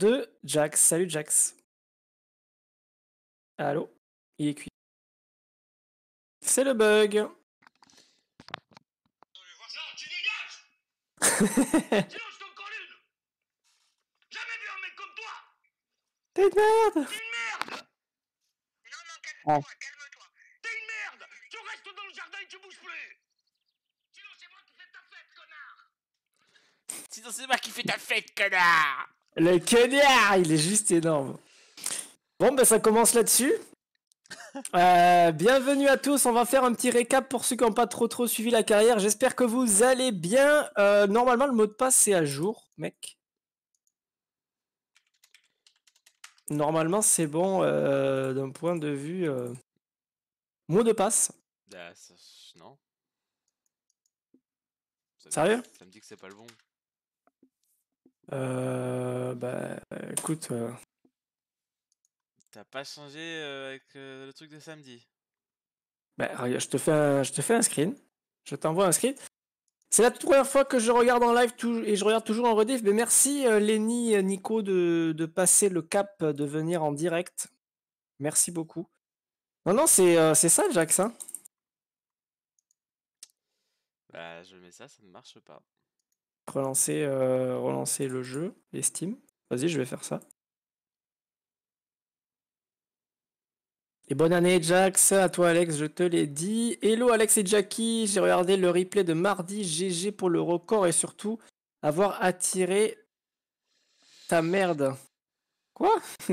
De Jax, salut Jax. Allo Il est cuit. C'est le bug. Non, Tu dégages Sinon je t'en colles Jamais vu un mec comme toi T'es une merde T'es une merde Non, non, calme-toi, ah. calme-toi T'es une merde Tu restes dans le jardin et tu bouges plus Sinon c'est moi qui fais ta fête, connard Sinon c'est moi qui fait ta fête, connard le Kenya, il est juste énorme. Bon, ben ça commence là-dessus. Euh, bienvenue à tous, on va faire un petit récap pour ceux qui n'ont pas trop trop suivi la carrière. J'espère que vous allez bien. Euh, normalement, le mot de passe c'est à jour, mec. Normalement, c'est bon euh, d'un point de vue mot de passe. Bah, non. Sérieux Ça me dit que c'est pas le bon. Euh, bah, écoute. Euh, T'as pas changé euh, avec euh, le truc de samedi bah, je te fais un, je te fais un screen. Je t'envoie un screen. C'est la première fois que je regarde en live et je regarde toujours en rediff. Mais merci Lenny, Nico de, passer le cap, de venir en direct. Merci beaucoup. Non, non, c'est ça, Jax. Hein? Bah, je mets ça, ça ne marche pas relancer, euh, relancer le jeu et Steam. Vas-y, je vais faire ça. Et bonne année Jax, à toi Alex, je te l'ai dit. Hello Alex et Jackie, j'ai regardé le replay de mardi, GG pour le record et surtout avoir attiré ta merde. Quoi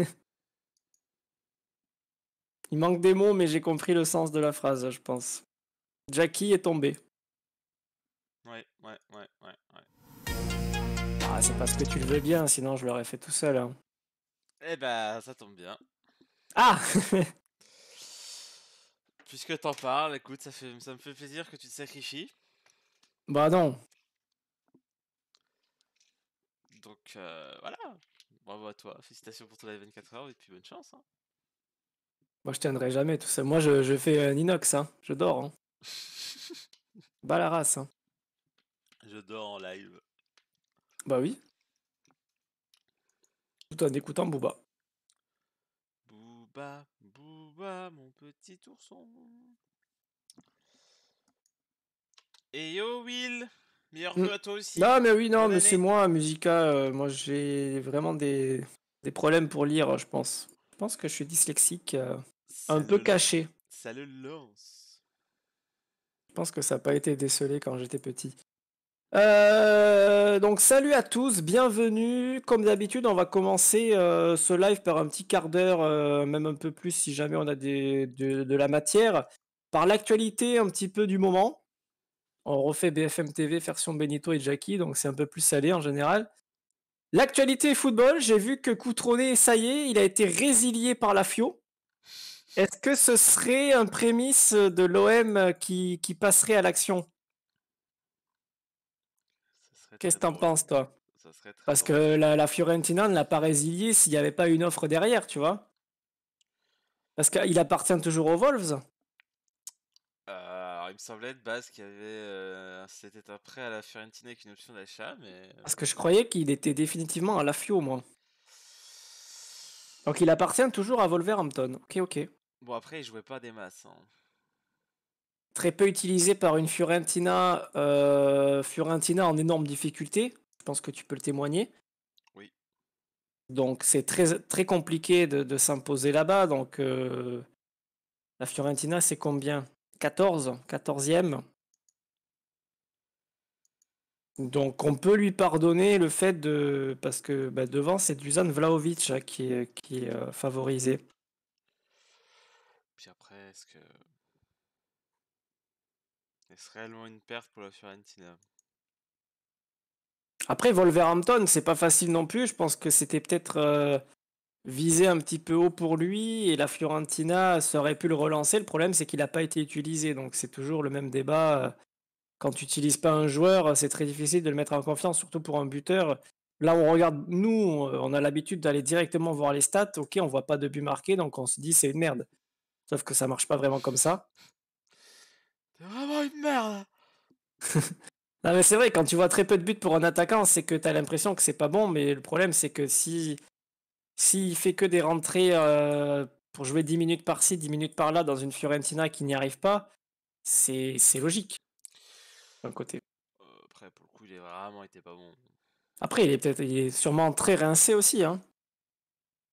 Il manque des mots mais j'ai compris le sens de la phrase, je pense. Jackie est tombé. Ouais, ouais, ouais, ouais. Ah, c'est parce que tu le veux bien, sinon je l'aurais fait tout seul. Hein. Eh ben, ça tombe bien. Ah Puisque t'en parles, écoute, ça, fait, ça me fait plaisir que tu te sacrifies. Bah non. Donc euh, voilà, bravo à toi, félicitations pour ton live 24 heures et puis bonne chance. Hein. Moi je tiendrai jamais tout ça, moi je, fais un euh, inox, hein. je dors. Hein. bah la race. Je dors en live. Bah oui. Tout en écoutant Booba. Booba, Booba, mon petit ourson. Et yo Will, meilleur mmh. à toi aussi. Non mais oui, non, mais c'est moi, Musica. Euh, moi j'ai vraiment des... des problèmes pour lire, je pense. Je pense que je suis dyslexique, euh, un peu caché. Ça le lance. Je pense que ça n'a pas été décelé quand j'étais petit. Euh, donc salut à tous, bienvenue. Comme d'habitude, on va commencer euh, ce live par un petit quart d'heure, euh, même un peu plus si jamais on a de, la matière, par l'actualité un petit peu du moment. On refait BFM TV version Benito et Jackie, donc c'est un peu plus salé en général. L'actualité football, j'ai vu que Coutronnet, ça y est, il a été résilié par la FIO. Est-ce que ce serait un prémisse de l'OM qui passerait à l'action Qu'est-ce que t'en penses, toi Parce que la, Fiorentina ne l'a pas résilié s'il n'y avait pas une offre derrière, tu vois. Parce qu'il appartient toujours aux Wolves. Euh, il me semblait de base qu'il y avait. Euh, c'était un prêt à la Fiorentina avec une option d'achat, mais. Euh, Parce que je croyais qu'il était définitivement à la Fio, moi. Donc, il appartient toujours à Wolverhampton. Ok, ok. Bon, après, il jouait pas des masses. Hein très peu utilisé par une euh, Fiorentina, en énorme difficulté. Je pense que tu peux le témoigner. Oui. Donc c'est très, très compliqué de, s'imposer là-bas. Donc euh, la Fiorentina, c'est combien 14, 14e. Donc on peut lui pardonner le fait de... Parce que bah, devant, c'est Dusan Vlaovic qui, hein, qui est euh, favorisé. Puis après, est-ce que c'est réellement une perte pour la Fiorentina Après, Wolverhampton, c'est pas facile non plus. Je pense que c'était peut-être euh, visé un petit peu haut pour lui et la Fiorentina aurait pu le relancer. Le problème, c'est qu'il n'a pas été utilisé. Donc, c'est toujours le même débat. Euh, quand tu n'utilises pas un joueur, c'est très difficile de le mettre en confiance, surtout pour un buteur. Là, on regarde, nous, on a l'habitude d'aller directement voir les stats. Ok, on voit pas de but marqué, donc on se dit c'est une merde. Sauf que ça marche pas vraiment comme ça c'est vraiment une merde Non mais c'est vrai, quand tu vois très peu de buts pour un attaquant, c'est que t'as l'impression que c'est pas bon, mais le problème c'est que si s'il fait que des rentrées euh, pour jouer 10 minutes par-ci, 10 minutes par-là dans une Fiorentina qui n'y arrive pas, c'est logique. D'un côté. Euh, après, pour le coup, il est vraiment été pas bon. Après, il est peut-être, il est sûrement très rincé aussi. Hein.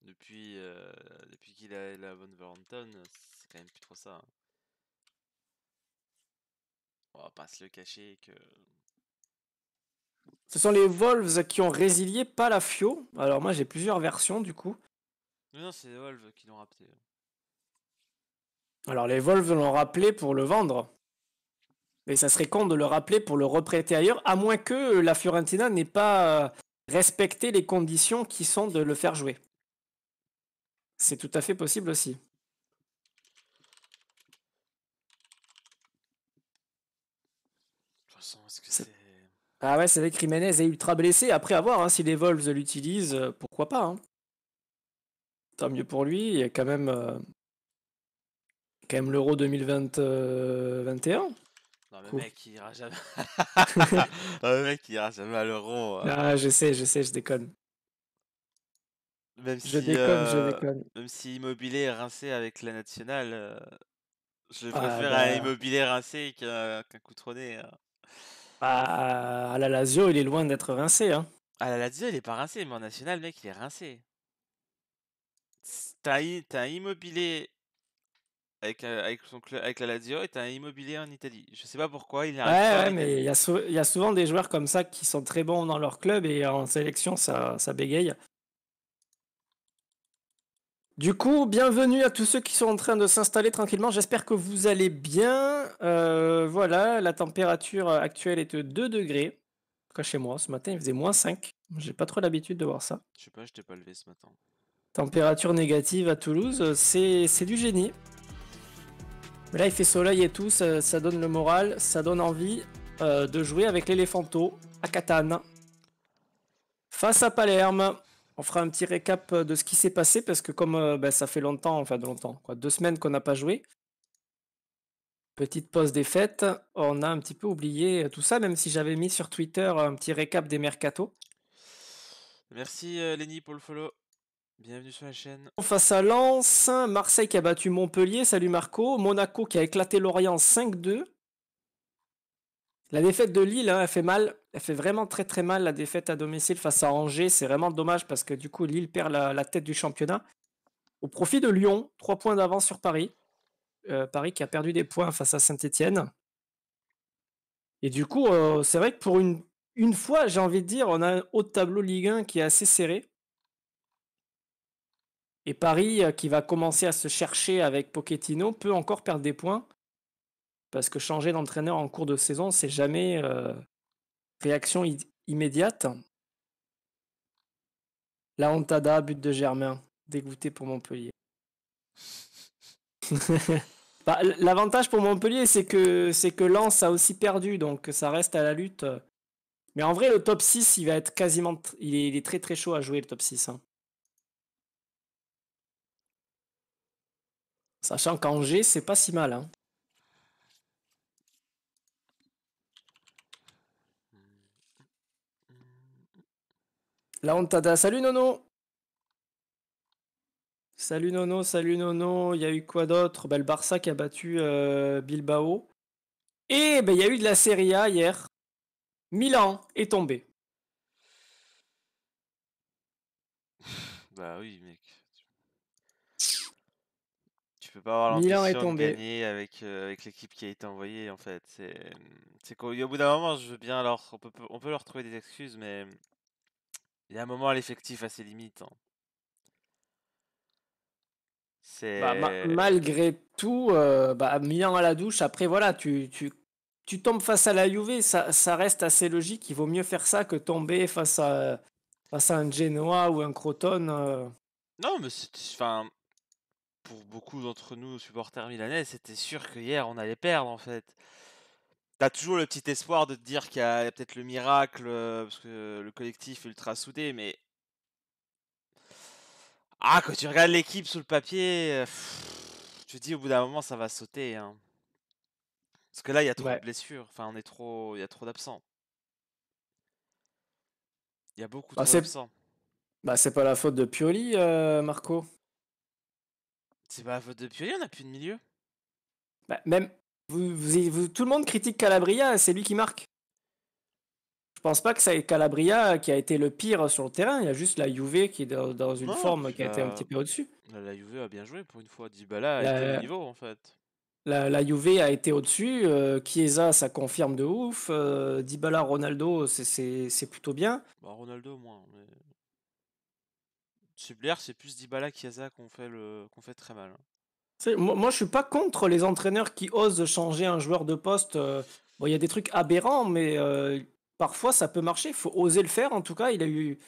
Depuis, euh, depuis qu'il a la bonne Veronton, c'est quand même plus trop ça. Hein. On va pas se le cacher que. Ce sont les Wolves qui ont résilié pas la fio Alors moi j'ai plusieurs versions du coup. Non, non c'est les Wolves qui l'ont rappelé. Alors les Wolves l'ont rappelé pour le vendre. Et ça serait con de le rappeler pour le reprêter ailleurs, à moins que la Fiorentina n'ait pas euh, respecté les conditions qui sont de le faire jouer. C'est tout à fait possible aussi. Ah ouais, c'est vrai que Jiménez est ultra blessé. Après, à voir hein, si les Wolves l'utilisent, euh, pourquoi pas. Hein. Tant mieux pour lui. Il y a quand même, euh, l'Euro 2021. Euh, non, le mec, il ira jamais. non, mec, il ira jamais à l'Euro. je sais, je sais, je déconne. Même je déconne, je déconne. Même si Immobilier est rincé avec la nationale, je ah préfère un bah. Immobilier rincé qu'un coup coutronné à la Lazio, il est loin d'être rincé. Hein. À la Lazio, il est pas rincé, mais en national, mec, il est rincé. T'as un immobilier avec, euh, avec, avec la Lazio et t'as un immobilier en Italie. Je sais pas pourquoi il a. Ouais, ouais mais il y, a y, a souvent des joueurs comme ça qui sont très bons dans leur club et en sélection ça, ça bégaye. Du coup, bienvenue à tous ceux qui sont en train de s'installer tranquillement. J'espère que vous allez bien. Euh, voilà, la température actuelle est de 2 degrés. cas chez moi, ce matin, il faisait moins 5. J'ai pas trop l'habitude de voir ça. Je sais pas, je t'ai pas levé ce matin. Température négative à Toulouse, c'est du génie. là, il fait soleil et tout, ça, donne le moral, ça donne envie euh, de jouer avec l'éléphanto à Catane. Face à Palerme. On fera un petit récap euh, de ce qui s'est passé parce que comme euh, ben, ça fait longtemps, enfin de longtemps, quoi, deux semaines qu'on n'a pas joué. Petite pause des fêtes, on a un petit peu oublié euh, tout ça, même si j'avais mis sur Twitter un petit récap des mercato. Merci Lenny pour le follow. Bienvenue sur la chaîne. Face à Lens, Marseille qui a battu Montpellier, salut Marco. Monaco qui a éclaté Lorient 5-2. La défaite de Lille hein, fait mal. Elle fait vraiment très très mal la défaite à domicile face à Angers. C'est vraiment dommage parce que du coup, Lille perd la, tête du championnat. Au profit de Lyon, trois points d'avance sur Paris. Euh, Paris qui a perdu des points face à Saint-Etienne. Et du coup, euh, c'est vrai que pour une, une fois, j'ai envie de dire, on a un haut tableau Ligue 1 qui est assez serré. Et Paris, euh, qui va commencer à se chercher avec Pochettino, peut encore perdre des points. Parce que changer d'entraîneur en cours de saison, c'est jamais, Réaction immédiate. La Hontada, but de Germain. Dégoûté pour Montpellier. Bah, l'avantage pour Montpellier, c'est que, c'est que Lens a aussi perdu, donc ça reste à la lutte. Mais en vrai, le top 6, il va être quasiment. Il est, très très chaud à jouer le top 6. Hein. Sachant qu'Angers, c'est pas si mal. Hein. La Hontada, salut Nono Salut Nono, salut Nono, il y a eu quoi d'autre bah, Le Barça qui a battu euh, Bilbao. Et bah, il y a eu de la Serie A hier. Milan est tombé. Bah oui mec. Tu peux pas avoir l'ambition de gagner avec, euh, avec l'équipe qui a été envoyée en fait. C'est au bout d'un moment je veux bien alors on peut leur trouver des excuses mais... Il y a un moment, l'effectif a ses limites. Hein. Bah, C'est... malgré tout, euh, bah, Milan à la douche, après, voilà, tu, tombes face à la Juve, ça, reste assez logique. Il vaut mieux faire ça que tomber face à, un Genoa ou un Crotone. Euh. Non, mais enfin, pour beaucoup d'entre nous, supporters milanais, c'était sûr que hier, on allait perdre, en fait. T'as toujours le petit espoir de te dire qu'il y a, peut-être le miracle, euh, parce que le collectif est ultra soudé, mais. Ah, quand tu regardes l'équipe sous le papier, je euh, te dis au bout d'un moment ça va sauter. Hein. Parce que là, il y a trop de blessures. Enfin, on est trop. Il y a trop d'absents. Il y a beaucoup bah, trop d'absents. Bah, c'est pas la faute de Pioli, euh, Marco. C'est pas la faute de Pioli, on a plus de milieu. Bah, même, tout le monde critique Calabria, c'est lui qui marque. Je pense pas que c'est Calabria qui a été le pire sur le terrain. Il y a juste la Juve qui est dans, une forme qui a été un petit peu au-dessus. La Juve a bien joué pour une fois. Dybala a été au niveau en fait. La, la a été au-dessus. Euh, Chiesa, ça confirme de ouf. Euh, Dybala, Ronaldo, c'est plutôt bien. Bah, Ronaldo, moins. Mais... Subler, c'est plus Dybala, Chiesa qu'on fait, le... fait très mal. Hein. Moi, je je suis pas contre les entraîneurs qui osent changer un joueur de poste. Euh, il y a des trucs aberrants, mais euh, parfois ça peut marcher. Il faut oser le faire. En tout cas, il a eu,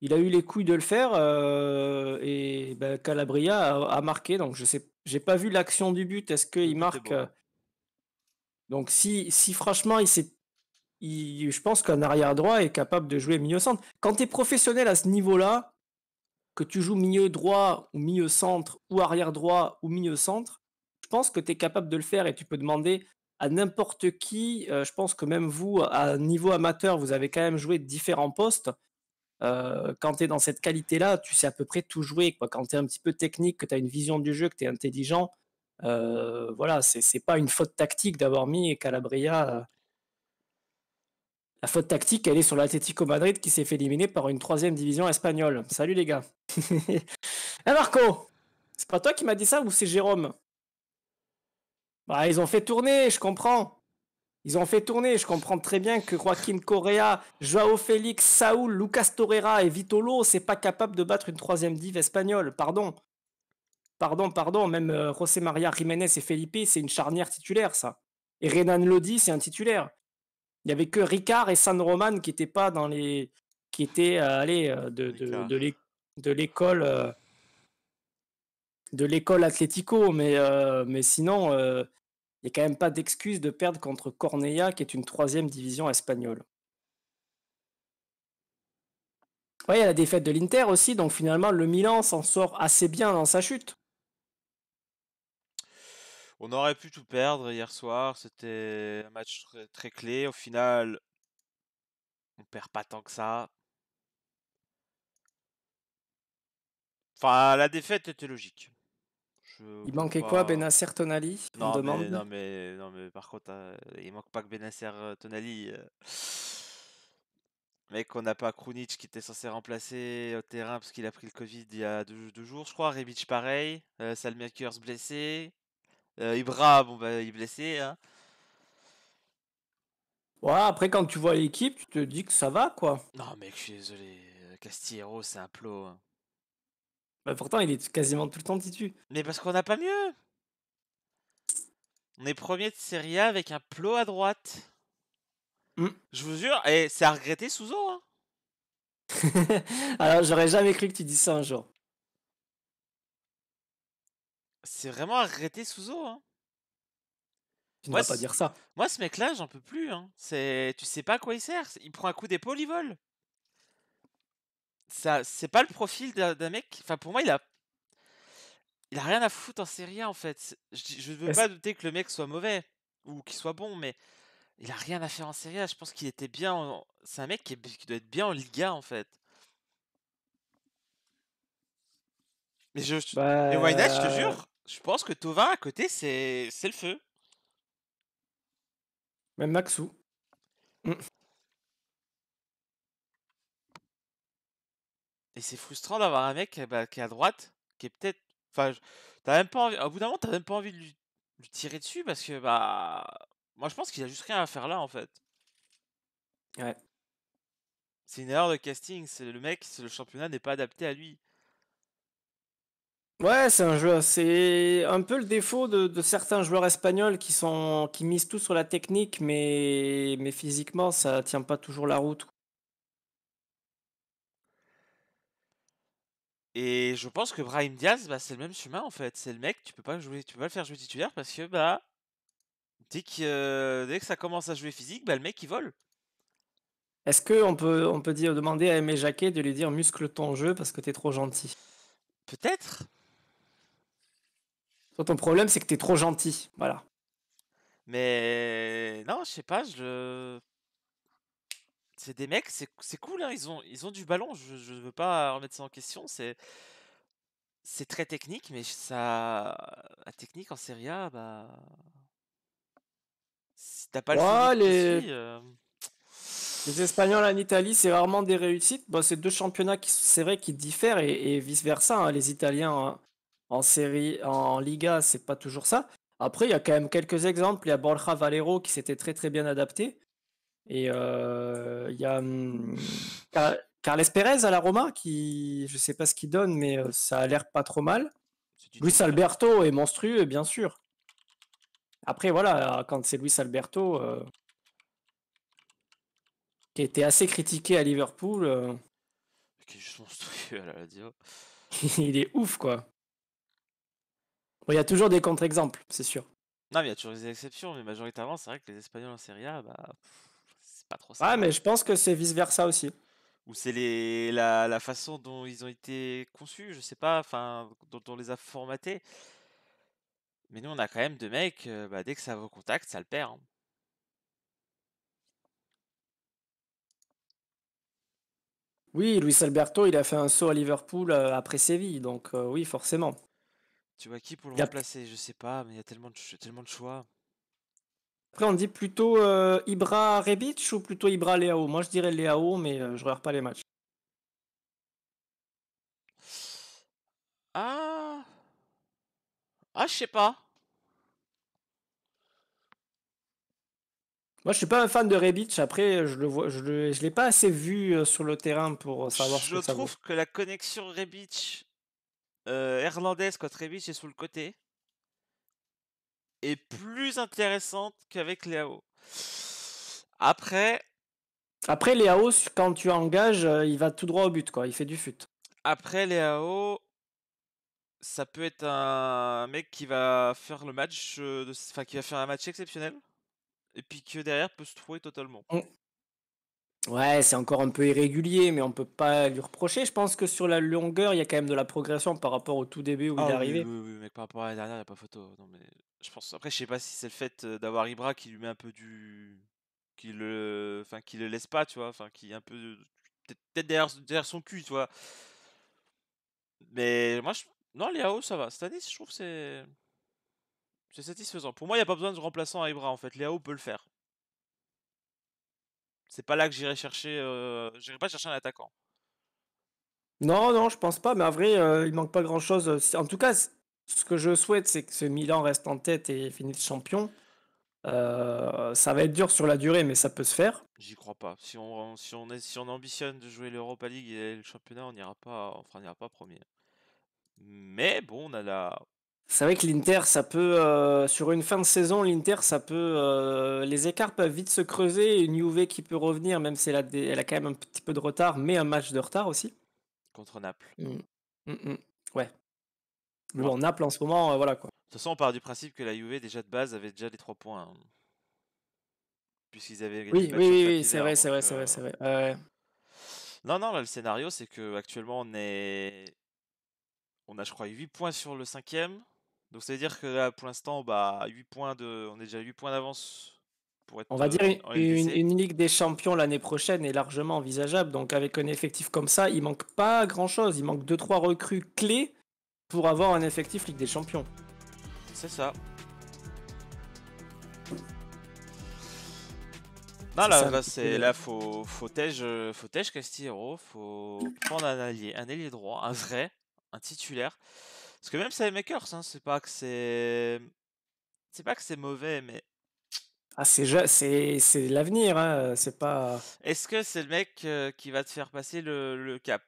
il a eu les couilles de le faire euh, et ben, Calabria a, marqué. Donc je sais, j'ai pas vu l'action du but. Est-ce qu'il marque Donc si, franchement, il je pense qu'un arrière droit est capable de jouer milieu centre. Quand tu es professionnel à ce niveau-là, que tu joues milieu droit ou milieu centre ou arrière droit ou milieu centre, je pense que tu es capable de le faire et tu peux demander à n'importe qui, euh, je pense que même vous, à niveau amateur, vous avez quand même joué différents postes. Euh, quand tu es dans cette qualité-là, tu sais à peu près tout jouer. Quand tu es un petit peu technique, que tu as une vision du jeu, que tu es intelligent, euh, voilà, c'est pas une faute tactique d'avoir mis Calabria euh, la faute tactique, elle est sur l'Atlético Madrid qui s'est fait éliminer par une troisième division espagnole. Salut les gars. Eh Marco, c'est pas toi qui m'as dit ça ou c'est Jérôme Bah ils ont fait tourner, je comprends. Ils ont fait tourner, je comprends très bien que Joaquin Correa, Joao Félix, Saúl, Lucas Torreira et Vitolo, c'est pas capable de battre une troisième div espagnole, pardon. Pardon, pardon, même euh, José Maria Jiménez et Felipe, c'est une charnière titulaire ça. Et Renan Lodi, c'est un titulaire. Il n'y avait que Ricard et San Roman qui étaient pas dans les. qui étaient euh, euh, de, l'école. Euh, de l'école Atlético, mais, mais sinon, il n'y a quand même pas d'excuse de perdre contre Cornella, qui est une troisième division espagnole. Oui, il y a la défaite de l'Inter aussi, donc finalement le Milan s'en sort assez bien dans sa chute. On aurait pu tout perdre hier soir. C'était un match très, clé. Au final, on perd pas tant que ça. Enfin, la défaite était logique. il manquait quoi, Benacer Tonali non, mais, mais par contre, hein, il manque pas que Benacer euh, Tonali. Euh. Mec, on n'a pas Krunic qui était censé remplacer au terrain parce qu'il a pris le Covid il y a deux, jours, je crois. Rebic, pareil. Euh, Salmakers blessé. Euh, Ibra, bon, bah, il est blessé. Hein. Ouais, après, quand tu vois l'équipe, tu te dis que ça va, quoi. Non, mec, je suis désolé. Euh, Castillero, c'est un plot. Hein. Bah, pourtant, il est quasiment tout le temps titu. Mais parce qu'on n'a pas mieux. On est premier de série A avec un plot à droite. Hmm. Je vous jure, et c'est à regretter Souzo. Hein. Alors, j'aurais jamais cru que tu dis ça un jour c'est vraiment arrêté sous eau. Hein. Tu ne vas pas dire ça. Moi, ce mec-là, j'en peux plus. Hein. C'est, tu sais pas à quoi il sert. Il prend un coup d'épaule, il vole. Ça, c'est pas le profil d'un mec. Enfin, pour moi, il a, il a rien à foutre en série en fait. Je ne veux pas douter que le mec soit mauvais ou qu'il soit bon, mais il a rien à faire en série Je pense qu'il était bien. C'est un mec qui, doit être bien en Liga en fait. Mais je, je bah, te jure, je pense que Tovin à côté, c'est le feu. Même Maxou. Mm. Et c'est frustrant d'avoir un mec eh ben, qui est à droite, qui est peut-être. Enfin, t'as même pas envie. Au bout d'un moment, t'as même pas envie de lui... tirer dessus parce que bah. Moi, je pense qu'il a juste rien à faire là en fait. Ouais. C'est une erreur de casting. C'est le mec, le championnat n'est pas adapté à lui. Ouais, c'est un jeu C'est un peu le défaut de, certains joueurs espagnols qui sont qui misent tout sur la technique, mais physiquement ça tient pas toujours la route. Et je pense que Brahim Diaz, bah, c'est le même chemin en fait. C'est le mec, tu peux pas jouer, tu peux pas le faire jouer titulaire parce que bah dès que euh, dès que ça commence à jouer physique, bah le mec il vole. Est-ce qu'on peut on peut dire demander à Aimé Jacquet de lui dire muscle ton jeu parce que t'es trop gentil. Peut-être, ton problème, c'est que t'es trop gentil. Voilà. Mais non, je sais pas, je. C'est des mecs, c'est cool, hein, ils, ont, ils ont du ballon, je, je veux pas remettre ça en question. C'est c'est très technique, mais ça. La technique en Serie A, bah. t'as pas le les... Euh. les Espagnols en Italie, c'est rarement des réussites. Bon, c'est deux championnats qui, c'est vrai, qui diffèrent et, vice versa. Hein, les Italiens, hein. En série, en Liga, c'est pas toujours ça. Après, il y a quand même quelques exemples. Il y a Borja Valero qui s'était très très bien adapté. Et euh, il y a hum, Carles Pérez à la Roma qui, je sais pas ce qu'il donne, mais euh, ça a l'air pas trop mal. Luis Alberto est monstrueux, bien sûr. Après, voilà, quand c'est Luis Alberto, euh, qui était assez critiqué à Liverpool. Euh, à la il est ouf, quoi il y a toujours des contre-exemples, c'est sûr. Non, il y a toujours des exceptions, mais majoritairement, c'est vrai que les Espagnols en Serie A, bah, c'est pas trop ça. Ah, mais je pense que c'est vice-versa aussi. Ou c'est la, façon dont ils ont été conçus, je sais pas, enfin, dont on les a formatés. Mais nous, on a quand même deux mecs, euh, bah, dès que ça va contact, ça le perd. Hein. Oui, Luis Alberto, il a fait un saut à Liverpool euh, après Séville, donc euh, oui, forcément. Tu vois qui pour le remplacer Je sais pas, mais il y a tellement de, tellement de choix. Après, on dit plutôt euh, Ibra Rebic ou plutôt Ibra Leao Moi, je dirais Leao, mais je euh, je regarde pas les matchs. Ah Ah, je sais pas. Moi, je suis pas un fan de Rebic. Après, je le vois, je l'ai pas assez vu euh, sur le terrain pour savoir ce je que ça vaut. trouve que la connexion Rebic euh, quoi très est sous le côté. Est plus intéressante qu'avec Léao. Après. Après Léao, quand tu engages, euh, il va tout droit au but, quoi. Il fait du fut. Après Léao, ça peut être un mec qui va faire le match, euh, enfin qui va faire un match exceptionnel, et puis que derrière peut se trouver totalement. Ouais, c'est encore un peu irrégulier, mais on peut pas lui reprocher. Je pense que sur la longueur, il y a quand même de la progression par rapport au tout début où ah il est arrivé. Oui, oui, mais par rapport à la dernière, il n'y a pas photo. Non, mais je pense. Après, je sais pas si c'est le fait euh, d'avoir Ibra qui lui met un peu du, qui le, enfin, qui le laisse pas, tu vois, enfin, qui est un peu peut-être derrière, derrière son cul, tu vois. Mais moi, je... non, Léo, ça va. Cette année, je trouve c'est, c'est satisfaisant. Pour moi, il n'y a pas besoin de remplaçant à Ibra en fait. Léo peut le faire c'est pas là que j'irai chercher. j'irai pas chercher un attaquant. Non, non, je pense pas. Mais en vrai, euh, il manque pas grand chose. En tout cas, ce que je souhaite, c'est que ce Milan reste en tête et finisse champion. ça va être dur sur la durée, mais ça peut se faire. J'y crois pas. Si on, si on, on ambitionne de jouer l'Europa League et le championnat, on n'ira pas, on pas premier. Mais bon, on a la, c'est vrai que l'Inter, ça peut, euh, sur une fin de saison, l'Inter, ça peut, euh, les écarts peuvent vite se creuser. Une UV qui peut revenir, même si elle a, quand même un petit peu de retard, mais un match de retard aussi. Contre Naples. Mmh. Mmh, mmh. Ouais. Mais bon, Naples en ce moment, euh, voilà quoi. De toute façon, on part du principe que la UV, déjà de base, avait déjà les 3 points. Hein. Puisqu'ils avaient Oui, oui, oui, c'est vrai, c'est vrai, c'est vrai, c'est vrai. Non, non, là, le scénario, c'est qu'actuellement, on est. On a, je crois, 8 points sur le cinquième. Donc ça veut dire que là, pour l'instant, bah, 8 points de, on est déjà 8 points d'avance. Pour être on va dire euh, une, une, Ligue des Champions l'année prochaine est largement envisageable. Donc avec un effectif comme ça, il manque pas grand-chose. Il manque 2-3 recrues clés pour avoir un effectif Ligue des Champions. C'est ça. Non, là, là c'est là, faut, faut Castillero. Euh, faut faut prendre un allié, un allié droit, un vrai, un titulaire. Parce que même hein, c'est pas que c'est. C'est pas que c'est mauvais, mais. Ah, c'est, c'est, l'avenir, hein. c'est pas. Est-ce que c'est le mec euh, qui va te faire passer le, cap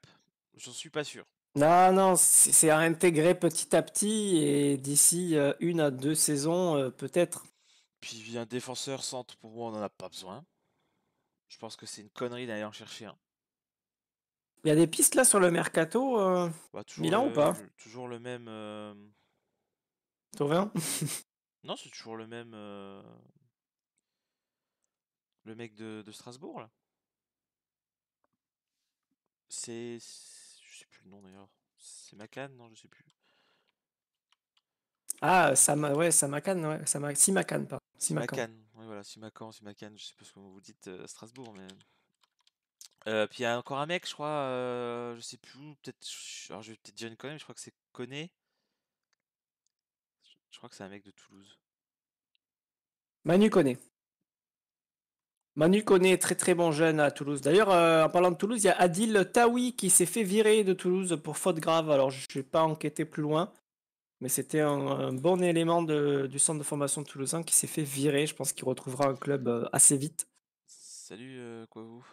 J'en suis pas sûr. Non, non, c'est à intégrer petit à petit et d'ici euh, une à deux saisons, euh, peut-être. Puis un défenseur centre, pour moi, on en a pas besoin. Je pense que c'est une connerie d'aller en chercher un. Il y a des pistes là sur le mercato euh, bah, Milan ou pas Toujours le même. Euh... Non, c'est toujours le même. Euh, le mec de, Strasbourg là. C'est. Je sais plus le nom d'ailleurs. C'est Macan Non, je sais plus. Ah, Sam... ouais, Samacan, ouais. Sam... Macan pardon. Si Macan. Oui voilà, si je sais pas ce que vous dites euh, Strasbourg, mais. Euh, puis il y a encore un mec, je crois, euh, je sais plus, où, peut-être. Alors je vais peut-être dire une connerie, mais je crois que c'est Conné. Je crois que c'est un mec de Toulouse. Manu Conné. Manu Conné, très très bon jeune à Toulouse. D'ailleurs, euh, en parlant de Toulouse, il y a Adil Taoui qui s'est fait virer de Toulouse pour faute grave. Alors je vais pas enquêté plus loin, mais c'était un, bon élément du centre de formation toulousain qui s'est fait virer. Je pense qu'il retrouvera un club euh, assez vite. Salut, quoi euh, vous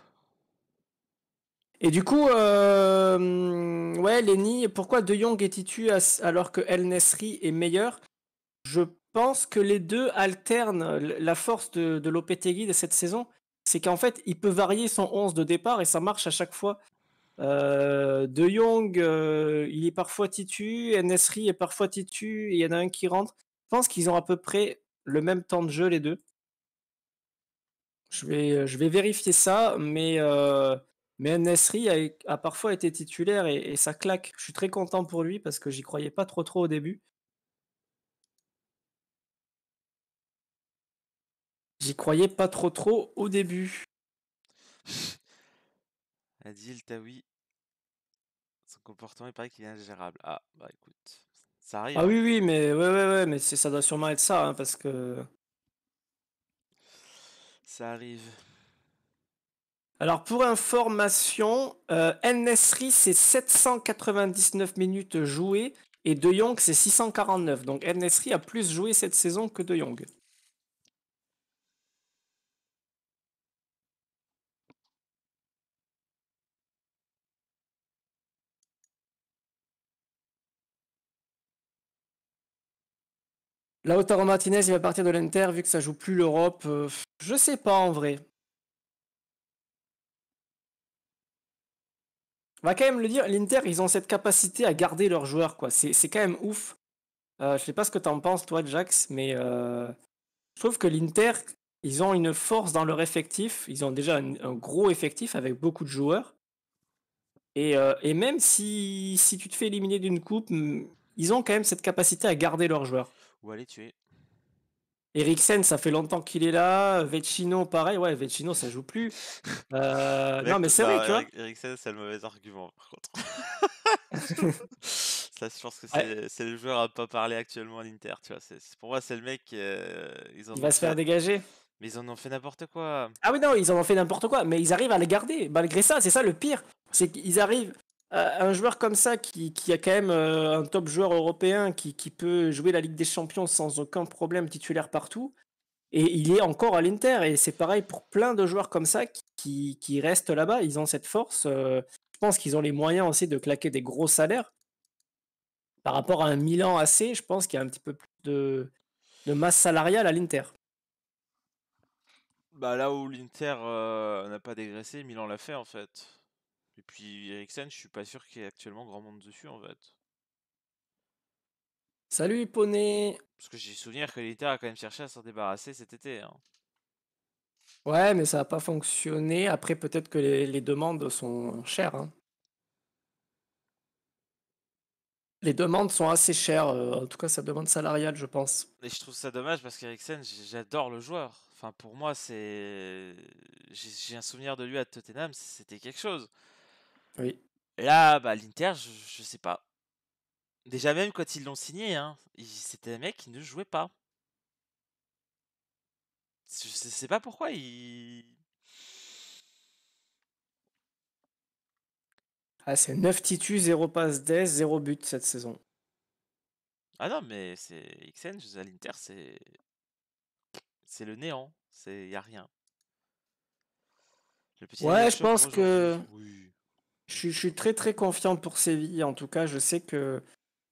et du coup, euh, ouais, Lenny, pourquoi De Jong est titu alors que El Nesri est meilleur Je pense que les deux alternent la force de, de Lopetegui de cette saison. C'est qu'en fait, il peut varier son 11 de départ et ça marche à chaque fois. Euh, de Jong, euh, il est parfois titu, El Nesri est parfois titu, il y en a un qui rentre. Je pense qu'ils ont à peu près le même temps de jeu, les deux. Je vais, je vais vérifier ça, mais mais Nesri a, parfois été titulaire et, ça claque. Je suis très content pour lui parce que j'y croyais pas trop trop au début. J'y croyais pas trop trop au début. Adil Tawi, son comportement, il paraît qu'il est ingérable. Ah, bah écoute, ça arrive. Ah oui, hein. oui, mais, ça doit sûrement être ça hein, parce que. Ça arrive. Alors pour information, euh, Nesri c'est 799 minutes jouées et De Jong c'est 649. Donc Nesri a plus joué cette saison que De Jong. Lautaro Martinez, il va partir de l'Inter vu que ça joue plus l'Europe. Euh, je sais pas en vrai. On va quand même le dire, l'Inter, ils ont cette capacité à garder leurs joueurs, quoi. C'est quand même ouf. Je euh, je sais pas ce que tu en penses, toi, Jax, mais euh, je trouve que l'Inter, ils ont une force dans leur effectif. Ils ont déjà un, gros effectif avec beaucoup de joueurs. Euh, et, même si, si tu te fais éliminer d'une coupe, ils ont quand même cette capacité à garder leurs joueurs. Ou à tuer. Eriksen, ça fait longtemps qu'il est là. Vecino, pareil. Ouais, Vecino, ça joue plus. Euh, non, mais c'est vrai, tu vois. Eriksen, c'est le mauvais argument, par contre. ça, je pense que c'est le joueur à pas parler actuellement à l'Inter, tu vois. Pour moi, c'est le mec. Euh, ils ont Il va se faire dégager. Mais ils en ont fait n'importe quoi. Ah oui, non, ils en ont fait n'importe quoi. Mais ils arrivent à les garder, malgré ça. C'est ça le pire. C'est qu'ils arrivent euh, un joueur comme ça, qui, a quand même euh, un top joueur européen, qui, peut jouer la Ligue des Champions sans aucun problème, titulaire partout, et il est encore à l'Inter. Et c'est pareil pour plein de joueurs comme ça qui, restent là-bas. Ils ont cette force. Euh, je pense qu'ils ont les moyens aussi de claquer des gros salaires. Par rapport à un Milan AC, je pense qu'il y a un petit peu plus de, masse salariale à l'Inter. Bah là où l'Inter n'a pas dégraissé, Milan l'a fait en fait. Et puis Eriksen, je suis pas sûr qu'il y ait actuellement grand monde dessus en fait. Salut Poney Parce que j'ai souvenir que l'État a quand même cherché à s'en débarrasser cet été. Hein. Ouais, mais ça n'a pas fonctionné. Après, peut-être que les, demandes sont chères. Hein. Les demandes sont assez chères, euh, en tout cas sa demande salariale, je pense. Et je trouve ça dommage parce qu'Eriksen, j'adore le joueur. Enfin, pour moi, c'est. J'ai un souvenir de lui à Tottenham, c'était quelque chose. Oui. Là, bah, l'Inter, je, sais pas. Déjà, même quand ils l'ont signé, hein, c'était un mec qui ne jouait pas. Je sais pas pourquoi il. Ah, c'est 9 titus, 0 passe des, 0 but cette saison. Ah non, mais c'est XN, à l'Inter, c'est. C'est le néant. Il n'y a rien. Le ouais, je pense que je, suis très très confiant pour Séville. En tout cas, je sais que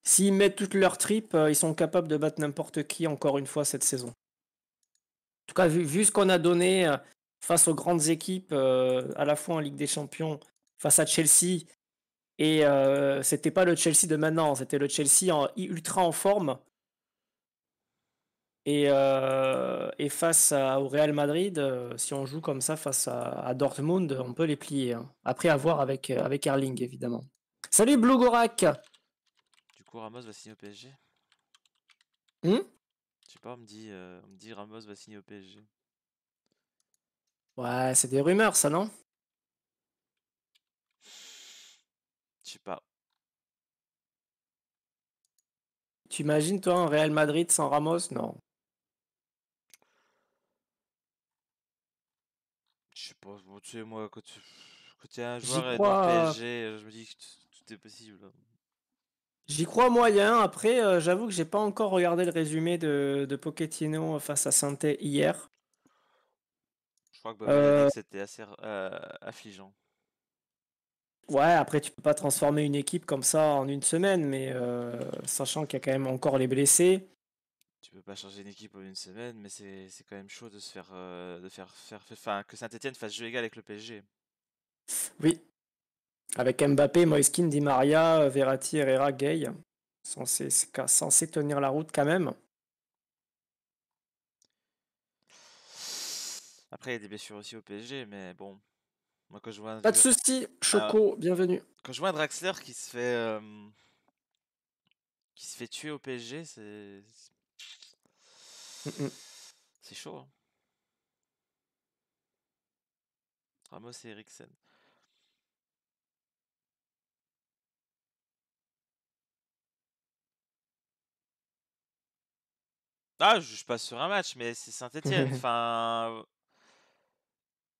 s'ils mettent toutes leurs tripes, euh, ils sont capables de battre n'importe qui encore une fois cette saison. En tout cas, vu, ce qu'on a donné euh, face aux grandes équipes, euh, à la fois en Ligue des Champions, face à Chelsea, et c'était pas le Chelsea de maintenant, c'était le Chelsea en, ultra en forme euh, et, face au Real Madrid, euh, si on joue comme ça face à, Dortmund, on peut les plier. Hein. Après, avoir avec, euh, avec Erling, évidemment. Salut Gorak Du coup, Ramos va signer au PSG hmm Je sais pas, on me, dit, on me dit Ramos va signer au PSG. Ouais, c'est des rumeurs, ça, non Je sais pas. Tu imagines, toi, un Real Madrid sans Ramos Non. tu moi, quand tu quand euh, PSG, euh, je me dis que tout est possible. Hein. J'y crois moyen. Après, euh, j'avoue que j'ai pas encore regardé le résumé de, de Pochettino face à Santé hier. Je crois que c'était assez affligeant. Ouais, après, tu peux pas transformer une équipe comme ça en une semaine, mais sachant qu'il y a quand même encore les blessés tu peux pas changer une équipe en une semaine, mais c'est quand même chaud de se faire, euh, de faire, faire, enfin, que Saint-Etienne fasse jeu égal avec le PSG. Oui. Avec Mbappé, Moiskin, Di Maria, euh, Verratti, Herrera, Gay. Censé, censé tenir la route quand même. Après, il y a des blessures aussi au PSG, mais bon. Moi, quand je vois Pas de soucis, ah. Choco, bienvenue. Quand je vois Draxler qui se fait. Euh, qui se fait tuer au PSG, c'est c'est chaud. Hein. Ramos et Eriksen. Ah, je passe pas sur un match, mais c'est Saint-Etienne. enfin,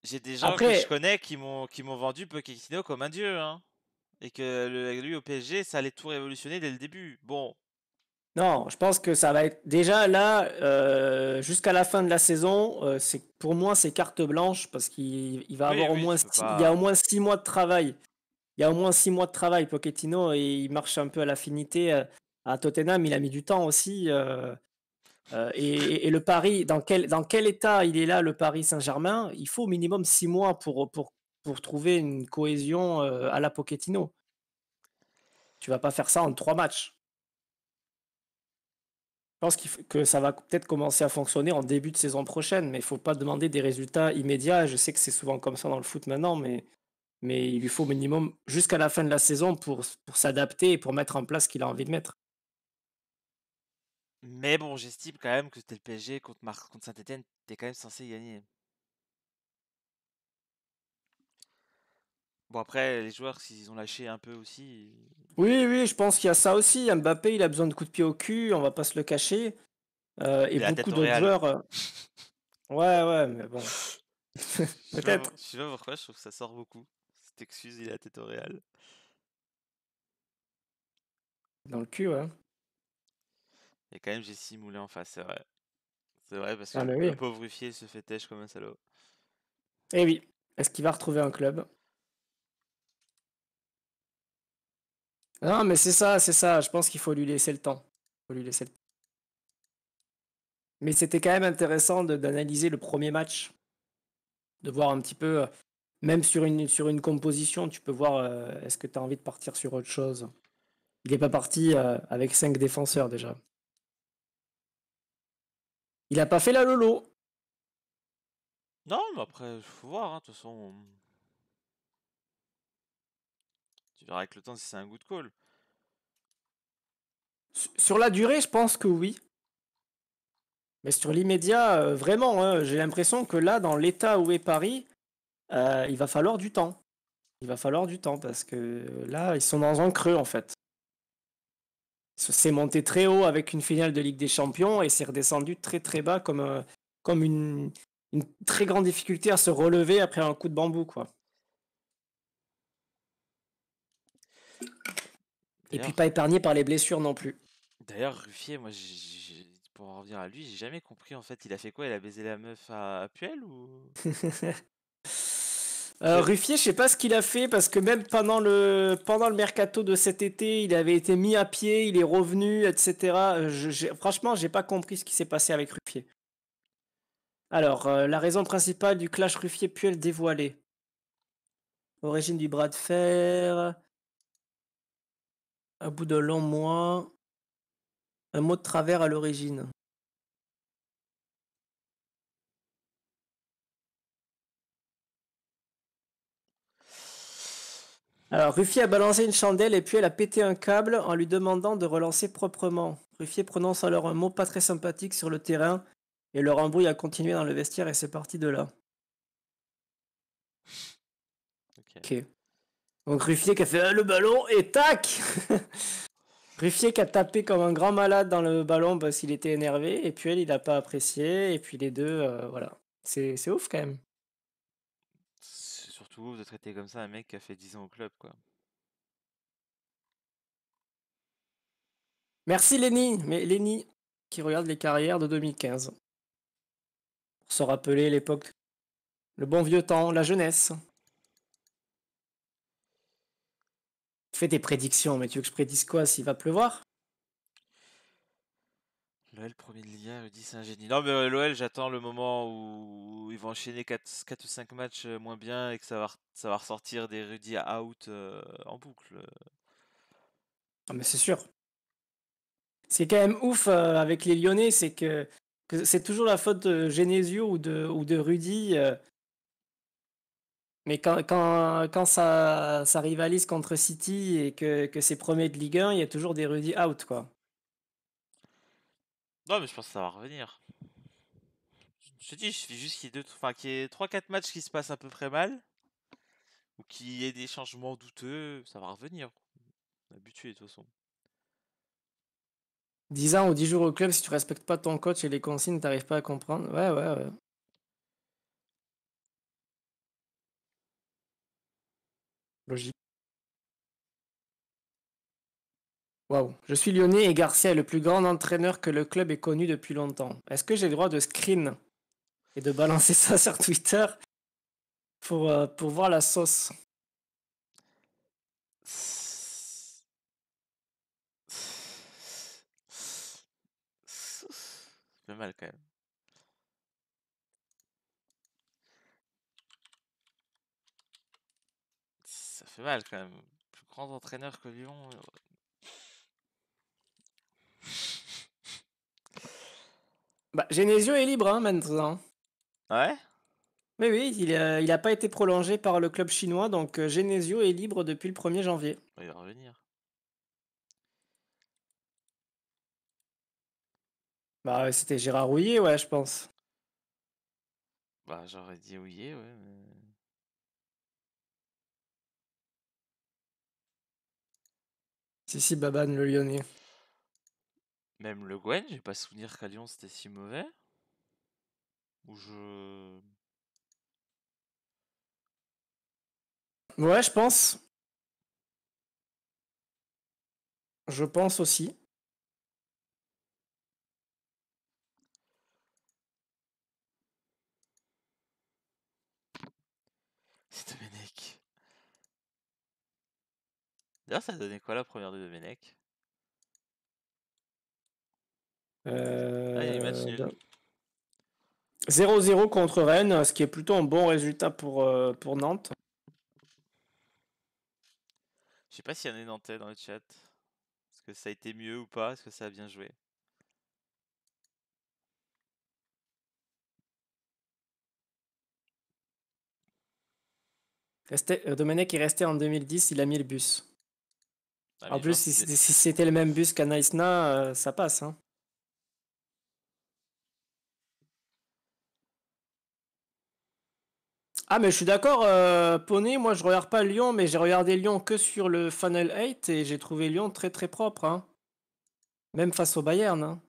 j'ai des gens que je connais qui m'ont qui m'ont vendu Pochettino comme un dieu, hein. Et que le- lui au PSG, ça allait tout révolutionner dès le début. Bon, non, je pense que ça va être déjà là euh, jusqu'à la fin de la saison. Euh, pour moi c'est carte blanche parce qu'il va avoir au moins il y a au moins six mois de travail. Il y a au moins six mois de travail. Pochettino et il marche un peu à l'affinité euh, à Tottenham. Il a mis du temps aussi. et, le Paris, dans quel état il est là le Paris Saint-Germain Il faut au minimum six mois pour trouver une cohésion à la Pochettino. Tu vas pas faire ça en trois matchs pense que ça va peut-être commencer à fonctionner en début de saison prochaine, mais il faut pas demander des résultats immédiats. Je sais que c'est souvent comme ça dans le foot maintenant, mais, mais il lui faut au minimum jusqu'à la fin de la saison pour, s'adapter et pour mettre en place ce qu'il a envie de mettre. Mais bon, j'estime quand même que c'était le PSG contre, contre Saint-Etienne, es quand même censé gagner. après, les joueurs, s'ils ont lâché un peu aussi. Oui, oui, je pense qu'il y a ça aussi. Mbappé, il a besoin de coups de pied au cul, on va pas se le cacher. Euh, et beaucoup d'autres joueurs. Euh, ouais, ouais, mais bon. Peut-être. Je sais pas pourquoi, je trouve que ça sort beaucoup. Cette excuse, il a tête au Real. Dans le cul, ouais. Et quand même, j'ai simulé en face, c'est vrai. C'est vrai, parce que ah, le pauvre fier se fait têche comme un salaud. Eh oui. Est-ce qu'il va retrouver un club Non, mais c'est ça, c'est ça. Je pense qu'il faut lui laisser le temps. Mais c'était quand même intéressant d'analyser le premier match, de voir un petit peu, euh, même sur une, sur une composition, tu peux voir euh, est-ce que tu as envie de partir sur autre chose. Il n'est pas parti euh, avec cinq défenseurs déjà. Il n'a pas fait la Lolo. Non, mais après, il faut voir, hein, de toute façon avec le temps si c'est un good call. Sur la durée, je pense que oui. Mais sur l'immédiat, euh, vraiment, hein, j'ai l'impression que là, dans l'état où est Paris, euh, il va falloir du temps. Il va falloir du temps parce que euh, là, ils sont dans un creux en fait. C'est monté très haut avec une finale de Ligue des Champions et c'est redescendu très très bas comme, comme une, une, très grande difficulté à se relever après un coup de bambou. quoi. Et puis pas épargné par les blessures non plus. D'ailleurs, Ruffier, moi, pour en revenir à lui, j'ai jamais compris en fait, il a fait quoi Il a baisé la meuf à, Puel ou euh, Ruffier, je sais pas ce qu'il a fait parce que même pendant le pendant le mercato de cet été, il avait été mis à pied, il est revenu, etc. Euh, je, franchement, j'ai pas compris ce qui s'est passé avec Ruffier. Alors, euh, la raison principale du clash Ruffier-Puel dévoilée. Origine du bras de fer à bout de long mois, un mot de travers à l'origine. Alors, Ruffier a balancé une chandelle et puis elle a pété un câble en lui demandant de relancer proprement. Ruffier prononce alors un mot pas très sympathique sur le terrain et leur embrouille a continué dans le vestiaire et c'est parti de là. Ok. Donc Ruffier qui a fait le ballon et tac Ruffier qui a tapé comme un grand malade dans le ballon parce qu'il était énervé, et puis elle, il n'a pas apprécié, et puis les deux, euh, voilà. C'est, ouf quand même. surtout ouf de traiter comme ça un mec qui a fait 10 ans au club, quoi. Merci Lenny, mais Lenny qui regarde les carrières de 2015. Pour se rappeler l'époque, le bon vieux temps, la jeunesse. Tu fais des prédictions, mais tu veux que je prédise quoi s'il va pleuvoir L'OL premier de l'IA, Rudy c'est un génie. Non, mais euh, l'OL, j'attends le moment où ils vont enchaîner 4, 4, ou 5 matchs euh, moins bien et que ça va, ça va ressortir des Rudy out euh, en boucle. Ah, mais c'est sûr. C'est quand même ouf avec les Lyonnais, c'est que, c'est toujours la faute de Genesio ou de, Rudy. Mais quand, quand, quand ça, rivalise contre City et que, que c'est premier de Ligue 1, il y a toujours des Rudy out, quoi. Non, mais je pense que ça va revenir. Je te dis, je fais juste qu'il y ait, enfin, 3-4 matchs qui se passent à peu près mal, ou qu'il y ait des changements douteux, ça va revenir. On habitué, de toute façon. 10 ans ou 10 jours au club, si tu respectes pas ton coach et les consignes, t'arrives pas à comprendre. Ouais, ouais, ouais. Logique. Waouh. Je suis lyonnais et Garcia est le plus grand entraîneur que le club ait connu depuis longtemps. Est-ce que j'ai le droit de screen et de balancer ça sur Twitter pour, euh, pour voir la sauce C'est mal quand même. C'est mal quand même. Plus grand entraîneur que Lyon. Euh. Bah, Genesio est libre hein, maintenant. Ouais Mais oui, il n'a euh, a pas été prolongé par le club chinois, donc euh, Genesio est libre depuis le 1er janvier. Il va revenir. Bah, c'était Gérard Rouillet, ouais, je pense. Bah, j'aurais dit oui ouais. Mais... Si, si, Baban, le Lyonnais. Même le Gwen, j'ai pas souvenir qu'à Lyon c'était si mauvais. Ou je. Ouais, je pense. Je pense aussi. D'ailleurs, ça donnait quoi la première de Domenech 0-0 ah, euh, contre Rennes, ce qui est plutôt un bon résultat pour, euh, pour Nantes. Je sais pas s'il y en a des Nantais dans le chat. Est-ce que ça a été mieux ou pas Est-ce que ça a bien joué euh, Domenech est resté en 2010, il a mis le bus. Bah, en plus, si, c'était le même bus qu'à euh, ça passe. Hein. Ah, mais je suis d'accord, euh, Moi, je regarde pas Lyon, mais j'ai regardé Lyon que sur le Funnel 8 et j'ai trouvé Lyon très très propre. Hein. Même face au Bayern. Hein.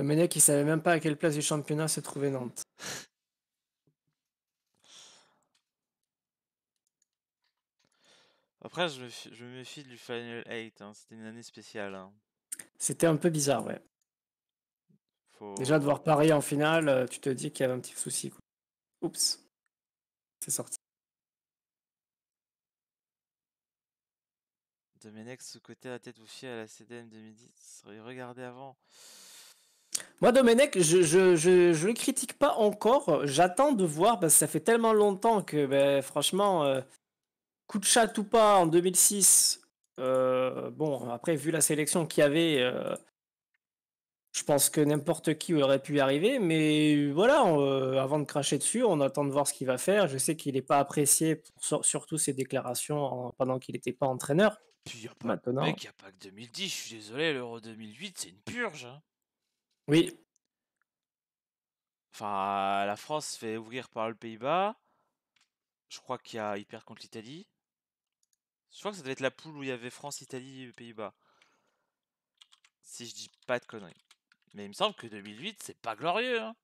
Domenech, il savait même pas à quelle place du championnat se trouvait Nantes. Après, je me, fie, du Final 8. Hein. C'était une année spéciale. Hein. C'était un peu bizarre, ouais. Déjà, de voir Paris en finale, euh, tu te dis qu'il y avait un petit souci. Oups. C'est sorti. Domenech sous-côté à la tête fier à la CDM 2010. Regardez avant. Moi, Domenech, je, ne le critique pas encore. J'attends de voir, parce que ça fait tellement longtemps que, ben, franchement, euh, coup de chat ou pas en 2006. Euh, bon, après, vu la sélection qu'il y avait, euh, je pense que n'importe qui aurait pu y arriver. Mais voilà, avant de cracher dessus, on attend de voir ce qu'il va faire. Je sais qu'il n'est pas apprécié, surtout ses déclarations pendant qu'il n'était pas entraîneur. Maintenant. il n'y a pas que 2010. Je suis désolé, l'Euro 2008, c'est une purge. Hein. Oui. Enfin, la France fait ouvrir par le Pays-Bas. Je crois qu'il y a hyper contre l'Italie. Je crois que ça devait être la poule où il y avait France, Italie, euh, Pays-Bas. Si je dis pas de conneries. Mais il me semble que 2008, c'est pas glorieux. Hein.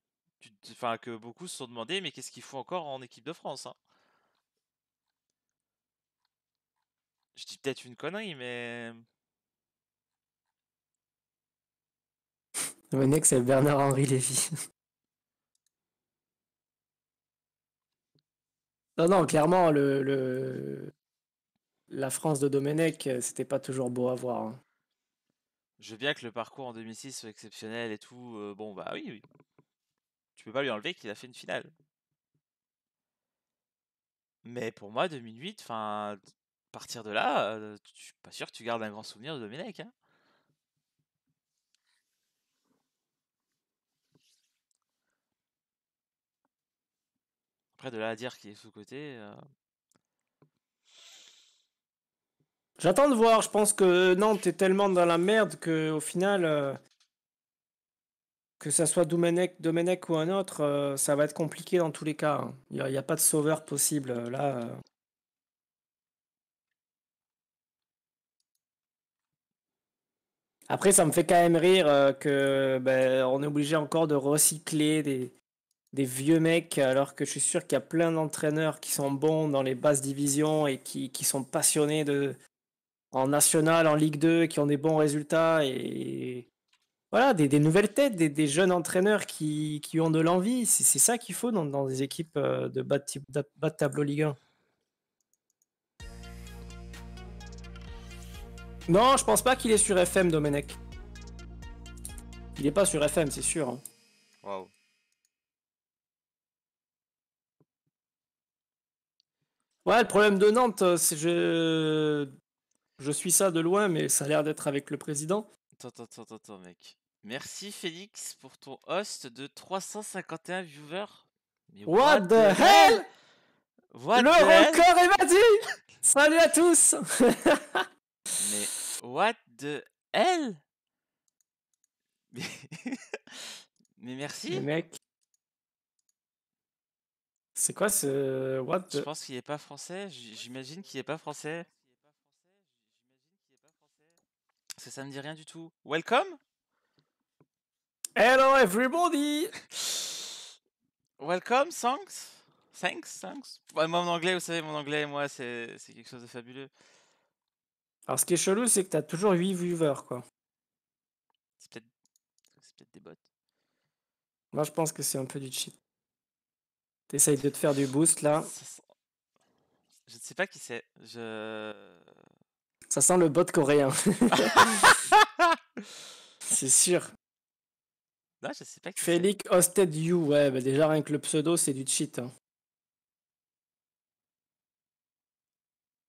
Enfin, que beaucoup se sont demandé, mais qu'est-ce qu'il faut encore en équipe de France hein? Je dis peut-être une connerie, mais Le c'est Bernard-Henri Lévy. non, non, clairement, le, le... la France de Domenech, euh, c'était pas toujours beau à voir. Hein. Je veux bien que le parcours en 2006 soit exceptionnel et tout. Euh, bon, bah oui, oui. Tu peux pas lui enlever qu'il a fait une finale. Mais pour moi, 2008, enfin, partir de là, euh, je suis pas sûr que tu gardes un grand souvenir de Domenech. Hein. de la dire qui est sous-côté. Euh. J'attends de voir. Je pense que Nantes est tellement dans la merde que au final, euh, que ça soit Domenech, ou un autre, euh, ça va être compliqué dans tous les cas. Il hein. n'y a, pas de sauveur possible. Là. Après, ça me fait quand même rire que ben, on est obligé encore de recycler des, des vieux mecs, alors que je suis sûr qu'il y a plein d'entraîneurs qui sont bons dans les basses divisions et qui, sont passionnés de, en national, en Ligue 2, qui ont des bons résultats. Et voilà, des, nouvelles têtes, des, jeunes entraîneurs qui, ont de l'envie. C'est ça qu'il faut dans, des équipes euh, de bas de, bas tableau Ligue 1. Non, je pense pas qu'il est sur FM, Domenech. Il est pas sur FM, c'est sûr. Hein. Ouais, le problème de Nantes, euh, c'est je... je suis ça de loin, mais ça a l'air d'être avec le président. Attends, attends, attends, mec. Merci Félix pour ton host de 351 viewers. what, the hell, hell Le record Salut à tous Mais what the hell mais... merci. mec, c'est quoi ce. What Je pense qu'il est pas français. J'imagine qu'il est pas français. Ça, ça me dit rien du tout. Welcome Hello everybody Welcome, thanks Thanks, thanks. moi, mon anglais, vous savez, mon anglais, moi, c'est quelque chose de fabuleux. Alors, ce qui est chelou, c'est que t'as toujours 8 viewers, quoi. C'est peut-être des bots. Moi, je pense que c'est un peu du cheat. T'essayes de te faire du boost là. Je ne sais pas qui c'est. Je. Ça sent le bot coréen. c'est sûr. Non, je sais pas qui Félix Hosted You, ouais, bah déjà rien que le pseudo, c'est du cheat. Hein.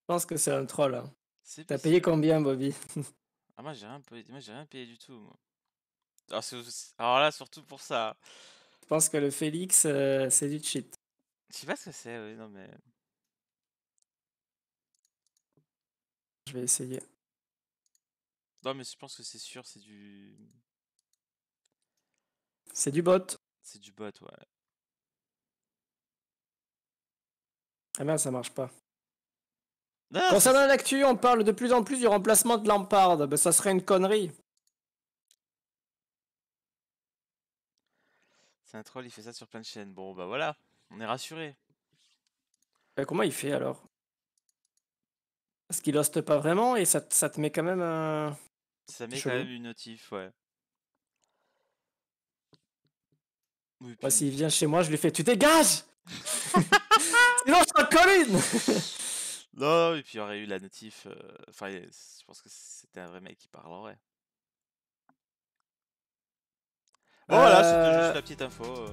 Je pense que c'est un troll. Hein. T'as payé combien, Bobby ah, Moi, j'ai rien, payé... rien payé du tout. Alors là, surtout pour ça. Hein. Je pense que le Félix, euh, c'est du cheat. Je sais pas ce que c'est, oui, non mais. Je vais essayer. Non mais je pense que c'est sûr, c'est du. C'est du bot. C'est du bot, ouais. Ah merde, ça marche pas. Concernant l'actu, on parle de plus en plus du remplacement de Lampard. Ben, ça serait une connerie. C'est un troll, il fait ça sur plein de chaînes. Bon, bah voilà, on est rassuré. Euh, comment il fait alors Parce qu'il hoste pas vraiment et ça, te met quand même un. Ça met quand même une notif, ouais. Oui, S'il vient chez moi, je lui fais Tu dégages Sinon, je en colline Non, et puis il aurait eu la notif. Euh, enfin, je pense que c'était un vrai mec qui parlerait. Oh, voilà, c'était euh, juste la petite info. Euh.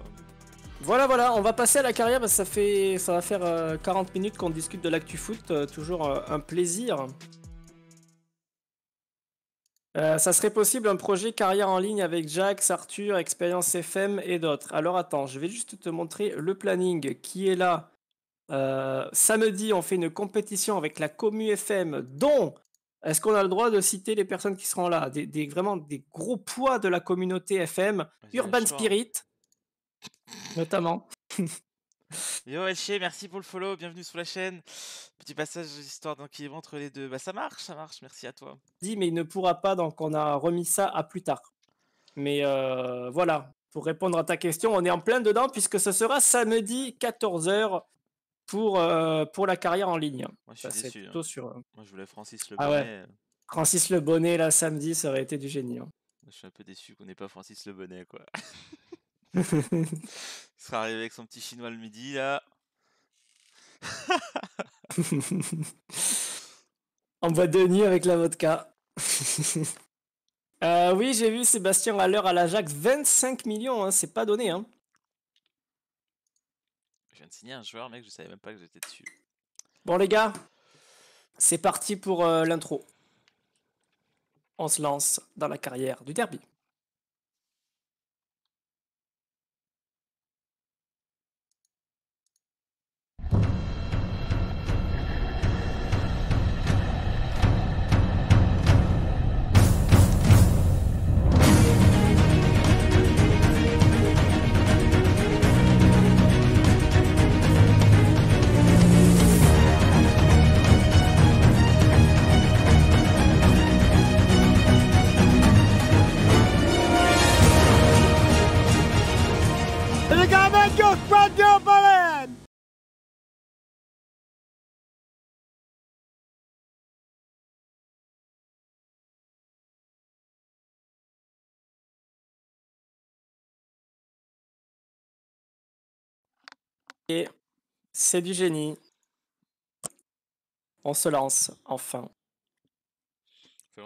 Voilà, voilà, on va passer à la carrière ça, fait, ça va faire 40 euh, minutes qu'on discute de l'actu foot. toujours un plaisir. ça serait possible un projet carrière en ligne avec Jax, Arthur, Expérience FM et d'autres. Alors attends, je vais juste te montrer le planning qui est là. samedi, on fait une compétition avec la Commu FM, dont est-ce qu'on a le droit de citer les personnes qui seront là des, Vraiment des gros poids de la communauté FM, Urban Spirit, notamment. Yo Elche, merci pour le follow, bienvenue sur la chaîne. Petit passage histoire d'enquilibrer entre les deux. Bah ça marche, ça marche, merci à toi. Dis mais il ne pourra pas, donc on a remis ça à plus tard. Mais euh, voilà, pour répondre à ta question, on est en plein dedans puisque ce sera samedi 14h pour, euh, pour la carrière en ligne. Moi, je suis hein. sur, euh, Moi, je voulais Francis Le ah Bonnet. Euh. Francis Le Bonnet, là, samedi, ça aurait été du génie. Hein. Je suis un peu déçu qu'on n'ait pas Francis Le Bonnet, quoi. il sera arrivé avec son petit chinois le midi, là. en boîte de nuit avec la vodka. oui, j'ai vu Sébastien Haller à l'Ajax, 25 millions, hein, c'est pas donné. Hein signé un joueur, mec, je savais même pas que j'étais dessus. Bon, les gars, c'est parti pour euh, l'intro. On se lance dans la carrière du derby. Et c'est du génie. On se lance, enfin.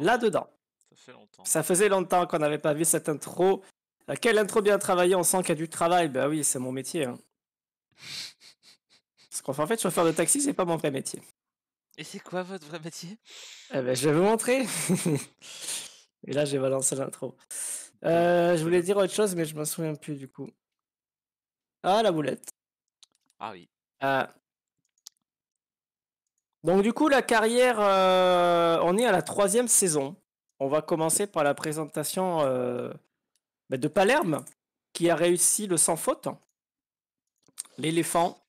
Là-dedans. Ça faisait longtemps qu'on n'avait pas vu cette intro quelle intro bien travaillée, on sent qu'il y a du travail. Bah oui, c'est mon métier. Hein. Parce qu'en fait, chauffeur de taxi, c'est pas mon vrai métier. Et c'est quoi votre vrai métier eh ben, Je vais vous montrer. Et là, j'ai balancé l'intro. Euh, je voulais dire autre chose, mais je me souviens plus du coup. Ah, la boulette. Ah oui. Ah. Donc du coup, la carrière, euh, on est à la troisième saison. On va commencer par la présentation euh, bah, de Palerme, qui a réussi le sans faute. L'éléphant.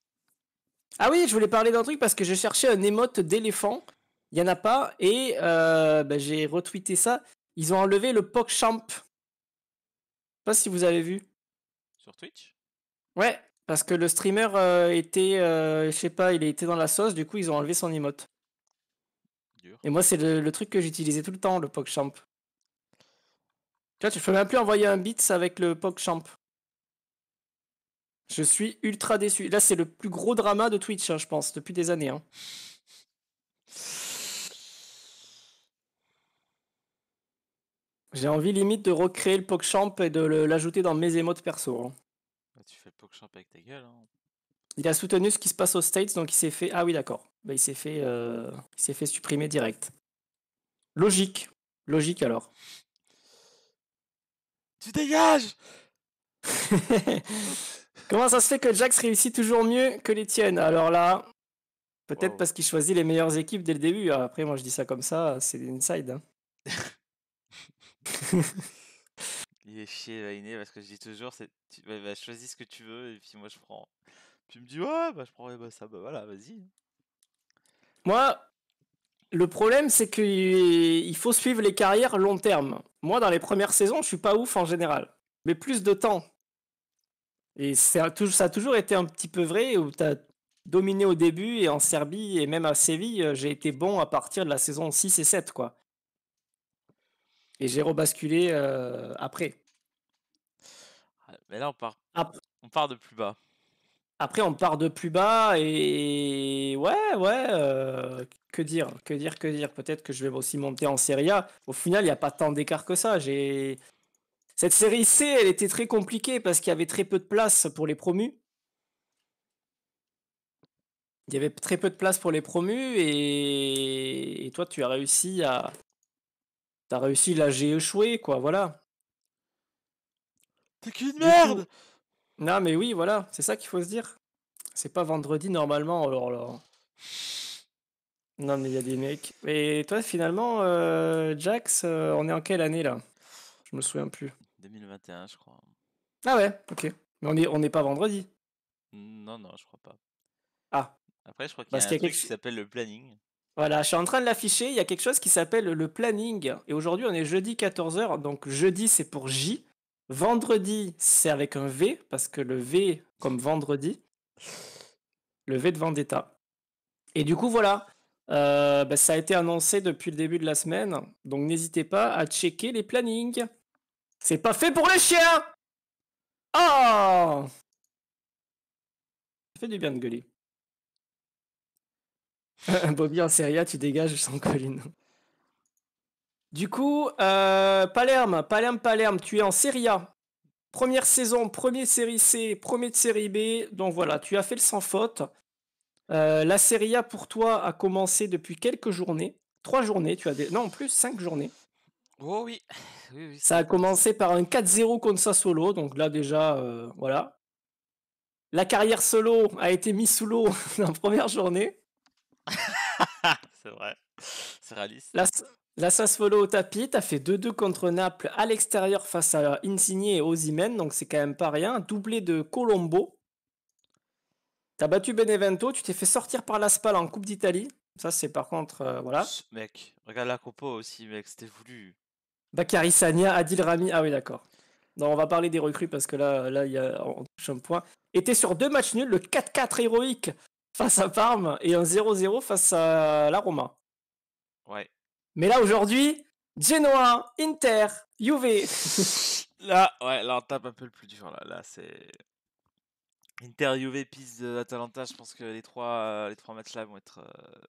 Ah oui, je voulais parler d'un truc parce que je cherchais un émote d'éléphant. Il n'y en a pas. Et euh, bah, j'ai retweeté ça. Ils ont enlevé le PogChamp. Je sais pas si vous avez vu. Sur Twitch Ouais, parce que le streamer euh, était, euh, je sais pas, il était dans la sauce, du coup ils ont enlevé son emote. Et moi c'est le, le, truc que j'utilisais tout le temps, le PogChamp. Tu vois, peux même plus envoyer un beats avec le PogChamp. Je suis ultra déçu. Là, c'est le plus gros drama de Twitch, hein, je pense, depuis des années. Hein. J'ai envie limite de recréer le PogChamp et de l'ajouter dans mes émotes perso. Hein. Bah, tu fais le PogChamp avec ta gueule. Il a soutenu ce qui se passe aux States, donc il s'est fait. Ah oui, d'accord. Bah, il s'est fait, euh, fait supprimer direct. Logique. Logique alors. Tu dégages Comment ça se fait que Jax réussit toujours mieux que les tiennes Alors là, peut-être parce qu'il choisit les meilleures équipes dès le début. Après, moi, je dis ça comme ça, c'est l'inside. Hein. Il est chier, Vainé, parce que je dis toujours, c'est, tu, bah, bah, choisis ce que tu veux, et puis moi, je prends. Tu me dis, ouais, bah, je prends, bah, ça, bah voilà, vas-y. Moi, le problème, c'est qu'il faut suivre les carrières long terme. Moi, dans les premières saisons, je suis pas ouf en général. Mais plus de temps. Et ça a toujours été un petit peu vrai, où tu as dominé au début, et en Serbie, et même à Séville, euh, j'ai été bon à partir de la saison 6 et 7, quoi. Et j'ai rebasculé euh, après. Ah, mais là, on on part de plus bas. Après, on part de plus bas et ouais, ouais, euh, que dire, que dire, que dire. Peut-être que je vais aussi monter en série A. Au final, il n'y a pas tant d'écart que ça. J'ai cette série C, elle était très compliquée parce qu'il y avait très peu de place pour les promus. Il y avait très peu de place pour les promus et, toi, tu as réussi à, as réussi là, j'ai échoué, quoi. Voilà. T'es qu'une merde. Non, mais oui, voilà, c'est ça qu'il faut se dire. C'est pas vendredi normalement, alors, là Non, mais il y a des mecs. Et toi, finalement, euh, Jax, euh, on est en quelle année là Je me souviens plus. 2021, je crois. Ah ouais, ok. Mais on n'est on pas vendredi. Non, non, je crois pas. Ah. Après, je crois qu'il y a quelque un qui s'appelle le planning. Voilà, je suis en train de l'afficher. Il y a quelque chose qui s'appelle le planning. Et aujourd'hui, on est jeudi 14h. Donc, jeudi, c'est pour J. Vendredi, c'est avec un V, parce que le V, comme vendredi, le V de Vendetta. Et du coup, voilà, euh, bah, ça a été annoncé depuis le début de la semaine, donc n'hésitez pas à checker les plannings. C'est pas fait pour les chiens Oh Ça fait du bien de gueuler. Bobby en série tu dégages sans colline. Du coup, euh, Palerme, Palerme, Palerme, tu es en Serie A. Première saison, premier série C, premier de série B. Donc voilà, tu as fait le sans faute. Euh, la Serie A pour toi a commencé depuis quelques journées. Trois journées, tu as des... Non, en plus, cinq journées. Oh oui. ça a commencé par un 4-0 contre solo. Donc là, déjà, euh, voilà. La carrière solo a été mise sous l'eau dans la première journée. C'est vrai. C'est réaliste se Follow au tapis, t'as fait 2-2 contre Naples à l'extérieur face à Insigne et Ozimène. donc c'est quand même pas rien. Doublé de Colombo. T'as battu Benevento, tu t'es fait sortir par la Spal en Coupe d'Italie. Ça, c'est par contre, euh, voilà. Mec, regarde la compo aussi, mec, c'était voulu. Bakary Sania, Adil Rami, ah oui, d'accord. Non, on va parler des recrues parce que là, là y a, on touche un point. Était sur deux matchs nuls, le 4-4 héroïque face à Parme et un 0-0 face à la Roma. Ouais. Mais là, aujourd'hui, Genoa, Inter, Juve. là, ouais, là, on tape un peu le plus dur. Là, là c'est. Inter, Juve, Pise, Atalanta, je pense que les trois, euh, les trois matchs là vont être. Euh,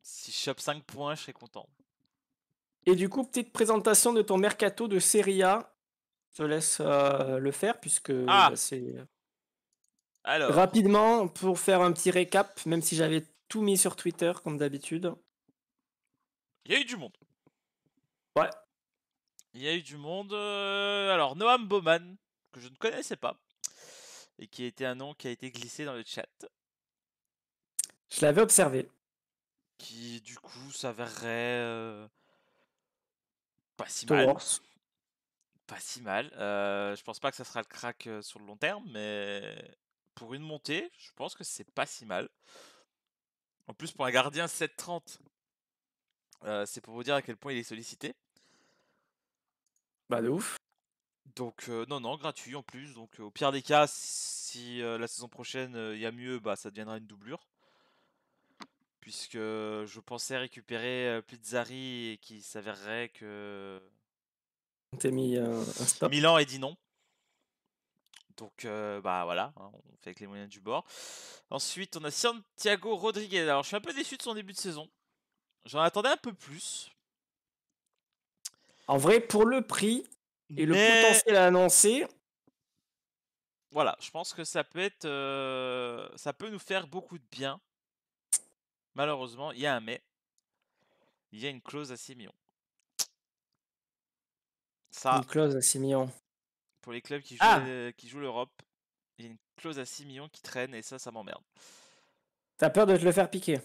si je chope 5 points, je serai content. Et du coup, petite présentation de ton mercato de Serie A. Je te laisse euh, le faire puisque ah bah, Alors. Rapidement, pour faire un petit récap, même si j'avais tout mis sur Twitter comme d'habitude. Il y a eu du monde. Ouais. Il y a eu du monde. Euh, alors, Noam Bowman que je ne connaissais pas, et qui a été un nom qui a été glissé dans le chat. Je l'avais observé. Qui, du coup, s'avérerait euh, pas si mal. Pas si mal. je pense pas que ça sera le crack euh, sur le long terme, mais pour une montée, je pense que c'est pas si mal. En plus, pour un gardien 7.30 30 c'est pour vous dire à quel point il est sollicité. Bah de ouf. Donc non, non, gratuit en plus. Donc au pire des cas, si la saison prochaine il y a mieux, bah ça deviendra une doublure. Puisque je pensais récupérer Pizzari et qu'il s'avérerait que... t'a mis un stop. Milan et dit non. Donc bah voilà, hein, on fait avec les moyens du bord. Ensuite, on a Santiago Rodriguez. Alors je suis un peu déçu de son début de saison. J'en attendais un peu plus. En vrai, pour le prix et le potentiel annoncé. Voilà, je pense que ça peut être. Euh, ça peut nous faire beaucoup de bien. Malheureusement, il y a un mais. Il y a une clause à 6 millions. une clause à 6 millions. Pour les clubs qui jouent, ah! qui jouent l'Europe, il y a une clause à 6 millions qui traîne et ça, ça m'emmerde. T'as peur de te le faire piquer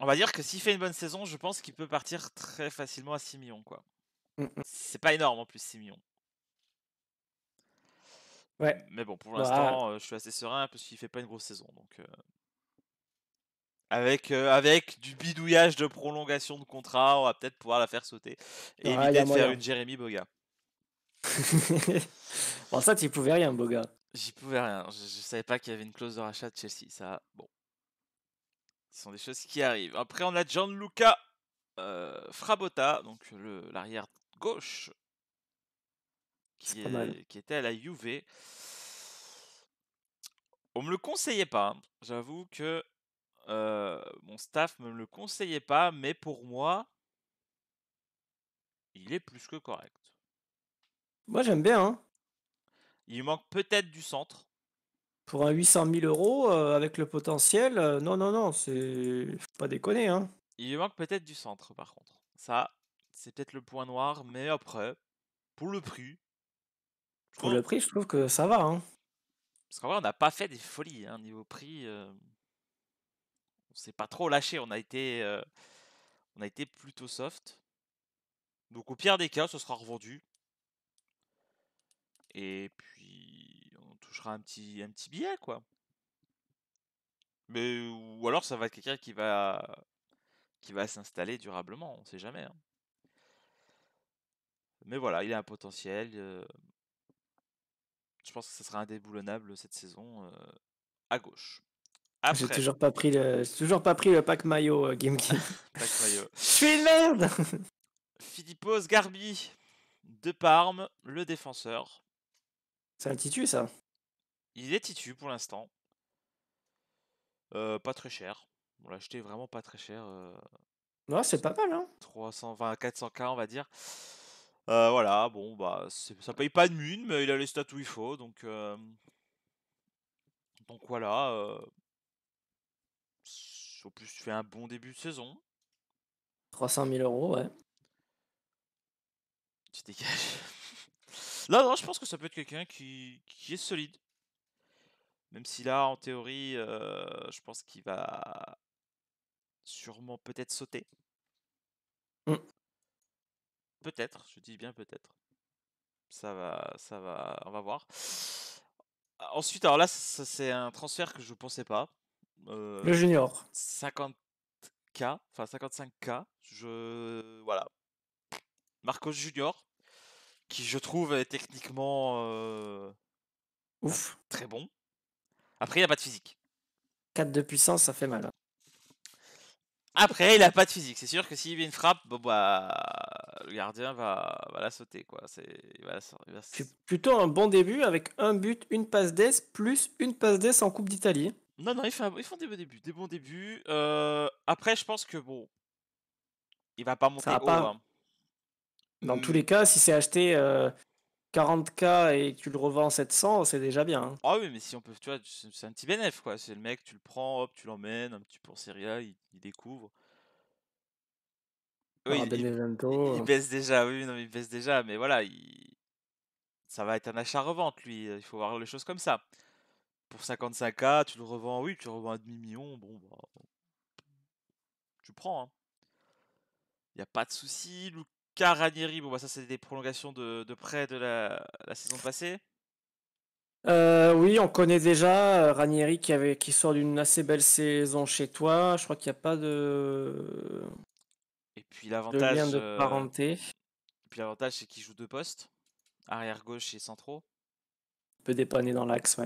on va dire que s'il fait une bonne saison, je pense qu'il peut partir très facilement à 6 millions. quoi. Mmh C'est pas énorme en plus, 6 millions. Ouais. Mais bon, pour bah l'instant, euh, je suis assez serein parce qu'il fait pas une grosse saison. Donc, euh, Avec, euh, avec du bidouillage de prolongation de contrat, on va peut-être pouvoir la faire sauter. Et ah, éviter de faire une Jérémy Boga. bon, ça, tu pouvais rien, Boga. J'y pouvais rien. Je, je savais pas qu'il y avait une clause de rachat de Chelsea. Ça, bon. Ce sont des choses qui arrivent. Après, on a Gianluca euh, Frabotta, donc l'arrière gauche, qui, était à la UV. On me le conseillait pas. Hein. J'avoue que euh, mon staff me le conseillait pas, mais pour moi, il est plus que correct. Moi, j'aime bien. Hein. Il manque peut-être du centre. Pour un 800 000 euros, euh, avec le potentiel, euh, non, non, non, c'est. pas déconner, hein. Il lui manque peut-être du centre, par contre. Ça, c'est peut-être le point noir, mais après, pour le prix. Pour le prix, je trouve que ça va, hein. Parce qu'en vrai, on n'a pas fait des folies, hein, niveau prix. Euh, on s'est pas trop lâché, on a été. On a été plutôt soft. Donc, au pire des cas, ce sera revendu. Et puis touchera un petit, un petit billet, quoi. Mais, ou alors ça va être quelqu'un qui va, qui va s'installer durablement, on sait jamais. Hein. Mais voilà, il a un potentiel. Euh, je pense que ce sera indéboulonnable cette saison euh, à gauche. Ah, j'ai toujours pas pris le, toujours pas pris le pack maillot euh, Je suis une merde. Philippos Garbi de Parme, le défenseur. C'est un titu ça. Il est titu pour l'instant. Euh, pas très cher. On l'a acheté vraiment pas très cher. Non, euh, c'est pas mal, hein 320, 400K, on va dire. Euh, voilà, bon, bah, ça paye pas de mine, mais il a les stats où il faut, donc... Donc voilà. Au plus, tu fais un bon début de saison. 300 000 euros, ouais. Tu dégages. Là, non, je pense que ça peut être quelqu'un qui est solide. Même si là, en théorie, euh, je pense qu'il va sûrement peut-être sauter. Mmh. Peut-être, je dis bien peut-être. Ça va, ça va, on va voir. Ensuite, alors là, c'est un transfert que je ne pensais pas. Euh, le junior. 50K, enfin 55K. Je, voilà. Marcos Junior, qui je trouve est techniquement euh, ouf, très bon. Après, il n'a pas de physique. 4 de puissance, ça fait mal. Hein. Après, il n'a pas de physique. C'est sûr que s'il a une frappe, bah, le gardien va, la sauter. Quoi. C'est, plutôt un bon début avec un but, une passe d'ess, plus une passe d'ess en Coupe d'Italie. Non, non, ils font, des bons débuts. Euh, après, je pense que bon, il va pas monter haut. Hein. Dans tous mmh. les cas, si c'est acheté euh, 40K et tu le revends 700, c'est déjà bien. Hein. Ah oui, mais si on peut, tu vois, c'est un petit bénéfice. quoi. C'est le mec, tu le prends, hop, tu l'emmènes un petit pour en série il, découvre. Oui, il, euh. baisse déjà, oui, non, il baisse déjà, mais voilà, ça va être un achat-revente, lui. Euh, il faut voir les choses comme ça. Pour 55K, tu le revends, oui, tu revends à demi-million, bon, bah, tu prends. Hein. Il n'y a pas de souci. Ranieri, bon, bah, ça, c'est des prolongations de, près de la, saison passée. Euh, oui, on connaît déjà euh, Ranieri qui, avait, qui sort d'une assez belle saison chez toi. Je crois qu'il n'y a pas de. Et puis l'avantage. De de euh, parenté. Et puis l'avantage, c'est qu'il joue deux postes arrière gauche et centraux. Peut dépanner dans l'axe,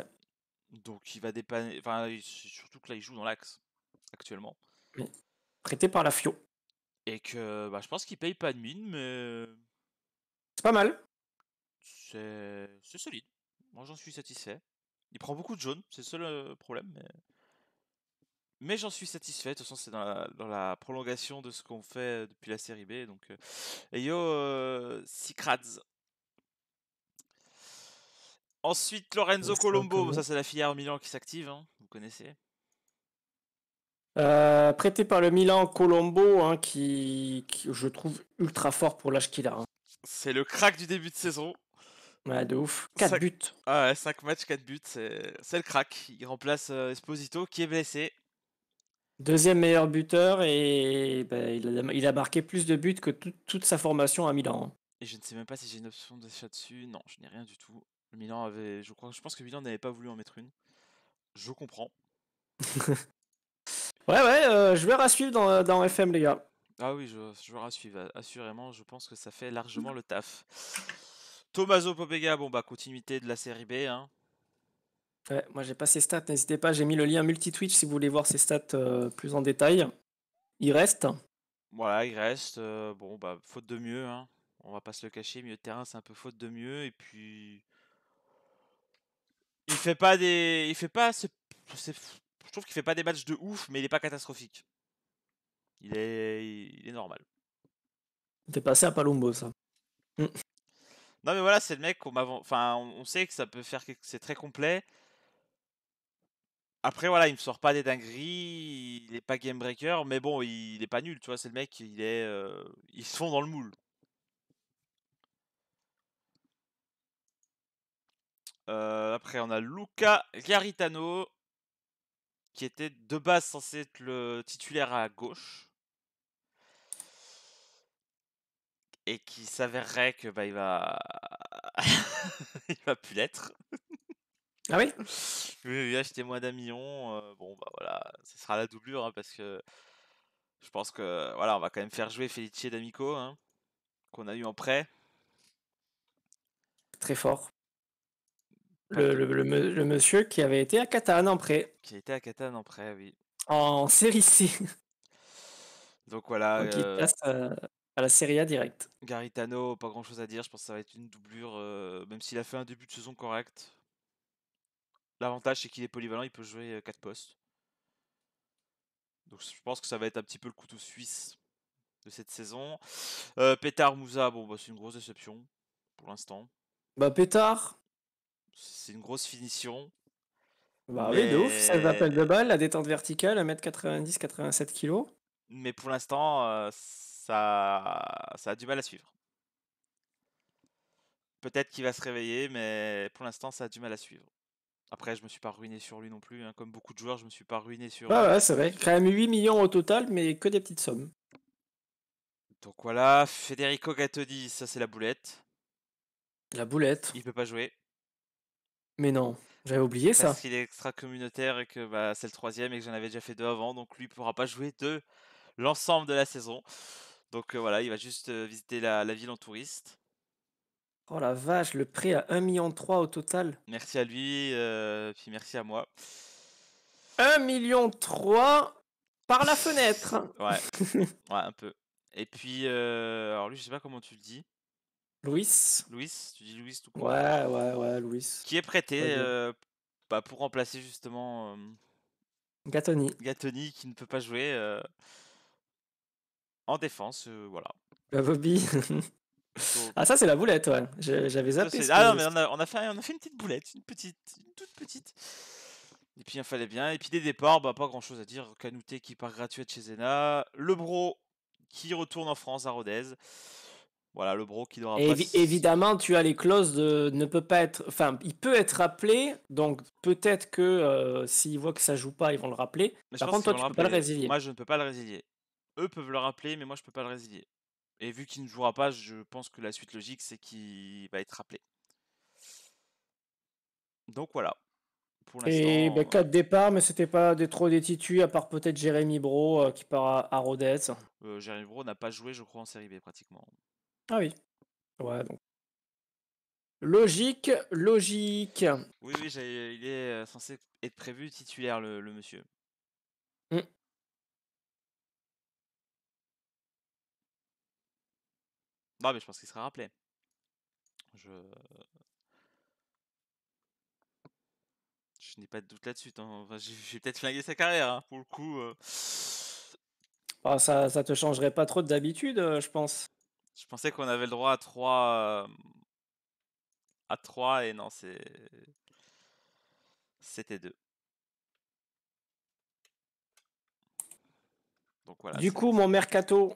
Donc il va dépanner. Enfin, surtout que là, il joue dans l'axe actuellement. Prêté par la FIO. Et que bah, je pense qu'il paye pas de mine, mais. Euh, c'est pas mal. C'est solide. Moi, j'en suis satisfait. Il prend beaucoup de jaune, c'est le seul euh, problème. Mais, mais j'en suis satisfait. De toute façon, c'est dans la, prolongation de ce qu'on fait euh, depuis la série B. Donc, et yo, euh, Ensuite, Lorenzo Colombo. Ça, c'est la filière Milan qui s'active. Hein, vous connaissez. Euh, prêté par le Milan Colombo, hein, qui, je trouve ultra fort pour l'âge qu'il a. Hein. C'est le crack du début de saison. Ouais, de ouf. 4 buts. 5 ah matchs, 4 buts, c'est le crack. Il remplace euh, Esposito qui est blessé. Deuxième meilleur buteur et ben, il, a, marqué plus de buts que toute sa formation à Milan. Hein. Et je ne sais même pas si j'ai une option d'achat dessus. Non, je n'ai rien du tout. Milan avait, je crois, je pense que Milan n'avait pas voulu en mettre une. Je comprends. Ouais, ouais, euh, je vais rassuivre suivre dans, FM, les gars. Ah oui, je, vais rassuivre, suivre, assurément. Je pense que ça fait largement le taf. Tomaso Popega, bon bah continuité de la série B. Hein. Ouais, moi j'ai pas ses stats, n'hésitez pas, j'ai mis le lien multi-twitch si vous voulez voir ses stats euh, plus en détail. Il reste Voilà, il reste. Euh, bon bah faute de mieux, hein. on va pas se le cacher, mieux de terrain c'est un peu faute de mieux et puis il fait pas des, il fait pas ce, je trouve qu'il fait pas des matchs de ouf, mais il n'est pas catastrophique. Il est, il est normal. T'es passé à Palumbo, ça. Mm. Non, mais voilà, c'est le mec qu'on Enfin, on sait que ça peut faire. C'est très complet. Après, voilà, il me sort pas des dingueries. Il n'est pas game breaker, mais bon, il, est pas nul, tu vois. C'est le mec, il est. Euh, ils se fond dans le moule. Euh, après, on a Luca Garitano qui était de base censé être le titulaire à gauche. Et qui s'avérerait que bah, il va. il va plus l'être. Ah oui Oui, oui achetez-moi Damion euh, bon, bah voilà, ce sera la doublure hein, parce que je pense que voilà, on va quand même faire jouer Felice D'Amico hein, qu'on a eu en prêt. Très fort le, monsieur qui avait été à Catane en prêt. Qui a été à Catane en prêt, oui. En série C. Donc voilà. Donc, euh, passe euh, à, la série A direct. Garitano, pas grand chose à dire. Je pense que ça va être une doublure, euh, même s'il a fait un début de saison correct. L'avantage, c'est qu'il est polyvalent, il peut jouer 4 postes. Donc je pense que ça va être un petit peu le couteau suisse de cette saison. Pétard Moussa, bon, bah, c'est une grosse déception pour l'instant. Bah, Pétard, c'est une grosse finition. Bah oui, de ouf, Ça s'appelle de balle, la détente verticale, 1m90, 87 kg. Mais pour l'instant, euh, ça, ça a du mal à suivre. Peut-être qu'il va se réveiller, mais pour l'instant, ça a du mal à suivre. Après, je me suis pas ruiné sur lui non plus. Hein. Comme beaucoup de joueurs, je me suis pas ruiné sur. Ah ouais, euh, c'est vrai. Quand même 8 millions au total, mais que des petites sommes. Donc voilà, Federico Gattodi, ça c'est la boulette. La boulette. Il peut pas jouer. Mais non, j'avais oublié ça. Parce qu'il est extra communautaire et que bah, c'est le troisième et que j'en avais déjà fait deux avant, donc lui pourra pas jouer deux l'ensemble de la saison. Donc euh, voilà, il va juste visiter la, ville en touriste. Oh la vache, le prix à 1,3 million au total. Merci à lui, puis merci à moi. 1,3 million par la fenêtre. ouais. ouais, un peu. Et puis, alors lui, je sais pas comment tu le dis. Louis. Louis, tu dis Louis tout court. Ouais, ouais, ouais, Louis. Qui est prêté euh, bah, pour remplacer justement. gatoni, Gatoni. qui ne peut pas jouer euh, en défense, euh, voilà. Bah, Bobby. ah, ça, c'est la boulette, ouais. J'avais zappé. ah non, mais on a, fait, on a fait une petite boulette, une petite, toute petite. Et puis il fallait bien. Et puis des départs, bah, pas grand chose à dire. Canouté qui part gratuit chez Zena. Lebro qui retourne en France à Rodez. Voilà, le bro qui doit. Évi évidemment, tu as les clauses de ne peut pas être. Enfin, il peut être rappelé, donc peut-être que s'il euh, s'ils voient que ça joue pas, ils vont le rappeler. Mais Par contre, toi, tu peux pas le résilier. Moi, je ne peux pas le résilier. Eux peuvent le rappeler, mais moi, je peux pas le résilier. Et vu qu'il ne jouera pas, je pense que la suite logique, c'est qu'il va être rappelé. Donc voilà. Pour Et 4 ben, euh, départs, mais c'était pas des, trop des à part peut-être Jérémy Bro euh, qui part à, Rodez. Jérémy Bro n'a pas joué, je crois, en série B pratiquement. Ah oui. Ouais, donc. Logique, logique. Oui, oui, il est euh, censé être prévu titulaire, le, monsieur. Mmh. Non, mais je pense qu'il sera rappelé. Je. Je n'ai pas de doute là-dessus. Hein. Enfin, J'ai peut-être flingué sa carrière, hein, pour le coup. Euh. Ah, ça, ça te changerait pas trop d'habitude, euh, je pense. Je pensais qu'on avait le droit à 3 à 3 et non, c'est c'était 2. Donc voilà. Du coup, mon mercato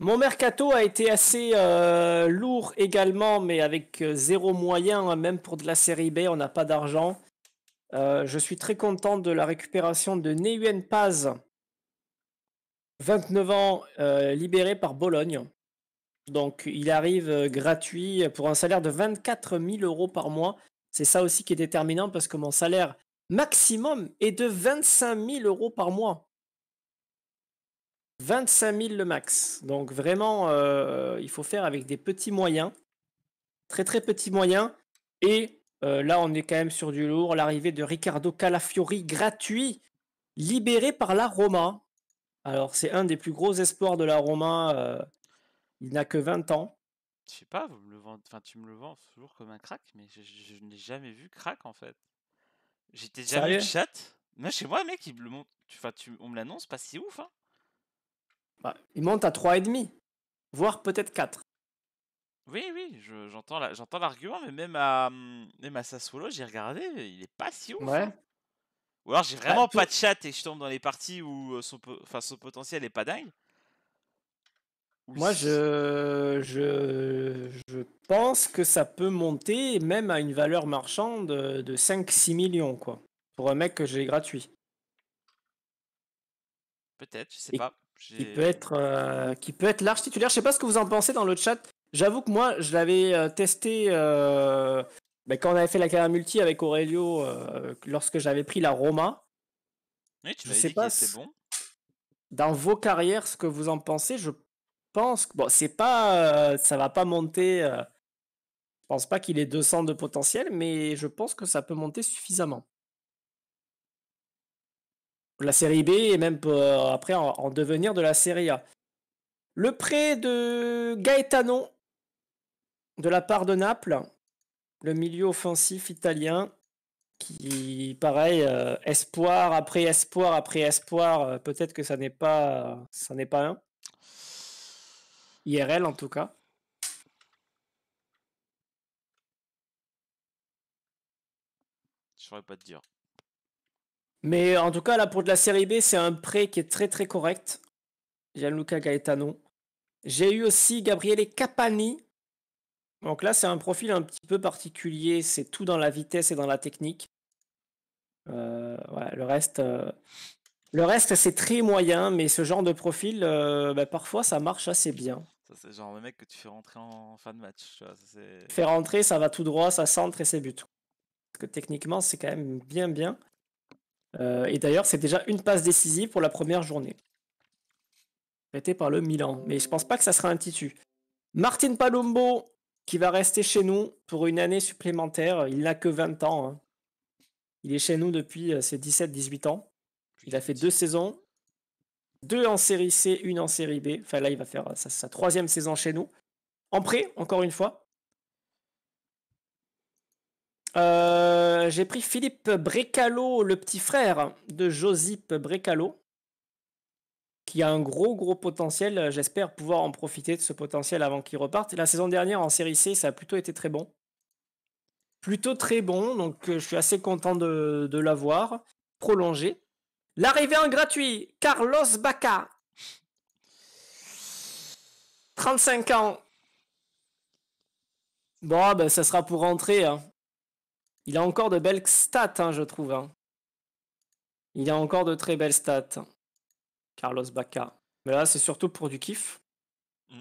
Mon mercato a été assez lourd également, mais avec zéro moyen, hein, même pour de la série B, on n'a pas d'argent. je suis très content de la récupération de Neuen Paz, 29 ans, euh, libéré par Bologne. Donc il arrive euh, gratuit pour un salaire de 24 000 euros par mois. C'est ça aussi qui est déterminant parce que mon salaire maximum est de 25 000 euros par mois. 25 000 le max. Donc vraiment, euh, il faut faire avec des petits moyens. Très très petits moyens. Et là, on est quand même sur du lourd. L'arrivée de Riccardo Calafiori gratuit, libéré par la Roma. Alors, c'est un des plus gros espoirs de la Roma. Euh, il n'a que 20 ans. Je sais pas, vous le enfin, tu me le vends toujours comme un crack, mais je, ne l'ai n'ai jamais vu crack en fait. J'étais jamais le chat. Mais chez moi, mec, il le monte. Enfin, on me l'annonce pas si ouf. Hein. Bah, il monte à 3,5, voire peut-être 4. Oui, oui, j'entends l'argument, mais même à, Massa hum, j'ai regardé, il est pas si ouf. Ou alors j'ai bah, vraiment pas de chat et je tombe dans les parties où euh, son, enfin, potentiel est pas dingue. Moi, je... je, pense que ça peut monter même à une valeur marchande de 5-6 millions, quoi. Pour un mec que j'ai gratuit. Peut-être, je sais pas euh, qui peut être qui peut être large titulaire. Je sais pas ce que vous en pensez dans le chat. J'avoue que moi, je l'avais euh, testé ben, quand on avait fait la carrière multi avec Aurelio, euh, lorsque j'avais pris la Roma, je sais pas c'est bon. Dans vos carrières, ce que vous en pensez, je pense que bon, c'est pas, euh, ça va pas monter. Je euh, je pense pas qu'il ait 200 de potentiel, mais je pense que ça peut monter suffisamment. La série B et même après en devenir de la série A. Le prêt de Gaetano de la part de Naples, le milieu offensif italien qui, pareil, euh, espoir après espoir après espoir, euh, peut-être que ça n'est pas, ça n'est pas un. IRL en tout cas. Je saurais pas te dire. Mais en tout cas, là, pour de la série B, c'est un prêt qui est très très correct. Gianluca Gaetano. J'ai eu aussi Gabriele Capani, donc là, c'est un profil un petit peu particulier. C'est tout dans la vitesse et dans la technique. Euh, le reste, euh, le reste, c'est très moyen, mais ce genre de profil, euh, bah, parfois, ça marche assez bien. Ça, c'est genre le mec que tu fais rentrer en fin de match. Tu fais rentrer, ça va tout droit, ça centre et c'est but. Parce que techniquement, c'est quand même bien, bien. et d'ailleurs, c'est déjà une passe décisive pour la première journée. Prêté par le Milan, mais je pense pas que ça sera un titu. Martin Palumbo qui va rester chez nous pour une année supplémentaire. Il n'a que 20 ans. Hein. Il est chez nous depuis euh, ses 17-18 ans. Il a fait deux saisons, deux en série C, une en série B. Enfin là, il va faire euh, sa, troisième saison chez nous. En prêt, encore une fois. Euh, j'ai pris Philippe Brecalo, le petit frère de Josip Brecalo qui a un gros, gros potentiel. Euh, j'espère pouvoir en profiter de ce potentiel avant qu'il reparte. La saison dernière, en série C, ça a plutôt été très bon. Plutôt très bon, donc euh, je suis assez content de, l'avoir prolongé. L'arrivée en gratuit, Carlos Baca. 35 ans. Bon, ah ben, ça sera pour rentrer. Hein. Il a encore de belles stats, hein, je trouve. Hein. Il a encore de très belles stats. Carlos Bacca. Mais là, c'est surtout pour du kiff. Mm.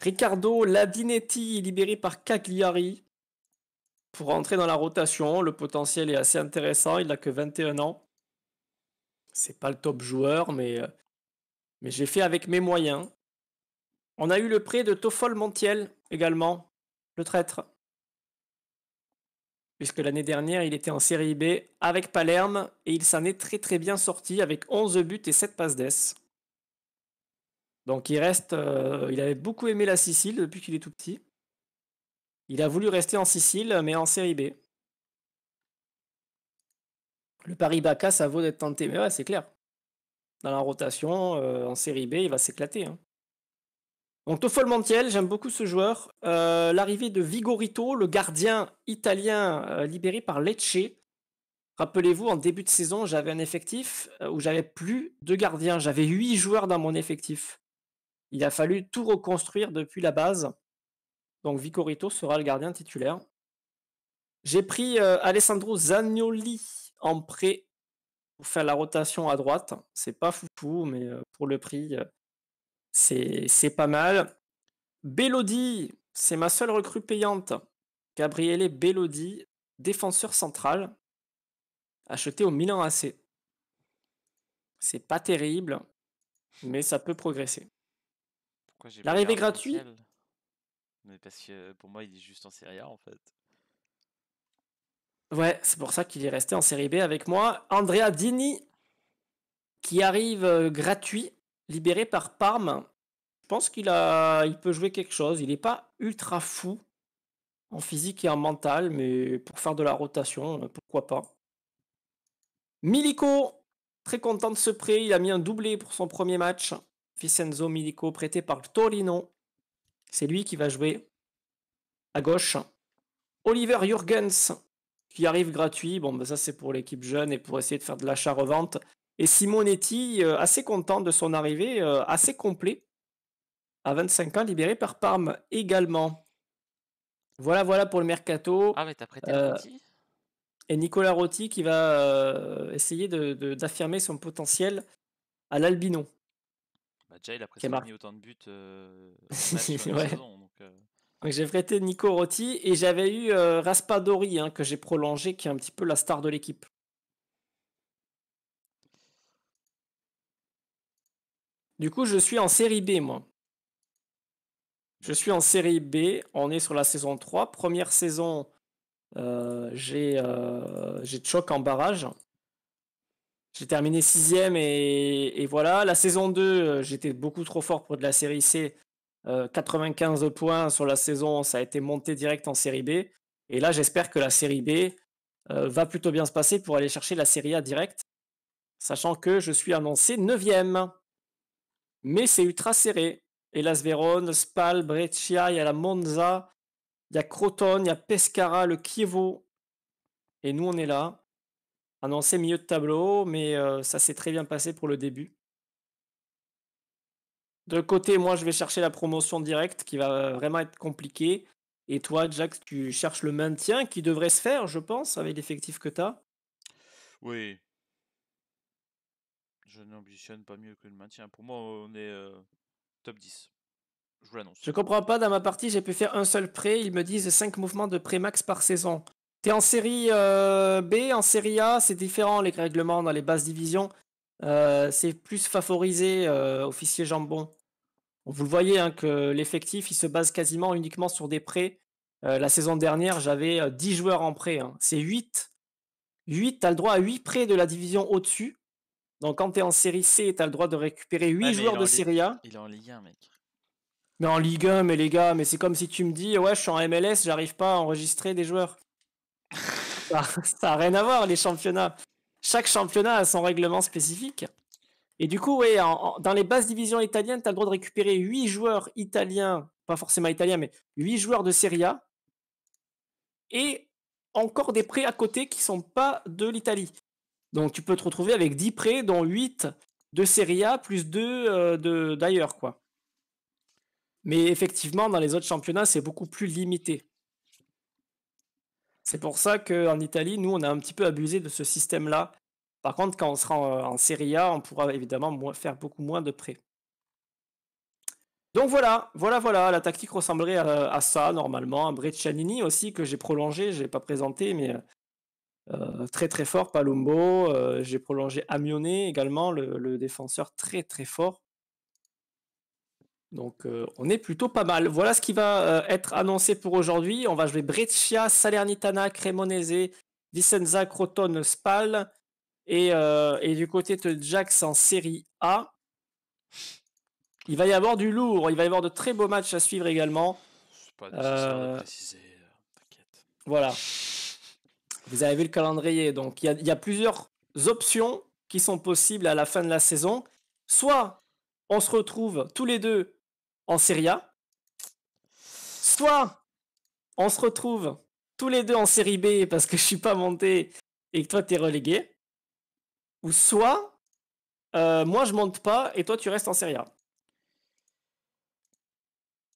Ricardo Ladinetti libéré par Cagliari pour entrer dans la rotation. Le potentiel est assez intéressant. Il n'a que 21 ans. C'est pas le top joueur, mais, euh, mais j'ai fait avec mes moyens. On a eu le prêt de Toffol Montiel également, le traître puisque l'année dernière, il était en Série B avec Palerme et il s'en est très très bien sorti avec 11 buts et 7 passes d'ess. Donc il reste, euh, il avait beaucoup aimé la Sicile depuis qu'il est tout petit. Il a voulu rester en Sicile, mais en Série B. Le Paris-Bacca, ça vaut d'être tenté, mais ouais, c'est clair. Dans la rotation, euh, en Série B, il va s'éclater. Hein. Donc Toffol j'aime beaucoup ce joueur. Euh, l'arrivée de Vigorito, le gardien italien euh, libéré par Lecce. Rappelez-vous, en début de saison, j'avais un effectif euh, où j'avais plus de gardiens. J'avais huit joueurs dans mon effectif. Il a fallu tout reconstruire depuis la base. Donc Vigorito sera le gardien titulaire. J'ai pris Alessandro Zagnoli en prêt pour faire la rotation à droite. C'est pas foufou, mais pour le prix, c'est pas mal. Bélody, c'est ma seule recrue payante. Gabriele Bélody, défenseur central, acheté au Milan AC. C'est pas terrible, mais ça peut progresser. L'arrivée gratuite Mais parce que euh, pour moi, il est juste en série A en fait. Ouais, c'est pour ça qu'il est resté en Série B avec moi. Andrea Dini, qui arrive euh, gratuit libéré par Parme. Je pense qu'il a, il peut jouer quelque chose. Il n'est pas ultra fou en physique et en mental, mais pour faire de la rotation, euh, pourquoi pas. Milico, très content de ce prêt. Il a mis un doublé pour son premier match. Vicenzo Milico, prêté par Torino. C'est lui qui va jouer à gauche. Oliver Jurgens, qui arrive gratuit. Bon, ben ça, c'est pour l'équipe jeune et pour essayer de faire de l'achat-revente. Et Simonetti, euh, assez content de son arrivée, euh, assez complet, à 25 ans, libéré par Parme également. Voilà, voilà pour le mercato. Ah, prêté euh, Et Nicolas Rotti qui va essayer d'affirmer de, son potentiel à l'Albino. Bah, déjà, il a autant de buts j'ai prêté Nico Rotti et j'avais eu Raspadori hein, que j'ai prolongé, qui est un petit peu la star de l'équipe. Du coup, je suis en série B, moi. Je suis en série B, on est sur la saison 3. Première saison, euh, j'ai euh, choc en barrage. J'ai terminé sixième et, et voilà. La saison 2, euh, j'étais beaucoup trop fort pour de la série C. 95 euh, points sur la saison, ça a été monté direct en série B. Et là, j'espère que la série B va plutôt bien se passer pour aller chercher la série A direct, sachant que je suis annoncé neuvième mais c'est ultra serré. Et la Spal, Breccia, il y a la Monza, il y a Crotone, il y a Pescara, le Chievo. Et nous, on est là. Annoncé milieu de tableau, mais euh, ça s'est très bien passé pour le début. De côté, moi, je vais chercher la promotion directe qui va euh, vraiment être compliquée. Et toi, Jack, tu cherches le maintien qui devrait se faire, je pense, avec l'effectif que tu as. Oui, je n'ambitionne pas mieux que le maintien. Pour moi, on est euh, top 10. Je vous l'annonce. Je comprends pas, dans ma partie, j'ai pu faire un seul prêt. Ils me disent 5 mouvements de prêt max par saison. Tu es en série euh, B, en série A, c'est différent les règlements dans les basses divisions. Euh, c'est plus favorisé officier jambon. Vous le voyez hein, que l'effectif, il se base quasiment uniquement sur des prêts. la saison dernière, j'avais 10 joueurs en prêt. Hein. C'est 8 8, tu as le droit à 8 prêts de la division au-dessus donc quand tu es en série C, tu as le droit de récupérer 8 joueurs de Serie A. Il est en Ligue 1, mec. Mais en Ligue 1, mais les gars, mais c'est comme si tu me dis, ouais, je suis en MLS, j'arrive pas à enregistrer des joueurs. ça, n'a rien à voir, les championnats. Chaque championnat a son règlement spécifique. Et du coup, ouais, dans les basses divisions italiennes, tu as le droit de récupérer 8 joueurs italiens, pas forcément italiens, mais 8 joueurs de Serie A. Et encore des prêts à côté qui sont pas de l'Italie. Donc tu peux te retrouver avec 10 prêts, dont 8 de Serie A, plus 2 euh, de d'ailleurs. quoi. Mais effectivement, dans les autres championnats, c'est beaucoup plus limité. C'est pour ça qu'en Italie, nous, on a un petit peu abusé de ce système-là. Par contre, quand on sera en, Serie A, on pourra évidemment faire beaucoup moins de prêts. Donc voilà, voilà, voilà, la tactique ressemblerait à, ça normalement. Un Breccianini aussi, que j'ai prolongé, je n'ai pas présenté, mais euh, euh, très très fort, Palumbo euh, J'ai prolongé Amione également, le, défenseur très très fort. Donc euh, on est plutôt pas mal. Voilà ce qui va être annoncé pour aujourd'hui. On va jouer Brescia, Salernitana, Cremonese, Vicenza, Crotone, Spal. Et, du côté de Jax en série A. Il va y avoir du lourd, il va y avoir de très beaux matchs à suivre également. Voilà. Vous avez vu le calendrier, donc il y, a plusieurs options qui sont possibles à la fin de la saison. Soit on se retrouve tous les deux en série A, soit on se retrouve tous les deux en Série B parce que je suis pas monté et que toi es relégué, ou soit euh, moi je monte pas et toi tu restes en série A.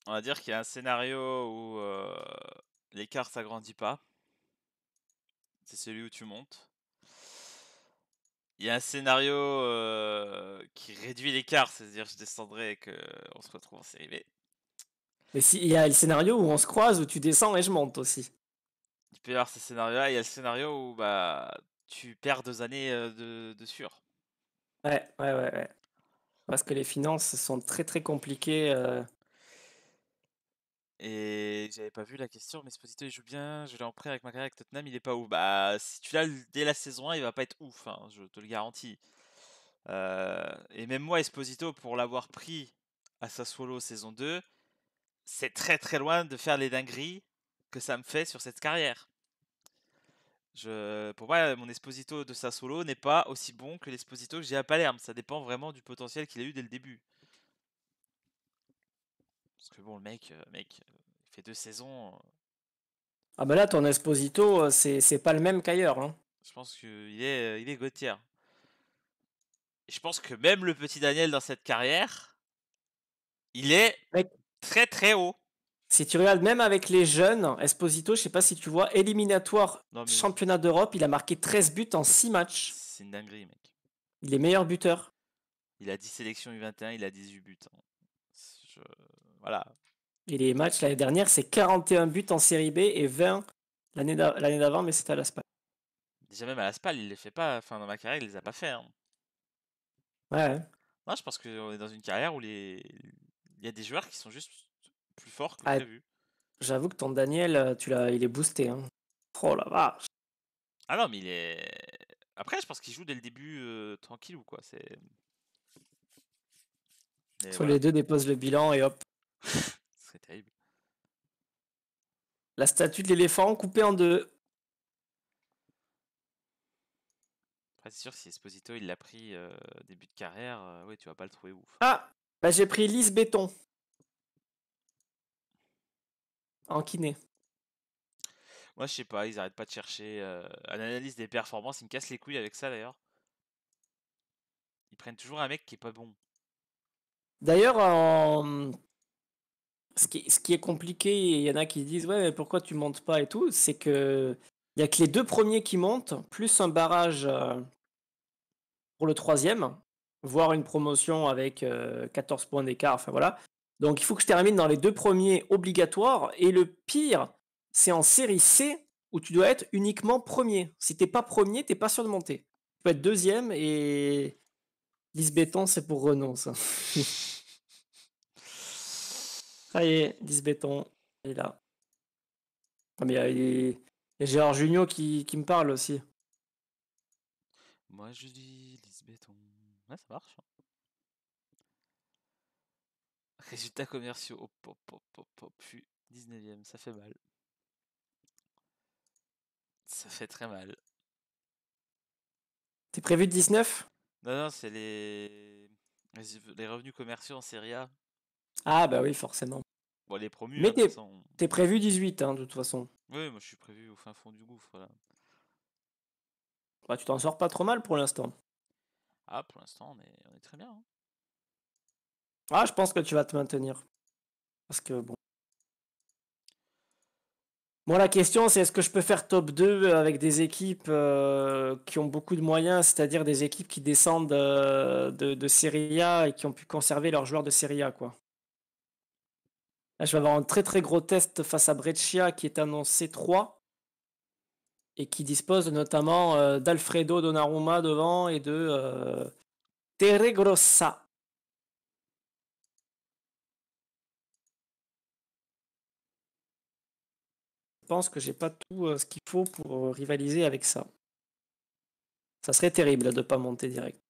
On va dire qu'il y a un scénario où euh, l'écart s'agrandit pas. C'est celui où tu montes. Il y a un scénario qui réduit l'écart, c'est-à-dire je descendrai et qu'on se retrouve en série B. Mais s'il il y a le scénario où on se croise, où tu descends et je monte aussi. Il peut y avoir ce scénario-là, il y a le scénario où bah, tu perds deux années de, sur. Ouais, ouais, ouais, ouais, Parce que les finances sont très très compliquées. Et j'avais pas vu la question, mais Esposito il joue bien, je l'ai en prêt avec ma carrière avec Tottenham, il est pas ouf. Bah, si tu l'as dès la saison 1, il va pas être ouf, hein, je te le garantis. Euh, et même moi, Esposito, pour l'avoir pris à Sassuolo saison 2, c'est très très loin de faire les dingueries que ça me fait sur cette carrière. Je, pour moi, mon Esposito de Sassuolo n'est pas aussi bon que l'Esposito que j'ai à Palerme. Ça dépend vraiment du potentiel qu'il a eu dès le début. Parce que bon, le mec, euh, mec euh, il fait deux saisons. Euh. Ah bah là, ton Esposito, c'est pas le même qu'ailleurs. Hein. Je pense qu'il est, il est Gauthier. je pense que même le petit Daniel dans cette carrière, il est très très haut. Si tu regardes même avec les jeunes, Esposito, je sais pas si tu vois, éliminatoire championnat d'Europe, il a marqué 13 buts en 6 matchs. C'est une dinguerie, mec. Il est meilleur buteur. Il a 10 sélections U21, il a 18 buts. Hein. Je... Et les matchs l'année dernière, c'est 41 buts en série B et 20 l'année d'avant, mais c'était à l'Aspal. Déjà même à l'Aspal, il les fait pas. Enfin, dans ma carrière, il les a pas fait. Hein. Ouais. moi je pense qu'on est dans une carrière où les... il y a des joueurs qui sont juste plus forts que ah, vu J'avoue que ton Daniel, euh, tu l'as, il est boosté. Hein. Oh la vache. Ah non, mais il est. Après, je pense qu'il joue dès le début euh, tranquille ou quoi. C'est. Sur les deux dépose le bilan et hop. Ce serait terrible. La statue de l'éléphant coupée en deux. Après, c'est sûr, si Esposito il l'a pris euh, début de carrière, euh, Oui, tu vas pas le trouver ouf. Ah Bah, j'ai pris Lise Béton. En kiné. Moi, je sais pas, ils arrêtent pas de chercher euh, l'analyse analyse des performances. Ils me cassent les couilles avec ça d'ailleurs. Ils prennent toujours un mec qui est pas bon. D'ailleurs, en ce qui, est compliqué, il y en a qui disent ouais mais pourquoi tu montes pas et tout, c'est que il y a que les deux premiers qui montent, plus un barrage euh, pour le troisième, voire une promotion avec 14 euh, points d'écart. Enfin voilà. Donc il faut que je termine dans les deux premiers obligatoires. Et le pire, c'est en série C où tu dois être uniquement premier. Si t'es pas premier, t'es pas sûr de monter. Tu peux être deuxième et Lise c'est pour renoncer. Ça est, 10 béton, il est là. Ah, mais il y, a Gérard Junio qui, me parle aussi. Moi je dis 10 béton. Ouais, ça marche. Hein. Résultats commerciaux. 19ème, ça fait mal. Ça fait très mal. T'es prévu de 19 Non, non, c'est les... les revenus commerciaux en Serie A. Ah bah oui, forcément. Bon, les promus, Mais hein, t'es, prévu 18, hein, de toute façon. Oui, moi je suis prévu au fin fond du gouffre. Bah, tu t'en sors pas trop mal pour l'instant. Ah, pour l'instant, on est, très bien. Hein. Ah, je pense que tu vas te maintenir. Parce que bon. Moi la question, c'est est-ce que je peux faire top 2 euh, avec des équipes euh, qui ont beaucoup de moyens, c'est-à-dire des équipes qui descendent euh, de, de Serie A et qui ont pu conserver leurs joueurs de Serie A, quoi. Là, je vais avoir un très très gros test face à Breccia qui est annoncé 3 et qui dispose notamment euh, d'Alfredo Donnarumma devant et de euh, Terre Grossa. Je pense que j'ai pas tout euh, ce qu'il faut pour rivaliser avec ça. Ça serait terrible de ne pas monter direct.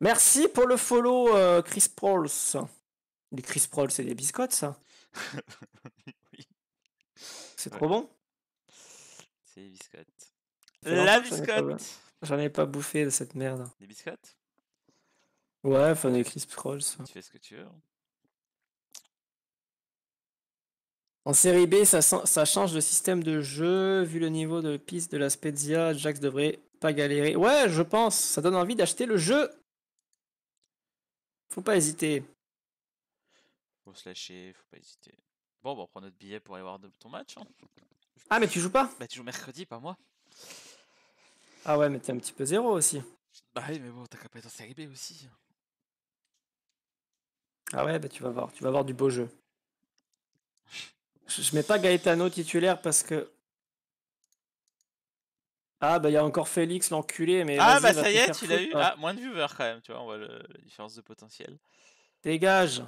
Merci pour le follow, Chris Pauls. Les Chris c'est des biscottes, ça C'est trop bon C'est des biscottes. La biscotte J'en ai, pas bouffé de cette merde. Des biscottes Ouais, enfin des Chris Tu fais ce que tu veux. Hein. En série B, ça, ça, change de système de jeu. Vu le niveau de piste de la Spezia, Jax devrait pas galérer. Ouais, je pense. Ça donne envie d'acheter le jeu. Faut pas hésiter. Faut se lâcher, faut pas hésiter. Bon, bon, bah, on prend notre billet pour aller voir ton match. Hein. Ah, mais tu joues pas Bah, tu joues mercredi, pas moi. Ah ouais, mais t'es un petit peu zéro aussi. Bah oui, mais bon, t'as qu'à pas être en série B aussi. Ah ouais, bah tu vas voir, tu vas voir du beau jeu. Je, mets pas Gaetano titulaire parce que. Ah bah il y a encore Félix l'enculé, mais. Ah bah ça y est, tu l'as eu. Hein. Ah, moins de viewers quand même, tu vois, on voit la différence de potentiel. Dégage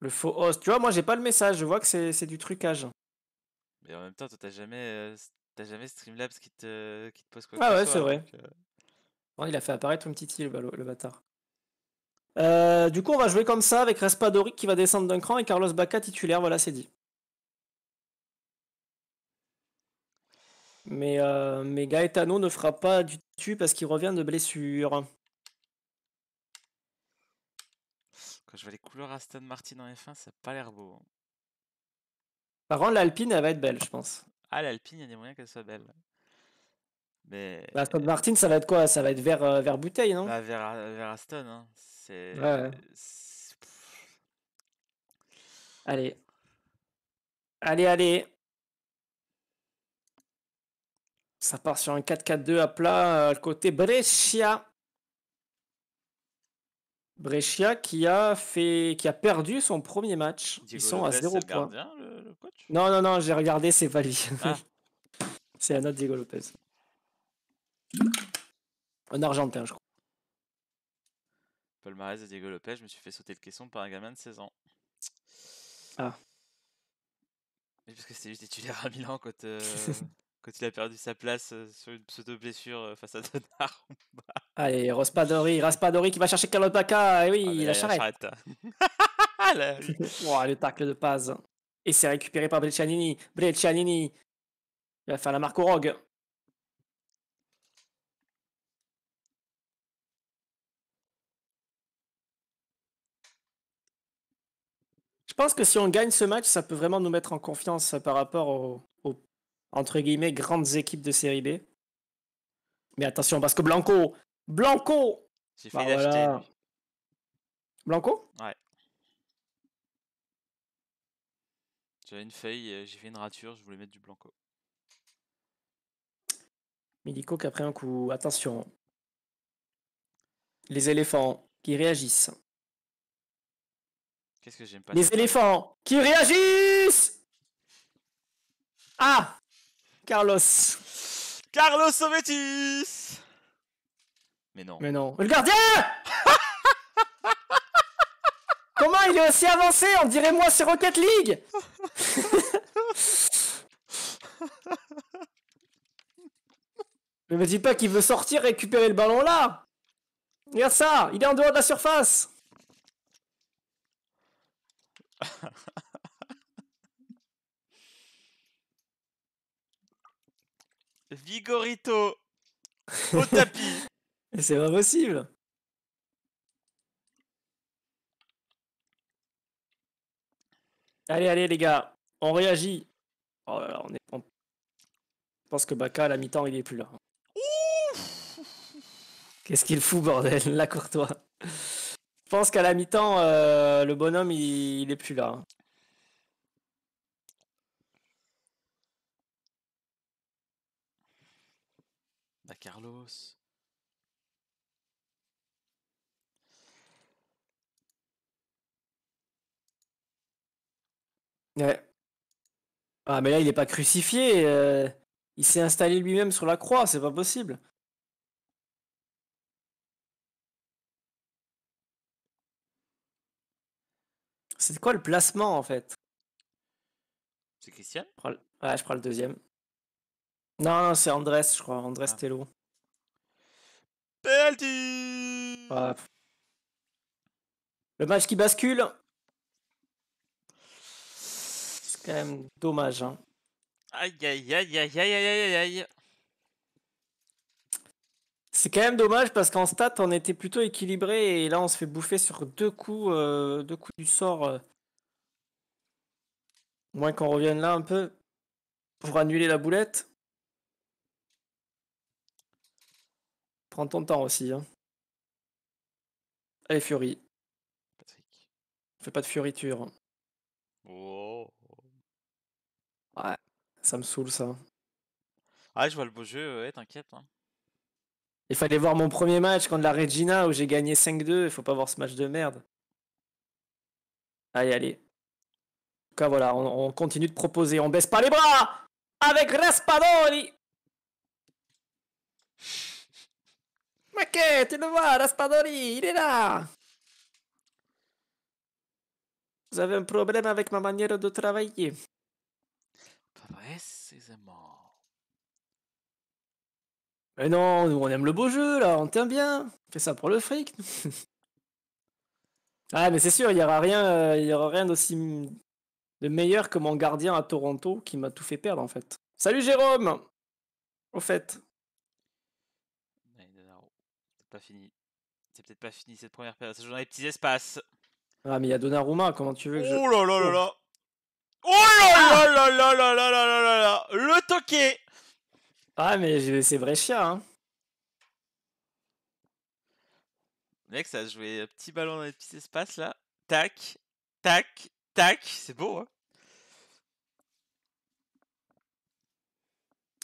le faux host. Tu vois, moi, j'ai pas le message. Je vois que c'est du trucage. Mais en même temps, toi, t'as jamais, euh, jamais Streamlabs qui te, te pose quoi Ah ouais, c'est vrai. Euh. Oh, il a fait apparaître une petite île, le, bâtard. Euh, du coup, on va jouer comme ça avec Respadori qui va descendre d'un cran et Carlos Baca titulaire. Voilà, c'est dit. Mais, mais Gaetano ne fera pas du tout parce qu'il revient de blessure. Quand je vois les couleurs Aston Martin en F1, ça n'a pas l'air beau. Hein. Par contre, l'Alpine, elle va être belle, je pense. Ah, l'Alpine, il y a des moyens qu'elle soit belle. Mais... Bah, Aston Martin, ça va être quoi Ça va être vers, euh, bouteille, non bah, euh, vers, Aston. Hein. Allez. Allez, allez. Ça part sur un 4-4-2 à plat, le euh, côté Brescia. Brescia qui a, fait, qui a perdu son premier match. Ils sont à zéro point Le, le coach non, non, non, j'ai regardé, c'est pas lui. Ah. c'est un autre Diego Lopez. Un Argentin, je crois. Marais et Diego Lopez, je me suis fait sauter le caisson par un gamin de 16 ans. Ah. mais parce que c'était juste titulaire à Milan quand. Euh, quand il a perdu sa place sur une pseudo-blessure face à Donnarumma. Allez, Raspadori, Raspadori qui va chercher Carlo et oui, ah, la charrette. Hein. La le tacle de Paz. Et c'est récupéré par Breccianini. Breccianini, il va faire la marque au Rogue. Je pense que si on gagne ce match, ça peut vraiment nous mettre en confiance euh, par rapport au entre guillemets, grandes équipes de série B. Mais attention, parce que Blanco, Blanco J'ai bah, Blanco Ouais. J'avais une feuille, euh, j'ai fait une rature, je voulais mettre du Blanco. Medico qui a pris un coup. Attention. Les éléphants qui réagissent. Qu'est-ce que j'aime pas Les éléphants qui réagissent Ah Carlos. Carlos Sovetis. Mais non. Mais non. Le gardien Comment il est aussi avancé On dirait moi sur Rocket League Ne me dis pas qu'il veut sortir récupérer le ballon là Regarde ça Il est en dehors de la surface Vigorito au tapis. C'est pas possible. Allez, allez, les gars, on réagit. Oh là là, on est. Je pense que Baka à la mi-temps, il est plus là. Qu'est-ce qu'il fout, bordel, la courtois. Je pense qu'à la mi-temps, euh, le bonhomme, il, il est plus là. Carlos. Ouais. Ah mais là il n'est pas crucifié, euh. il s'est installé lui-même sur la croix, c'est pas possible. C'est quoi le placement en fait C'est Christian Ouais, je prends le deuxième. Non, c'est Andres, je crois. Andres ah. Tello. Penalty Le match qui bascule. C'est quand même dommage. Hein. Aïe, aïe, aïe, aïe, aïe, aïe, aïe, C'est quand même dommage parce qu'en stat, on était plutôt équilibré et là, on se fait bouffer sur deux coups, euh, deux coups du sort. Euh. Moins qu'on revienne là un peu pour annuler la boulette. Prends ton temps aussi. Hein. Allez, Fury. Patrick. Fais pas de fioriture. Oh. Ouais, ça me saoule ça. Ah, je vois le beau jeu, ouais, t'inquiète. Hein. Il fallait voir mon premier match contre la Regina où j'ai gagné 5-2. Il faut pas voir ce match de merde. Allez, allez. En tout cas, voilà, on, continue de proposer. On baisse pas les bras avec Raspadori. Ok, tu le vois, Raspadori, il est là Vous avez un problème avec ma manière de travailler. Précisément. Mais non, nous on aime le beau jeu, là, on tient bien. On fait ça pour le fric. ah, mais c'est sûr, il n'y aura rien, euh, aura rien d'aussi de meilleur que mon gardien à Toronto qui m'a tout fait perdre, en fait. Salut Jérôme Au fait, pas fini. C'est peut-être pas fini cette première période. Ça dans les petits espaces. Ah, mais il y a Donnarumma, comment tu veux que je. Oh là là là là Oh, oh ah là là là là là là là là Le toqué Ah, mais c'est vrai chien, hein. Mec, ça a joué un euh, petit ballon dans les petits espaces là. Tac, tac, tac. C'est beau, hein.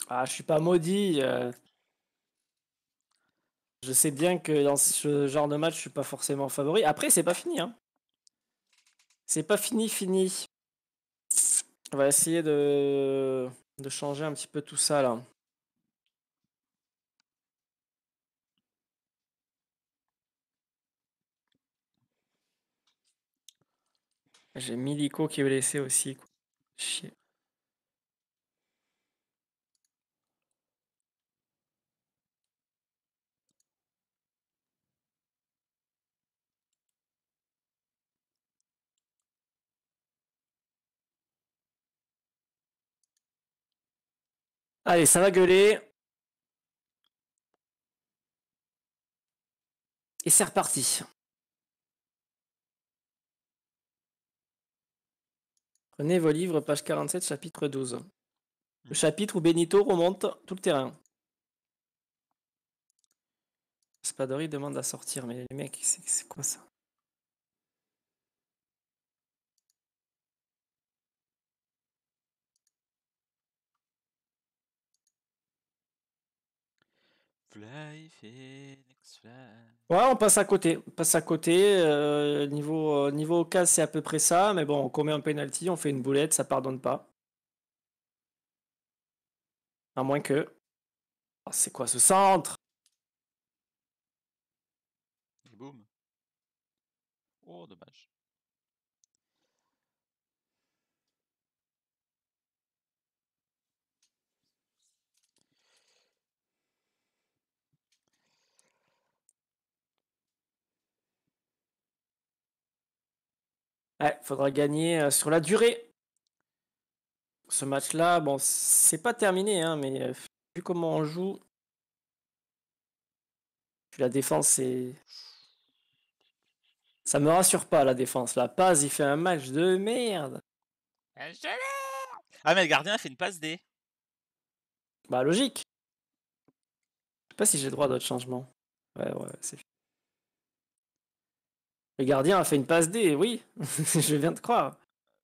Ah, je suis pas maudit. Euh. Je sais bien que dans ce genre de match, je suis pas forcément favori. Après, c'est pas fini. Hein. C'est pas fini, fini. On va essayer de... changer un petit peu tout ça là. J'ai Milico qui est blessé aussi. Chier. Allez, ça va gueuler. Et c'est reparti. Prenez vos livres, page 47, chapitre 12. Le hmm. chapitre où Benito remonte tout le terrain. Spadori demande à sortir, mais les mecs, c'est quoi ça Ouais, on passe à côté. On passe à côté. Euh, niveau, euh, niveau casse, c'est à peu près ça. Mais bon, on commet un penalty, on fait une boulette, ça pardonne pas. À moins que. Oh, c'est quoi ce centre Et boum. Oh, dommage. faudra gagner euh, sur la durée. Ce match-là, bon, c'est pas terminé, hein, mais euh, vu comment on joue, la défense, c'est. Ça me rassure pas, la défense. La passe, il fait un match de merde. Ah, ah mais le gardien fait une passe D. Bah, logique. Je sais pas si j'ai droit d'autres changements. Ouais, ouais, c'est le gardien a fait une passe D, oui, je viens de croire.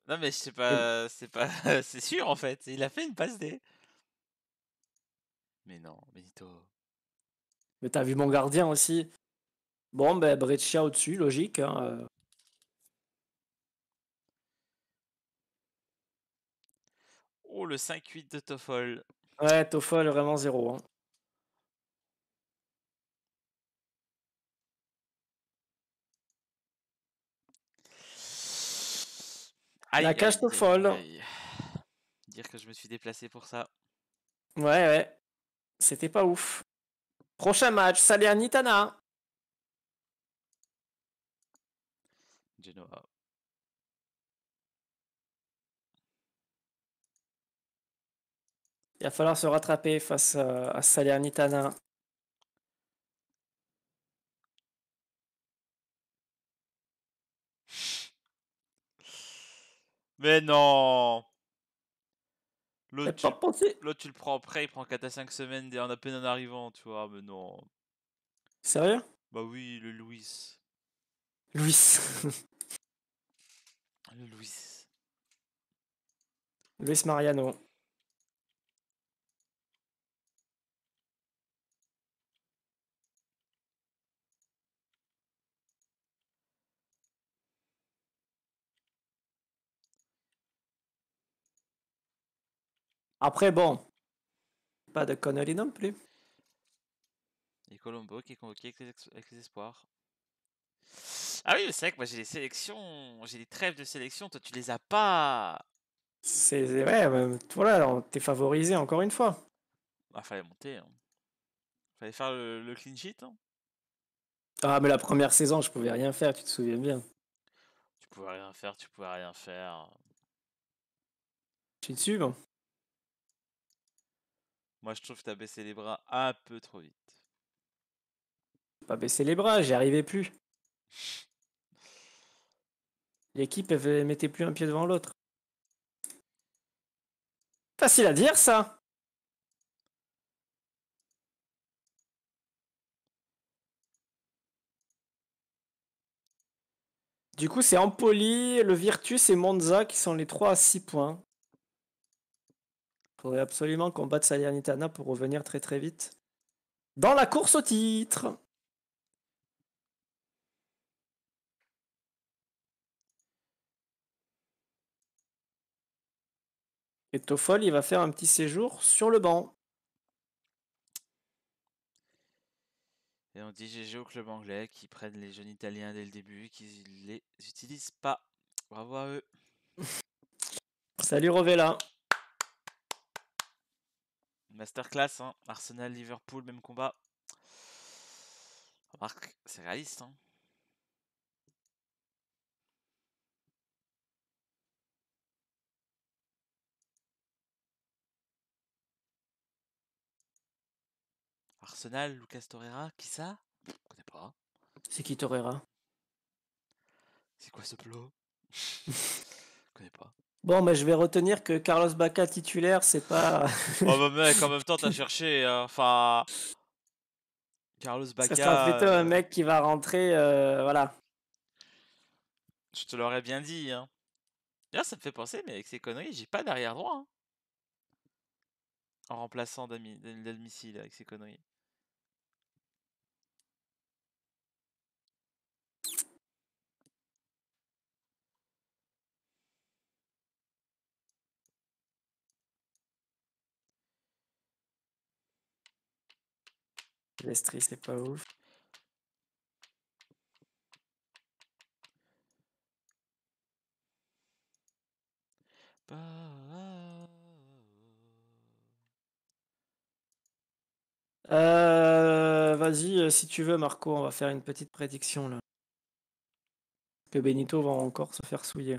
Non, mais c'est pas. C'est pas. c'est sûr, en fait. Il a fait une passe D. Mais non, Benito. Mais t'as vu mon gardien aussi. Bon, ben, Breccia au-dessus, logique. Hein, euh. Oh, le 5-8 de Toffol. Ouais, Toffol, vraiment zéro. Hein. la cage folle. Dire que je me suis déplacé pour ça. Ouais, ouais. C'était pas ouf. Prochain match, Salernitana. Genoa. Il va falloir se rattraper face euh, à Salernitana. Mais non L'autre tu, le prends après, il prend 4 à 5 semaines en a peine en arrivant, tu vois, mais non. Sérieux Bah oui, le Louis. Louis Le Louis. Louis Mariano. Après, bon, pas de conneries non plus. Et Colombo qui est convoqué avec les, espoirs. Ah oui, c'est vrai que moi j'ai des sélections, j'ai des trêves de sélection, toi tu les as pas. C'est vrai. Voilà, voilà, t'es favorisé encore une fois. Ah, fallait monter. Hein. Fallait faire le, clean sheet. Hein. Ah, mais la première saison, je pouvais rien faire, tu te souviens bien. Tu pouvais rien faire, tu pouvais rien faire. Je suis dessus, bon. Moi, je trouve que tu as baissé les bras un peu trop vite. Pas baissé les bras, j'y arrivais plus. L'équipe, ne mettait plus un pied devant l'autre. Facile à dire, ça Du coup, c'est Empoli, le Virtus et Monza qui sont les trois à 6 points. Il faudrait absolument qu'on batte Salernitana pour revenir très très vite dans la course au titre. Et Toffol, il va faire un petit séjour sur le banc. Et on dit GG au club anglais qui prennent les jeunes italiens dès le début, qui les utilisent pas. Bravo à eux. Salut Rovella masterclass, hein. Arsenal, Liverpool, même combat. Remarque, c'est réaliste. Hein. Arsenal, Lucas Torreira, qui ça Je connais pas. C'est qui Torreira C'est quoi ce plot Je connais pas. Bon, mais je vais retenir que Carlos Baca titulaire, c'est pas. oh, bah mec, en même temps, t'as cherché. Hein. Enfin. Carlos Baca. Ça sera plutôt un euh, mec qui va rentrer. Euh, voilà. Je te l'aurais bien dit. Hein. ça me fait penser, mais avec ces conneries, j'ai pas d'arrière droit. Hein. En remplaçant Dami, avec ces conneries. L'estry, c'est pas ouf. Euh, vas-y, euh, si tu veux, Marco, on va faire une petite prédiction là. Que Benito va encore se faire souiller.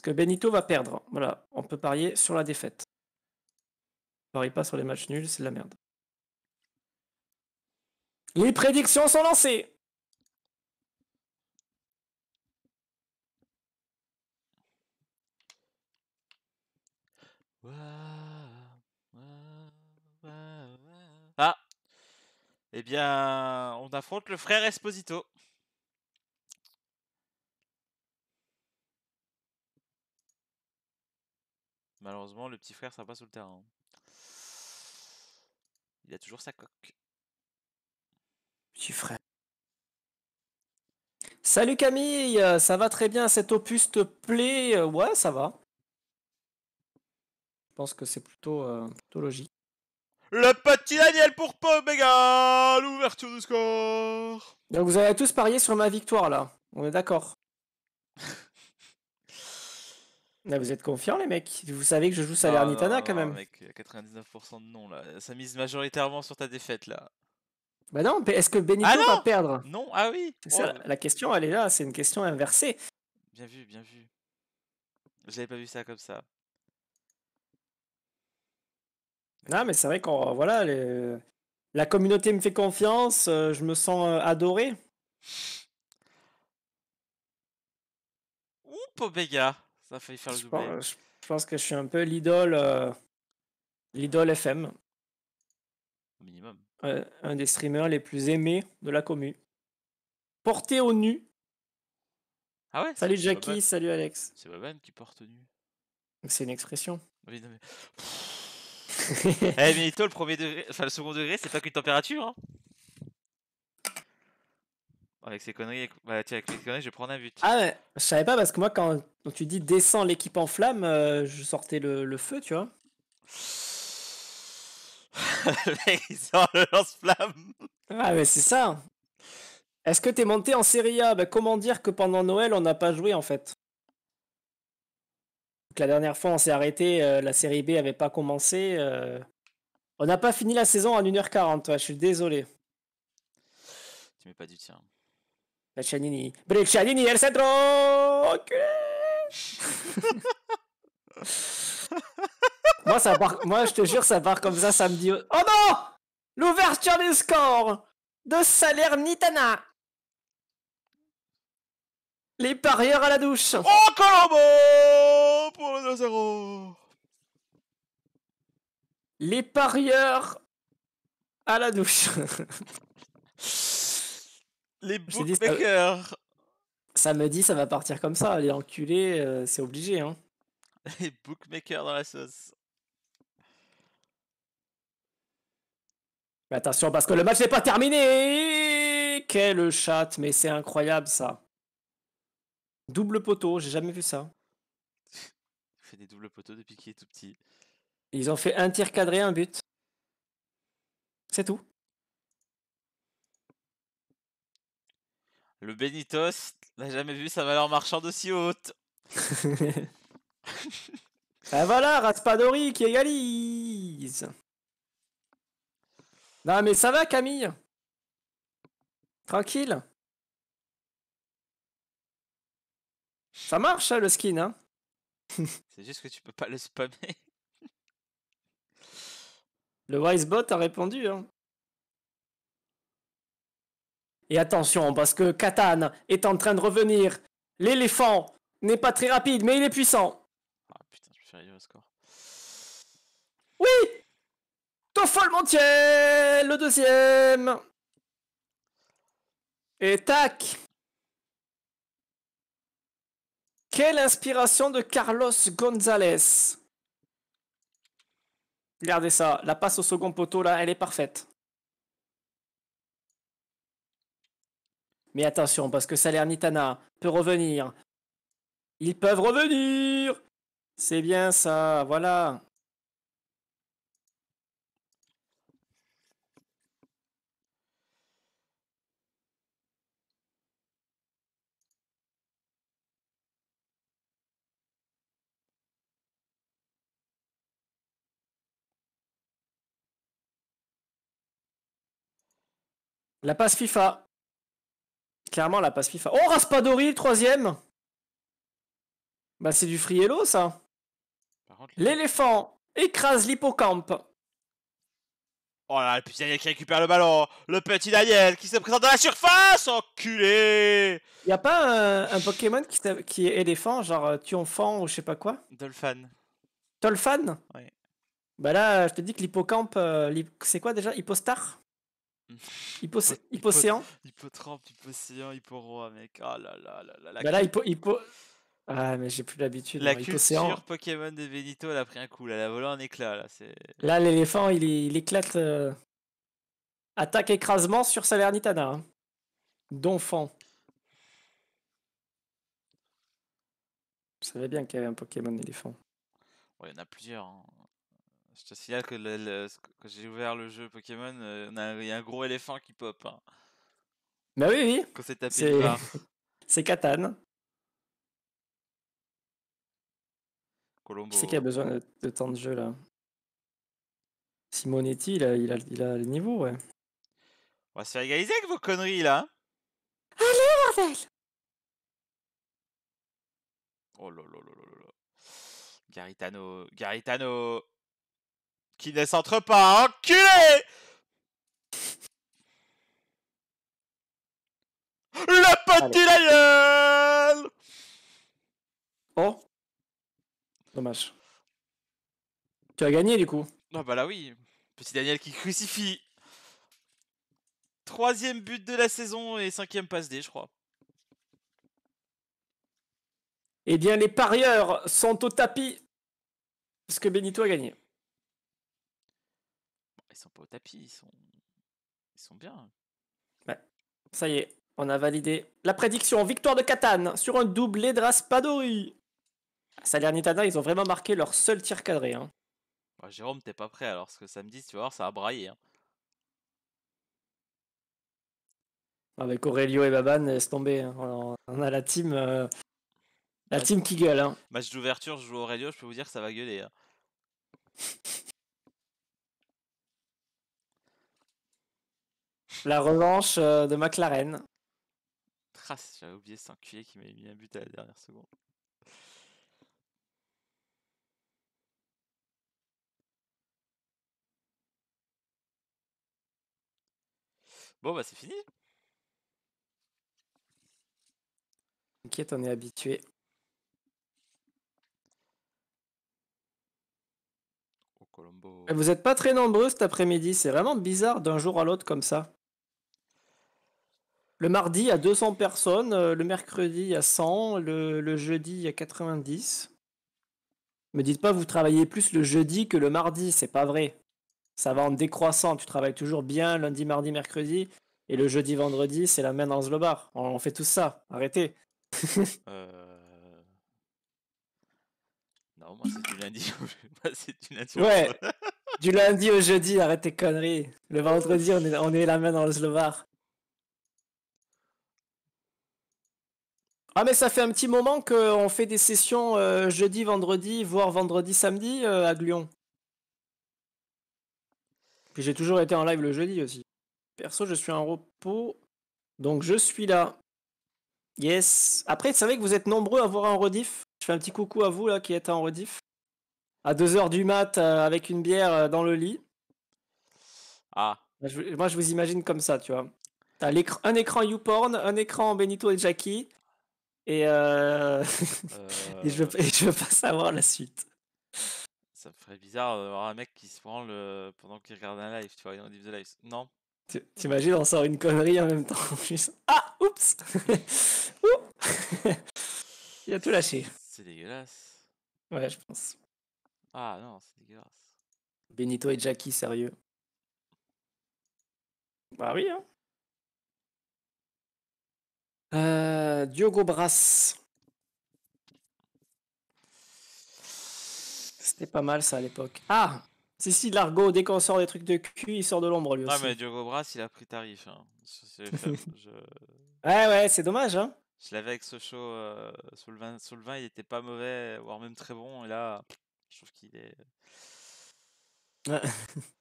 que Benito va perdre. Voilà, on peut parier sur la défaite. On parie pas sur les matchs nuls, c'est de la merde. Les prédictions sont lancées. Ah Eh bien, on affronte le frère Esposito. Malheureusement, le petit frère sera pas sur le terrain. Il a toujours sa coque. Petit frère. Salut Camille, euh, ça va très bien, cet opus te plaît euh, Ouais, ça va. Je pense que c'est plutôt, euh, logique. Le petit Daniel pour Paul l'ouverture du score. vous avez tous parié sur ma victoire là, on est d'accord. Ah, vous êtes confiants, les mecs Vous savez que je joue Salernitana ah, quand même. Mec, 99% de non, là. Ça mise majoritairement sur ta défaite, là. Bah non, est-ce que Benito ah va perdre Non, ah oui oh La question, elle est là, c'est une question inversée. Bien vu, bien vu. avez pas vu ça comme ça. Non, mais c'est vrai qu'on. Voilà, la communauté me fait confiance, euh, je me sens euh, adoré. Oups, béga. Je pense, que je suis un peu l'idole euh, FM. Au minimum. Euh, un des streamers les plus aimés de la commu. Porté au nu. Ah ouais Salut Jackie, salut Alex. C'est moi-même qui porte nu. C'est une expression. eh, mais le, premier degré... enfin, le second degré, c'est pas qu'une température. Hein. Avec ces conneries, bah, tiens, avec je prends un but. Ah ouais, je savais pas parce que moi, quand, tu dis descends l'équipe en flamme, euh, je sortais le, feu, tu vois. Ils mec, il sort le lance-flamme. Ah, mais c'est ça. Est-ce que t'es monté en série A bah, Comment dire que pendant Noël, on n'a pas joué en fait La dernière fois, on s'est arrêté, euh, la Série B avait pas commencé. Euh. On n'a pas fini la saison en 1h40, je suis désolé. Tu mets pas du tien. La Chanini. El Chanini est Moi, ça part... Moi, je te jure, ça part comme ça samedi. Oh non L'ouverture du score de Salernitana Les parieurs à la douche Oh, Colombo Pour le 2-0 Les parieurs à la douche Les bookmakers ça me dit ça va partir comme ça. Les enculés, euh, c'est obligé. Hein. Les bookmakers dans la sauce. Mais attention, parce que le match n'est pas terminé Quel chat, mais c'est incroyable ça. Double poteau, j'ai jamais vu ça. Il fait des doubles poteaux depuis qu'il est tout petit. Ils ont fait un tir cadré, un but. C'est tout. Le Benito's n'a jamais vu sa valeur marchande aussi haute. Et ah, voilà, Raspadori qui égalise. Non mais ça va Camille Tranquille Ça marche hein, le skin hein C'est juste que tu peux pas le spammer. Le Wisebot a répondu hein. Et attention, parce que Katan est en train de revenir. L'éléphant n'est pas très rapide, mais il est puissant. Ah putain, je suis arrivé au score. Oui montier le deuxième Et tac Quelle inspiration de Carlos Gonzalez Regardez ça, la passe au second poteau là, elle est parfaite. Mais attention, parce que Salernitana peut revenir. Ils peuvent revenir C'est bien ça, voilà. La passe FIFA. Clairement, la passe FIFA. Oh, Raspadori, le troisième Bah, c'est du friello, ça. L'éléphant écrase l'hippocampe. Oh là, le petit Daniel qui récupère le ballon. Le petit Daniel qui se présente dans la surface. Enculé Y a pas un, Pokémon qui, qui, est éléphant, genre euh, Tionfant ou je sais pas quoi Dolphan. Dolphan Ouais. Bah là, je te dis que l'hippocampe, euh, c'est quoi déjà Hippostar Hippocéan hippo, Hippotrampe, Hippocéan, Roi, mec. Ah là là là là. La bah là, hippo, Ah, mais j'ai plus l'habitude. La hein, culture Pokémon de Benito, elle a pris un coup. Là, elle a volé un éclat. Là, là l'éléphant, il, il éclate. Euh, attaque écrasement sur Salernitana. Hein. D'enfant. Je savais bien qu'il y avait un Pokémon éléphant. Il y en a plusieurs. Hein je te signale que quand j'ai ouvert le jeu Pokémon, euh, il y a un gros éléphant qui pop. Mais hein. Bah oui, oui. Quand c'est tapé C'est Catane. Colombo. Qui c'est qui a besoin de, tant temps de jeu là Simonetti, il a, il, a, il a le niveau, ouais. On va se faire égaliser avec vos conneries là. Hein. Allez, bordel Oh là là là là là. Garitano, Garitano qui ne s'entre pas. Enculé Le petit la Oh Dommage. Tu as gagné du coup Non, bah là oui. Petit Daniel qui crucifie. Troisième but de la saison et cinquième passe dé je crois. Eh bien, les parieurs sont au tapis. Parce que Benito a gagné sont pas au tapis, ils sont, ils sont bien. Ouais. Bah, ça y est, on a validé la prédiction. Victoire de Catane sur un doublé de Raspadori. Salernitana, ils ont vraiment marqué leur seul tir cadré. Hein. Bah, Jérôme, t'es pas prêt alors, ce que samedi, tu vas voir, ça a braillé. Hein. Avec ah, bah, Aurelio et Babane, laisse tomber. Hein. on a la team, euh, la team qui gueule. Match d'ouverture, je joue Aurelio, je peux vous dire que ça va gueuler. La revanche euh, de McLaren. j'avais oublié cet enculé qui m'avait mis un but à la dernière seconde. Bon, bah c'est fini. T'inquiète, on est habitué. Vous êtes pas très nombreux cet après-midi, c'est vraiment bizarre d'un jour à l'autre comme ça. Le mardi, il y a 200 personnes. Euh, le mercredi, il y a 100. Le, jeudi, il y a 90. Me dites pas, vous travaillez plus le jeudi que le mardi. C'est pas vrai. Ça va en décroissant. Tu travailles toujours bien lundi, mardi, mercredi. Et le jeudi, vendredi, c'est la main dans le slobar. On, fait tout ça. Arrêtez. Euh. Non, moi c'est du lundi. c'est du lundi. Ouais. du lundi au jeudi, arrête tes conneries. Le vendredi, on est, la main dans le slobar. Ah mais ça fait un petit moment qu'on fait des sessions euh, jeudi, vendredi, voire vendredi, samedi euh, à Glion. Puis j'ai toujours été en live le jeudi aussi. Perso, je suis en repos, donc je suis là. Yes. Après, vous savez que vous êtes nombreux à voir en rediff. Je fais un petit coucou à vous là qui êtes en rediff. À 2h du mat euh, avec une bière dans le lit. Ah. moi, je vous imagine comme ça, tu vois. T'as un écran YouPorn, un écran Benito et Jackie, euh, et, je veux, euh. veux pas savoir la suite. Ça me ferait bizarre d'avoir un mec qui se prend le euh, pendant qu'il regarde un live, tu vois, il en live. Non. T'imagines, on sort une connerie en même temps Ah, oups Il a tout lâché. C'est dégueulasse. Ouais, je pense. Ah non, c'est dégueulasse. Benito et Jackie, sérieux. Bah oui, hein. Euh, Diogo Brass. C'était pas mal ça à l'époque. Ah Si, si, Largo, dès qu'on sort des trucs de cul, il sort de l'ombre lui ah, aussi. Ouais, mais Diogo Brass, il a pris tarif. Hein. ouais, ouais, c'est dommage. Hein. Je l'avais avec ce euh, show sous, le vin, sous le vin, il était pas mauvais, voire même très bon. Et là, je trouve qu'il est.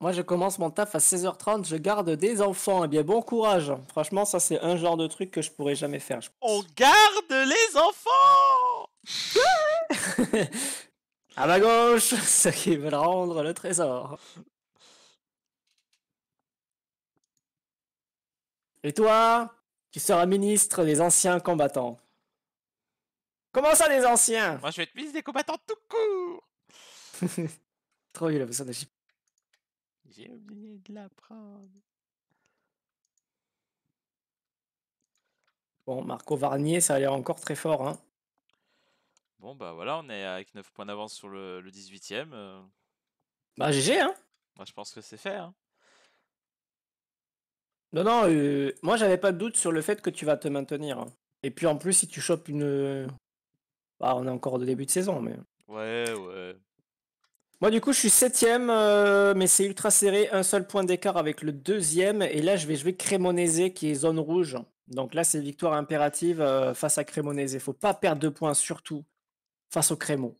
Moi, je commence mon taf à 16h30, je garde des enfants. Eh bien, bon courage. Franchement, ça, c'est un genre de truc que je pourrais jamais faire. On garde les enfants À ma gauche, ceux qui veulent rendre le trésor. Et toi, tu seras ministre des anciens combattants. Comment ça, les anciens Moi, je vais être ministre des combattants tout court Trop vieux la personne de j'ai de la prendre. Bon, Marco Varnier, ça a l'air encore très fort. Hein. Bon, bah voilà, on est avec 9 points d'avance sur le, 18ème. Euh. Bah GG, hein Moi, je pense que c'est fait. Hein. Non, non, euh, moi, j'avais pas de doute sur le fait que tu vas te maintenir. Hein. Et puis, en plus, si tu chopes une... Euh, bah, on est encore au début de saison, mais... Ouais, ouais. Moi, du coup, je suis septième, euh, mais c'est ultra serré. Un seul point d'écart avec le deuxième. Et là, je vais jouer Crémonese, qui est zone rouge. Donc là, c'est victoire impérative euh, face à Il Faut pas perdre de points, surtout face au Crémo.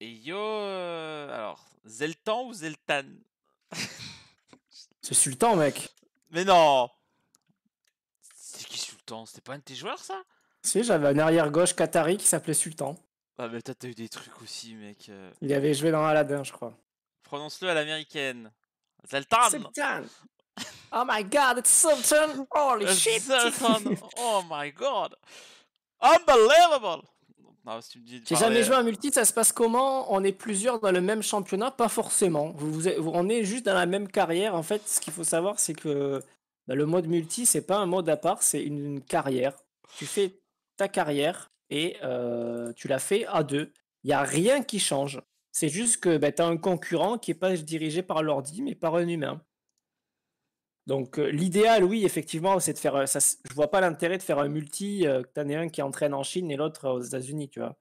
Et yo, euh, alors, Zeltan ou Zeltan C'est Sultan, mec. Mais non C'est qui Sultan C'était pas un de tes joueurs, ça Si, j'avais un arrière-gauche qatari qui s'appelait Sultan. Ah, mais toi, t'as eu des trucs aussi, mec. Euh. Il avait joué dans Aladdin, je crois. Prononce-le à l'américaine. ZELTAN Sultan Oh my god, it's Sultan Holy shit ZELTAN Oh my god Unbelievable J'ai jamais euh. joué à multi, ça se passe comment On est plusieurs dans le même championnat Pas forcément. Vous, vous, vous- on est juste dans la même carrière. En fait, ce qu'il faut savoir, c'est que bah, le mode multi, c'est pas un mode à part, c'est une carrière. Tu fais ta carrière et euh, tu l'as fait à deux. Il n'y a rien qui change. C'est juste que ben, tu as un concurrent qui est pas dirigé par l'ordi, mais par un humain. Donc euh, l'idéal, oui, effectivement, c'est de faire... Euh, ça, je vois pas l'intérêt de faire un multi, que tu en un qui entraîne en Chine et l'autre aux États-Unis, tu vois.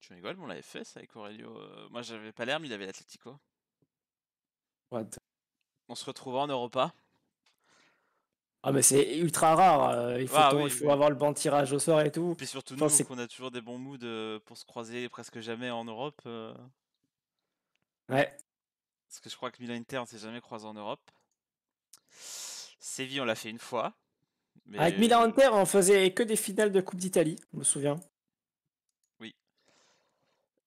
Tu rigoles, on l'avait fait ça avec Aurelio. moi, j'avais pas l'air, mais il avait l'Atletico. on se retrouvera en Europa. Ah, mais c'est ultra rare. Euh, il faut, ah avoir le bon tirage au sort et tout. Et Puis surtout, nous, qu'on a toujours des bons moods euh, pour se croiser presque jamais en Europe. Euh. Ouais. Parce que je crois que Milan Inter, on s'est jamais croisé en Europe. Séville, on l'a fait une fois. Avec Milan Inter, on faisait que des finales de Coupe d'Italie, je me souviens. Oui.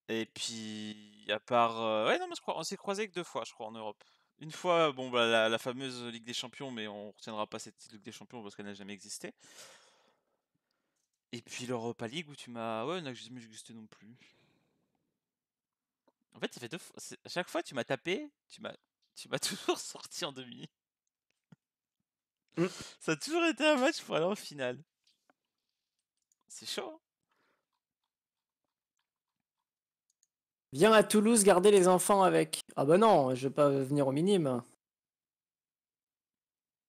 Et puis, à part. Ouais, non, mais je crois, on s'est croisé que deux fois, je crois, en Europe. Une fois, bon, bah, la, fameuse Ligue des Champions, mais on retiendra pas cette Ligue des Champions parce qu'elle n'a jamais existé. Et puis l'Europa League où tu m'as. Ouais, on n'a jamais existé non plus. En fait, ça fait deux fois. À chaque fois, tu m'as tapé, tu m'as, tu m'as toujours sorti en demi. Mmh. ça a toujours été un match pour aller en finale. C'est chaud. Hein. Viens à Toulouse garder les enfants avec. Ah bah non, je vais pas venir au minimum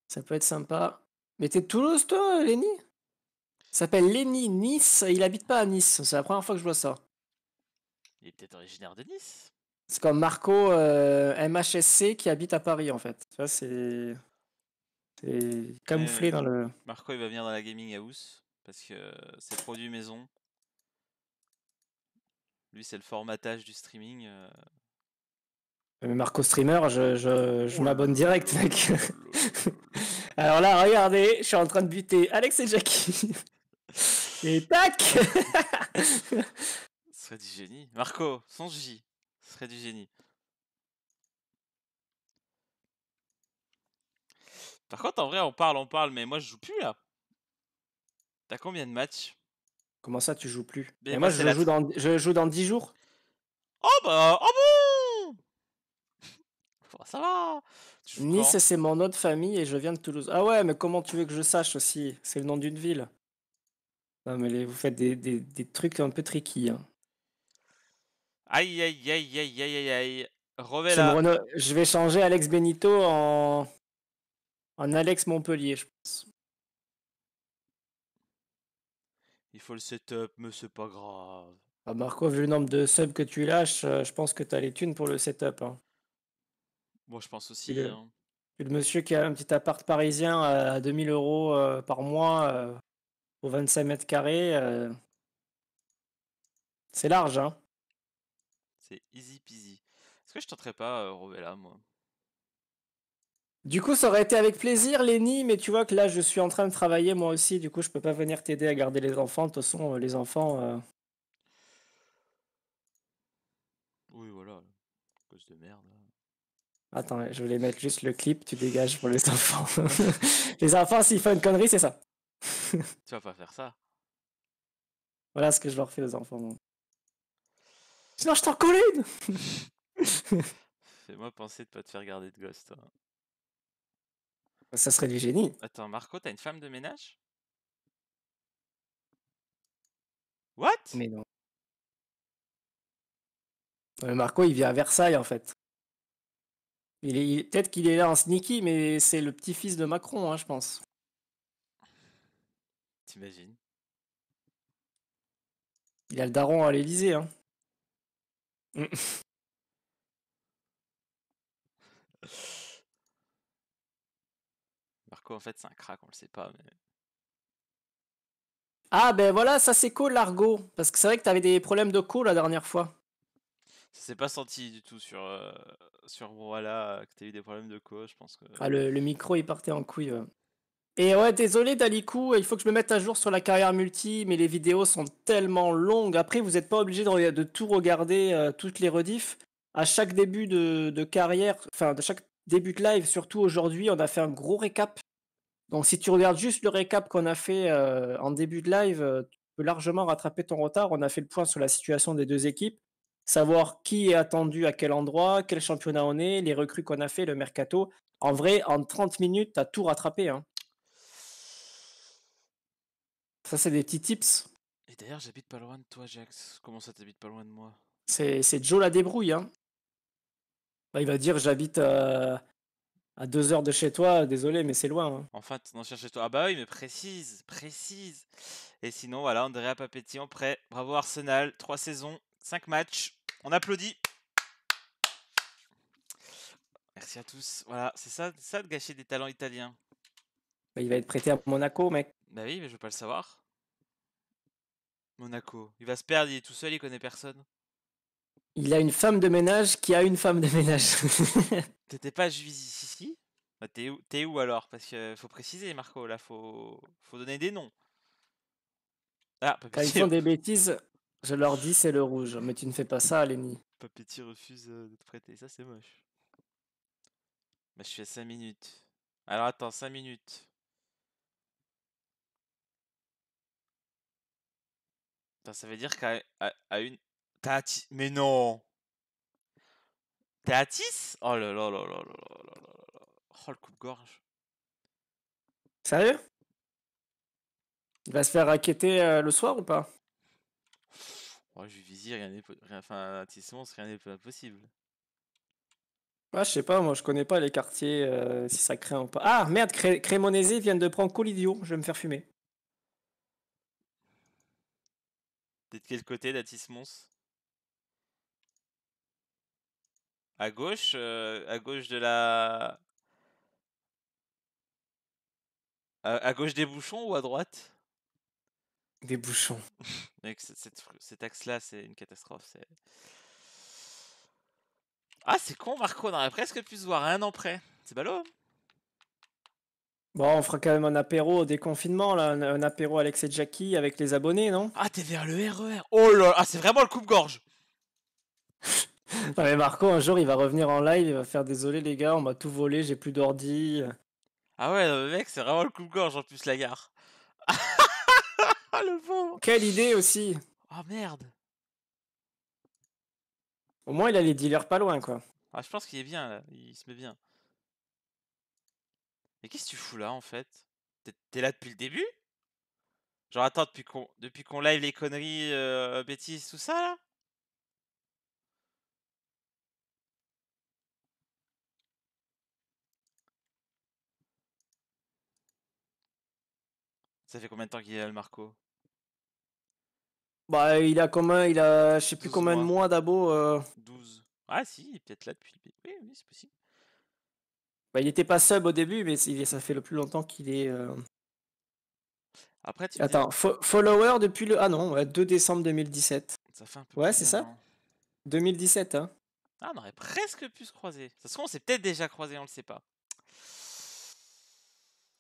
Ça peut être sympa. Mais t'es de Toulouse, toi, Lenny S'appelle Lenny Nice. Il habite pas à Nice. C'est la première fois que je vois ça. Il est peut-être originaire de Nice. C'est comme Marco euh, MHSC qui habite à Paris, en fait. Ça, c'est. C'est camouflé euh, dans le. Marco, il va venir dans la gaming house parce que euh, c'est produit maison. Lui, c'est le formatage du streaming. Euh. Mais Marco Streamer, je, je, m'abonne direct, mec. Alors là, regardez, je suis en train de buter Alex et Jackie. Et tac Ce serait du génie. Marco, son J. Ce serait du génie. Par contre, en vrai, on parle, on parle, mais moi, je joue plus, là. T'as combien de matchs Comment ça, tu joues plus bah, Mais Et moi, je joue, dans, je joue dans 10 jours. Oh bah, oh bon Ça Nice, c'est mon autre famille et je viens de Toulouse. Ah ouais, mais comment tu veux que je sache aussi C'est le nom d'une ville. Non, mais vous faites des, des, des, trucs un peu tricky. Hein. Aïe, aïe, aïe, aïe, aïe, aïe, aïe. Je vais changer Alex Benito en, en Alex Montpellier, je pense. Il faut le setup, mais c'est pas grave. Ah Marco, vu le nombre de subs que tu lâches, euh, je pense que tu as les thunes pour le setup. Hein. Moi, je pense aussi. Hein. Le, monsieur qui a un petit appart parisien à 2000 euros euh, par mois euh, aux 25 mètres carrés, c'est large. Hein. C'est easy peasy. Est-ce que je tenterais pas Rovella, moi du coup, ça aurait été avec plaisir, Lenny, mais tu vois que là, je suis en train de travailler moi aussi, du coup, je peux pas venir t'aider à garder les enfants. De toute façon, euh, les enfants. Euh, oui, voilà. Cause de merde. Attends, je voulais mettre juste le clip, tu dégages pour les enfants. les enfants, s'ils font une connerie, c'est ça. tu vas pas faire ça. Voilà ce que je leur fais aux enfants. Sinon, je t'en colle Fais-moi penser de pas te faire garder de gosse, toi. Ça serait du génie. Attends, Marco, t'as une femme de ménage What Mais non. Euh, Marco, il vient à Versailles en fait. Il est, peut-être qu'il est là en sneaky, mais c'est le petit-fils de Macron, hein, je pense. T'imagines Il a le daron à l'Elysée. Hein. en fait, c'est un crack, on le sait pas. Ah ben voilà, ça c'est cool l'argot. Parce que c'est vrai que t'avais des problèmes de co la dernière fois. Ça s'est pas senti du tout sur, euh, sur voilà, que t'as eu des problèmes de co, je pense que... Ah le, micro il partait en couille. Et ouais, désolé Dalikou, il faut que je me mette à jour sur la carrière multi, mais les vidéos sont tellement longues. Après, vous n'êtes pas obligé de, tout regarder, euh, toutes les rediffs. À chaque début de, de carrière, enfin, de chaque début de live, surtout aujourd'hui, on a fait un gros récap donc si tu regardes juste le récap qu'on a fait euh, en début de live, euh, tu peux largement rattraper ton retard. On a fait le point sur la situation des deux équipes, savoir qui est attendu à quel endroit, quel championnat on est, les recrues qu'on a fait, le mercato. En vrai, en 30 minutes, tu as tout rattrapé. Hein. Ça, c'est des petits tips. Et d'ailleurs, j'habite pas loin de toi, Jax. Comment ça, t'habites pas loin de moi C'est Joe la débrouille. Hein. Bah, il va dire j'habite euh, à deux heures de chez toi, désolé, mais c'est loin. Hein. En Enfin, tu n'en cherches chez toi. Ah bah oui, mais précise, précise. Et sinon, voilà, Andrea Papetti en prêt. Bravo Arsenal, trois saisons, cinq matchs. On applaudit. Merci à tous. Voilà, c'est ça, ça de gâcher des talents italiens. Bah, il va être prêté à Monaco, mec. Bah oui, mais je veux pas le savoir. Monaco. Il va se perdre, il est tout seul, il connaît personne. Il a une femme de ménage qui a une femme de ménage. T'étais pas juif ici bah, T'es où, alors Parce qu'il faut préciser, Marco, là, faut, faut donner des noms. Ah, Quand ils font des bêtises, je leur dis c'est le rouge, mais tu ne fais pas ça, Lenny. Papetti refuse euh, de te prêter, ça c'est moche. Bah, je suis à 5 minutes. Alors attends, 5 minutes. ça veut dire qu'à une, mais non. Tatis Oh là là Oh le coup gorge. Sérieux Il va se faire raqueter euh, le soir ou pas Moi oh, je lui rien n'est enfin rien n'est pas possible. Ouais, ah, je sais pas, moi je connais pas les quartiers euh, si ça craint ou pas. Ah merde, Cré vient vient de prendre Colidio, je vais me faire fumer. T'es de quel côté d'Atis Mons À gauche, euh, à gauche de la. À, gauche des bouchons ou à droite Des bouchons. Mec, cet, axe-là, c'est une catastrophe. Ah, c'est con, Marco, on aurait presque pu se voir un an près. C'est ballot. Bon, on fera quand même un apéro au déconfinement, là, un, apéro Alex et Jackie avec les abonnés, non Ah, t'es vers le RER. E oh là là, ah, c'est vraiment le coupe-gorge. Non mais Marco, un jour, il va revenir en live, il va faire désolé les gars, on m'a tout volé, j'ai plus d'ordi. Ah ouais, non, mec, c'est vraiment le coup de gorge en plus la gare. Ah, le Quelle idée aussi. Oh merde. Au moins, il a les dealers pas loin quoi. Ah, je pense qu'il est bien là, il se met bien. Mais qu'est-ce que tu fous là en fait T'es là depuis le début Genre attends, depuis qu'on live les conneries, euh, bêtises, tout ça là Ça fait combien de temps qu'il est là, le Marco Bah, il a combien Il a, je sais plus combien de mois d'abo. Euh... 12. Ah, si, il est peut-être là depuis. Oui, oui, c'est possible. Bah, il était pas sub au début, mais ça fait le plus longtemps qu'il est. Euh. Après, tu Attends, follower depuis le. Ah non, 2 décembre 2017. Ça fait un peu. Ouais, c'est ça. 2017, hein. Ah, on aurait presque pu se croiser. Ça se trouve, on s'est peut-être déjà croisé, on le sait pas.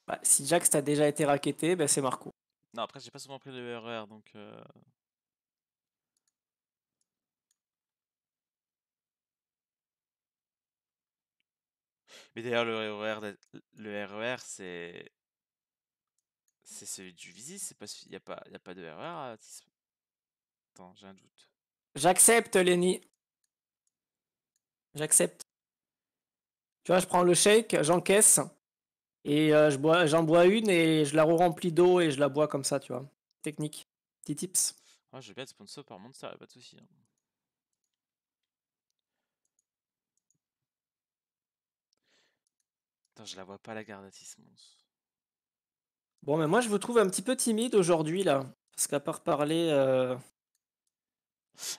Bah, si Jax t'a déjà été racketé, bah, c'est Marco. Non, après, j'ai pas souvent pris le RER, donc. Euh Mais d'ailleurs, le RER, e e c'est. C'est celui du Vizis. c'est pas... y a pas, a pas de RER e à... Attends, j'ai un doute. J'accepte, Lenny. J'accepte. Tu vois, je prends le shake, j'encaisse. Et euh, je bois, j'en bois une et je la re-remplis d'eau et je la bois comme ça, tu vois. Technique. Petit tips. Moi, je vais être sponsor par Monster, pas de soucis. Hein. Attends, je la vois pas la garde à Bon, mais moi, je vous trouve un petit peu timide aujourd'hui, là. Parce qu'à part parler. Euh,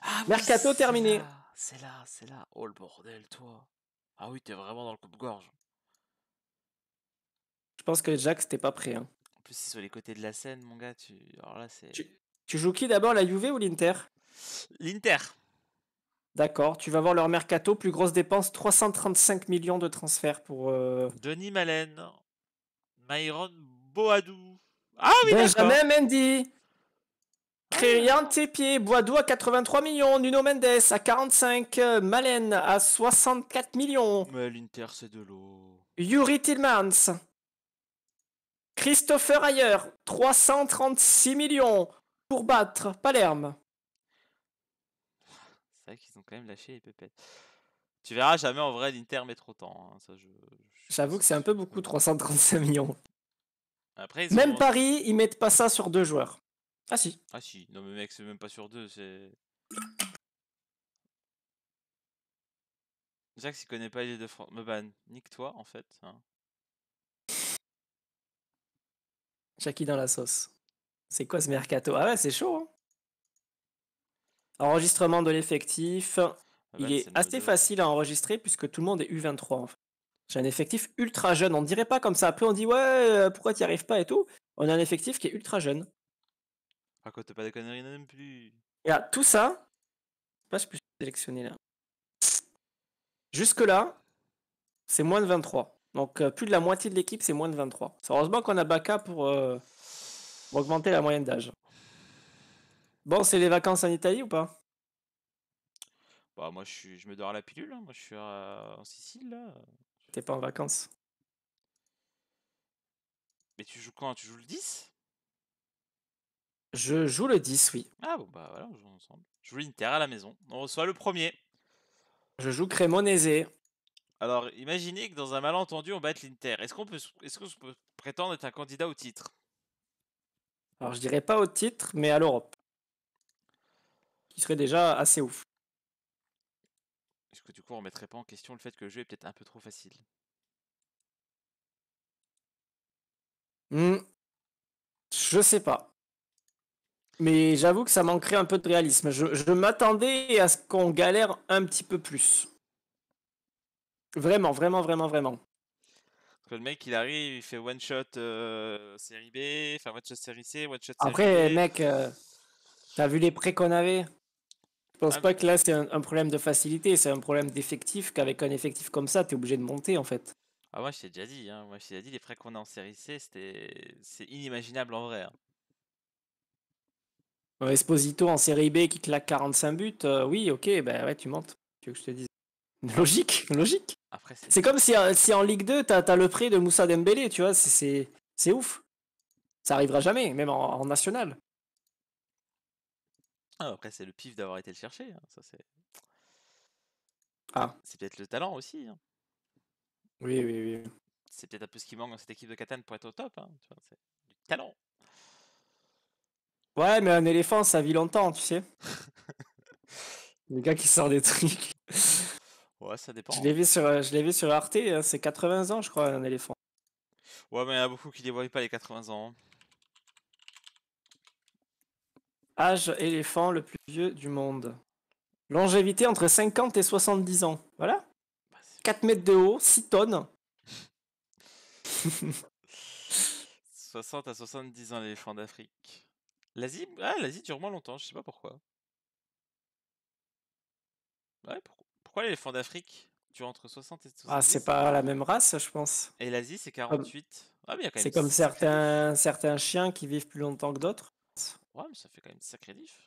ah Mercato terminé. C'est là, c'est là, là. Oh le bordel, toi. Ah oui, t'es vraiment dans le coupe-gorge pense que Jack, c'était pas prêt. Hein. En plus, sur les côtés de la scène, mon gars. Tu... joues qui d'abord, la Juve ou l'Inter L'Inter. D'accord, tu vas voir leur mercato, plus grosse dépense, 335 millions de transferts pour... Euh, Denis Malen, Myron Boadou. Ah oui, Benjamin Mendy. Créant ah Tépier, Boadou à 83 millions, Nuno Mendes à 45, Malen à 64 millions. Mais l'Inter, c'est de l'eau. Yuri Tillmans Christopher Ayer, 336 millions pour battre Palerme. C'est vrai qu'ils ont quand même lâché les pépettes. Tu verras jamais en vrai l'Inter met trop temps. J'avoue que c'est un peu beaucoup, 335 millions. Après, même Paris, ils mettent pas ça sur deux joueurs. Ah si. Ah si, non mais mec, c'est même pas sur deux, c'est... Jacques, il connaît pas les deux francs. Me ban, nique-toi en fait. Hein. Jackie dans la sauce. C'est quoi ce mercato Ah ouais, c'est chaud. Hein. Enregistrement de l'effectif. Ah il est, assez facile à enregistrer puisque tout le monde est U23 J'ai un effectif ultra jeune. On ne dirait pas comme ça. Après, on dit ouais, euh, pourquoi tu arrives pas et tout. On a un effectif qui est ultra jeune. Ah, quoi, contre, pas de conneries non plus. Et a tout ça. Je sais Pas si je peux sélectionner là. Jusque là, c'est moins de 23. Donc euh, plus de la moitié de l'équipe, c'est moins de 23. Heureusement qu'on a Baka euh, pour, augmenter la moyenne d'âge. Bon, c'est les vacances en Italie ou pas bah, moi je, me dors à la pilule, hein. moi je suis en Sicile T'es pas en vacances Mais tu joues quand Tu joues le 10 Je joue le 10, oui. Ah bon bah voilà, on joue ensemble. Je joue l'Inter à la maison. On reçoit le premier. Je joue Cremonese. Alors, imaginez que dans un malentendu, on batte l'Inter. Est-ce qu'on peut, est-ce peut prétendre être un candidat au titre Alors, je dirais pas au titre, mais à l'Europe. Qui serait déjà assez ouf. Est-ce que du coup, on mettrait pas en question le fait que le jeu est peut-être un peu trop facile Je mmh. Je sais pas. Mais j'avoue que ça manquerait un peu de réalisme. je m'attendais à ce qu'on galère un petit peu plus. Vraiment, vraiment, vraiment, vraiment. le mec, il arrive, il fait one shot euh, série B, enfin one shot série C, one shot série Après, mec, euh, t'as vu les prêts qu'on avait Je pense ah pas que là, c'est un, problème de facilité, c'est un problème d'effectif, qu'avec un effectif comme ça, t'es obligé de monter en fait. Ah, moi, je t'ai déjà dit, hein. moi, dit, les prêts qu'on a en série C, c'est inimaginable en vrai. Hein. Esposito en série B qui claque 45 buts, euh, oui, ok, ben ouais, tu montes. Tu veux que je te dise Logique, logique. Après, c'est comme si, euh, si, en Ligue 2, t'as as le prix de Moussa Dembélé, tu vois, c'est ouf. Ça arrivera jamais, même en, national. Ah, après, c'est le pif d'avoir été le chercher. Hein, ça, c'est. Ah. C'est peut-être le talent aussi. Hein. Oui, oui, oui. C'est peut-être un peu ce qui manque dans cette équipe de Catane pour être au top. Hein, c'est du talent. Ouais, mais un éléphant, ça vit longtemps, tu sais. le gars qui sort des trucs. Ouais, ça dépend. Hein. Euh, je l'ai vu sur, Arte, hein, c'est 80 ans, je crois, un éléphant. Ouais, mais il y a beaucoup qui ne voient pas les 80 ans. Hein. Âge éléphant le plus vieux du monde. Longévité entre 50 et 70 ans. Voilà. 4 bah, mètres de haut, 6 tonnes. 60 à 70 ans l'éléphant d'Afrique. L'Asie, ah, l'Asie dure moins longtemps, je sais pas pourquoi. Ouais, pourquoi l'éléphant d'Afrique Tu entre 60 et Ah, c'est pas la même race, je pense. Et l'Asie, c'est 48. Ah, c'est comme certains, certains chiens qui vivent plus longtemps que d'autres. Ouais, mais ça fait quand même sacré diff.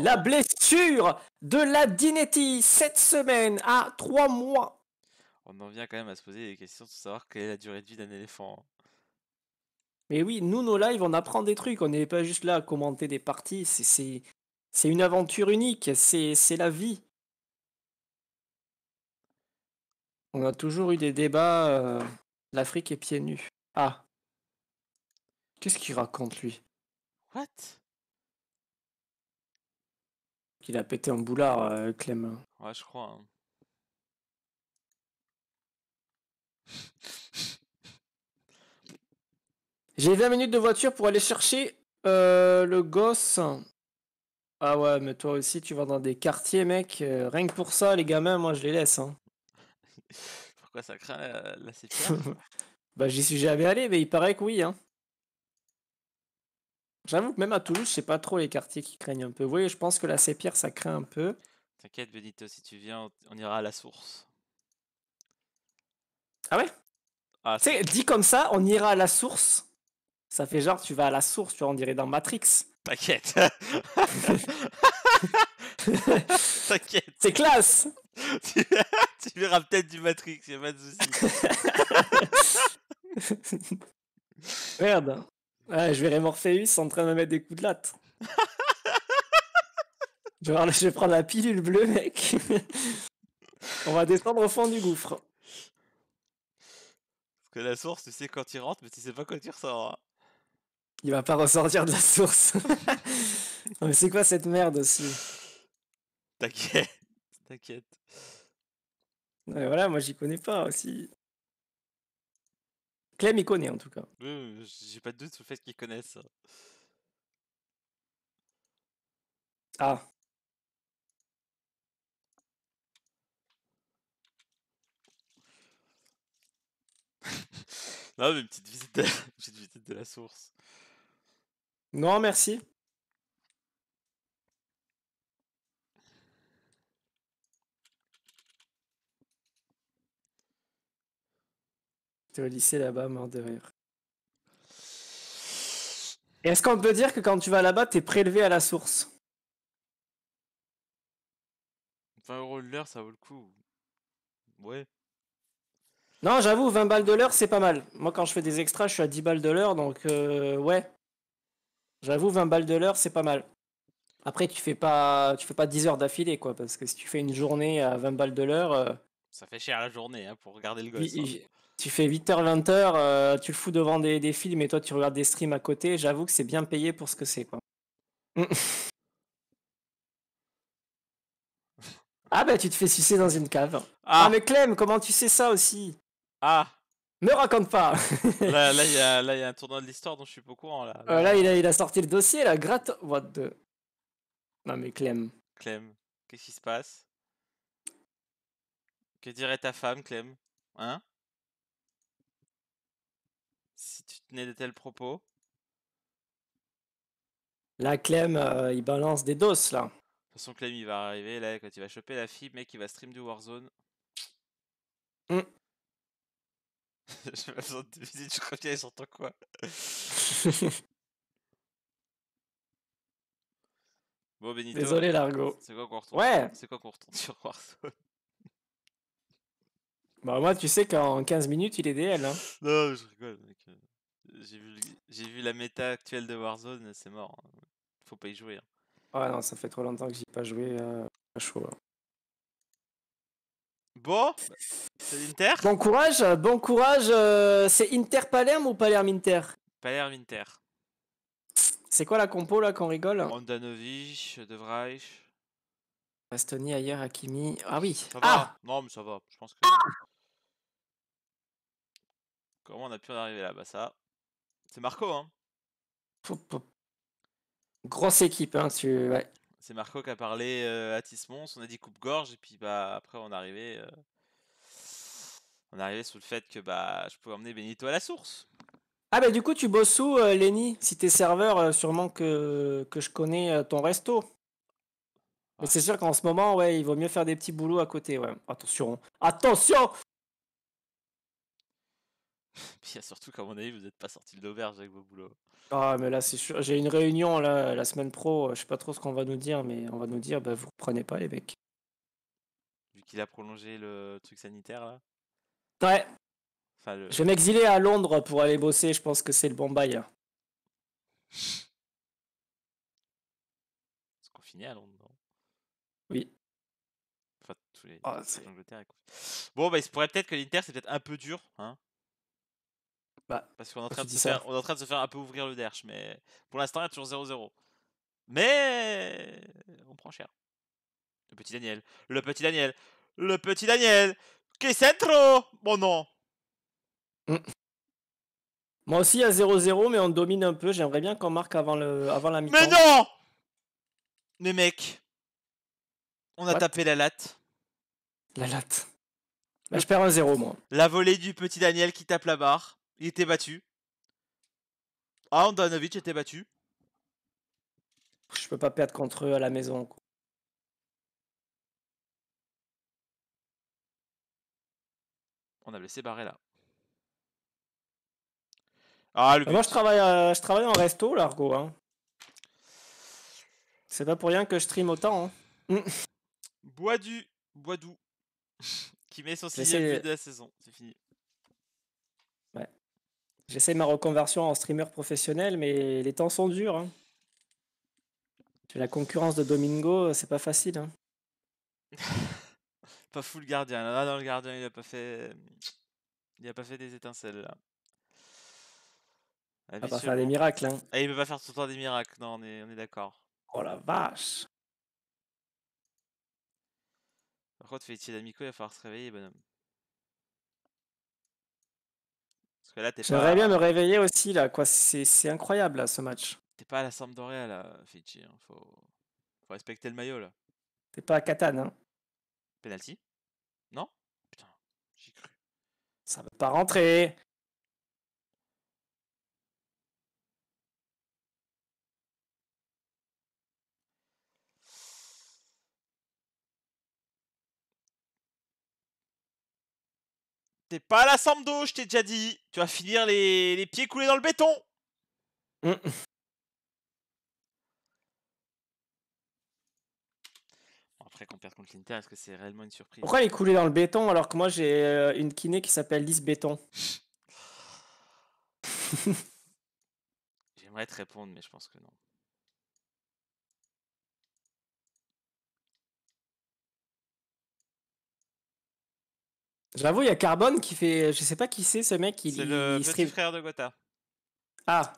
La blessure de la Dinetti cette semaine à 3 mois. On en vient quand même à se poser des questions de savoir quelle est la durée de vie d'un éléphant. Hein. Mais oui, nous, nos lives, on apprend des trucs. On n'est pas juste là à commenter des parties. C'est, c'est une aventure unique, c'est la vie. On a toujours eu des débats. Euh, L'Afrique est pieds nus. Ah. Qu'est-ce qu'il raconte, lui What Qu'il a pété un boulard, euh, Clem. Ouais, je crois. Hein. J'ai 20 minutes de voiture pour aller chercher euh, le gosse ah ouais, mais toi aussi, tu vas dans des quartiers, mec. Euh, rien que pour ça, les gamins, moi, je les laisse. Hein. Pourquoi ça craint la, sépia Bah, j'y suis jamais allé, mais il paraît que oui. Hein. J'avoue que même à Toulouse, c'est pas trop les quartiers qui craignent un peu. Vous voyez, je pense que la sépia, ça craint un peu. T'inquiète, Benito, si tu viens, on ira à la source. Ah ouais ah, dit comme ça, on ira à la source. Ça fait genre, tu vas à la source, tu vois, on dirait dans Matrix. T'inquiète. T'inquiète. C'est classe. tu, verras peut-être du Matrix, y'a pas de soucis. Merde. Ouais, je verrai Morpheus en train de me mettre des coups de latte. je, vais, prendre la pilule bleue, mec. On va descendre au fond du gouffre. Parce que la source, tu sais quand il rentre, mais tu sais pas quand il ressort. Hein. Il va pas ressortir de la source. mais c'est quoi cette merde aussi T'inquiète. T'inquiète. Voilà, moi j'y connais pas aussi. Clem, il connaît en tout cas. Oui, j'ai pas de doute sur le fait qu'il connaisse. Ah. non, mais petite visite de la source. Non, merci. T'es au lycée là-bas, mort de rire. Est-ce qu'on peut dire que quand tu vas là-bas, t'es prélevé à la source 20 euros de l'heure, ça vaut le coup. Ouais. Non, j'avoue, 20 balles de l'heure, c'est pas mal. Moi, quand je fais des extras, je suis à 10 balles de l'heure, donc euh, ouais. J'avoue, 20 balles de l'heure, c'est pas mal. Après, tu fais pas, tu fais pas 10 heures d'affilée, quoi, parce que si tu fais une journée à 20 balles de l'heure. Euh, ça fait cher la journée hein, pour regarder le gosse. Hein. Tu fais 8h, euh, 20h, tu le fous devant des, films et toi tu regardes des streams à côté. J'avoue que c'est bien payé pour ce que c'est, quoi. ah, bah tu te fais sucer dans une cave. ah, ah mais Clem, comment tu sais ça aussi Ah ne raconte pas Là, il y, a, un tournoi de l'histoire dont je suis pas au courant. Là, euh, il, a, sorti le dossier, là, gratte. What the... Non, mais Clem. Clem, qu'est-ce qui se passe Que dirait ta femme, Clem Hein Si tu tenais de tels propos Là, Clem, euh, il balance des doses, là. De toute façon, Clem, il va arriver, là, quand il va choper la fille, mec, il va stream du Warzone. Hum J'ai pas besoin de visite, je reviens, entendent quoi Bon, Benito. Désolé, euh, Largo. C'est quoi qu'on retourne Ouais C'est quoi qu'on retourne sur Warzone Bah, moi, tu sais qu'en 15 minutes, il est DL. Hein. Non, je rigole, mec. Euh, j'ai vu, la méta actuelle de Warzone, c'est mort. Hein. Faut pas y jouer. Ouais hein. Ah non, ça fait trop longtemps que j'y ai pas joué. Euh, à chaud. Hein. Bon, c'est l'Inter. Bon courage, bon courage. Euh, c'est Inter Palerme ou Palerme Inter Palerme Inter. C'est quoi la compo là qu'on rigole Andanovic, De Vrij. Bastoni ailleurs, Hakimi. Ah oui. Ça va. Ah Non, mais ça va. Je pense que. Ah Comment on a pu en arriver là Bah, ça. C'est Marco, hein Grosse équipe, hein, tu. ouais. C'est Marco qui a parlé à Tismons, on a dit coupe-gorge, et puis bah, après on est arrivé, on est arrivé sous le fait que bah, je pouvais emmener Benito à la source. Ah bah du coup tu bosses où Lenny Si t'es serveur, sûrement que, que je connais ton resto. Mais ah. c'est sûr qu'en ce moment, ouais, il vaut mieux faire des petits boulots à côté, ouais. Attention. Attention et surtout, comme mon avis, vous n'êtes pas sorti de l'auberge avec vos boulots. Ah, mais là, c'est sûr. J'ai une réunion là, la semaine pro. Je sais pas trop ce qu'on va nous dire, mais on va nous dire bah, vous reprenez pas, les mecs. Vu qu'il a prolongé le truc sanitaire, là Ouais. Je vais m'exiler à Londres pour aller bosser. Je pense que c'est le bon bail. Hein. à Londres, Oui. Enfin, tous les... Ah, bon, bah, il se pourrait peut-être que l'Inter, c'est peut-être un peu dur. Hein bah, Parce qu'on est, en train de se faire, est en train de se faire un peu ouvrir le derche, mais pour l'instant, il y a toujours 0-0. Mais on prend cher. Le petit Daniel, le petit Daniel, le petit Daniel, que trop Bon non mm. Moi aussi, à 0-0, mais on domine un peu. J'aimerais bien qu'on marque avant, le, avant la mi-temps. Mais non Mais mec, on a tapé la latte. La latte. Bah, je perds un 0, moi. La volée du petit Daniel qui tape la barre. Il était battu. Ah, Andanovic était battu. Je peux pas perdre contre eux à la maison. On a laissé barrer ah, là. Ah, moi, je travaille, euh, je travaille en resto, l'argo. Hein. C'est pas pour rien que je stream autant. Hein. Bois doux. qui met son sixième but de la saison. C'est fini. J'essaie ma reconversion en streamer professionnel, mais les temps sont durs. Hein. La concurrence de Domingo, c'est pas facile. Hein. pas fou le gardien. Là, ah dans le gardien, il a pas fait, il a pas fait des étincelles. Là. il va pas faire des miracles. Hein. Ah, il veut pas faire tout le temps des miracles. Non, on est, d'accord. Oh la vache! Par contre, à D'Amico, il va falloir se réveiller, bonhomme. là, t'es J'aimerais bien me réveiller aussi, là, quoi. C'est, incroyable, là, ce match. T'es pas à la Sampdoria, là, Fiji. Hein. Faut... Faut... respecter le maillot, là. T'es pas à Catane, hein. Penalty Non Putain, j'y cru. Ça va pas rentrer. T'es pas à la sando, je t'ai déjà dit. Tu vas finir les, pieds coulés dans le béton. après qu'on perde contre l'Inter, est-ce que c'est réellement une surprise Pourquoi est couler dans le béton alors que moi j'ai euh, une kiné qui s'appelle Lise Béton J'aimerais te répondre, mais je pense que non. J'avoue, il y a Carbone qui fait. Je sais pas qui c'est ce mec. Il, c'est le petit frère de Gotha. Ah.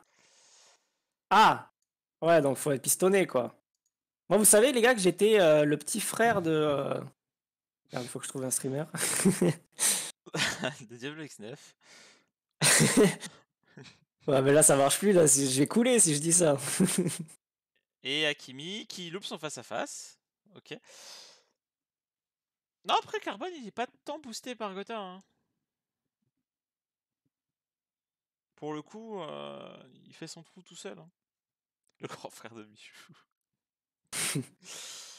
Ah. Ouais, donc faut être pistonné, quoi. Moi, vous savez, les gars, que j'étais euh, le petit frère de. il euh, faut que je trouve un streamer. de Diablo X9. ouais, mais là, ça marche plus. Là, je vais couler si je dis ça. Et Akimi qui loupe son face-à-face. Ok. Non, après Carbone, il est pas tant boosté par Gotha. Hein. Pour le coup, euh, il fait son trou tout seul. Hein. Le grand frère de Michou.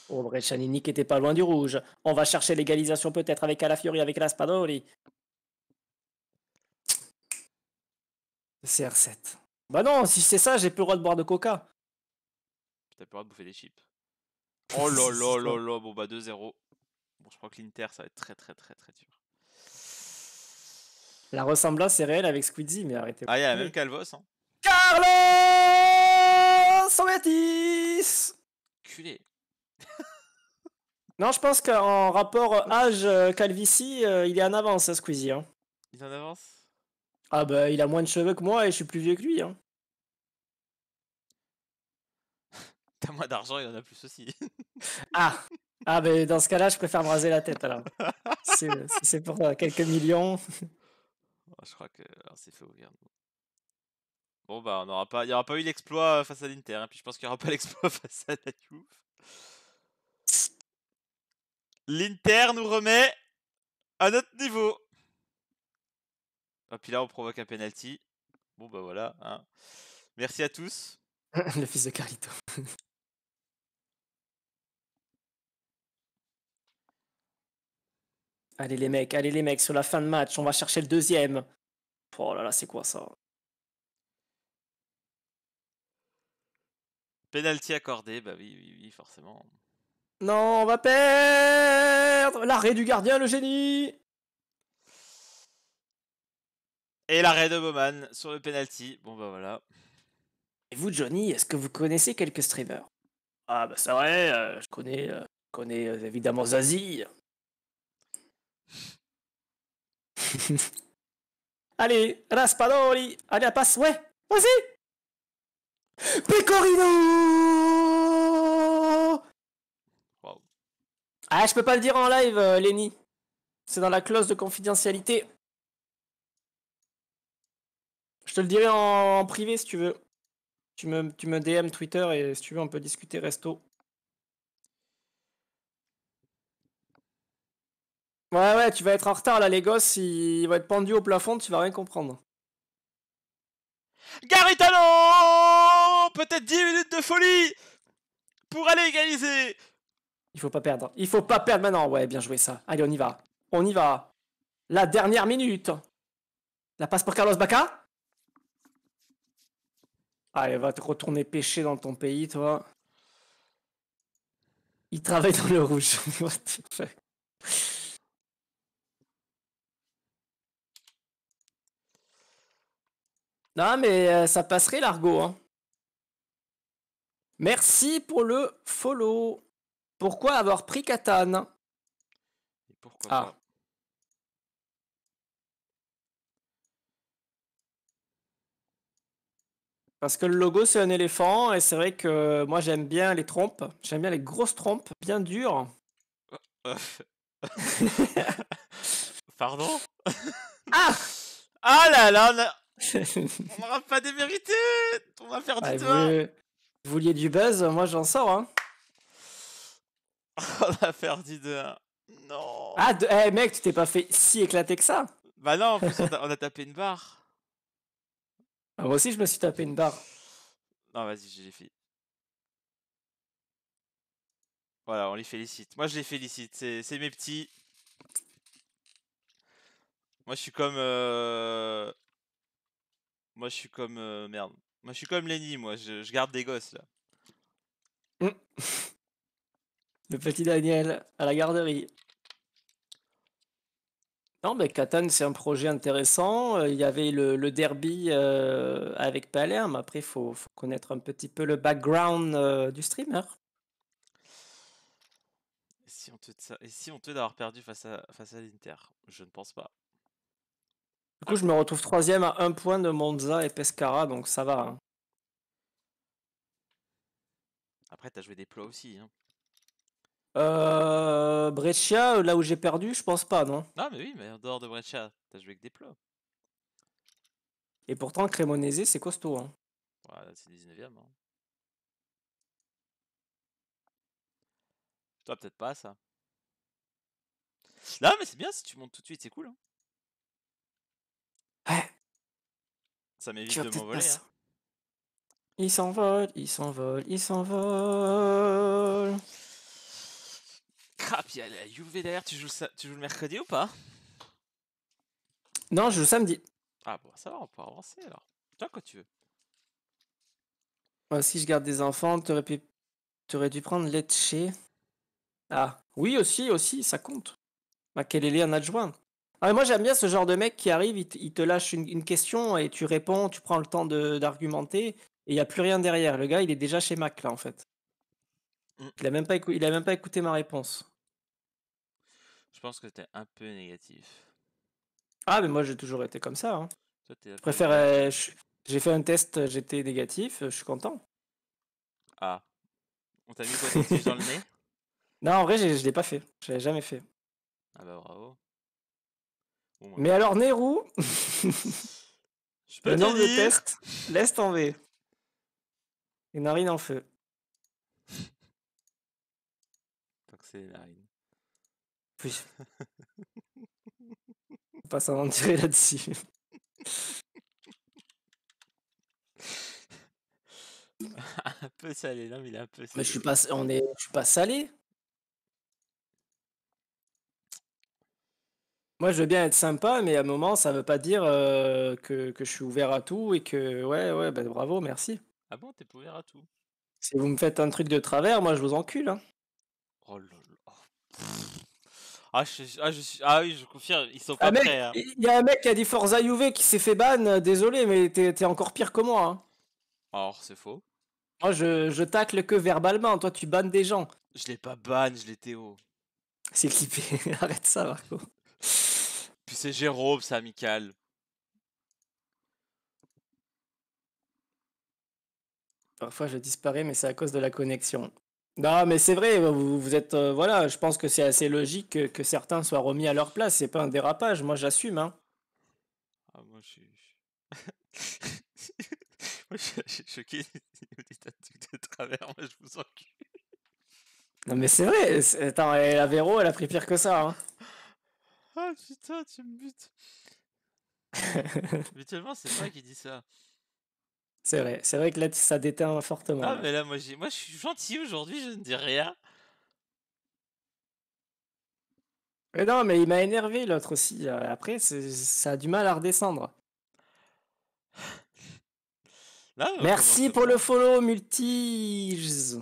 oh, Chanini qui était pas loin du rouge. On va chercher l'égalisation peut-être avec Alafiori, avec Raspadori. CR7. Bah non, si c'est ça, j'ai plus le droit de boire de coca. T'as plus le droit de bouffer des chips. Oh là là là là, bon bah 2-0. Je crois que l'Inter, ça va être très, très, très, très dur. La ressemblance est réelle avec Squeezie, mais arrêtez. Ah, il y a la même Calvos. Hein. Carlos Sangatis Culé. non, je pense qu'en rapport euh, âge euh, Calvici, euh, il est en avance, hein, Squeezie. Hein. Il est en avance Ah, bah, il a moins de cheveux que moi et je suis plus vieux que lui. Hein. T'as moins d'argent, il en a plus aussi. ah Ah, ben dans ce cas-là, je préfère me raser la tête alors. si c'est pour euh, quelques millions. Ah, je crois que c'est fait ouvrir. Bon, bah, on pas, il n'y aura pas eu l'exploit euh, face à l'Inter, hein, puis je pense qu'il n'y aura pas l'exploit face à la Juve. L'Inter nous remet à notre niveau. Ah, puis là, on provoque un penalty. Bon, bah voilà. Hein. Merci à tous. Le fils de Carlito. Allez les mecs, allez les mecs, sur la fin de match, on va chercher le deuxième. Oh là là, c'est quoi ça Penalty accordé, bah oui, oui, oui, forcément. Non, on va perdre L'arrêt du gardien, le génie Et l'arrêt de Bowman sur le penalty. Bon bah voilà. Et vous, Johnny, est-ce que vous connaissez quelques streamers Ah bah c'est vrai, euh, je connais, euh, connais euh, évidemment Zazie, Allez, Raspadori, allez, la passe, ouais, vas-y Pecorino Ah, je peux pas le dire en live, euh, Lenny. C'est dans la clause de confidentialité. Je te le dirai en, en privé si tu veux. Tu me, tu me DM Twitter et si tu veux, on peut discuter resto. Ouais, ouais, tu vas être en retard là, les gosses, ils vont être pendus au plafond, tu vas rien comprendre. Garitano Peut-être 10 minutes de folie pour aller égaliser Il faut pas perdre, il faut pas perdre maintenant, ouais, bien joué ça. Allez, on y va, on y va. La dernière minute La passe pour Carlos Baca Allez, ah, va te retourner pêcher dans ton pays, toi. Il travaille dans le rouge. Non, mais euh, ça passerait l'argot. Hein. Merci pour le follow. Pourquoi avoir pris Katane Et pourquoi ah. pas Parce que le logo, c'est un éléphant, et c'est vrai que moi, j'aime bien les trompes. J'aime bien les grosses trompes, bien dures. Pardon Ah Ah là là, là on n'aura pas des vérités On va faire du bah, vous, vouliez du buzz Moi j'en sors, hein On va faire du 2-1. Non Ah, eh, mec, tu t'es pas fait si éclater que ça Bah non, en plus on a, tapé une barre. Ah, moi aussi je me suis tapé une barre. Non, vas-y, j'ai fait. Voilà, on les félicite. Moi je les félicite, c'est mes petits. Moi je suis comme... Euh, moi, je suis comme. merde. Moi, je suis comme Lenny, moi. Je, garde des gosses, là. Le petit Daniel à la garderie. Non, mais c'est un projet intéressant. Euh, il y avait le, derby euh, avec Palerme. Après, il faut, connaître un petit peu le background euh, du streamer. Et si on te, et d'avoir perdu face à, face à l'Inter Je ne pense pas. Du coup, je me retrouve troisième à un point de Monza et Pescara, donc ça va. Hein. Après, t'as joué des plots aussi. hein. Euh, Brescia, euh, là où j'ai perdu, je pense pas, non Ah mais oui, mais en dehors de Brescia, t'as joué que des plots. Et pourtant, Cremonese, c'est costaud. hein. Voilà, c'est 19ème. Hein. Toi, peut-être pas ça. Non, mais c'est bien si tu montes tout de suite, c'est cool. hein. Ouais. Ça m'évite de m'envoler. Hein. Il s'envole, il s'envole, il s'envole. Crap, il y a la UV derrière. Tu joues, le, tu joues le mercredi ou pas Non, je joue le samedi. Ah bon, ça va, on peut avancer alors. Toi, quoi tu veux. moi si je garde des enfants, t'aurais pu... Aurais dû prendre Lecce. Ah, oui, aussi, aussi, ça compte. est en adjoint. Ah, moi, j'aime bien ce genre de mec qui arrive, il, te lâche une, question et tu réponds, tu prends le temps d'argumenter et il n'y a plus rien derrière. Le gars, il est déjà chez Mac, là, en fait. Mm. Il n'a même, pas a même pas écouté ma réponse. Je pense que t'es un peu négatif. Ah, mais moi, j'ai toujours été comme ça. Hein. je préfère. Euh, j'ai fait un test, j'étais négatif, je suis content. Ah. On t'a mis quoi dans le nez Non, en vrai, je ne l'ai pas fait. Je l'ai jamais fait. Ah bah bravo. Bah. Mais alors, Nehru, le nombre de tests en V. une Narine en feu. Tant que c'est narine. On tirer là-dessus. un peu salé, non, mais il est un peu salé. Mais je suis pas, on est, je suis pas salé. Moi, je veux bien être sympa, mais à un moment, ça veut pas dire euh, que, je suis ouvert à tout et que, ouais, ouais, ben bravo, merci. Ah bon, t'es ouvert à tout Si vous me faites un truc de travers, moi, je vous encule. Hein. Oh là là. Oh, ah, je, ah, ah oui, je confirme, ils sont pas ah, prêts. Hein. Il y a un mec qui a dit Forza UV qui s'est fait ban, euh, désolé, mais t'es encore pire que moi. Hein. Alors, c'est faux. Moi, je, tacle que verbalement, toi, tu bannes des gens. Je l'ai pas ban, je l'ai Théo. C'est clipé. arrête ça, Marco. Puis c'est Jérôme, c'est amical. Parfois je disparais, mais c'est à cause de la connexion. Non, mais c'est vrai, vous, êtes. Euh, voilà, je pense que c'est assez logique que, certains soient remis à leur place. C'est pas un dérapage, moi j'assume. Hein. Ah, moi je suis. moi je suis choqué de travers, moi je vous encule. Non, mais c'est vrai, attends, la Véro, elle a pris pire que ça. Hein. Ah putain, tu me butes. Habituellement, c'est moi qui dis ça. C'est vrai, c'est vrai que là, ça déteint fortement. Ah, mais là, moi, moi, je suis gentil aujourd'hui, je ne dis rien. Mais non, mais il m'a énervé l'autre aussi. Euh, après, ça a du mal à redescendre. Merci pour le follow, multis.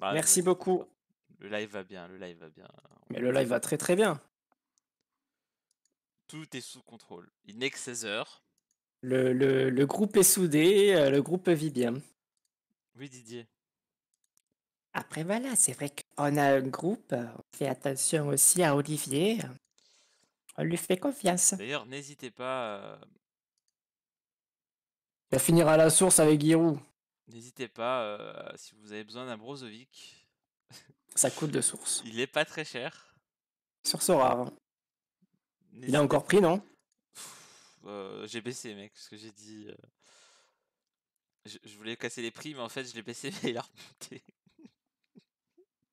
Bah, Merci beaucoup. Le live va bien, le live va bien. Mais le live va très très bien. Tout est sous contrôle. Il n'est que 16 heures. Le, groupe est soudé, euh, le groupe vit bien. Oui, Didier. Après, voilà, c'est vrai qu'on a un groupe. On fait attention aussi à Olivier. On lui fait confiance. D'ailleurs, n'hésitez pas. À... Euh, finir à la source avec Giroud. N'hésitez pas, euh, si vous avez besoin d'un Brozovic, ça coûte de source. Il est pas très cher. Sur rare. Hein. Il a encore pris, non euh, J'ai baissé, mec, ce que j'ai dit. Euh. Je, voulais casser les prix, mais en fait, je l'ai baissé, mais il a remonté.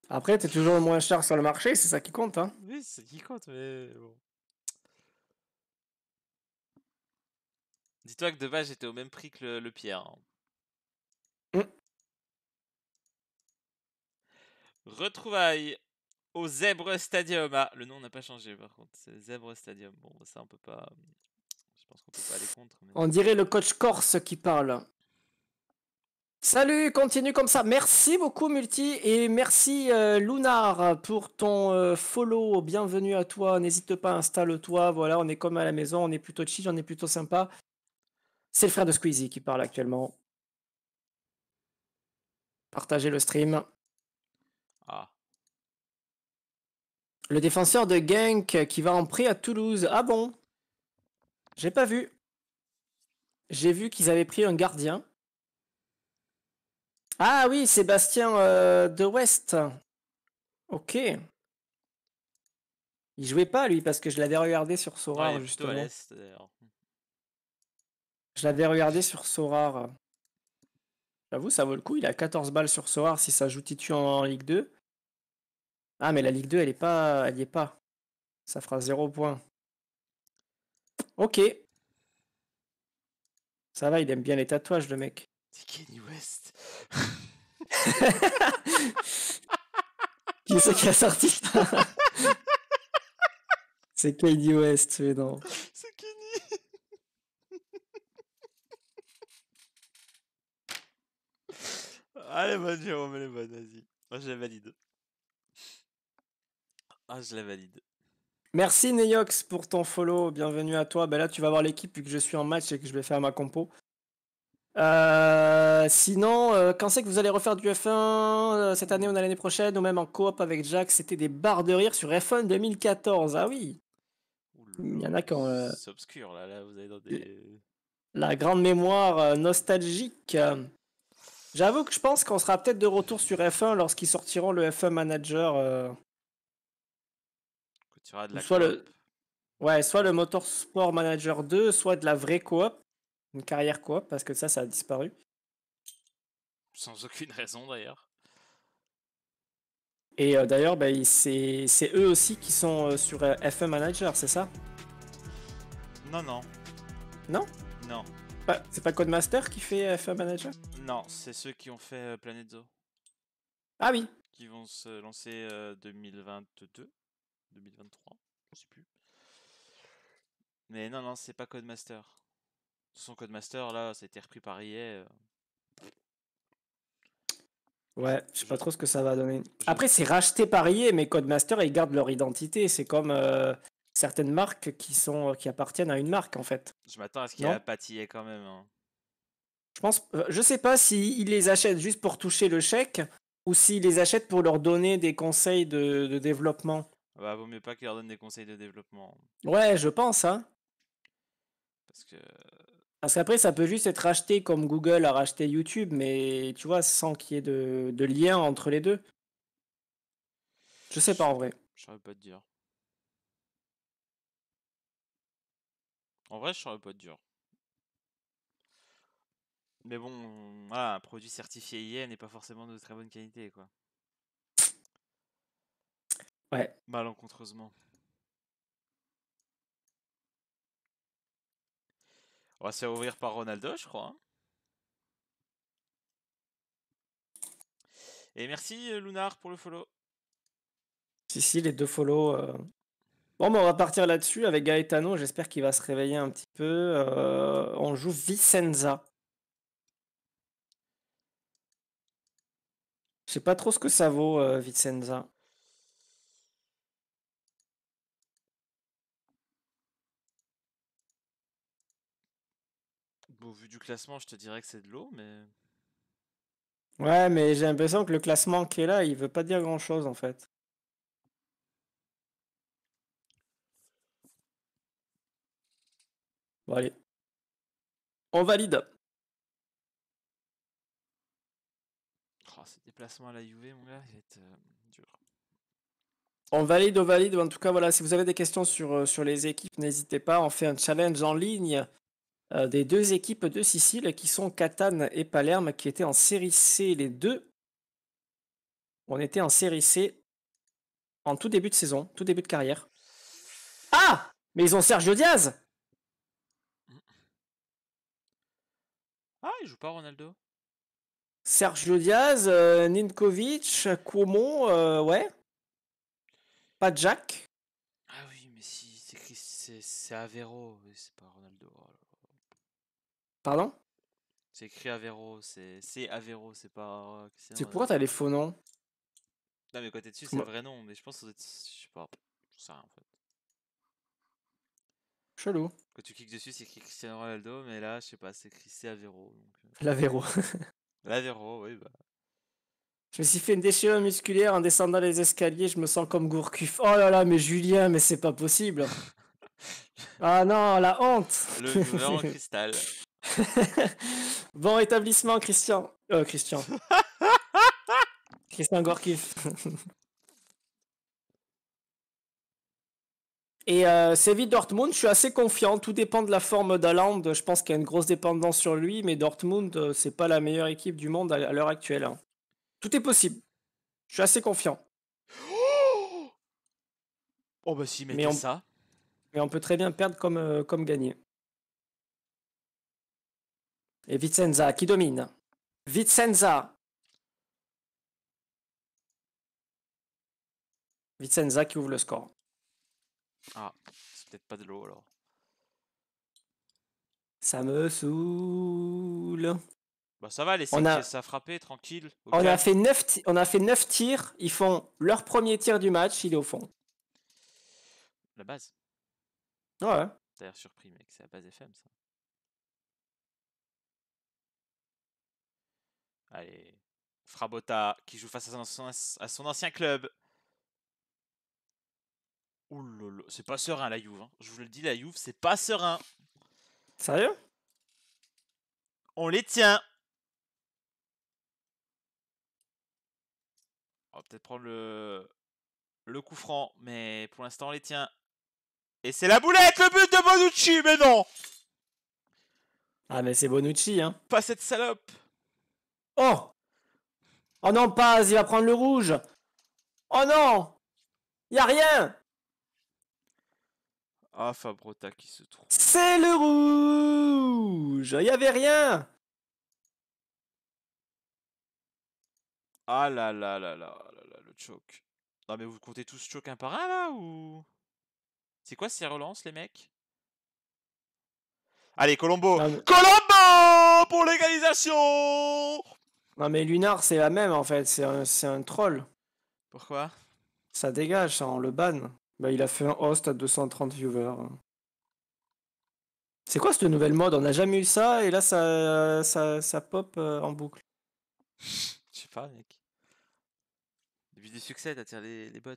Après, t'es toujours le moins cher sur le marché, c'est ça qui compte, hein Oui, c'est ça qui compte, mais bon. Dis-toi que de base, j'étais au même prix que le, Pierre. Hein. Mmh. Retrouvailles au Zèbre Stadium. Ah, le nom n'a pas changé par contre. C'est Stadium. Bon, ça, on peut pas. Euh, je pense qu'on peut pas aller contre. On dirait le coach corse qui parle. Salut, continue comme ça. Merci beaucoup, Multi, et merci euh, Lunar pour ton euh, follow. Bienvenue à toi. N'hésite pas, installe-toi. Voilà, on est comme à la maison. On est plutôt chill, on est plutôt sympa. C'est le frère de Squeezie qui parle actuellement. Partagez le stream. Ah. Le défenseur de Genk qui va en prêt à Toulouse. Ah bon J'ai pas vu. J'ai vu qu'ils avaient pris un gardien. Ah oui, Sébastien euh, de West. Ok. Il jouait pas lui parce que je l'avais regardé sur Sorar justement. je l'avais regardé sur Sorar. J'avoue, ça vaut le coup. Il a 14 balles sur Sorar si ça joue Titu en Ligue 2. Ah, mais la Ligue 2, elle est pas, elle y est pas. Ça fera 0 points. Ok. Ça va, il aime bien les tatouages, le mec. C'est Kenny West. qui c'est qui a sorti C'est Kenny West, mais non. C'est Kenny. Allez, bonne, Jérôme, allez, bonne, vas-y. Moi, je valide. Ah, je la valide. Merci Neox pour ton follow, bienvenue à toi. Ben là, tu vas voir l'équipe vu que je suis en match et que je vais faire ma compo. Euh, sinon, euh, quand c'est que vous allez refaire du F1 euh, cette année ou l'année prochaine ou même en coop avec Jack C'était des barres de rire sur F1 2014. Ah oui Il y en a quand. C'est obscur là, La grande mémoire nostalgique. J'avoue que je pense qu'on sera peut-être de retour sur F1 lorsqu'ils sortiront le F1 Manager soit le... Ouais, soit le Motorsport Manager 2, soit de la vraie coop, une carrière coop, parce que ça, ça a disparu. Sans aucune raison d'ailleurs. Et euh, d'ailleurs, bah, c'est eux aussi qui sont euh, sur euh, FE Manager, c'est ça Non, non. Non Non. C'est pas Codemaster qui fait FE Manager Non, c'est ceux qui ont fait Planet Zoo. Ah oui Qui vont se lancer 2022. 2023, je sais plus. Mais non, non, c'est pas Codemaster. Son Codemaster, là, ça a été repris par IE. Euh. Ouais, je sais pas trop ce que ça va donner. Après, c'est racheté par IE, mais Codemaster, ils gardent leur identité. C'est comme euh, certaines marques qui, sont, euh, qui appartiennent à une marque, en fait. Je m'attends à ce qu'il y ait pâtillé e quand même. Hein. Je pense, je sais pas s'ils les achètent juste pour toucher le chèque ou s'ils les achètent pour leur donner des conseils de développement. Bah, vaut mieux pas qu'il leur donne des conseils de développement. Ouais, je pense, hein. Parce que. Parce qu'après, ça peut juste être racheté comme Google a racheté YouTube, mais tu vois, sans qu'il y ait de, lien entre les deux. Je sais pas en vrai. Je saurais pas te dire. En vrai, je savais pas te dire. Mais bon, un produit certifié IA n'est pas forcément de très bonne qualité, quoi. Malencontreusement. On va se ouvrir par Ronaldo, je crois. Hein. Et merci euh, Lunar pour le follow. Si, si, les deux follow. Euh. Bon, ben, on va partir là-dessus avec Gaetano. J'espère qu'il va se réveiller un petit peu. Euh. on joue Vicenza. Je sais pas trop ce que ça vaut, Vicenza. Au vu du classement, je te dirais que c'est de l'eau, mais. Ouais, mais j'ai l'impression que le classement qui est là, il veut pas dire grand chose en fait. Bon, allez. On valide. Oh, ce déplacement à la UV, mon gars, il euh, On valide, on valide. En tout cas, voilà, si vous avez des questions sur, euh, sur les équipes, n'hésitez pas. On fait un challenge en ligne euh, des deux équipes de Sicile qui sont Catane et Palerme qui étaient en série C les deux. On était en série C en tout début de saison, tout début de carrière. Ah Mais ils ont Sergio Diaz Ah, il joue pas Ronaldo Sergio Diaz, euh, Ninkovic, Cuomo, euh, ouais. Pas Jack. Ah oui, mais si c'est Avero, c'est pas Ronaldo. Pardon C'est écrit Avero, c'est Avero, c'est pas. Tu euh, sais pourquoi t'as les faux noms Non, mais côté dessus, c'est vrai nom, mais je pense que c'est. Je sais pas, je sais rien en fait. Chelou. Quand tu cliques dessus, c'est écrit Cristiano Ronaldo, mais là, je sais pas, c'est écrit C Avero. Donc... Euh. L'Avero. L'Avero, oui, bah. Je me suis fait une déchirure musculaire en descendant les escaliers, je me sens comme Gourcuff. Oh là là, mais Julien, mais c'est pas possible. ah non, la honte. Le joueur en cristal. bon établissement, Christian. Euh, Christian. Christian Gorkif. Et c'est euh, Séville Dortmund, je suis assez confiant. Tout dépend de la forme d'Alland. Je pense qu'il y a une grosse dépendance sur lui, mais Dortmund, euh, c'est pas la meilleure équipe du monde à l'heure actuelle. Hein. Tout est possible. Je suis assez confiant. Oh, bah si, mais on... ça. Mais on peut très bien perdre comme, comme gagner. Et Vicenza qui domine. Vicenza. Vicenza qui ouvre le score. Ah, c'est peut-être pas de l'eau alors. Ça me saoule. Bah ça va, les on ça a frappé, tranquille. On a, fait 9 on a fait tirs, ils font leur premier tir du match, il est au fond. La base. Ouais. D'ailleurs surpris mec, c'est la base FM ça. Allez, Frabotta qui joue face à son, ancien club. Oulala, c'est pas serein la Juve. Hein. Je vous le dis, la Juve, c'est pas serein. Sérieux On les tient. On va peut-être prendre le... le coup franc, mais pour l'instant, on les tient. Et c'est la boulette, le but de Bonucci, mais non Ah, mais c'est Bonucci, hein Pas cette salope Oh Oh non, Paz, il va prendre le rouge Oh non Y a rien Ah, Fabrota qui se trouve. C'est le rouge Il y avait rien Ah là là là là là là, le choke. Non mais vous comptez tous choke un par un là ou... C'est quoi ces relances les mecs Allez, Colombo Colombo pour l'égalisation non, mais Lunar, c'est la même en fait, c'est un, troll. Pourquoi Ça dégage, ça, on le banne. Bah, il a fait un host à 230 viewers. C'est quoi cette nouvelle mode On n'a jamais eu ça et là ça, pop euh, en boucle. Je sais pas, mec. Début du succès, t'attires les, les bots.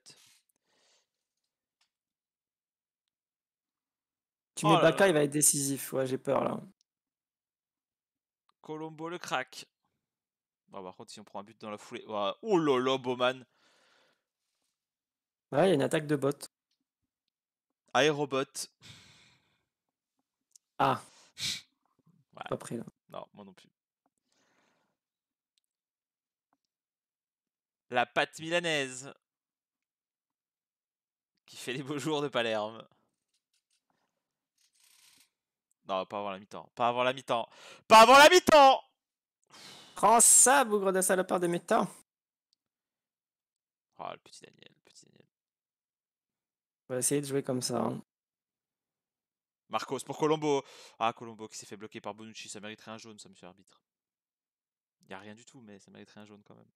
Tu mets oh Baka, il va être décisif. Ouais, j'ai peur là. Colombo le crack. Bah, par contre, si on prend un but dans la foulée. oh là là, Bowman Ouais, il y a une attaque de bot. Aérobot. Ah Pas pris Non, moi non plus. La pâte milanaise qui fait les beaux jours de Palerme. Non, pas avant la mi-temps. Pas avant la mi-temps. Pas avant la mi-temps Prends ça, bougre de salopard de mutant. Oh, ah, le petit Daniel, le petit Daniel. On va essayer de jouer comme ça. Hein. Marcos pour Colombo. Ah, Colombo qui s'est fait bloquer par Bonucci, ça mériterait un jaune, ça, monsieur arbitre. Il n'y a rien du tout, mais ça mériterait un jaune quand même.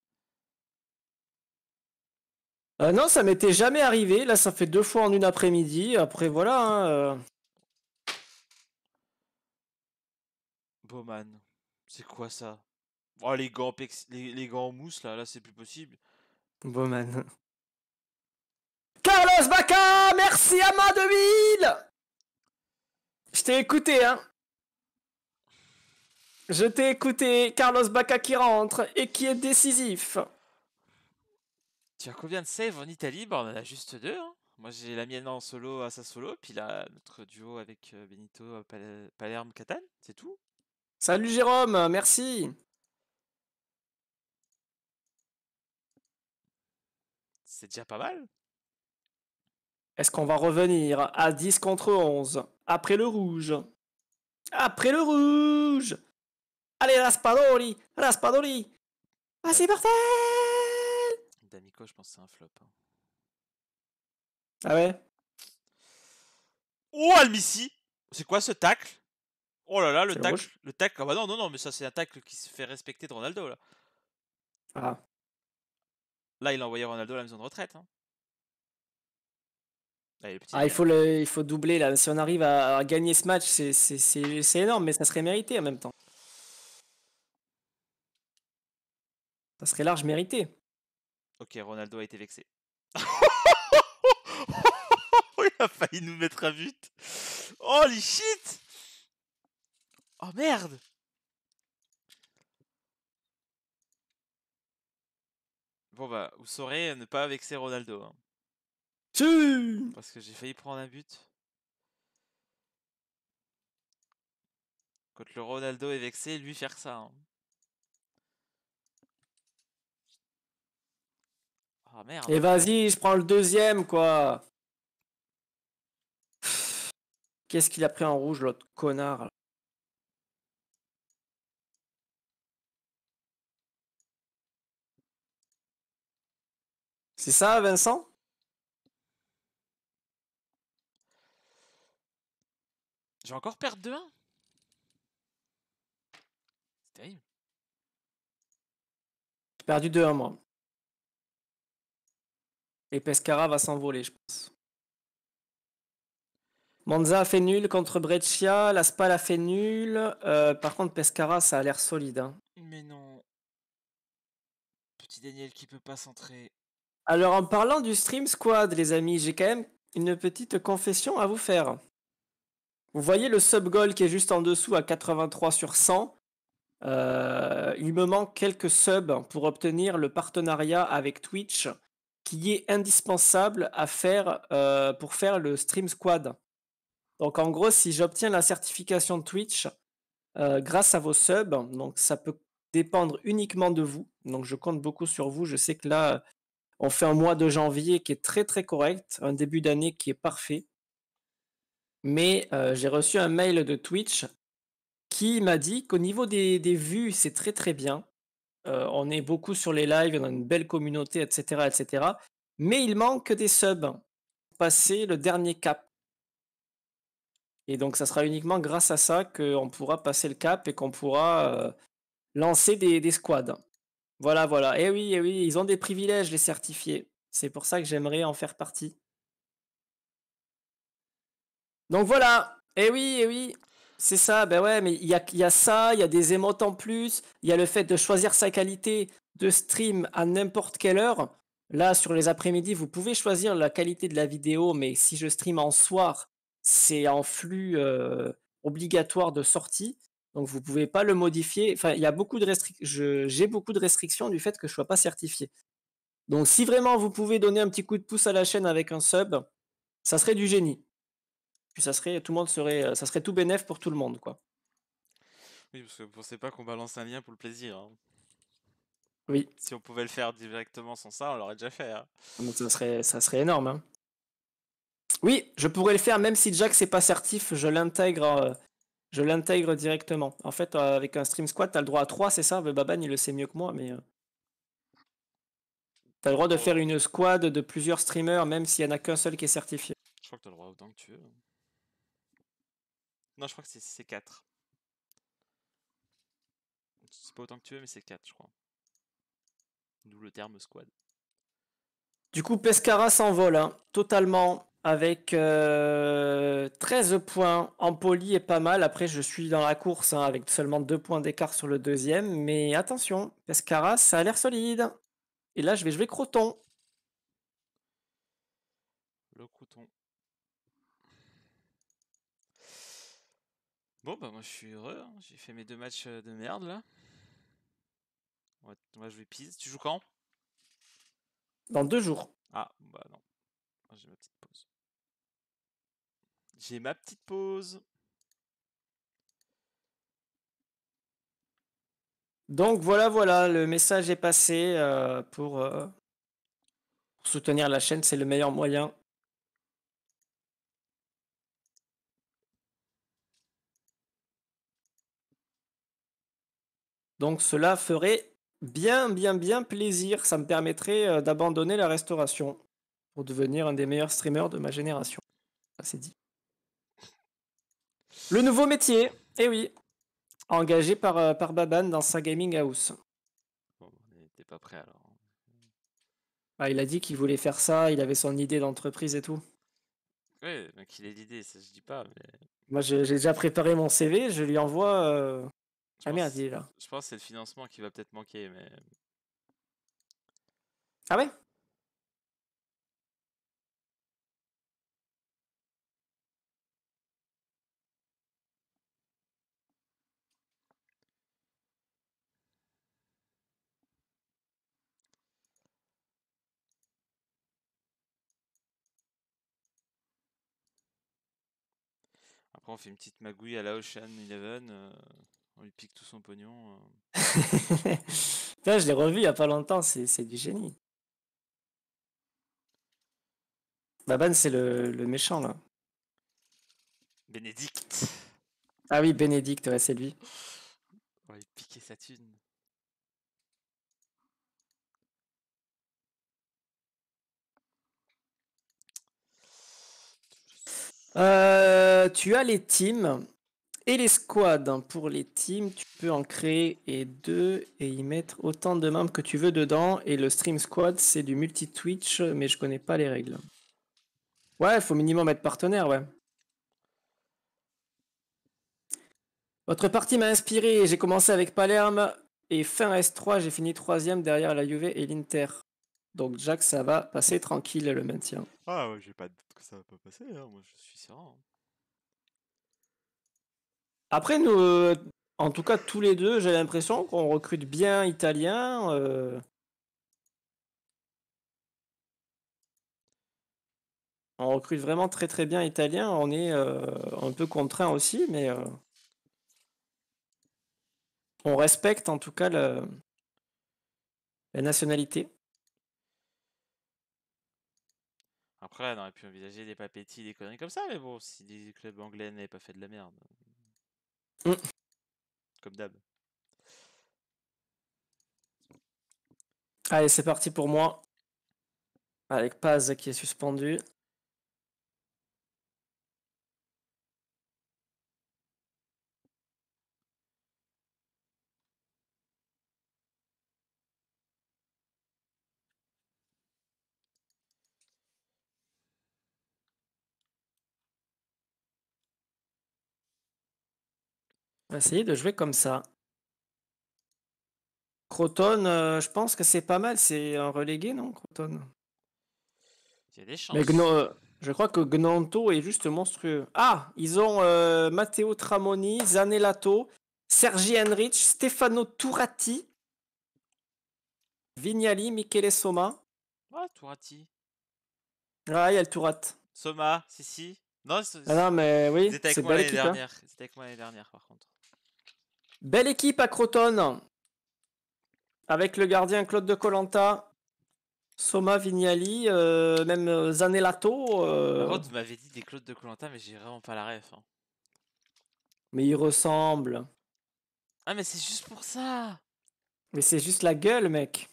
Euh, non, ça m'était jamais arrivé. Là, ça fait deux fois en une après-midi. Après, voilà. Hein, euh. Bowman, c'est quoi ça Oh, les gants, les, gants en mousse, là, là c'est plus possible. Bowman. Carlos Baca, merci à main Je t'ai écouté, hein Je t'ai écouté, Carlos Baca qui rentre et qui est décisif. Tu as combien de saves en Italie bon bah, On en a juste deux. Hein. Moi j'ai la mienne en solo à sa solo, puis là notre duo avec euh, Benito euh, Palerme-Catane, c'est tout. Salut Jérôme, merci C'est déjà pas mal. Est-ce qu'on va revenir à 10 contre 11 Après le rouge. Après le rouge Allez, Raspadori Raspadori Ah, c'est parti D'Amico, je pense que c'est un flop. Hein. Ah ouais Oh, Almissi C'est quoi ce tacle Oh là là, le tacle. Le, tacle. Ah bah non, non, non, mais ça, c'est un tacle qui se fait respecter de Ronaldo, là. Ah. Là, il a envoyé Ronaldo à la maison de retraite. Hein. il, ah, il, faut le, il faut doubler là. Si on arrive à, gagner ce match, c'est énorme, mais ça serait mérité en même temps. Ça serait large mérité. Ok, Ronaldo a été vexé. il a failli nous mettre à but. Oh, shit! Oh merde! Bon bah, vous saurez ne pas vexer Ronaldo. Hein. Parce que j'ai failli prendre un but. Quand le Ronaldo est vexé, lui faire ça. Hein. Ah, merde. Et vas-y, je prends le deuxième quoi. Qu'est-ce qu'il a pris en rouge l'autre connard C'est ça, Vincent J'ai encore perdre 2-1 C'est terrible. J'ai perdu 2-1, moi. Et Pescara va s'envoler, je pense. Monza a fait nul contre Breccia, la Spal a fait nul. Euh, par contre, Pescara, ça a l'air solide. Hein. Mais non. Petit Daniel qui peut pas centrer. Alors en parlant du Stream Squad, les amis, j'ai quand même une petite confession à vous faire. Vous voyez le sub goal qui est juste en dessous à 83 sur 100. Euh, il me manque quelques subs pour obtenir le partenariat avec Twitch qui est indispensable à faire euh, pour faire le Stream Squad. Donc en gros, si j'obtiens la certification de Twitch euh, grâce à vos subs, donc ça peut dépendre uniquement de vous. Donc je compte beaucoup sur vous. Je sais que là, on fait un mois de janvier qui est très très correct, un début d'année qui est parfait. Mais euh, j'ai reçu un mail de Twitch qui m'a dit qu'au niveau des, vues, c'est très très bien. Euh, on est beaucoup sur les lives, on a une belle communauté, etc. etc. Mais il manque des subs pour passer le dernier cap. Et donc, ça sera uniquement grâce à ça qu'on pourra passer le cap et qu'on pourra euh, lancer des, des squads. Voilà, voilà. Eh oui, et eh oui, ils ont des privilèges, les certifiés. C'est pour ça que j'aimerais en faire partie. Donc voilà. Eh oui, eh oui. C'est ça, ben ouais, mais il y a, ça, il y a des émotes en plus, il y a le fait de choisir sa qualité de stream à n'importe quelle heure. Là, sur les après-midi, vous pouvez choisir la qualité de la vidéo, mais si je stream en soir, c'est en flux euh, obligatoire de sortie. Donc vous pouvez pas le modifier. Enfin, il y a beaucoup de restrictions. J'ai beaucoup de restrictions du fait que je ne sois pas certifié. Donc si vraiment vous pouvez donner un petit coup de pouce à la chaîne avec un sub, ça serait du génie. Puis ça serait tout le monde serait euh, ça serait tout bénéf pour tout le monde quoi. Oui, parce que vous ne pensez pas qu'on balance un lien pour le plaisir. Hein. Oui. Si on pouvait le faire directement sans ça, on l'aurait déjà fait. Hein. Donc ça serait ça serait énorme. Hein. Oui, je pourrais le faire même si Jack n'est pas certif, je l'intègre euh, je l'intègre directement. En fait, euh, avec un stream squad, tu as le droit à 3, c'est ça babane il le sait mieux que moi, mais. Euh, tu as le droit de faire une squad de plusieurs streamers, même s'il n'y en a qu'un seul qui est certifié. Je crois que tu le droit autant que tu veux. Non, je crois que c'est 4. C'est pas autant que tu veux, mais c'est 4, je crois. D'où le terme squad. Du coup, Pescara s'envole hein, totalement avec 13 euh, points. Empoli et pas mal. Après, je suis dans la course hein, avec seulement 2 points d'écart sur le deuxième. Mais attention, Pescara, ça a l'air solide. Et là, je vais jouer Croton. Le Croton. Bon, bah moi je suis heureux. Hein. J'ai fait mes deux matchs euh, de merde là. Moi, je vais Piz. Tu joues quand dans deux jours. Ah, bah non. Ah, j'ai ma petite pause. J'ai ma petite pause. Donc voilà, voilà, le message est passé euh, euh, pour soutenir la chaîne, c'est le meilleur moyen. Donc cela ferait bien, bien, bien plaisir. Ça me permettrait euh, d'abandonner la restauration pour devenir un des meilleurs streamers de ma génération. c'est dit. Le nouveau métier, eh oui, engagé par, euh, par Baban dans sa gaming house. Bon, on n'était pas prêt alors. Ah, il a dit qu'il voulait faire ça, il avait son idée d'entreprise et tout. Oui, qu'il ait l'idée, ça je dis pas. Mais... Moi j'ai déjà préparé mon CV, je lui envoie euh, je Je pense que c'est le financement qui va peut-être manquer, mais. Ah ouais Après, on fait une petite magouille à la Ocean Eleven. Euh. On oh, lui pique tout son pognon. Hein. je l'ai revu il n'y a pas longtemps, c'est du génie. Baban, c'est le, méchant, là. Bénédicte. Ah oui, Bénédicte, c'est lui. On va lui piquer sa thune. Euh, tu as les teams. Et les squads, hein, pour les teams, tu peux en créer et deux et y mettre autant de membres que tu veux dedans. Et le stream squad, c'est du multi-twitch, mais je connais pas les règles. Ouais, il faut minimum être partenaire, ouais. Votre partie m'a inspiré. J'ai commencé avec Palerme et fin S3, j'ai fini troisième derrière la UV et l'Inter. Donc, Jack, ça va passer tranquille le maintien. Ah ouais, j'ai pas de doute que ça va pas passer. Hein. Moi, je suis serein. Hein. Après, nous, euh, en tout cas, tous les deux, j'ai l'impression qu'on recrute bien italien. Euh. On recrute vraiment très très bien italien. On est euh, un peu contraint aussi, mais on respecte en tout cas la, la nationalité. Après, on aurait pu envisager des papetis, des conneries comme ça, mais bon, si des clubs anglais n'avaient pas fait de la merde. Mmh. Comme d'hab. Allez, c'est parti pour moi. Avec Paz qui est suspendu. essayer de jouer comme ça. Croton, euh, je pense que c'est pas mal. C'est un relégué, non, Croton Il y a des chances. Mais euh, je crois que Gnanto est juste monstrueux. Ah, ils ont euh, Matteo Tramoni, Zanellato, Sergi Henrich, Stefano Turati, Vignali, Michele Soma. Ouais, ah, Turati. Ah, il y a le Turat. Soma, si, si. Non, ah non mais oui, c'était hein. avec moi dernière, par contre. Belle équipe à Croton. Avec le gardien Claude de Colanta, Soma Vignali, euh, même euh, Zanellato. Claude euh. m'avait dit des Claude de Colanta, mais j'ai vraiment pas la ref. Hein. Mais il ressemble. Ah, mais c'est juste pour ça. Mais c'est juste la gueule, mec.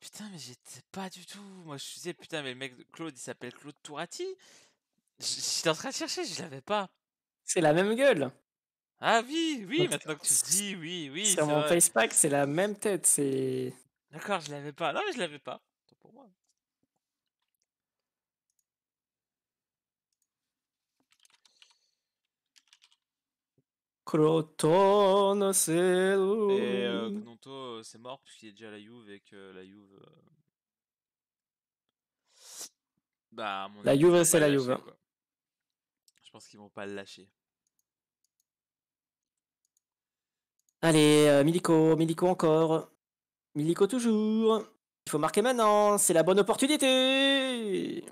Putain, mais j'étais pas du tout. Moi, je me disais, putain, mais le mec Claude, il s'appelle Claude Tourati. J'étais en train de chercher, je l'avais pas. C'est la même gueule. Ah oui, oui, maintenant que tu dis, oui, oui. Sur mon vrai. Pack, c'est la même tête, c'est. D'accord, je l'avais pas. Non, mais je l'avais pas. C'est pour moi. Et euh, euh, c'est mort puisqu'il est déjà la Juve et que la Juve. Euh, bah, mon la Juve, c'est la Juve. Hein. Je pense qu'ils vont pas le lâcher. Allez, euh, Milico, Milico encore. Milico toujours. Il faut marquer maintenant, c'est la bonne opportunité.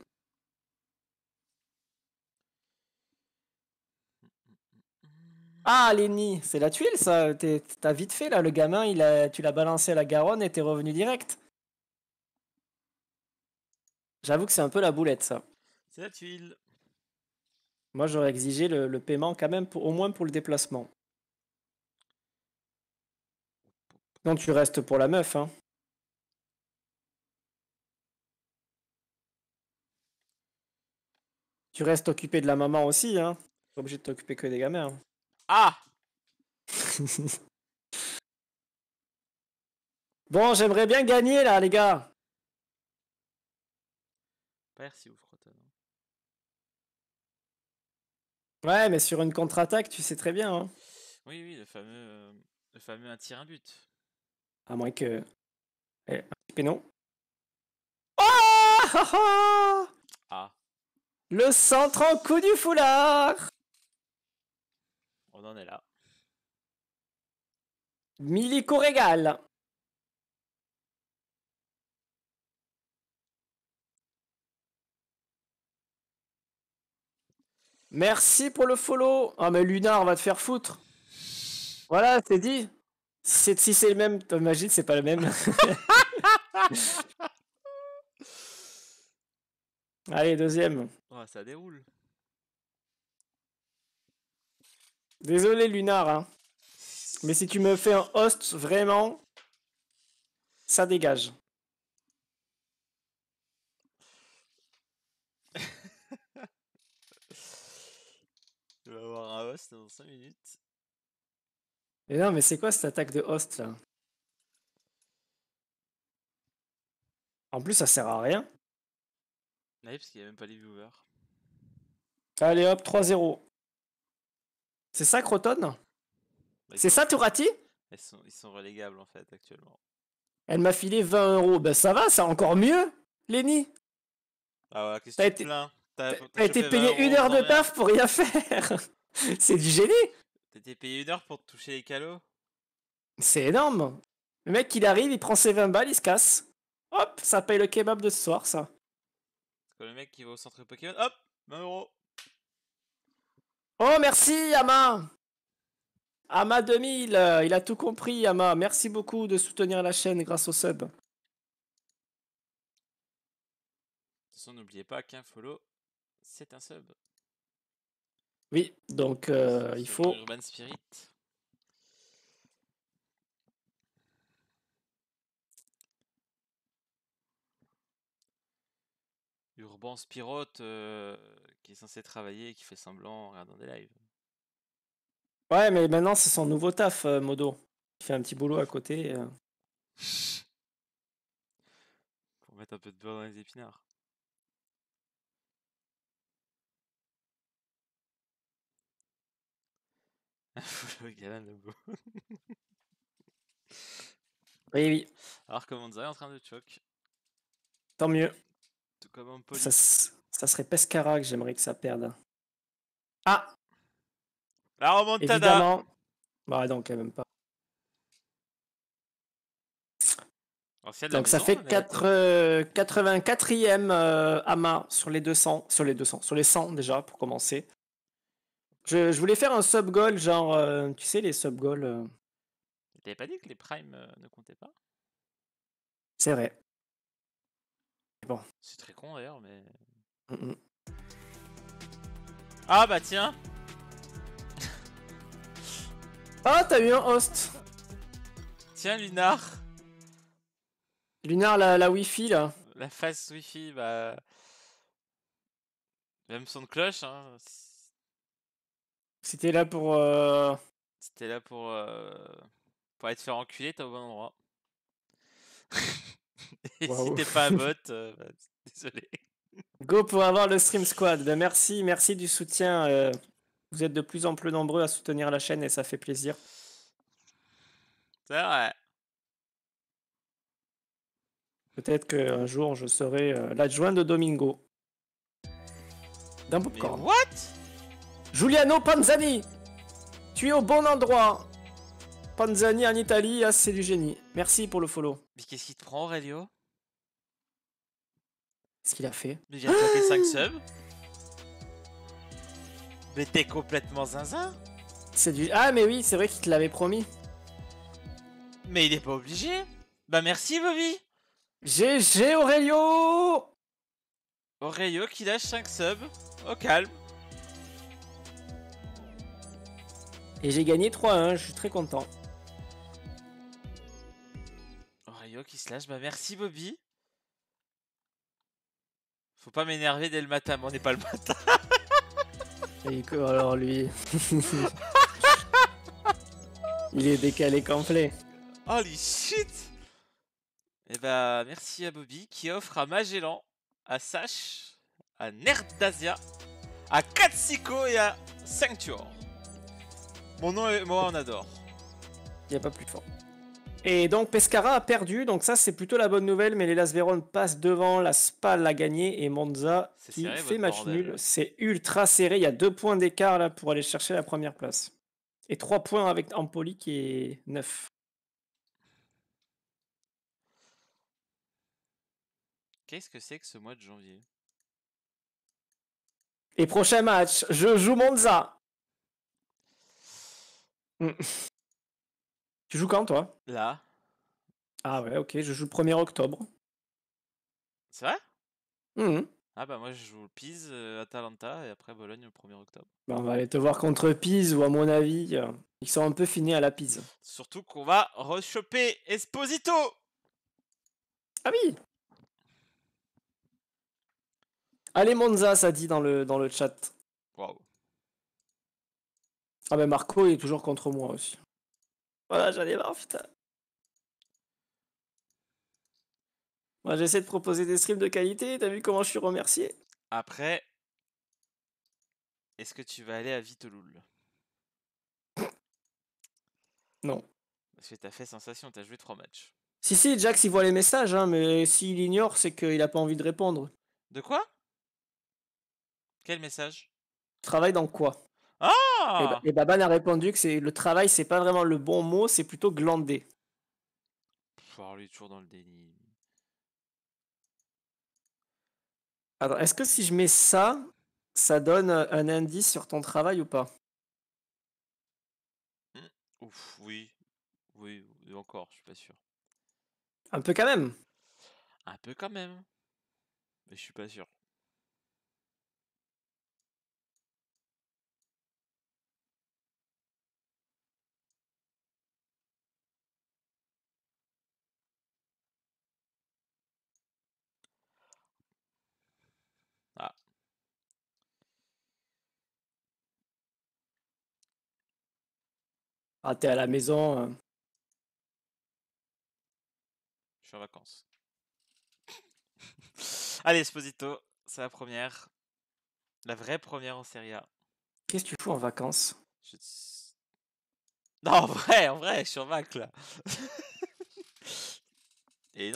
Ah, Lenny, c'est la tuile ça. T'as vite fait là, le gamin, il a, tu l'as balancé à la Garonne et t'es revenu direct. J'avoue que c'est un peu la boulette ça. C'est la tuile. Moi j'aurais exigé le, paiement quand même, au moins pour le déplacement. Non, tu restes pour la meuf, hein. Tu restes occupé de la maman aussi, hein. T'es obligé de t'occuper que des gamins. Hein. Ah Bon, j'aimerais bien gagner là, les gars. Merci, Ouais, mais sur une contre-attaque, tu sais très bien. Hein. Oui, oui, le fameux, euh, le fameux tir, un but. À moins que. Eh, non. Oh! Ah. Le centre en coup du foulard On en est là. Milico régale Merci pour le follow. Ah mais Lunar, on va te faire foutre. Voilà, c'est dit. Si, c'est le même, t'imagines, c'est pas le même. Allez, deuxième. Oh, ça déroule. Désolé, Lunar. Hein. Mais si tu me fais un host, vraiment, ça dégage. Tu vas avoir un host dans 5 minutes. Mais non, mais c'est quoi cette attaque de host là En plus, ça sert à rien. parce qu'il n'y a même pas les viewers. Allez hop, 3-0. C'est ça, Croton bah, C'est ça, Tourati ils sont... relégables en fait actuellement. Elle m'a filé 20 euros. Ben ça va, c'est encore mieux, Lenny. Ah ouais, qu'est-ce que tu plein T'as été payé une heure de taf pour rien faire. c'est du génie. T'étais payé une heure pour toucher les calots C'est énorme Le mec, il arrive, il prend ses 20 balles, il se casse. Hop, ça paye le kebab de ce soir, ça. le mec qui va au centre Pokémon, hop, 20 euros. Oh, merci, Yama Ama 2000, euh, il a tout compris, Yama Merci beaucoup de soutenir la chaîne grâce au sub. De toute façon, n'oubliez pas qu'un follow, c'est un sub. Oui, donc euh, il faut. Urban Spirit. Urban Spirit euh, qui est censé travailler et qui fait semblant en regardant des lives. Ouais, mais maintenant c'est son nouveau taf, euh, Modo. Il fait un petit boulot à côté. Pour mettre un peu de beurre dans les épinards. Galan oui, oui. Alors que Monza est en train de choc. Tant mieux. Tout comme ça, ça, serait Pescara que j'aimerais que ça perde. Ah La remontada Évidemment. Bah elle même pas. Donc ça fait 84e euh, euh, AMA sur les 200, sur les 200, sur les 100 déjà pour commencer. Je, voulais faire un sub-goal, genre, euh, tu sais, les sub-goals. Euh. T'avais pas dit que les primes euh, ne comptaient pas C'est vrai. Bon. C'est très con d'ailleurs, mais. Mmh ah bah tiens Ah, t'as eu un host Tiens, Lunar Lunar, la, la Wi-Fi là La face Wi-Fi, bah. Même son de cloche, hein. C'était là pour. Euh... C'était là pour. Euh, pour aller te faire enculer, t'es au bon endroit. Et si t'es pas à bot, euh, bah, désolé. Go pour avoir le Stream Squad. Ben, merci, merci du soutien. Euh. Vous êtes de plus en plus nombreux à soutenir la chaîne et ça fait plaisir. C'est vrai. Peut-être qu'un jour je serai l'adjoint de Domingo. D'un popcorn. what? Giuliano Panzani Tu es au bon endroit Panzani en Italie, ah, c'est du génie. Merci pour le follow. Mais qu'est-ce qu'il te prend, Aurelio Qu'est-ce qu'il a fait Il vient de 5 subs. Mais t'es complètement zinzin C'est du... Ah mais oui, c'est vrai qu'il te l'avait promis. Mais il est pas obligé Bah merci, Bobby GG Aurelio Aurelio qui lâche 5 subs, au calme. Et j'ai gagné 3-1, hein, je suis très content. Rayo qui se lâche, bah merci Bobby. Faut pas m'énerver dès le matin, on n'est pas le matin. Et alors lui Il est décalé complet. Holy shit Et eh bah merci à Bobby qui offre à Magellan, à Sash, à Nerdasia, à Katsiko et à Sanctuor moi, on adore. Il n'y a pas plus fort. Et donc Pescara a perdu, donc ça c'est plutôt la bonne nouvelle, mais les Las Véron passent devant, la Spal l'a gagné et Monza qui fait match nul. C'est ultra serré, il y a deux points d'écart là pour aller chercher la première place. Et trois points avec Ampoli qui est neuf. Qu'est-ce que c'est que ce mois de janvier Et prochain match, je joue Monza. Mm. Tu joues quand, toi Là. Ah ouais, ok, je joue le 1er octobre. C'est vrai mm. Ah bah moi je joue Pise, euh, Atalanta et après Bologne le 1er octobre. Bah on va aller te voir contre Pise ou à mon avis, euh, ils sont un peu finis à la Pise. Surtout qu'on va rechoper Esposito Ah oui Allez Monza, ça dit dans le, dans le chat. Waouh ah ben Marco, il est toujours contre moi aussi. Voilà, j'en ai marre, putain. Moi, j'essaie de proposer des streams de qualité. T'as vu comment je suis remercié Après, est-ce que tu vas aller à Viteloul Non. Parce que t'as fait sensation, t'as joué trois matchs. Si, si, Jax, il voit les messages, hein, mais s'il ignore, c'est qu'il a pas envie de répondre. De quoi Quel message Travaille dans quoi ah et, Baban a répondu que c'est le travail, c'est pas vraiment le bon mot, c'est plutôt glander. Il alors toujours dans le déni. Alors, est-ce que si je mets ça, ça donne euh, un indice sur ton travail ou pas mmh, Ouf, oui. Oui, encore, je suis pas sûr. Un peu quand même. Un peu quand même. Mais je suis pas sûr. Ah, t'es à la maison. Euh. Je suis en vacances. Allez, Esposito, c'est la première. La vraie première en Serie A. Qu'est-ce que tu fous en vacances Non, en vrai, en vrai, je suis en vac là.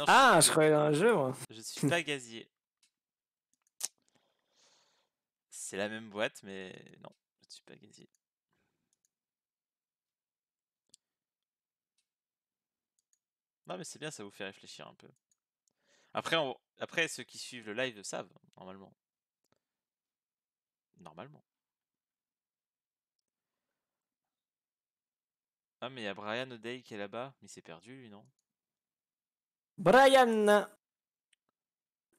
Ah, je croyais dans un jeu, moi. je suis pas gazier. C'est la même boîte, mais non, je suis pas gazier. mais c'est bien, ça vous fait réfléchir un peu. Après, on... Après, ceux qui suivent le live savent, normalement. Normalement. Ah, mais il y a Brian O'Day qui est là-bas. Mais c'est perdu, lui, non Brian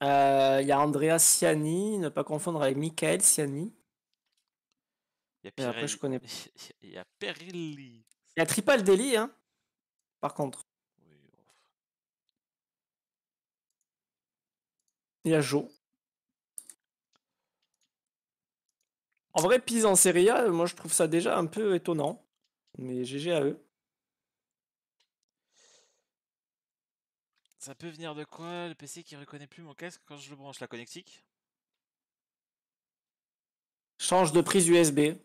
euh, Il y a Andrea Siani, ne pas confondre avec Michael Siani. Il y a Il y a Perilli. Il y a Tripal Deli, hein, par contre. Il y a Joe. En vrai, Pise en série A, moi je trouve ça déjà un peu étonnant. Mais GG à eux. Ça peut venir de quoi Le PC qui reconnaît plus mon casque quand je le branche, la connectique Change de prise USB. Il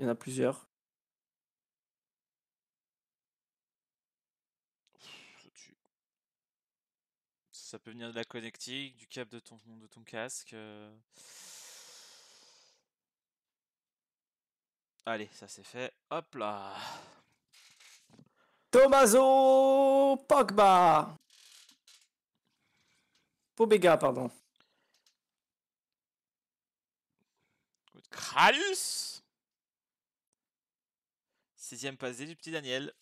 y en a plusieurs. ça peut venir de la connectique, du câble de ton, de ton casque. Euh. Allez, ça c'est fait. Hop là Tomaso Pogba Pobega, pardon. Kralus Sixième passé du petit Daniel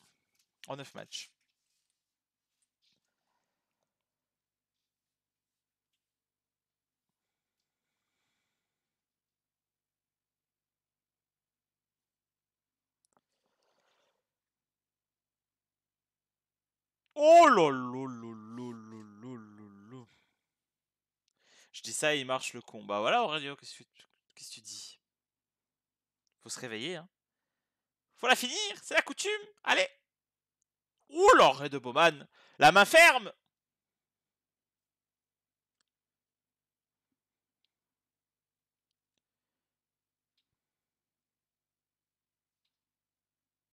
en 9 matchs. Oh lolo lolo, Je dis ça et il marche le con. Bah voilà radio, qu'est-ce que tu, dis Faut se réveiller, hein. Faut la finir, c'est la coutume. Allez Oh là, de Bowman La main ferme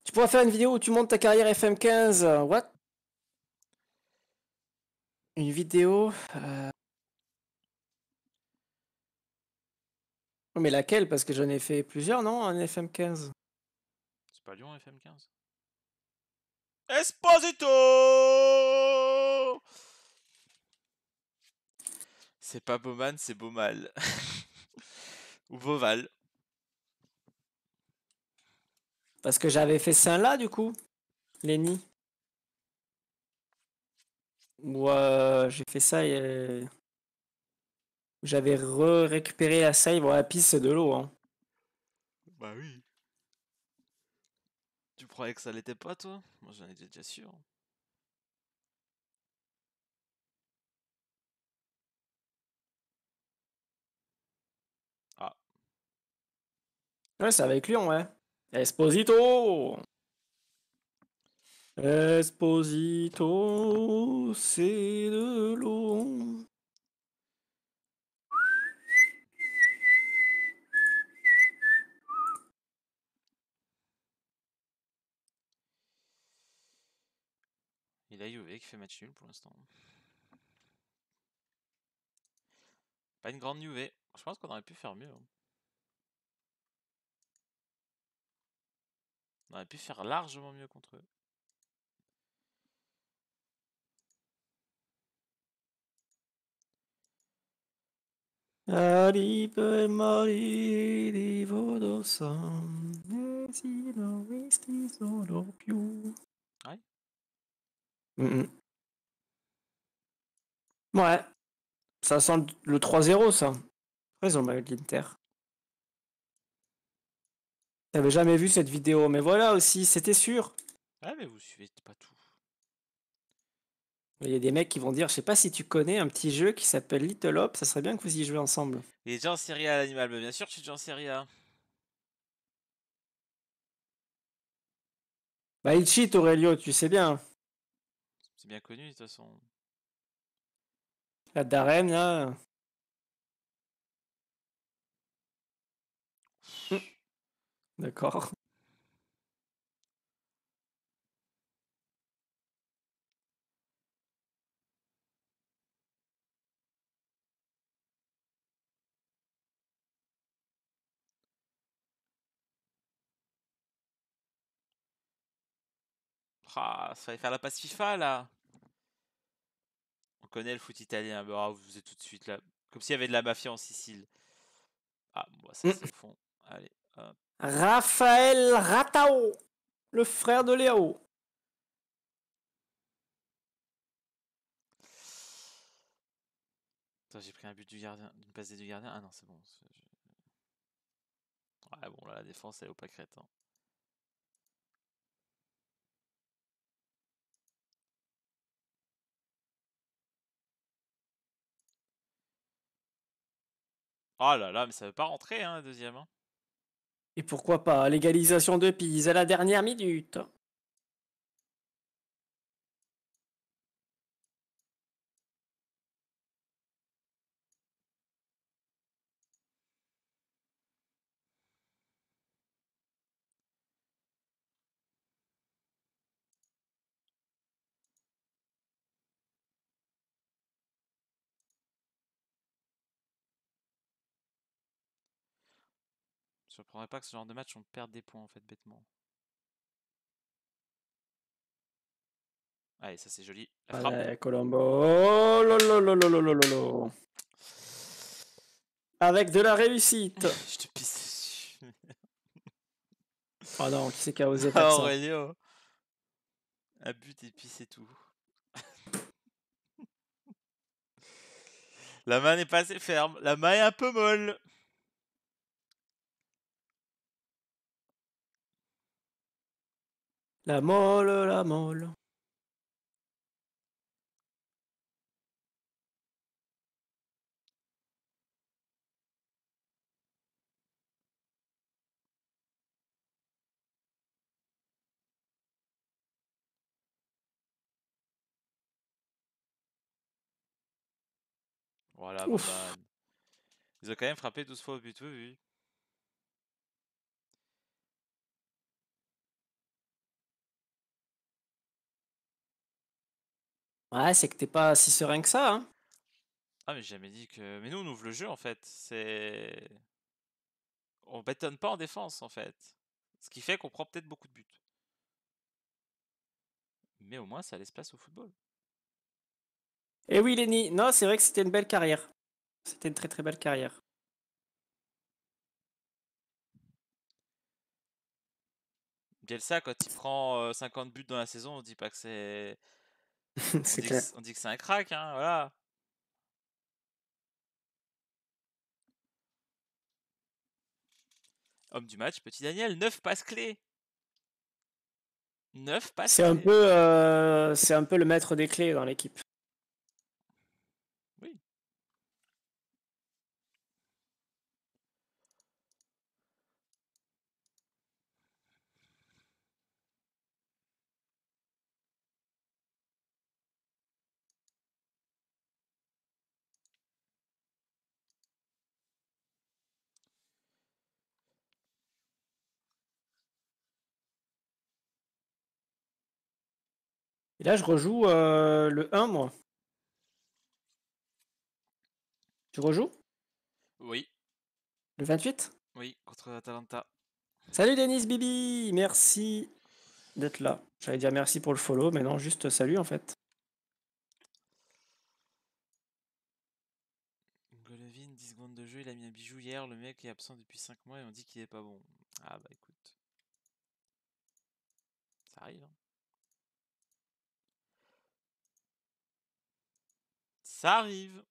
Tu pourras faire une vidéo où tu montes ta carrière FM15. What une vidéo. Euh, mais laquelle Parce que j'en ai fait plusieurs, non Un FM15 C'est pas Lyon FM15 Esposito C'est pas Bowman, c'est Beaumal. Ou Beauval. Parce que j'avais fait ça là, du coup, Lenny. Moi, j'ai fait ça et j'avais récupéré la save. la piste, de l'eau. Hein. Bah oui. Tu croyais que ça l'était pas, toi Moi, j'en étais déjà sûr. Ah. Ouais, c'est avec Lyon, ouais. Esposito Esposito, c'est de l'eau. Il a UV, qui fait match nul pour l'instant. Pas une grande UV. Je pense qu'on aurait pu faire mieux. Hein. On aurait pu faire largement mieux contre eux. Adipe Maria divodosa, Si visti più. Ouais. solo Ouais. Ça sent le 3-0, ça. Raison, ils ont l'Inter. T'avais jamais vu cette vidéo, mais voilà aussi, c'était sûr. Ouais, mais vous suivez pas tout. Il y a des mecs qui vont dire, je sais pas si tu connais un petit jeu qui s'appelle Little Hope, ça serait bien que vous y jouiez ensemble. Il est déjà en série l'animal, mais bien sûr, je suis déjà en série Bah il cheat Aurelio, tu sais bien. C'est bien connu de toute façon. La Darène là. D'accord. Ah, va faire la passe FIFA là. On connaît le foot italien. Bah, oh, vous êtes tout de suite là. Comme s'il y avait de la mafia en Sicile. Ah, bon, bah, ça c'est fond. Allez, Raphaël Ratao, le frère de Léo. j'ai pris un but du gardien, d'une passe des du gardien. Ah non, c'est bon. Ouais, bon, là, la défense, elle est au pâquerette. Hein. Oh là là, mais ça veut pas rentrer, hein, deuxième. Hein. Et pourquoi pas Légalisation de pise à la dernière minute. Hein. Je ne comprendrais pas que ce genre de match, on perd des points, en fait, bêtement. Allez, ça c'est joli. La frappe. Allez, Colombo. Oh, Avec de la réussite. Je te pisse dessus. oh non, qui c'est qui a osé faire ça Aurélio. Un but et tout. la main n'est pas assez ferme. La main est un peu molle. La molle, la molle. Voilà, Ouf. Bah, ils ont quand même frappé 12 fois au but, oui. Ouais, c'est que t'es pas si serein que ça. Hein. Ah, mais j'ai jamais dit que. Mais nous, on ouvre le jeu en fait. C'est. On bétonne pas en défense en fait. Ce qui fait qu'on prend peut-être beaucoup de buts. Mais au moins, ça laisse place au football. Eh oui, Lenny. Non, c'est vrai que c'était une belle carrière. C'était une très très belle carrière. Bielsa, quand il prend 50 buts dans la saison, on dit pas que c'est on dit que c'est un crack, hein, voilà. Homme du match, petit Daniel, neuf passes clés. 9 passes C'est un, peu, euh, c'est un peu le maître des clés dans l'équipe. Et là, je rejoue euh, le 1, moi. Tu rejoues Oui. Le 28 Oui, contre Atalanta. Salut Denis Bibi Merci d'être là. J'allais dire merci pour le follow, mais non, juste salut en fait. Golovin, 10 secondes de jeu, il a mis un bijou hier, le mec est absent depuis 5 mois et on dit qu'il est pas bon. Ah bah écoute. Ça arrive. Hein. Ça arrive.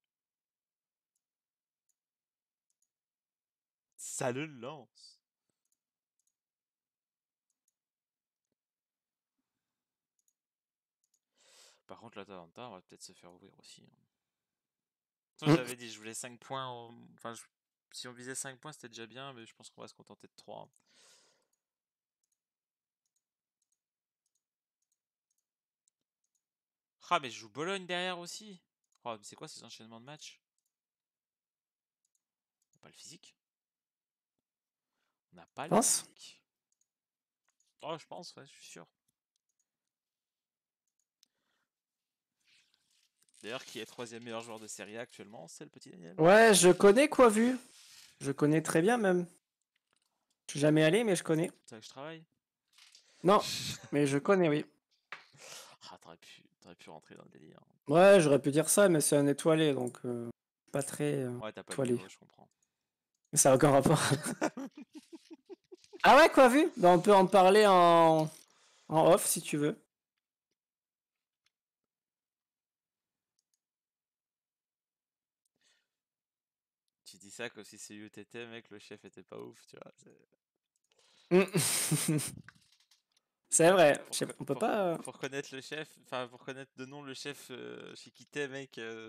Ça le Lance. Par contre, la on va peut-être se faire ouvrir aussi. Hein. Mmh. J'avais dit, je voulais 5 points. Enfin, si on visait 5 points, c'était déjà bien, mais je pense qu'on va se contenter de 3. Hein. Ah, mais je joue Bologne derrière aussi. Oh, c'est quoi ces enchaînements de matchs On n'a pas le physique. On n'a pas le physique. Oh, je pense, je suis sûr. D'ailleurs, qui est troisième meilleur joueur de série actuellement C'est le petit Daniel. Ouais, je connais quoi vu. Je connais très bien même. Je suis jamais allé, mais je connais. je travaille Non, mais je connais, oui. Ah, pu rentrer dans le délire. Ouais, j'aurais pu dire ça, mais c'est un étoilé, donc euh, pas très euh, étoilé. je comprends. ça a aucun rapport. ah ouais, quoi vu ben, On peut en parler en... en off si tu veux. Tu dis ça comme si c'est UTT, mec, le chef était pas ouf, tu vois. Hum. C'est vrai, on peut pas. Pour euh connaître le chef, enfin, pour connaître de nom le chef euh, chez qui t'es, mec. Euh,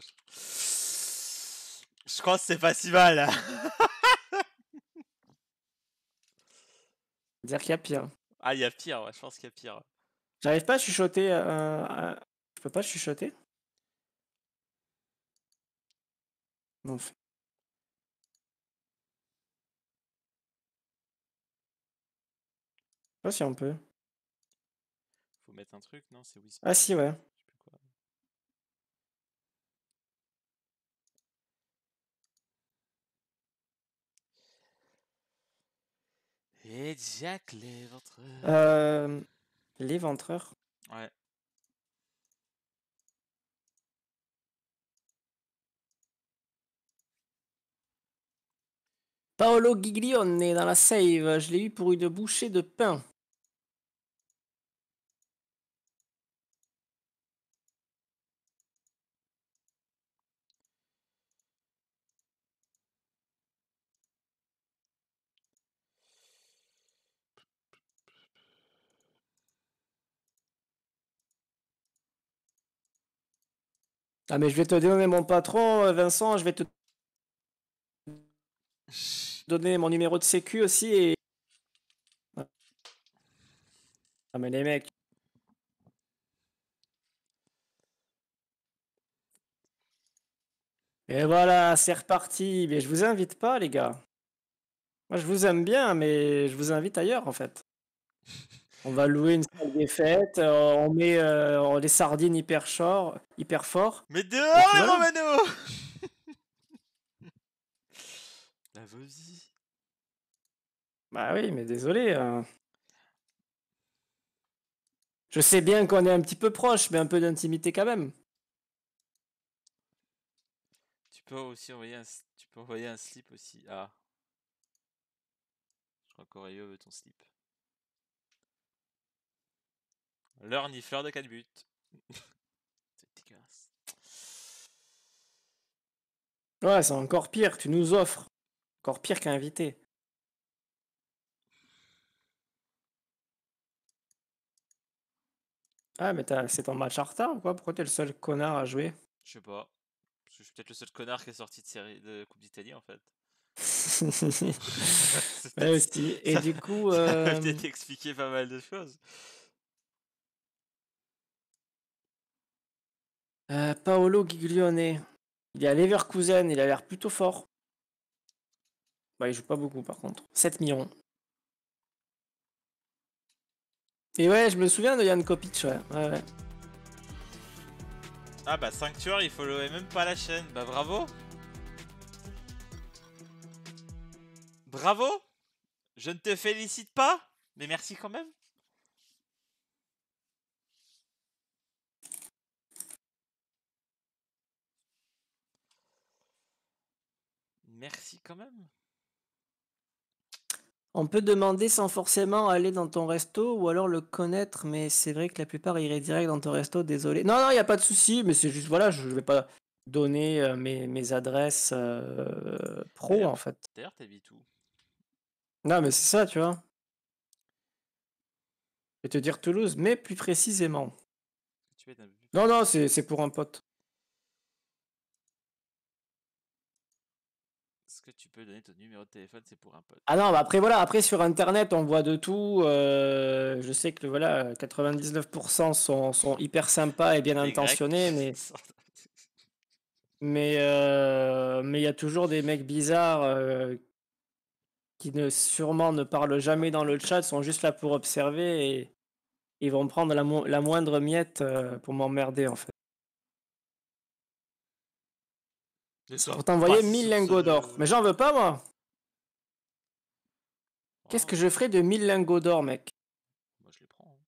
je... crois que c'est pas si mal. Hein. dire qu'il y a pire. Ah, il y a pire, ouais, je pense qu'il y a pire. J'arrive pas à chuchoter. Euh, Je peux pas chuchoter Non. pas si on peut mettre un truc, non C'est Whisper. Ah si, ouais. Et Jack l'éventreur. Euh, l'éventreur Ouais. Paolo Giglione dans la save. Je l'ai eu pour une bouchée de pain. Ah, mais je vais te donner mon patron, euh, Vincent, je vais te donner mon numéro de sécu aussi. Et... Ah, mais les mecs. Et voilà, c'est reparti. Mais je vous invite pas, les gars. Moi, je vous aime bien, mais je vous invite ailleurs, en fait. On va louer une salle des fêtes, euh, on met euh, les sardines hyper, short, hyper fort. Mais dehors, Romano La bah, vas-y. Bah oui, mais désolé. Euh. Je sais bien qu'on est un petit peu proche, mais un peu d'intimité quand même. Tu peux aussi envoyer un, tu peux envoyer un slip aussi. Ah. Je crois qu'Aurélio veut ton slip. Leur fleur de 4 buts. c'est dégueulasse. Ouais, c'est encore pire, tu nous offres. Encore pire qu'invité Ah, mais c'est ton match en retard ou quoi Pourquoi t'es le seul connard à jouer Je sais pas. je suis peut-être le seul connard qui est sorti de, série, de Coupe d'Italie en fait. et du coup. Euh... peut-être pas mal de choses. Euh, Paolo Giglione. Il est à Leverkusen, il a l'air plutôt fort. Bah, il joue pas beaucoup par contre. 7 millions. Et ouais, je me souviens de Jan Kopic, ouais. ouais. Ah bah Sanctuaire, tueurs, il followait même pas la chaîne. Bah bravo Bravo Je ne te félicite pas, mais merci quand même. merci quand même. On peut demander sans forcément aller dans ton resto ou alors le connaître, mais c'est vrai que la plupart iraient direct dans ton resto, désolé. Non, non, il n'y a pas de souci, mais c'est juste, voilà, je ne vais pas donner euh, mes, adresses euh, pro en fait. D'ailleurs, t'habites où Non, mais c'est ça, tu vois. Je vais te dire Toulouse, mais plus précisément. non, non, c'est pour un pote. tu peux donner ton numéro de téléphone C'est pour un pote. Ah non, bah après, voilà, après sur Internet, on voit de tout. Euh, je sais que voilà, 99% sont, hyper sympas et bien intentionnés, mais. Mais euh, mais il y a toujours des mecs bizarres euh, qui ne sûrement ne parlent jamais dans le chat, sont juste là pour observer et ils vont prendre la, moindre miette pour m'emmerder en fait. Pour t'envoyer 1000 lingots d'or. Mais j'en veux pas, moi. Qu'est-ce que oh. je ferais de 1000 lingots d'or, mec Moi, je les prends. Hein.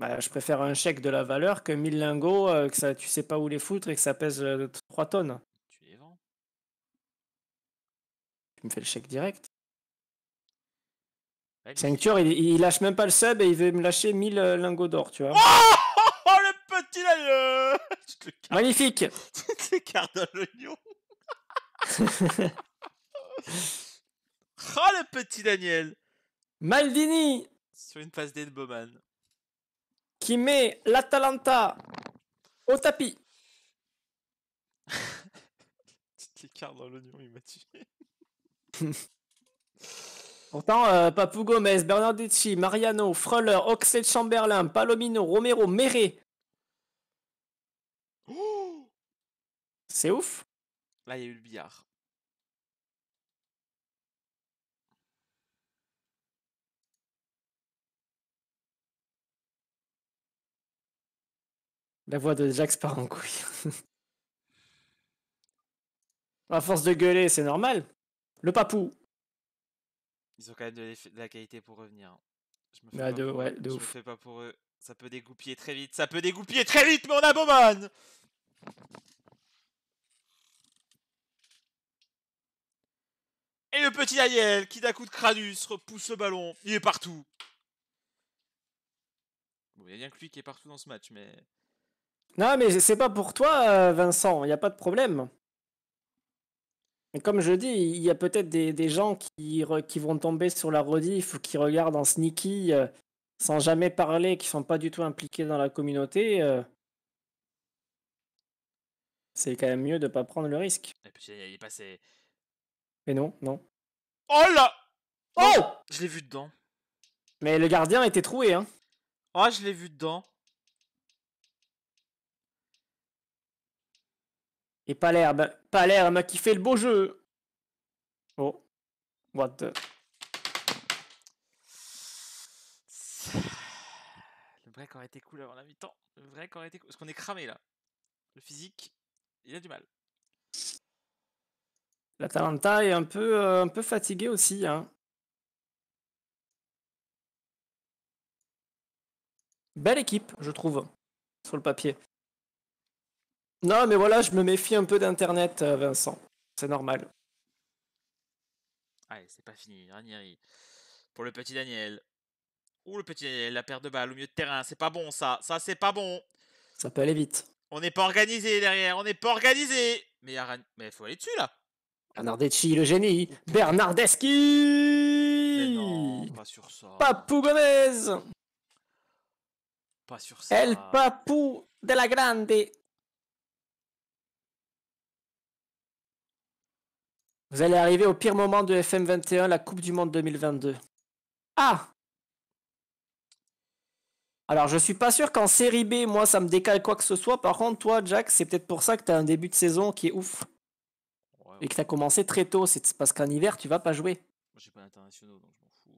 Bah, je préfère un chèque de la valeur que 1000 lingots, euh, que ça, tu sais pas où les foutre et que ça pèse 3 euh, tonnes. Tu les vends Tu me fais le chèque direct. ceinture il, il, lâche même pas le sub et il veut me lâcher 1000 euh, lingots d'or, tu vois. Ah euh, Magnifique Tu t'écartes l'oignon Oh le petit Daniel Maldini Sur une passe Bowman. Qui met l'Atalanta au tapis. Tu écart dans l'oignon, il m'a tué. Pourtant, euh, Papou Gomez, Decci, Mariano, Freuler, Oxel Chamberlain, Palomino, Romero, Méré, Oh! C'est ouf. Là, il y a eu le billard. La voix de Jax part en couille. à force de gueuler, c'est normal. Le papou. Ils ont quand même de, la qualité pour revenir. Je me fais, bah, pas, de, pour ouf. eux. Ça peut dégoupiller très vite. Ça peut dégoupiller très vite, mon abomane et le petit Daniel, qui d'un coup de Cranus repousse le ballon, il est partout. il n'y a rien que lui qui est partout dans ce match, mais. Non, mais c'est pas pour toi, euh, Vincent, il n'y a pas de problème. Mais comme je dis, il y a peut-être des, gens qui, qui vont tomber sur la rediff ou qui regardent en sneaky euh, sans jamais parler, qui sont pas du tout impliqués dans la communauté. Euh. C'est quand même mieux de pas prendre le risque. Et puis, il est passé. Mais non, non. Oh là oh! oh Je l'ai vu dedans. Mais le gardien était troué, hein. Oh, je l'ai vu dedans. Et pas l'air, pas l'air qui fait le beau jeu. Oh. What the... Le break aurait été cool avant la mi-temps. Le break aurait été cool. Parce qu'on est cramé là. Le physique il a du mal. L'Atalanta est un peu, euh, un peu fatiguée aussi. Hein. Belle équipe, je trouve, sur le papier. Non, mais voilà, je me méfie un peu d'Internet, euh, Vincent. C'est normal. Allez, c'est pas fini. Ranieri. Pour le petit Daniel. Ouh, le petit Daniel, la paire de balles au milieu de terrain. C'est pas bon, ça. Ça, c'est pas bon. Ça peut aller vite. On n'est pas organisé derrière, on n'est pas organisé Mais il faut aller dessus là Bernardeschi le génie Bernardeschi pas sur ça. Papou Gomez Pas sur ça. El Papou de la Grande Vous allez arriver au pire moment de FM21, la Coupe du Monde 2022. Ah alors, je suis pas sûr qu'en série B, moi, ça me décale quoi que ce soit. Par contre, toi, Jack, c'est peut-être pour ça que tu as un début de saison qui est ouf. Et que tu as commencé très tôt. C'est parce qu'en hiver, tu vas pas jouer. Moi, j'ai pas d'internationaux, donc je m'en fous.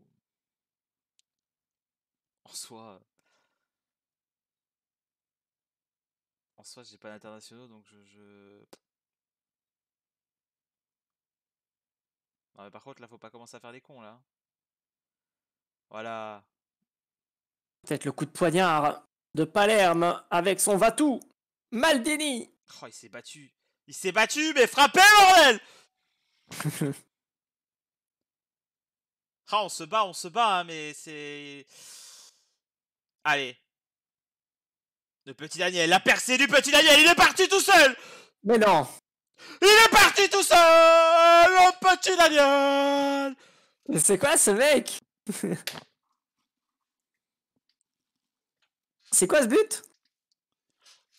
En soi. Euh, en soi, j'ai pas d'internationaux, donc je. Non, mais par contre, là, faut pas commencer à faire des cons, là. Voilà. Peut-être le coup de poignard de Palerme avec son Vatou. Maldini Oh, il s'est battu. Il s'est battu, mais frappé, bordel Ah, on se bat, on se bat, hein, mais c'est... Allez. Le petit Daniel, la percée du petit Daniel, il est parti tout seul Mais non Il est parti tout seul Le petit Daniel Mais c'est quoi ce mec C'est quoi ce but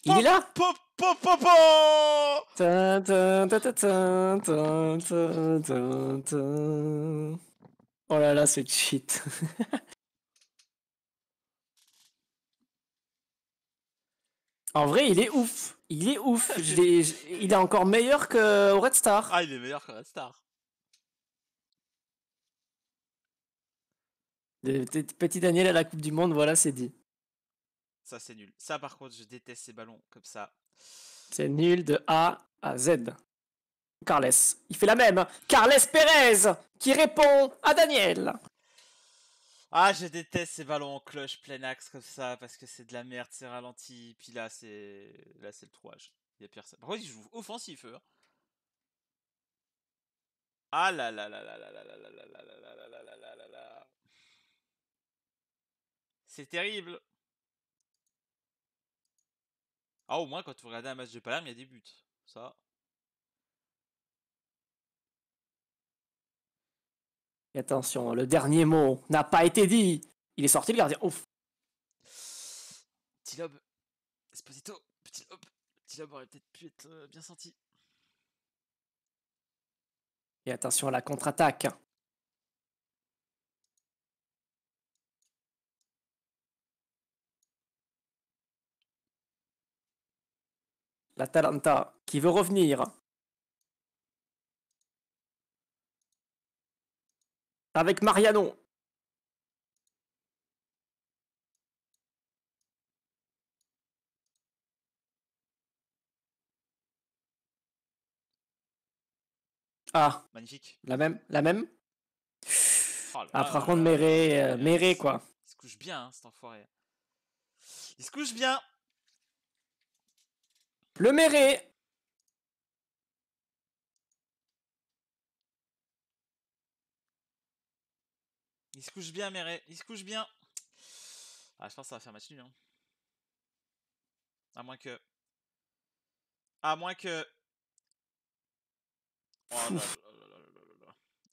Il est là Oh là là, c'est cheat. en vrai, il est ouf. Il est ouf. il est encore meilleur que Red Star. Ah, il est meilleur que Red Star. Petit Daniel à la Coupe du Monde, voilà, c'est dit. Ça, c'est nul. Ça, par contre, je déteste ces ballons comme ça. C'est nul de A à Z. Carles, il fait la même. Carles Pérez qui répond à Daniel. Ah, je déteste ces ballons en cloche plein axe comme ça parce que c'est de la merde, c'est ralenti. Puis là, c'est là, c'est le trouage. Il y a personne. Par contre, ils jouent offensif eux. Ah là là là là là là là là là là là là là là là là. C'est terrible. Ah, au moins, quand vous regardez un match de Palerme, il y a des buts. Ça. Et attention, hein, le dernier mot n'a pas été dit. Il est sorti, le gardien. Ouf. Petit lobe. Esposito. Petit lobe. Petit lob aurait peut-être pu être euh, bien senti. Et attention à la contre-attaque. la qui veut revenir. Avec Mariano. Ah. Magnifique. La même La même Ah, par Méré, quoi. Il se couche bien, cet enfoiré. Il se couche bien le méré. Il se couche bien, Méré. Il se couche bien. Ah, je pense que ça va faire match nul. Hein. À moins que... À moins que... Oh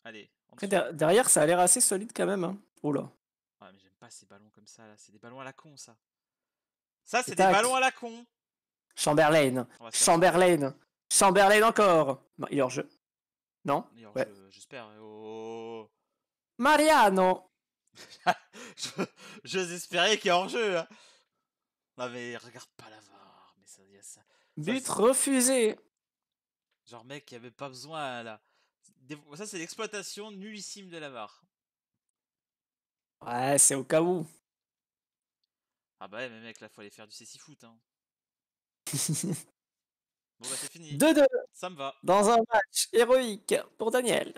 Allez. derrière, ça a l'air assez solide quand même. Hein. Oh là. Ouais, mais j'aime pas ces ballons comme ça, là. C'est des ballons à la con, ça. Ça, c'est des ballons à la con. Chamberlain. Chamberlain. Chamberlain encore. il est hors jeu. Non Il est hors jeu, j'espère. Oh, oh, oh. Mariano. J'espérais je, qu'il est hors jeu. Hein. Non, mais regarde pas la VAR. Mais ça, y ça. But refusé. Genre, mec, il avait pas besoin là. Ça, c'est l'exploitation nullissime de la VAR. Ouais, c'est au cas où. Ah bah ouais, mais mec, là, faut aller faire du sessi foot. Hein. Bon bah c'est fini. 2-2. Ça me va. Dans un match héroïque pour Daniel.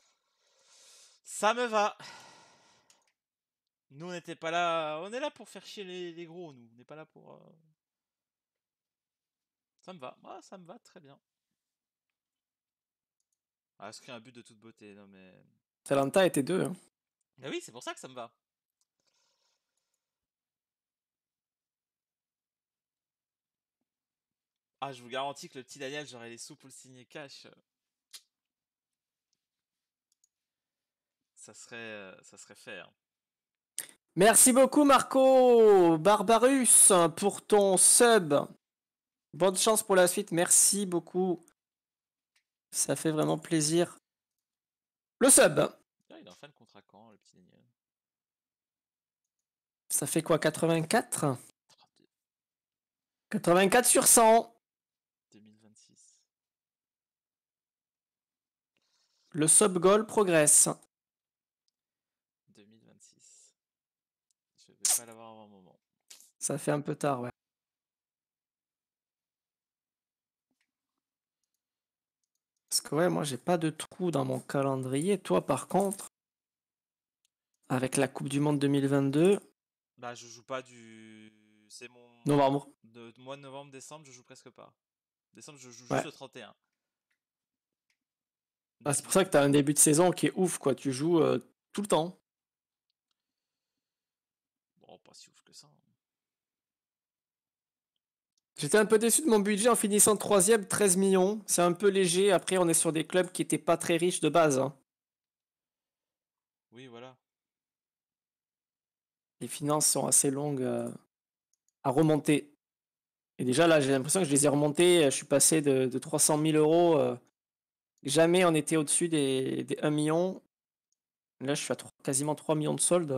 Ça me va. Nous on n'était pas là. On est là pour faire chier les, gros, nous. On n'est pas là pour. Euh, ça me va. Ah, ça me va très bien. Ah, inscrit un but de toute beauté, non mais. était deux. Hein. Bah oui, c'est pour ça que ça me va. Ah, je vous garantis que le petit Daniel, j'aurais les sous pour le signer cash. Euh. Ça serait, euh, ça serait fair. Hein. Merci beaucoup, Marco Barbarus, pour ton sub. Bonne chance pour la suite. Merci beaucoup. Ça fait vraiment plaisir. Le sub. Ah, il est en fin contrat quand, le petit Daniel Ça fait quoi, 84 84 sur 100 Le sub-goal progresse. 2026. Je vais pas l'avoir avant un moment. Ça fait un peu tard, ouais. Parce que ouais, moi j'ai pas de trou dans mon calendrier. Toi par contre, avec la Coupe du Monde 2022. Bah je joue pas du. C'est mon. Novembre. De... Mois de novembre, décembre, je joue presque pas. Décembre, je joue juste le 31. Bah, c'est pour ça que tu as un début de saison qui est ouf, quoi. Tu joues euh, tout le temps. Bon, pas si ouf que ça. Hein. J'étais un peu déçu de mon budget en finissant troisième, 13 millions. C'est un peu léger. Après, on est sur des clubs qui n'étaient pas très riches de base. Hein. Oui, voilà. Les finances sont assez longues euh, à remonter. Et déjà, là, j'ai l'impression que je les ai remontées. Je suis passé de, 300 000 euros euh, Jamais on était au-dessus des, 1 million. Là, je suis à quasiment 3 millions de soldes.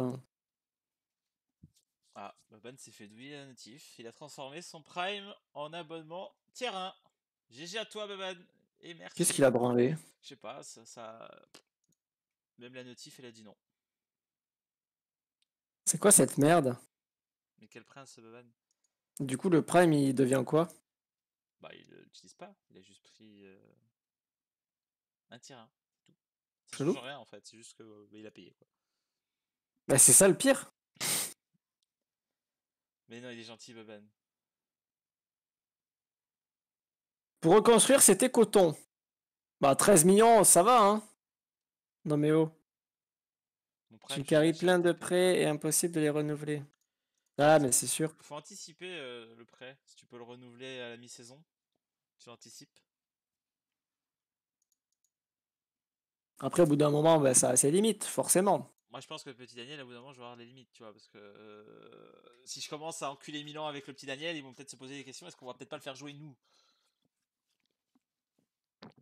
Ah, Baban s'est fait douiller la notif. Il a transformé son Prime en abonnement tier 1. GG à toi, Baban. Et merci. Qu'est-ce qu'il a branlé Je sais pas, ça, Même la notif, elle a dit non. C'est quoi cette merde Mais quel prince, Baban Du coup, le Prime, il devient quoi Bah, il l'utilise pas. Il a juste pris. Euh, un c'est tout. en fait, c'est juste qu'il euh, bah, il a payé. Quoi. Bah, c'est ça le pire. Mais non, il est gentil, Boban Pour reconstruire, c'était coton. Bah, 13 millions, ça va, hein Non, mais oh. Tu carries plein de prêts et impossible de les renouveler. Ah, mais c'est sûr. Faut anticiper euh, le prêt. Si tu peux le renouveler à la mi-saison, tu anticipes. Après, au bout d'un moment, bah, ça a ses limites, forcément. Moi, je pense que le petit Daniel, au bout d'un moment, je vais avoir les limites, tu vois, parce que euh, si je commence à enculer Milan avec le petit Daniel, ils vont peut-être se poser des questions. Est-ce qu'on va peut-être pas le faire jouer nous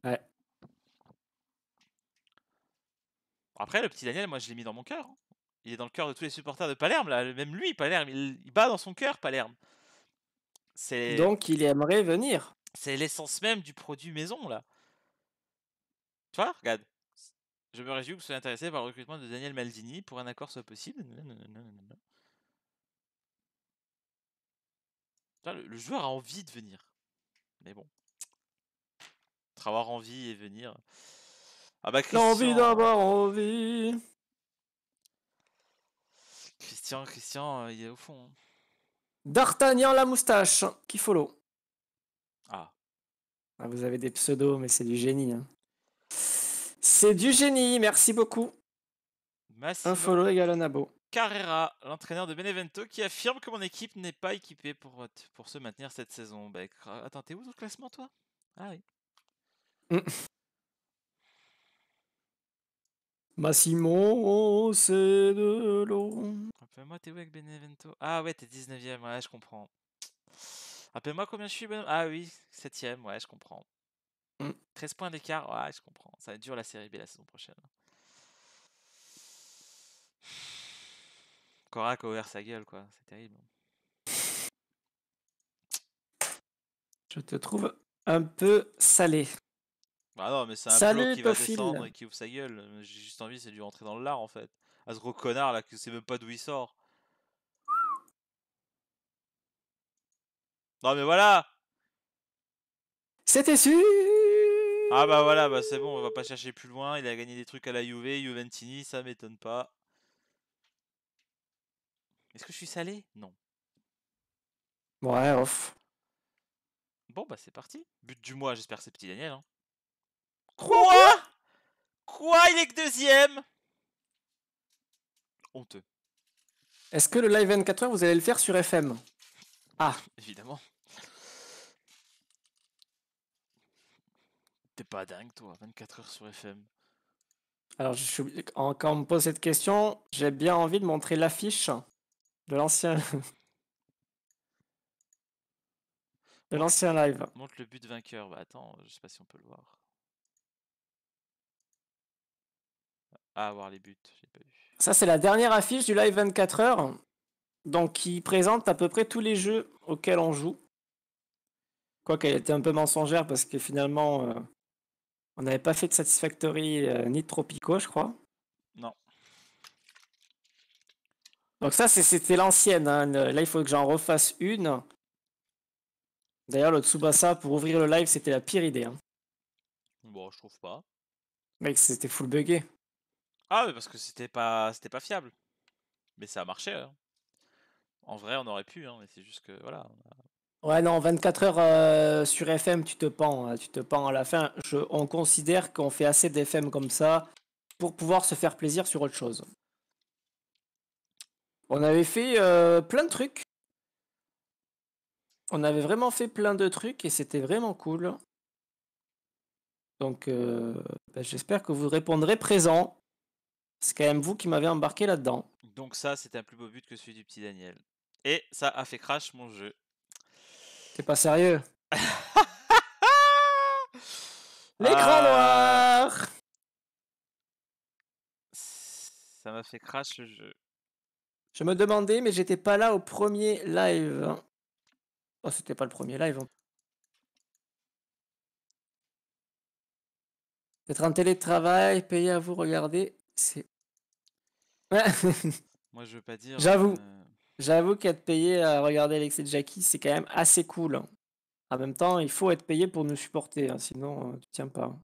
Ouais. Après, le petit Daniel, moi, je l'ai mis dans mon cœur. Hein. Il est dans le cœur de tous les supporters de Palerme, là. Même lui, Palerme, il, bat dans son cœur, Palerme. C'est... Donc, il aimerait venir. C'est l'essence même du produit maison, là. Tu vois, regarde. Je me réjouis que vous soyez intéressé par le recrutement de Daniel Maldini pour un accord soit possible. Le, joueur a envie de venir. Mais bon. Avoir envie et venir. Ah bah Christian... L'envie d'avoir envie Christian, Christian, euh, il est au fond. Hein. D'Artagnan la moustache, qui follow. Ah. ah. Vous avez des pseudos, mais c'est du génie. Hein. C'est du génie, merci beaucoup. Massimo Un follow égal à Carrera, l'entraîneur de Benevento, qui affirme que mon équipe n'est pas équipée pour, euh, se maintenir cette saison. Bah, euh, attends, t'es où dans le classement, toi Ah oui. Mm. Massimo, c'est de l'eau. Rappelle-moi, t'es où avec Benevento Ah ouais, t'es 19ème, ouais, je comprends. Rappelle-moi combien je suis, Benevento Ah oui, 7ème, ouais, je comprends. 13 mm. points d'écart, ouais, je comprends. Ça va être dur la série B la saison prochaine. Korak a ouvert sa gueule, quoi. C'est terrible. Je te trouve un peu salé. Bah non, mais c'est un bloc qui va descendre et qui ouvre sa gueule. J'ai juste envie, c'est de lui rentrer dans le lard en fait. À ce gros connard là, que c'est même pas d'où il sort. Non mais voilà C'était sûr ah bah voilà, bah c'est bon, on va pas chercher plus loin. Il a gagné des trucs à la Juve, Juventini, ça m'étonne pas. Est-ce que je suis salé Non. Ouais, off. Bon bah c'est parti. But du mois, j'espère que c'est petit Daniel. Hein. Quoi Quoi Il est que deuxième Honteux. Est-ce que le live 24 h vous allez le faire sur FM Ah, évidemment. pas dingue, toi, 24 heures sur FM. Alors, je suis... quand on me pose cette question, j'ai bien envie de montrer l'affiche de l'ancien. de l'ancien live. Montre le but vainqueur. Bah, attends, je sais pas si on peut le voir. Ah, voir les buts, Ça, c'est la dernière affiche du live 24 heures. Donc, qui présente à peu près tous les jeux auxquels on joue. Quoiqu'elle était un peu mensongère parce que finalement. Euh, on n'avait pas fait de Satisfactory euh, ni de Tropico, je crois. Non. Donc ça, c'était l'ancienne. Hein. Là, il faut que j'en refasse une. D'ailleurs, le Tsubasa, pour ouvrir le live, c'était la pire idée. Hein. Bon, je trouve pas. Mec, c'était full buggé. Ah mais parce que c'était pas, pas fiable. Mais ça a marché. Hein. En vrai, on aurait pu, mais c'est juste que, voilà, Ouais, non, 24 heures euh, sur FM, tu te pends, hein, tu te pends à la fin. on considère qu'on fait assez d'FM comme ça pour pouvoir se faire plaisir sur autre chose. On avait fait euh, plein de trucs. On avait vraiment fait plein de trucs et c'était vraiment cool. Donc, euh, ben, j'espère que vous répondrez présent. C'est quand même vous qui m'avez embarqué là-dedans. Donc ça, c'était un plus beau but que celui du petit Daniel. Et ça a fait crash mon jeu. T'es pas sérieux L'écran ah. noir Ça m'a fait crash le jeu. Je me demandais, mais j'étais pas là au premier live. Hein. Oh, c'était pas le premier live. Être en télétravail, payé à vous regarder, c'est. Moi, je veux pas dire. J'avoue. Euh, J'avoue qu'être payé à regarder Alex et Jackie, c'est quand même assez cool. Hein. En même temps, il faut être payé pour nous supporter, hein, sinon euh, tu tiens pas. Hein.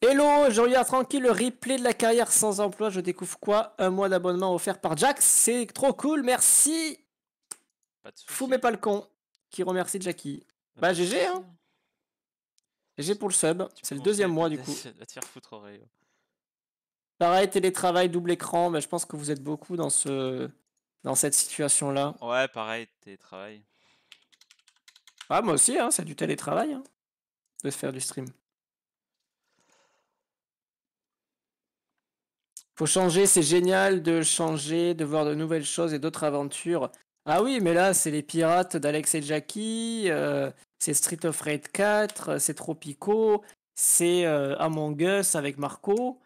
Hello, je regarde tranquille le replay de la carrière sans emploi. Je découvre quoi Un mois d'abonnement offert par Jack. C'est trop cool, merci. Pas Fou mais pas le con. Qui remercie Jackie. Euh, bah, GG, hein. GG pour le sub. C'est le deuxième mois du coup. Pareil, télétravail, double écran, mais je pense que vous êtes beaucoup dans, ce... dans cette situation-là. Ouais, pareil, télétravail. Ah, moi aussi, hein, c'est du télétravail hein, de se faire du stream. Faut changer, c'est génial de changer, de voir de nouvelles choses et d'autres aventures. Ah oui, mais là, c'est les pirates d'Alex et Jackie, euh, c'est Street of Raid 4, c'est Tropico, c'est euh, Among Us avec Marco.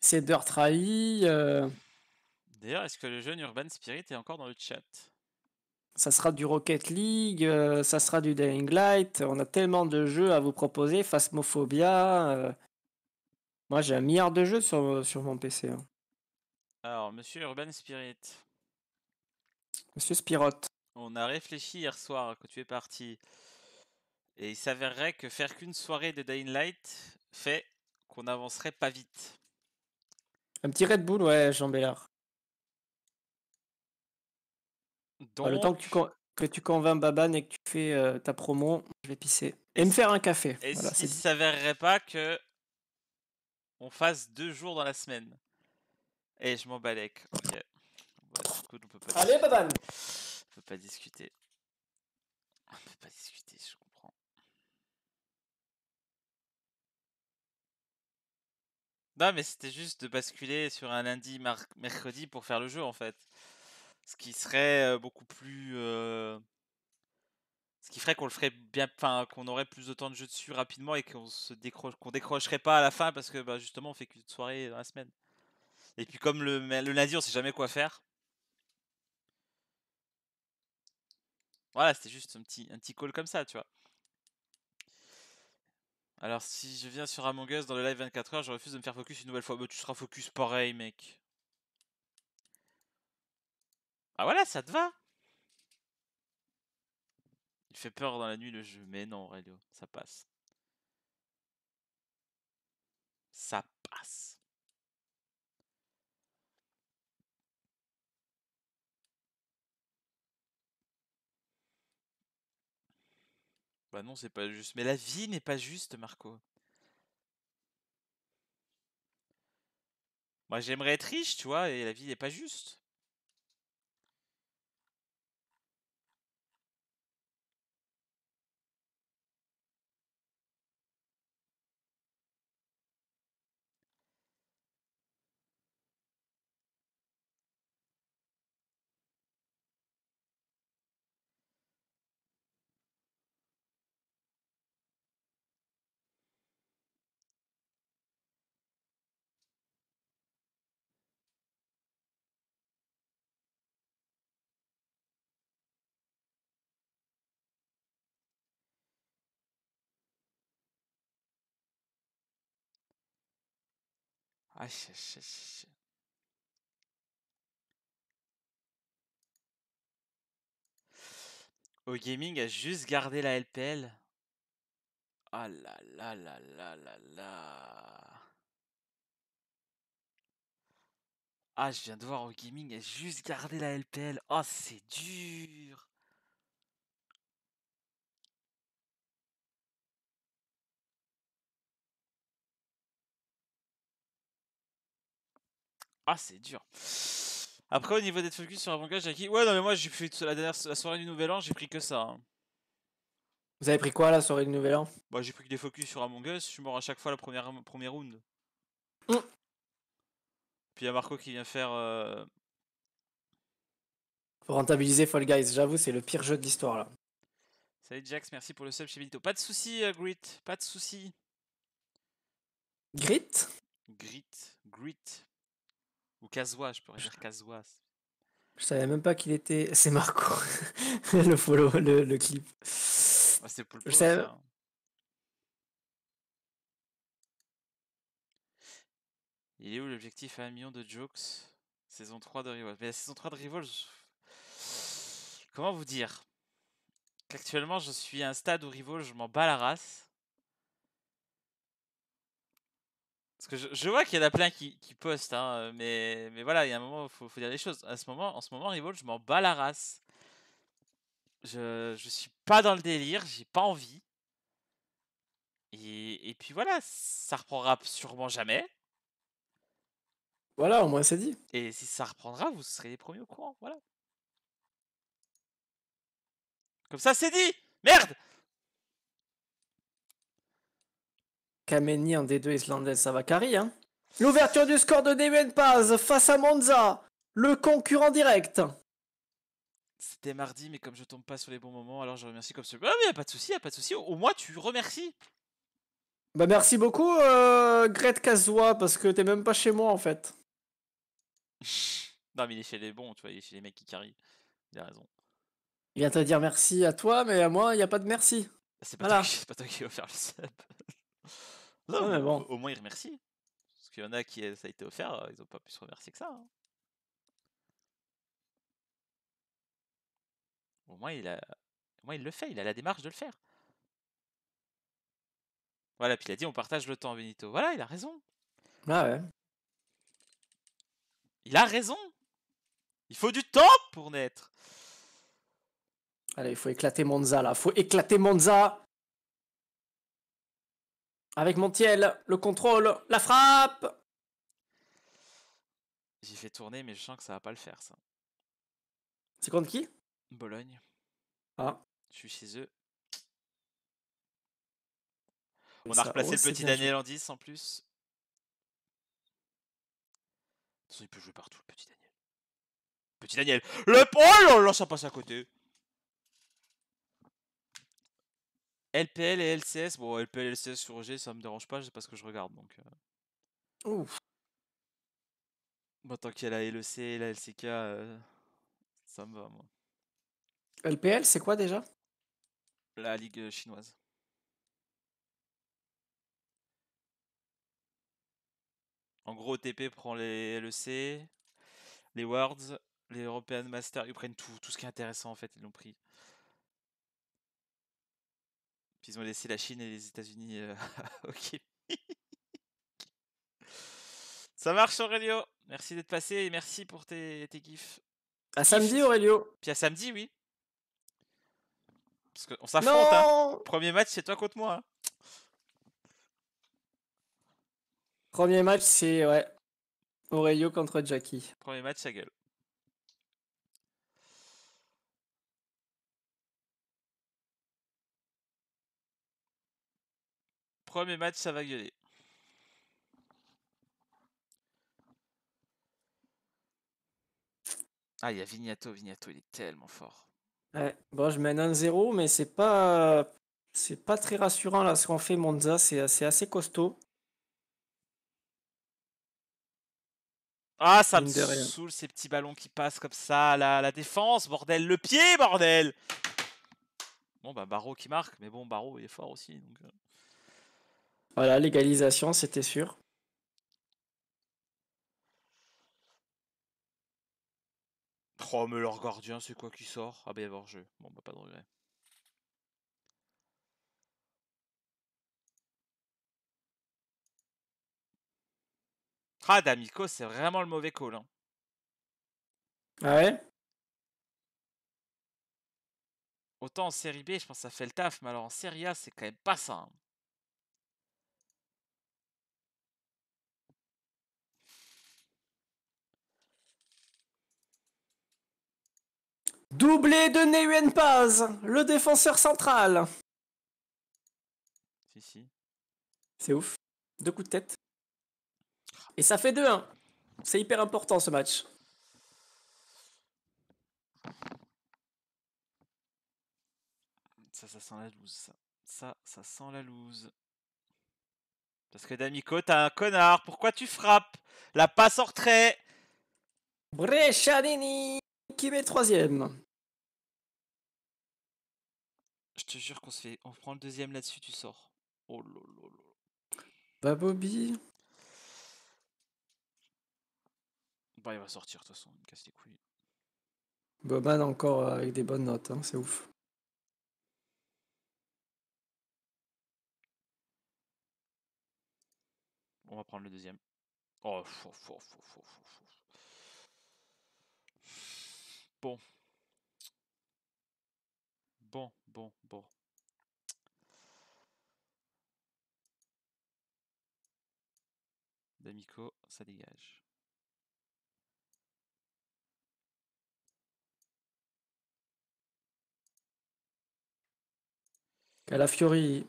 C'est trahi. Euh. D'ailleurs, est-ce que le jeune Urban Spirit est encore dans le chat Ça sera du Rocket League, euh, ça sera du Dying Light. On a tellement de jeux à vous proposer. Phasmophobia. Euh. Moi, j'ai un milliard de jeux sur, mon PC. Hein. Alors, monsieur Urban Spirit. Monsieur Spirote. On a réfléchi hier soir que tu es parti. Et il s'avérerait que faire qu'une soirée de Dying Light fait qu'on n'avancerait pas vite. Un petit Red Bull, ouais, Jean Bellard. Bah, le temps que tu, que tu convaincs Baban et que tu fais euh, ta promo, je vais pisser. Et, me faire un café. Et si s'il ne s'avérerait pas que on fasse deux jours dans la semaine. Et je m'en bats Okay. Bon, bah, on peut Allez, Baban On peut pas discuter. On peut pas discuter, je Non, mais c'était juste de basculer sur un lundi, mercredi pour faire le jeu en fait. Ce qui serait beaucoup plus. Ce qui ferait qu'on le ferait bien. Enfin, qu'on aurait plus de temps de jeu dessus rapidement et qu'on se décroche, qu'on décrocherait pas à la fin parce que bah, justement on fait qu'une soirée dans la semaine. Et puis comme le, le lundi on sait jamais quoi faire. Voilà, c'était juste un petit, un petit call comme ça, tu vois. Alors, si je viens sur Among Us dans le live 24 h je refuse de me faire focus une nouvelle fois. Mais bah, tu seras focus pareil, mec. Ah voilà, ça te va Il fait peur dans la nuit le jeu, mais non Aurelio, ça passe. Ça passe. Bah, non, c'est pas juste. Mais la vie n'est pas juste, Marco. Moi, j'aimerais être riche, tu vois, et la vie n'est pas juste. Ah, au gaming, a juste gardé la LPL. Ah là là là là là là. Ah, je viens de voir au gaming, a juste gardé la LPL. Oh, c'est dur. Ah, c'est dur. Après, au niveau d'être focus sur Among Us j'ai acquis. Ouais, non, mais moi, j'ai la dernière la soirée du Nouvel An, j'ai pris que ça. Hein. Vous avez pris quoi la soirée du Nouvel An Bah, j'ai pris que des focus sur Among Us, je suis mort à chaque fois la première, première round. Mm. Puis il y a Marco qui vient faire. Euh, rentabiliser Fall Guys, j'avoue, c'est le pire jeu de l'histoire là. Salut Jax, merci pour le sub chez Vito. Pas de soucis, euh, Grit, pas de soucis. Grit Grit, Grit, ou Kazoua, je pourrais dire Kazoua. Je savais même pas qu'il était. C'est Marco, le follow, le, clip. Ah, c'est pour le hein. Il est où l'objectif à un million de jokes Saison 3 de Revolve. Mais la saison 3 de Revolve, comment vous dire Qu'actuellement, je suis à un stade où Revolve, je m'en bats la race. Parce que je, vois qu'il y en a plein qui, postent, hein, euh, mais, voilà, il y a un moment où il faut, dire des choses. À ce moment, en ce moment, Rival, je m'en bats la race. Je, suis pas dans le délire, j'ai pas envie. Et, et, puis voilà, ça reprendra sûrement jamais. Voilà, au moins c'est dit. Et si ça reprendra, vous serez les premiers au courant, voilà. Comme ça, c'est dit Merde Kameni en D2 islandais, ça va carry. Hein. L'ouverture du score de Damien Paz face à Monza, le concurrent direct. C'était mardi, mais comme je tombe pas sur les bons moments, alors je remercie comme celui. Ah, mais y a pas de souci, y a pas de souci. Au moins, tu remercies. Bah merci beaucoup, euh, Grete parce que t'es même pas chez moi en fait. non, mais il est chez les bons, tu vois, il est chez les mecs qui carry. Il raison. Il vient te dire merci à toi, mais à moi, il n'y a pas de merci. C'est pas, toi qui, pas toi le sub. Ah au, moins, il remercie Parce qu'il y en a qui, euh, ça a été offert, euh, ils n'ont pas pu se remercier que ça. Hein. Au moins, il a... Au moins, il le fait, il a la démarche de le faire. Voilà, puis il a dit on partage le temps, Benito. Voilà, il a raison. Ah ouais. Il a raison. Il faut du temps pour naître. Allez, il faut éclater Monza là. faut éclater Monza. Avec Montiel, le contrôle, la frappe J'y fais tourner, mais je sens que ça va pas le faire, ça. C'est contre qui Bologne. Ah. Je suis chez eux. On a replacé le petit Daniel en 10 en plus. il peut jouer partout, le petit Daniel. Petit Daniel. Le... Oh là là, ça passe à côté. LPL et LCS. Bon, LPL et LCS sur OG, ça me dérange pas, c'est ce que je regarde. Donc, euh. Ouf. Bon, tant qu'il y a la LEC et la LCK, euh, ça me va, moi. LPL, c'est quoi déjà La ligue euh, chinoise. En gros, TP prend les LEC, les Worlds, les European Masters, ils prennent tout, tout ce qui est intéressant en fait, ils l'ont pris ils ont laissé la Chine et les États-Unis euh, au Ça marche Aurélio. Merci d'être passé et merci pour tes, gifs. À samedi Aurélio. Puis à samedi, oui. Parce qu'on s'affronte. Hein. Premier match, c'est toi contre moi. Hein. Premier match, c'est ouais. Aurelio contre Jackie. Premier match, à gueule. Premier match, ça va gueuler. Ah, il y a Vignato. Vignato, il est tellement fort. Ouais, bon, je mène 1-0, mais c'est pas c'est pas très rassurant là ce qu'on fait Monza, c'est assez, costaud. Ah, ça me saoule ces petits ballons qui passent comme ça, la, défense, bordel, le pied, bordel Bon, bah, Barreau qui marque, mais bon, Barreau est fort aussi. Donc... Euh. Voilà, légalisation, c'était sûr. Oh, mais leur gardien, c'est quoi qui sort Ah, bah, il va jeu. Bon, bah, pas de regret. Ah, D'Amico, c'est vraiment le mauvais call. Hein. Ah ouais Autant en série B, je pense que ça fait le taf, mais alors en série A, c'est quand même pas ça. Hein. Doublé de Neuen Paz, le défenseur central. Si, si. C'est ouf. Deux coups de tête. Et ça fait 2-1. C'est hyper important ce match. Ça, ça sent la loose. Ça, ça, sent la loose. Parce que D'Amico, t'as un connard. Pourquoi tu frappes La passe en retrait. Brescianini qui met le troisième. Je te jure qu'on se fait. On prend le deuxième là-dessus, tu sors. Oh là là là. Bah Bobby. Bah il va sortir de toute façon, il me casse les couilles. Boban encore euh, avec des bonnes notes, hein, c'est ouf. On va prendre le deuxième. Oh, fou, fou, fou, fou, fou, Bon. Bon, bon, bon. D'Amico, ça dégage. Calafiori.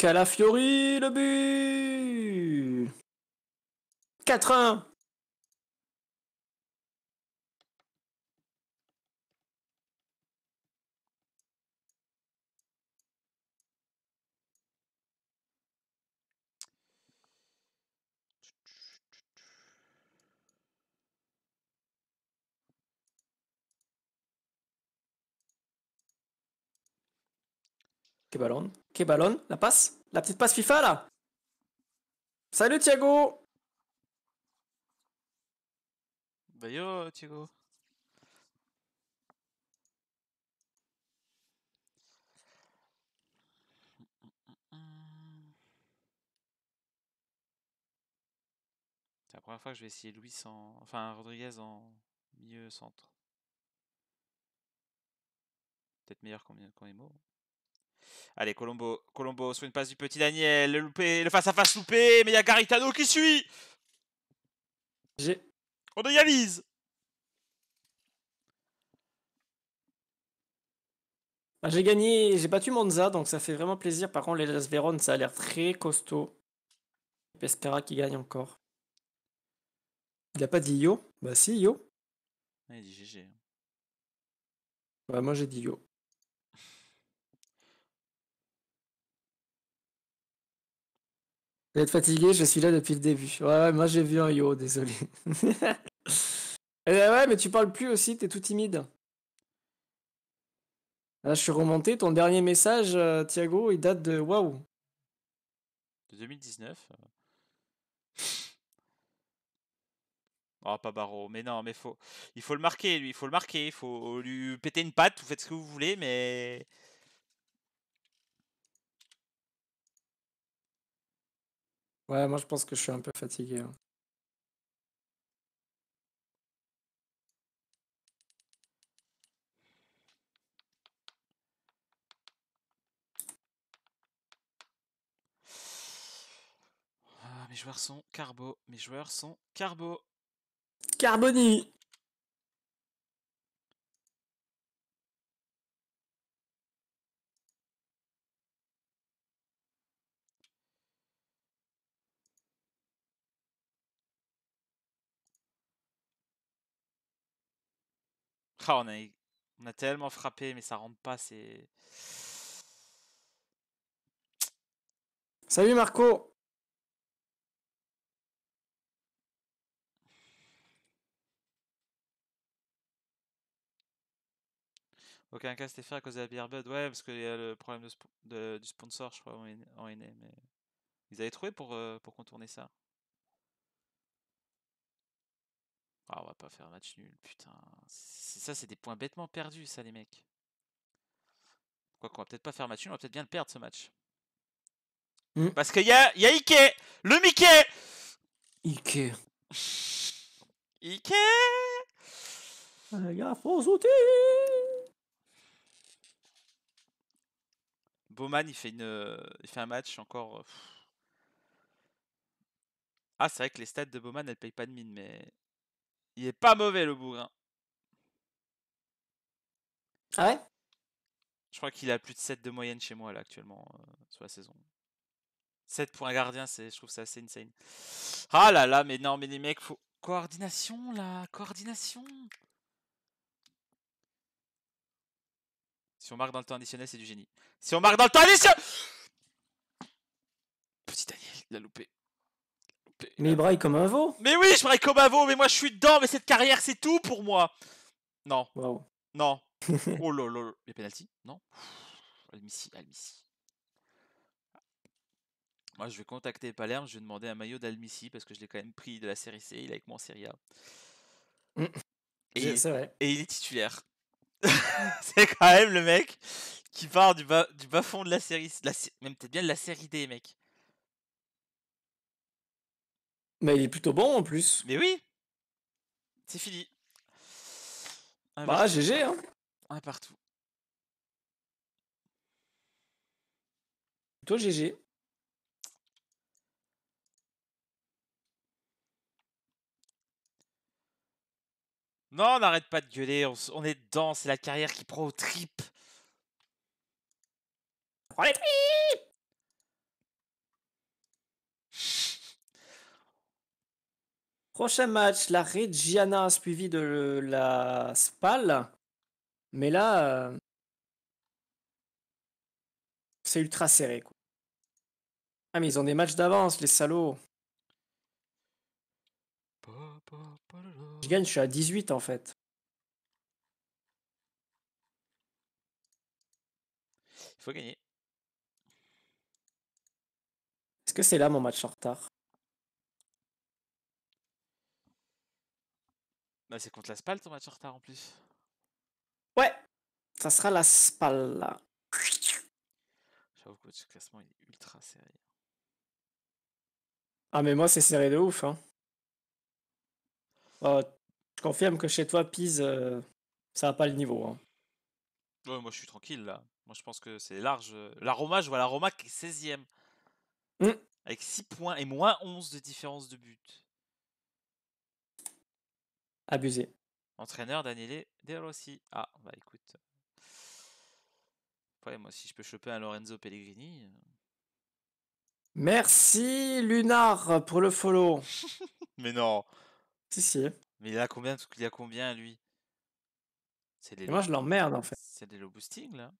Calafiori, le but 4-1 Kebalon. Kebalon, la passe La petite passe FIFA là Salut Thiago Bah yo Thiago C'est la première fois que je vais essayer Louis en... Enfin Rodriguez en milieu centre. Peut-être meilleur est mort. Allez, Colombo, Colombo sur une passe du petit Daniel, le loupé, le face-à-face loupé, mais il y a Garitano qui suit On égalise ah, J'ai gagné, j'ai battu Monza, donc ça fait vraiment plaisir. Par contre, les Las ça a l'air très costaud. Pescara qui gagne encore. Il a pas dit yo Bah si, yo. Ah, il dit GG. Hein. Bah, moi j'ai dit Vous êtes fatigué, je suis là depuis le début. Ouais, moi j'ai vu un yo, désolé. Eh ouais, mais tu parles plus aussi, t'es tout timide. Là, ah, je suis remonté. Ton dernier message, euh, Thiago, il date de. Waouh! De 2019. Oh, pas Barreau. Mais non, mais faut, il faut le marquer, lui. Il faut le marquer. Il faut lui péter une patte. Vous faites ce que vous voulez, mais Ouais, moi je pense que je suis un peu fatigué. Hein. Ah, mes joueurs sont carbo. Mes joueurs sont carbo. Carboni on, a, tellement frappé, mais ça rentre pas, c'est. Salut Marco Aucun cas c'était fait à cause de la bière Ouais, parce qu'il y a le problème du sponsor, je crois, en, Mais... Ils avaient trouvé pour euh, contourner ça. Ah, on va pas faire match nul, putain. ça, c'est des points bêtement perdus, ça, les mecs. Quoi qu'on va peut-être pas faire match nul, on va peut-être bien le perdre, ce match. Mmh. Parce qu'il y a, y a Ike Le Mickey Ike. Ike a aux outils Bowman, il fait, une, il fait un match encore... Euh, ah, c'est vrai que les stats de Bowman, elles payent pas de mine, mais il est pas mauvais le bougre. Hein. Ah ouais Je crois qu'il a plus de 7 de moyenne chez moi là actuellement euh, sur la saison. 7 pour un gardien, je trouve ça assez insane. Ah là là, mais non, mais les mecs, faut. Coordination là, coordination Si on marque dans le temps additionnel, c'est du génie. Si on marque dans le temps additionnel Petit Daniel, il l'a loupé. Mais il braille comme un veau Mais oui, je braille comme un veau, mais moi je suis dedans, mais cette carrière c'est tout pour moi Non. Non. oh lolo. Les pénalty Non. Almissi, Almissi. Moi je vais contacter Palerme, je vais demander un maillot d'Almissi parce que je l'ai quand même pris de la série C, il est avec moi en série A. Mm. Et, il est titulaire. c'est quand même le mec qui part du bas, du bas fond de la série, même peut-être bien de la série D, mec. Mais il est plutôt bon en plus. Mais oui C'est fini. bah, GG, hein Un partout. Toi, GG. Non, on n'arrête pas de gueuler, on, est dedans, c'est la carrière qui prend aux tripes. Prends les Prochain match, la Reggiana suivie de la Spal. Mais là, euh, c'est ultra serré. Ah, mais ils ont des matchs d'avance, les salauds. Je gagne, je suis à 18 en fait. Il faut gagner. Est-ce que c'est là mon match en retard Bah, c'est contre la Spal ton match en retard en plus. Ouais, ça sera la Spal J'avoue que ce classement est ultra serré. Ah mais moi c'est serré de ouf hein. Bah, je confirme que chez toi Pise euh, ça n'a pas le niveau hein. Ouais, moi je suis tranquille là. Moi je pense que c'est large. Euh, la Roma je vois Roma qui est 16ème. Mmh. Avec 6 points et moins 11 de différence de but. Abusé. Entraîneur Daniele De Rossi. Ah, bah écoute. Ouais, moi, si je peux choper un Lorenzo Pellegrini. Euh. Merci, Lunar, pour le follow. Mais non. Si, si. Mais il a combien, il a combien lui c'est Moi, je l'emmerde, en fait. C'est des low boosting, là.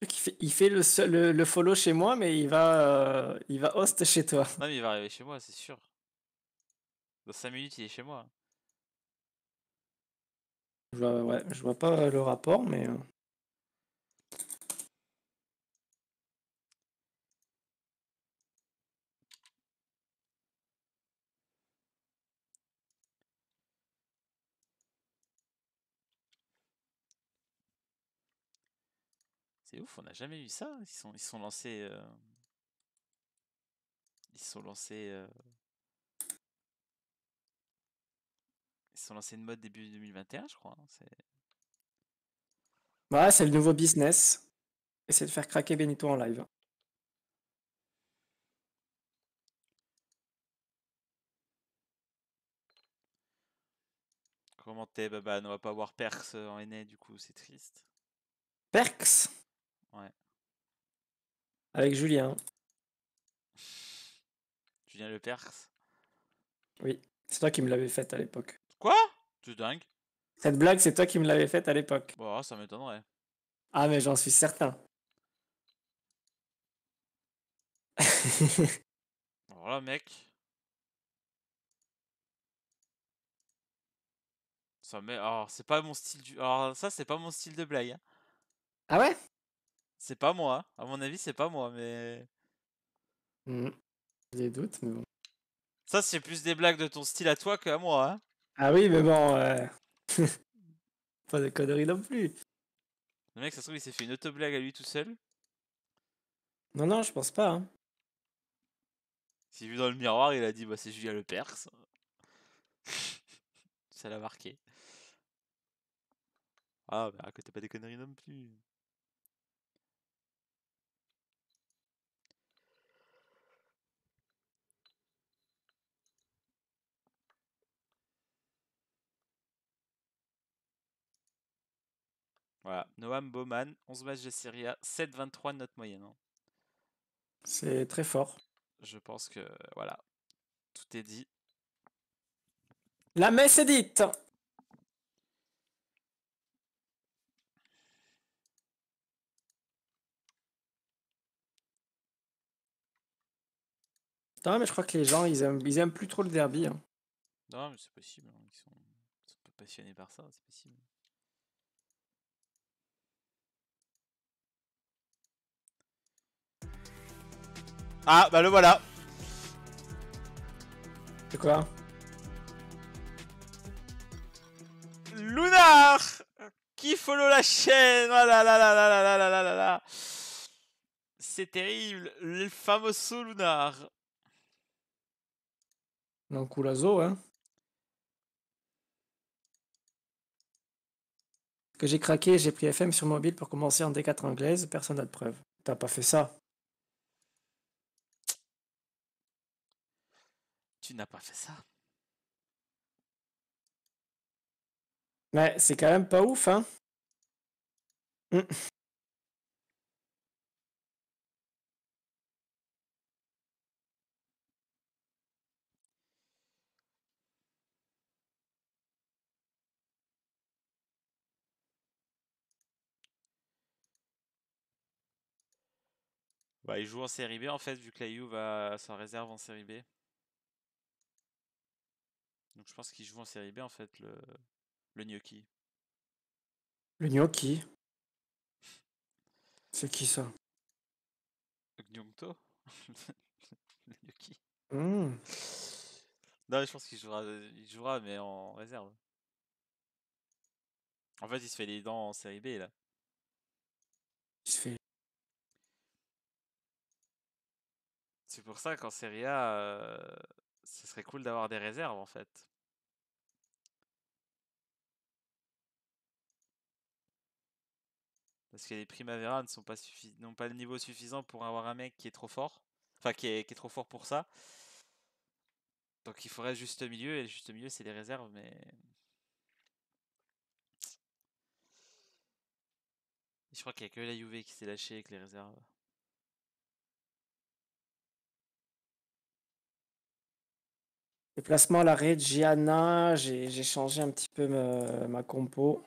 Il fait, il fait le, le, le, follow chez moi, mais il va, euh, il va host chez toi. Non, mais il va arriver chez moi, c'est sûr. Dans 5 minutes, il est chez moi. Je vois, vois pas euh, le rapport, mais. Euh. C'est ouf, on n'a jamais eu ça. Ils sont, ils sont lancés. Euh, ils sont lancés. sont une mode début 2021, je crois. Hein, c'est... Voilà, c'est le nouveau business. Essayer de faire craquer Benito en live. Comment t'es, Baba On va pas avoir Perks en aîné, du coup, c'est triste. Perks Ouais. Avec Julien. Julien Le Perks Oui, c'est toi qui me l'avais faite à l'époque. Quoi Tu dingue Cette blague, c'est toi qui me l'avais faite à l'époque. Bon, bah, ça m'étonnerait. Ah, mais j'en suis certain. Voilà mec. Ça mais Alors, c'est pas mon style du... Alors, ça, c'est pas mon style de blague. Hein. Ah ouais C'est pas moi. Hein. À mon avis, c'est pas moi, mais... Mmh. J'ai Des doutes, mais bon. Ça, c'est plus des blagues de ton style à toi que à moi. hein. Ah oui, mais bon. Euh, pas de conneries non plus. Le mec, ça se trouve, il s'est fait une auto-blague à lui tout seul. Non, non, je pense pas. Hein. Si vu dans le miroir, il a dit Bah, c'est Julien Le Perse. ça l'a marqué. Ah, bah, à côté, pas des conneries non plus. Voilà, Noam Bowman, 11 matchs de Serie A, 7,23 de notre moyenne. Hein. C'est très fort. Je pense que, voilà, tout est dit. La messe est dite Non, mais je crois que les gens, ils aiment, ils aiment plus trop le derby. Hein. Non, mais c'est possible. Hein, ils sont, ils sont, passionnés par ça, c'est possible. Ah, bah le voilà. C'est quoi Lunar Qui follow la chaîne C'est terrible Le fameux saut Lunar Donc, hein Que j'ai craqué, j'ai pris FM sur mobile pour commencer en D4 anglaise, personne n'a de preuve. T'as pas fait ça tu n'as pas fait ça. Mais c'est quand même pas ouf, hein. Mm. Bah, il joue en série B en fait, vu que la U va s'en réserve en série B. Donc je pense qu'il joue en série B en fait le, le gnocchi. Le gnocchi C'est qui ça Gnocto Le gnocchi. Mmh. Non, je pense qu'il jouera, il jouera, mais en réserve. En fait, il se fait les dents en série B, là. Il se fait. C'est pour ça qu'en série A, euh, ce serait cool d'avoir des réserves en fait. Parce que les Primavera n'ont pas, pas le niveau suffisant pour avoir un mec qui est trop fort. Enfin, qui est, trop fort pour ça. Donc il faudrait juste milieu, et le juste milieu c'est les réserves, mais. Je crois qu'il n'y a que la UV qui s'est lâchée avec les réserves. Déplacement à la Reggiana, j'ai changé un petit peu ma, compo.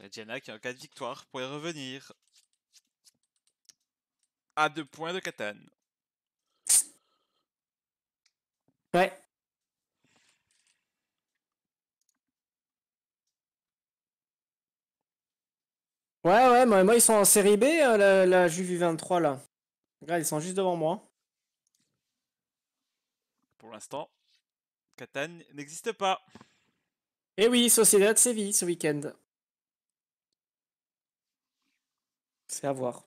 Reggiana qui en cas de victoire pourrait revenir à deux points de Catane. Ouais. Ouais, ouais, moi, ils sont en série B, euh, la, la Juve 23 là. Regarde, ils sont juste devant moi. Pour l'instant, Catane n'existe pas. Et eh oui, Sociedad Séville ce week-end. C'est à voir.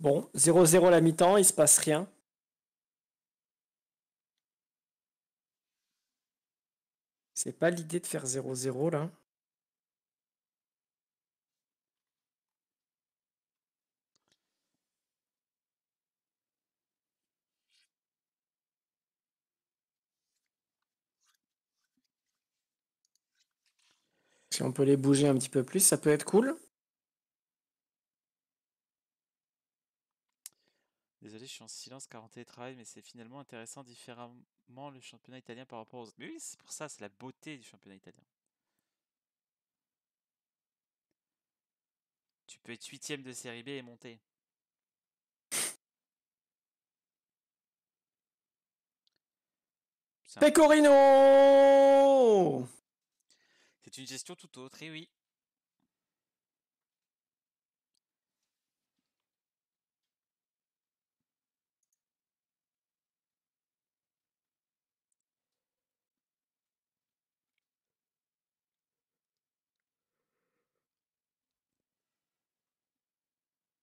Bon, 0-0 la mi-temps, il se passe rien. C'est pas l'idée de faire 0-0 là. Si on peut les bouger un petit peu plus, ça peut être cool. je suis en silence 40 en télétravail, mais c'est finalement intéressant différemment le championnat italien par rapport aux autres. Mais oui, c'est pour ça, c'est la beauté du championnat italien. Tu peux être huitième de série B et monter. Pecorino C'est une gestion tout autre, et oui.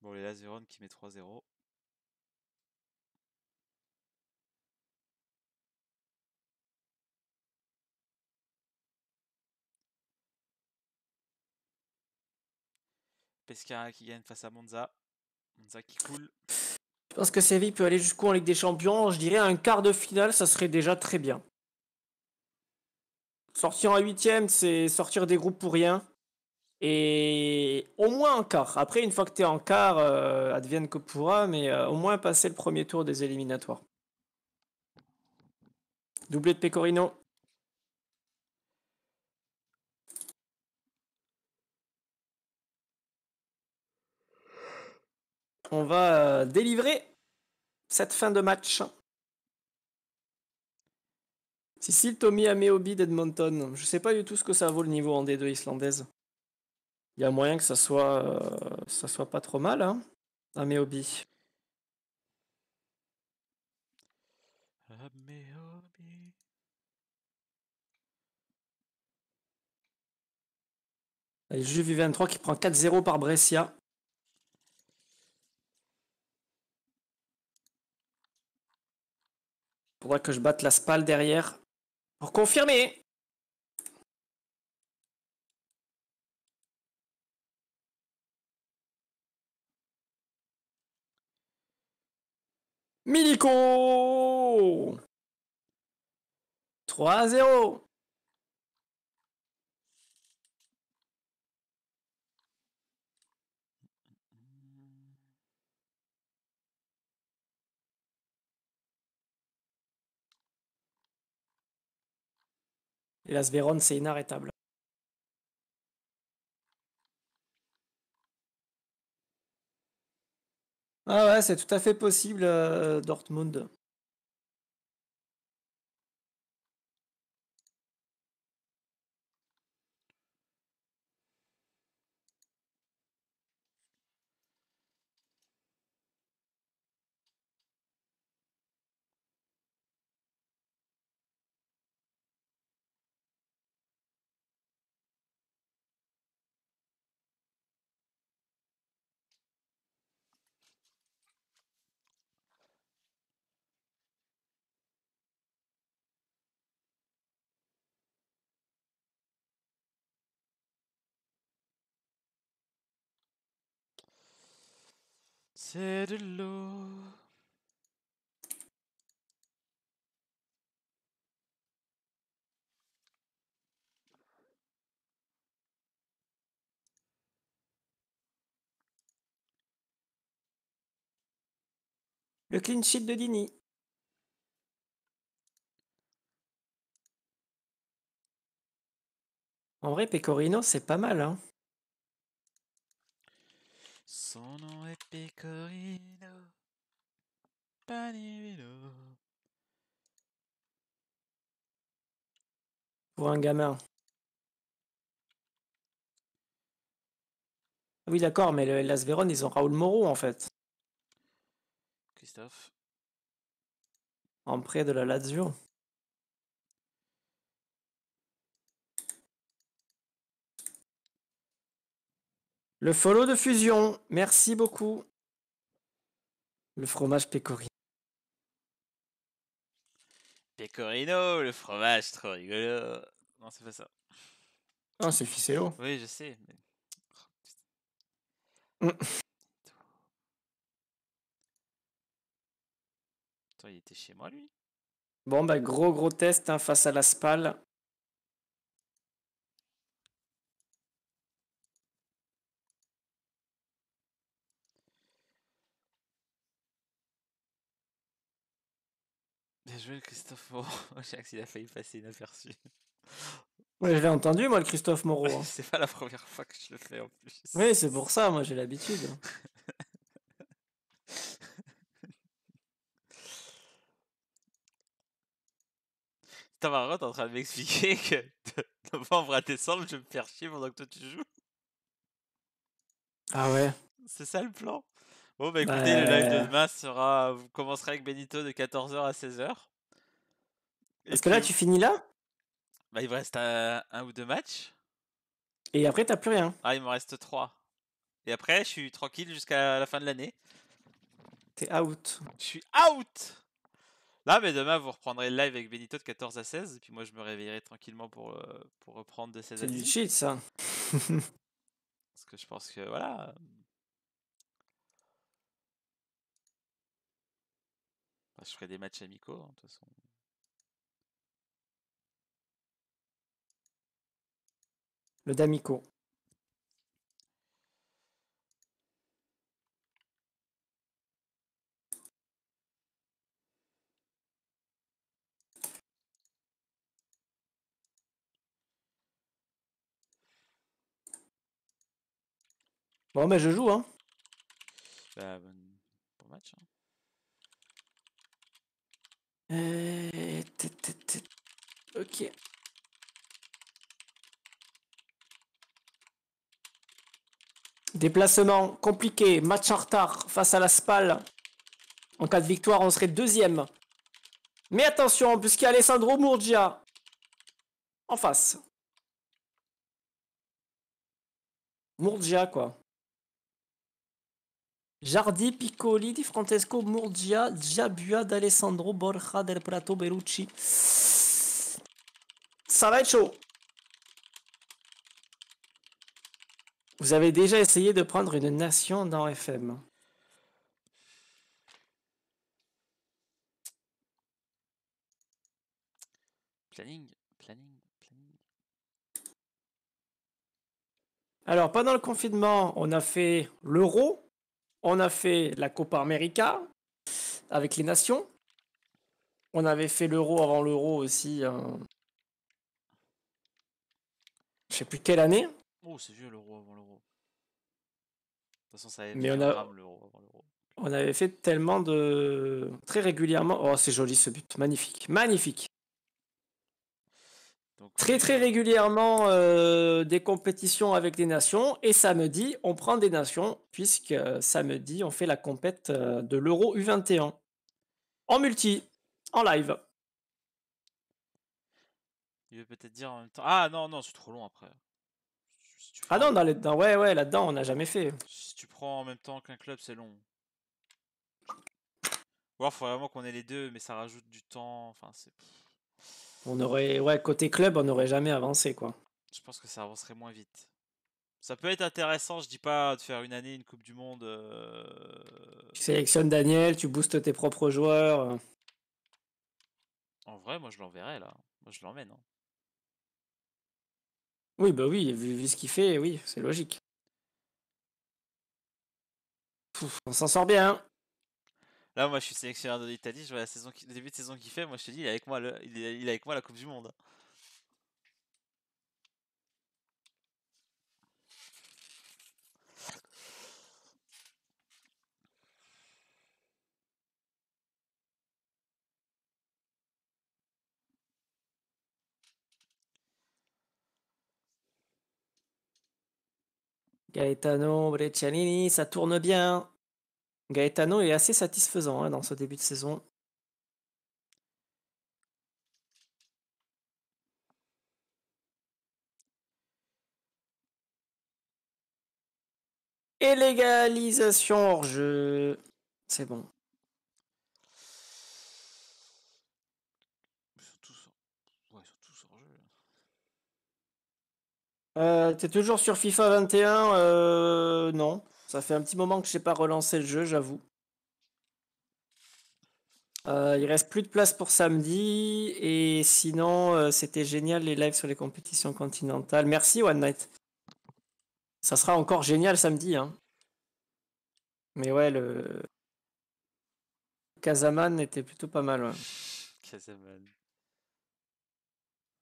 Bon, les Zerone qui met 3-0. Pescara qui gagne face à Monza. Monza qui coule. Je pense que Séville peut aller jusqu'où en Ligue des Champions. Je dirais un quart de finale, ça serait déjà très bien. Sortir en huitième, c'est sortir des groupes pour rien. Et au moins en quart. Après, une fois que tu es en quart, euh, advienne que pourra, mais euh, au moins passer le premier tour des éliminatoires. Doublé de Pecorino. On va euh, délivrer cette fin de match. Sicile, Tommy, Ameobi Edmonton. Je ne sais pas du tout ce que ça vaut le niveau en D2 islandaise. Il y a moyen que ça soit, euh, ça soit pas trop mal, hein, à mes Juve 23 qui prend 4-0 par Brescia. Faudra que je batte la spalle derrière pour confirmer. Milico 3-0 Et la Véron, c'est inarrêtable. Ah ouais, c'est tout à fait possible, euh, Dortmund. c'est de l'eau. Le clean sheet de Dini. En vrai, Pecorino, c'est pas mal. Hein son nom est Pecorino. Panirino. Pour un gamin. Ah oui, d'accord, mais le Las Véron, ils ont Raoul Moreau en fait. Christophe. En prêt de la Lazio. Le follow de fusion, merci beaucoup. Le fromage pecorino. Pecorino, le fromage, trop rigolo. Non, c'est pas ça. Ah, c'est Ficello. Oui, je sais. Mais... Mm. il était chez moi, lui. Bon, bah, gros, gros test hein, face à la Spal. joué, Christophe Moreau. l'impression il a failli passer inaperçu. Ouais, je l'ai entendu, moi, le Christophe Moreau. Hein. c'est pas la première fois que je le fais en plus. Oui, c'est pour ça, moi, j'ai l'habitude. Tamara, t'es en train de m'expliquer que de novembre à décembre, je vais me faire chier pendant que toi tu joues. Ah ouais. C'est ça le plan. Bon, bah écoutez, le live de bah demain sera. Vous commencerez avec Benito de 14h à 16h. Est-ce que là, tu finis là Bah, il me reste un, ou deux matchs. Et après, t'as plus rien. Ah, il me reste trois. Et après, je suis tranquille jusqu'à la fin de l'année. T'es out. Je suis out Là, mais demain, vous reprendrez le live avec Benito de 14 à 16. Et puis moi, je me réveillerai tranquillement pour, euh, pour reprendre de 16 à 16. C'est du shit, ça. Parce que je pense que, voilà. Bah, je ferai des matchs amicaux, hein, de toute façon. le D'Amico. Bon, mais je joue, hein. Bah, bon, bon match. Hein. Euh, ok. Déplacement compliqué, match en retard face à la Spal. En cas de victoire, on serait deuxième. Mais attention, puisqu'il y a Alessandro Murgia en face. Murgia, quoi. Jardi, Piccoli, Di Francesco, Murgia, Giabua, d'Alessandro, Borja, Del Prato, Berucci. Ça va être chaud. Vous avez déjà essayé de prendre une nation dans FM Planning, planning, planning. Alors, pendant le confinement, on a fait l'euro, on a fait la Copa América avec les nations. On avait fait l'euro avant l'euro aussi. je Je sais plus quelle année. Oh, c'est vieux l'euro avant l'euro. De toute façon, ça avait Mais on l'euro avant l'euro. On avait fait tellement de. Très régulièrement. Oh, c'est joli ce but. Magnifique. Magnifique. très, très régulièrement euh, des compétitions avec des nations. Et samedi, on prend des nations, puisque euh, samedi, on fait la compète euh, de l'Euro U21. En multi, en live. Il veut peut-être dire en même temps. Ah non, non, c'est trop long après ah non, dans les... ouais, ouais, là-dedans, on n'a jamais fait. Si tu prends en même temps qu'un club, c'est long. Ou faut vraiment qu'on ait les deux, mais ça rajoute du temps. Enfin, On aurait, ouais, côté club, on n'aurait jamais avancé, quoi. Je pense que ça avancerait moins vite. Ça peut être intéressant, je dis pas de faire une année une Coupe du Monde. Euh, tu sélectionnes Daniel, tu boostes tes propres joueurs. Euh. En vrai, moi je l'enverrai là. Moi je l'emmène. Hein. Oui, bah oui, vu, ce qu'il fait, oui, c'est logique. on s'en sort bien. Hein. Là, moi, je suis sélectionneur de l'Italie, je vois la saison le début de saison qu'il fait. Moi, je te dis, il est avec moi, le- il est- avec moi la Coupe du Monde. Hein. Gaetano Breccianini, ça tourne bien. Gaetano est assez satisfaisant hein, dans ce début de saison. Et légalisation hors jeu. C'est bon. Euh, T'es toujours sur FIFA 21 euh, Non. Ça fait un petit moment que je n'ai pas relancé le jeu, j'avoue. Euh, il reste plus de place pour samedi. Et sinon, euh, c'était génial les lives sur les compétitions continentales. Merci One Night. Ça sera encore génial samedi. Hein. Mais ouais, le. Kazaman était plutôt pas mal. Kazaman.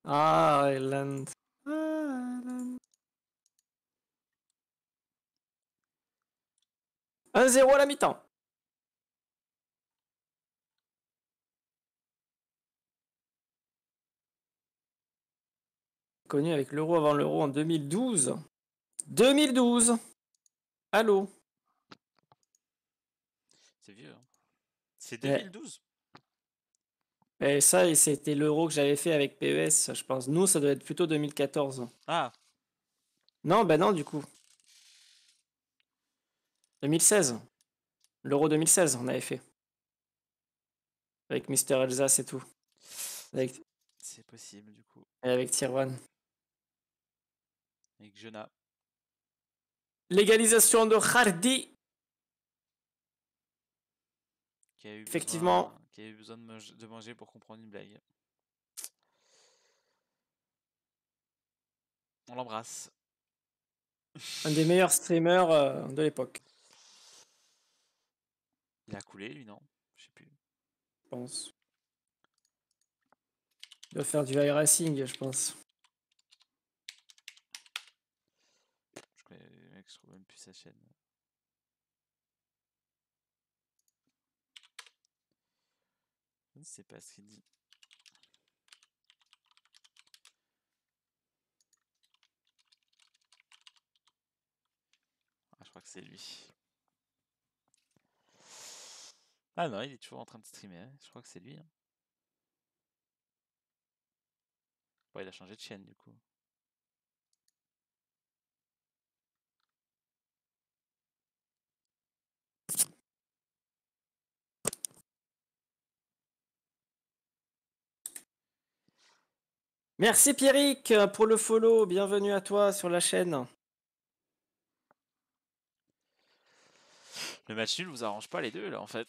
Ah, Island. 1-0 à la mi-temps. Connu avec l'euro avant l'euro en 2012. 2012 Allô C'est vieux. Hein c'est 2012 eh, et ça, c'était l'euro que j'avais fait avec PES, je pense. Nous, ça doit être plutôt 2014. Ah. Non, ben non, du coup. 2016. L'Euro 2016, on avait fait. Avec Mister Alsace et tout. C'est possible, du coup. Et avec Tirwan. Avec Jonah. Légalisation de Hardy. Qui a Effectivement. qui a eu besoin de manger pour comprendre une blague. On l'embrasse. Un des meilleurs streamers euh, de l'époque. Il a coulé, lui, non Je sais plus. Je pense. Il doit faire du high racing, je pense. Je connais mec, je trouve même plus sa chaîne. Je ne sais pas ce qu'il dit. Ah, je crois que c'est lui. Ah non, il est toujours en train de streamer, hein. je crois que c'est lui. Hein. Bon, il a changé de chaîne du coup. Merci Pierrick euh, pour le follow, bienvenue à toi sur la chaîne. Le match nul vous arrange pas les deux là en fait.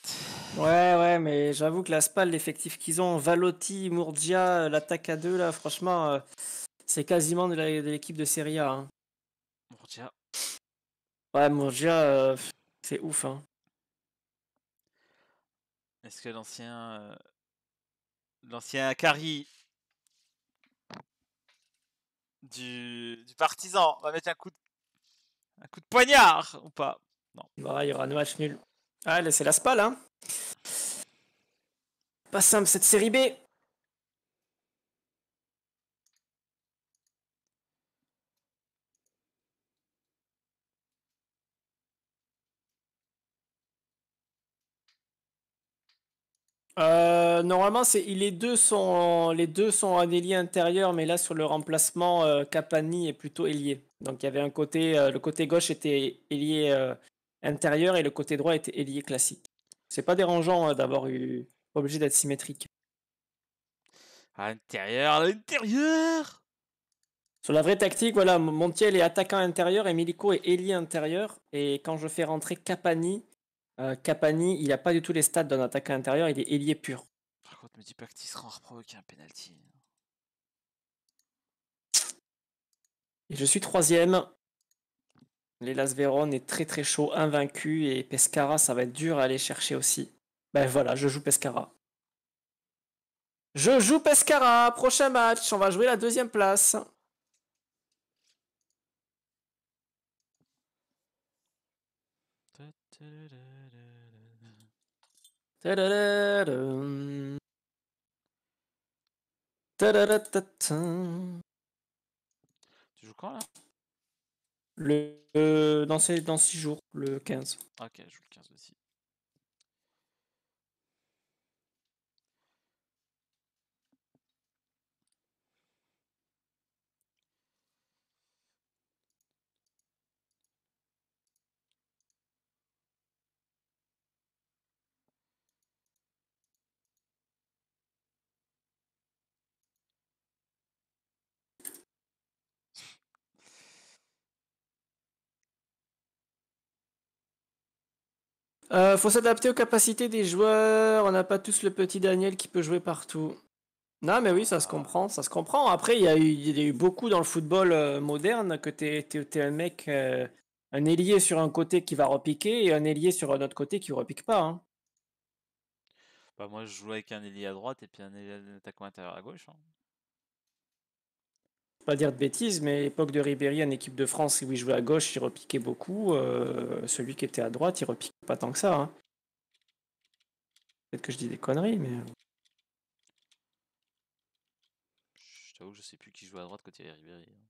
Ouais ouais mais j'avoue que la Spal l'effectif qu'ils ont Valotti, Murgia, l'attaque à deux là franchement euh, c'est quasiment de l'équipe de, Serie A. Hein. Mourgia Ouais Murgia euh, c'est ouf hein. Est-ce que l'ancien euh, l'ancien Akari du, du partisan va mettre un coup un coup de poignard ou pas non. il y aura un match nul. Ah, c'est la SPA, là. Hein. Pas simple, cette série B euh, normalement, c'est les deux sont les deux sont un ailier intérieur, mais là sur le remplacement, euh, Capani est plutôt ailier. Donc il y avait un côté, euh, le côté gauche était ailier intérieur et le côté droit était ailier classique. C'est pas dérangeant hein, d'avoir eu obligé d'être symétrique. Intérieur, intérieur. Sur la vraie tactique, voilà, Montiel est attaquant intérieur et Milico est ailier intérieur. Et quand je fais rentrer Capani, euh, Capani, il n'a pas du tout les stats d'un attaquant intérieur, il est ailier pur. Par contre, me dis pas que Tisserand un penalty. Et je suis troisième. L'Elas Véron est très très chaud, invaincu, et Pescara, ça va être dur à aller chercher aussi. Ben voilà, je joue Pescara. Je joue Pescara, prochain match, on va jouer la deuxième place. Tu joues quand là le, euh, dans, ces, dans 6 jours, le 15. Ok, je joue le 15 aussi. Euh, faut s'adapter aux capacités des joueurs. On n'a pas tous le petit Daniel qui peut jouer partout. Non, mais oui, ça se comprend, ça se comprend. Après, il y, a eu, beaucoup dans le football euh, moderne que tu es, un mec, euh, un ailier sur un côté qui va repiquer et un ailier sur un autre côté qui ne repique pas. Hein. Bah, moi, je jouais avec un ailier à droite et puis un ailier à gauche. Hein pas dire de bêtises, mais époque de Ribéry en équipe de France, où il jouait à gauche, il repiquait beaucoup. Euh, celui qui était à droite, il repiquait pas tant que ça. Hein. Peut-être que je dis des conneries, mais. Euh. Je que je sais plus qui joue à droite quand il y Ribéry. Hein.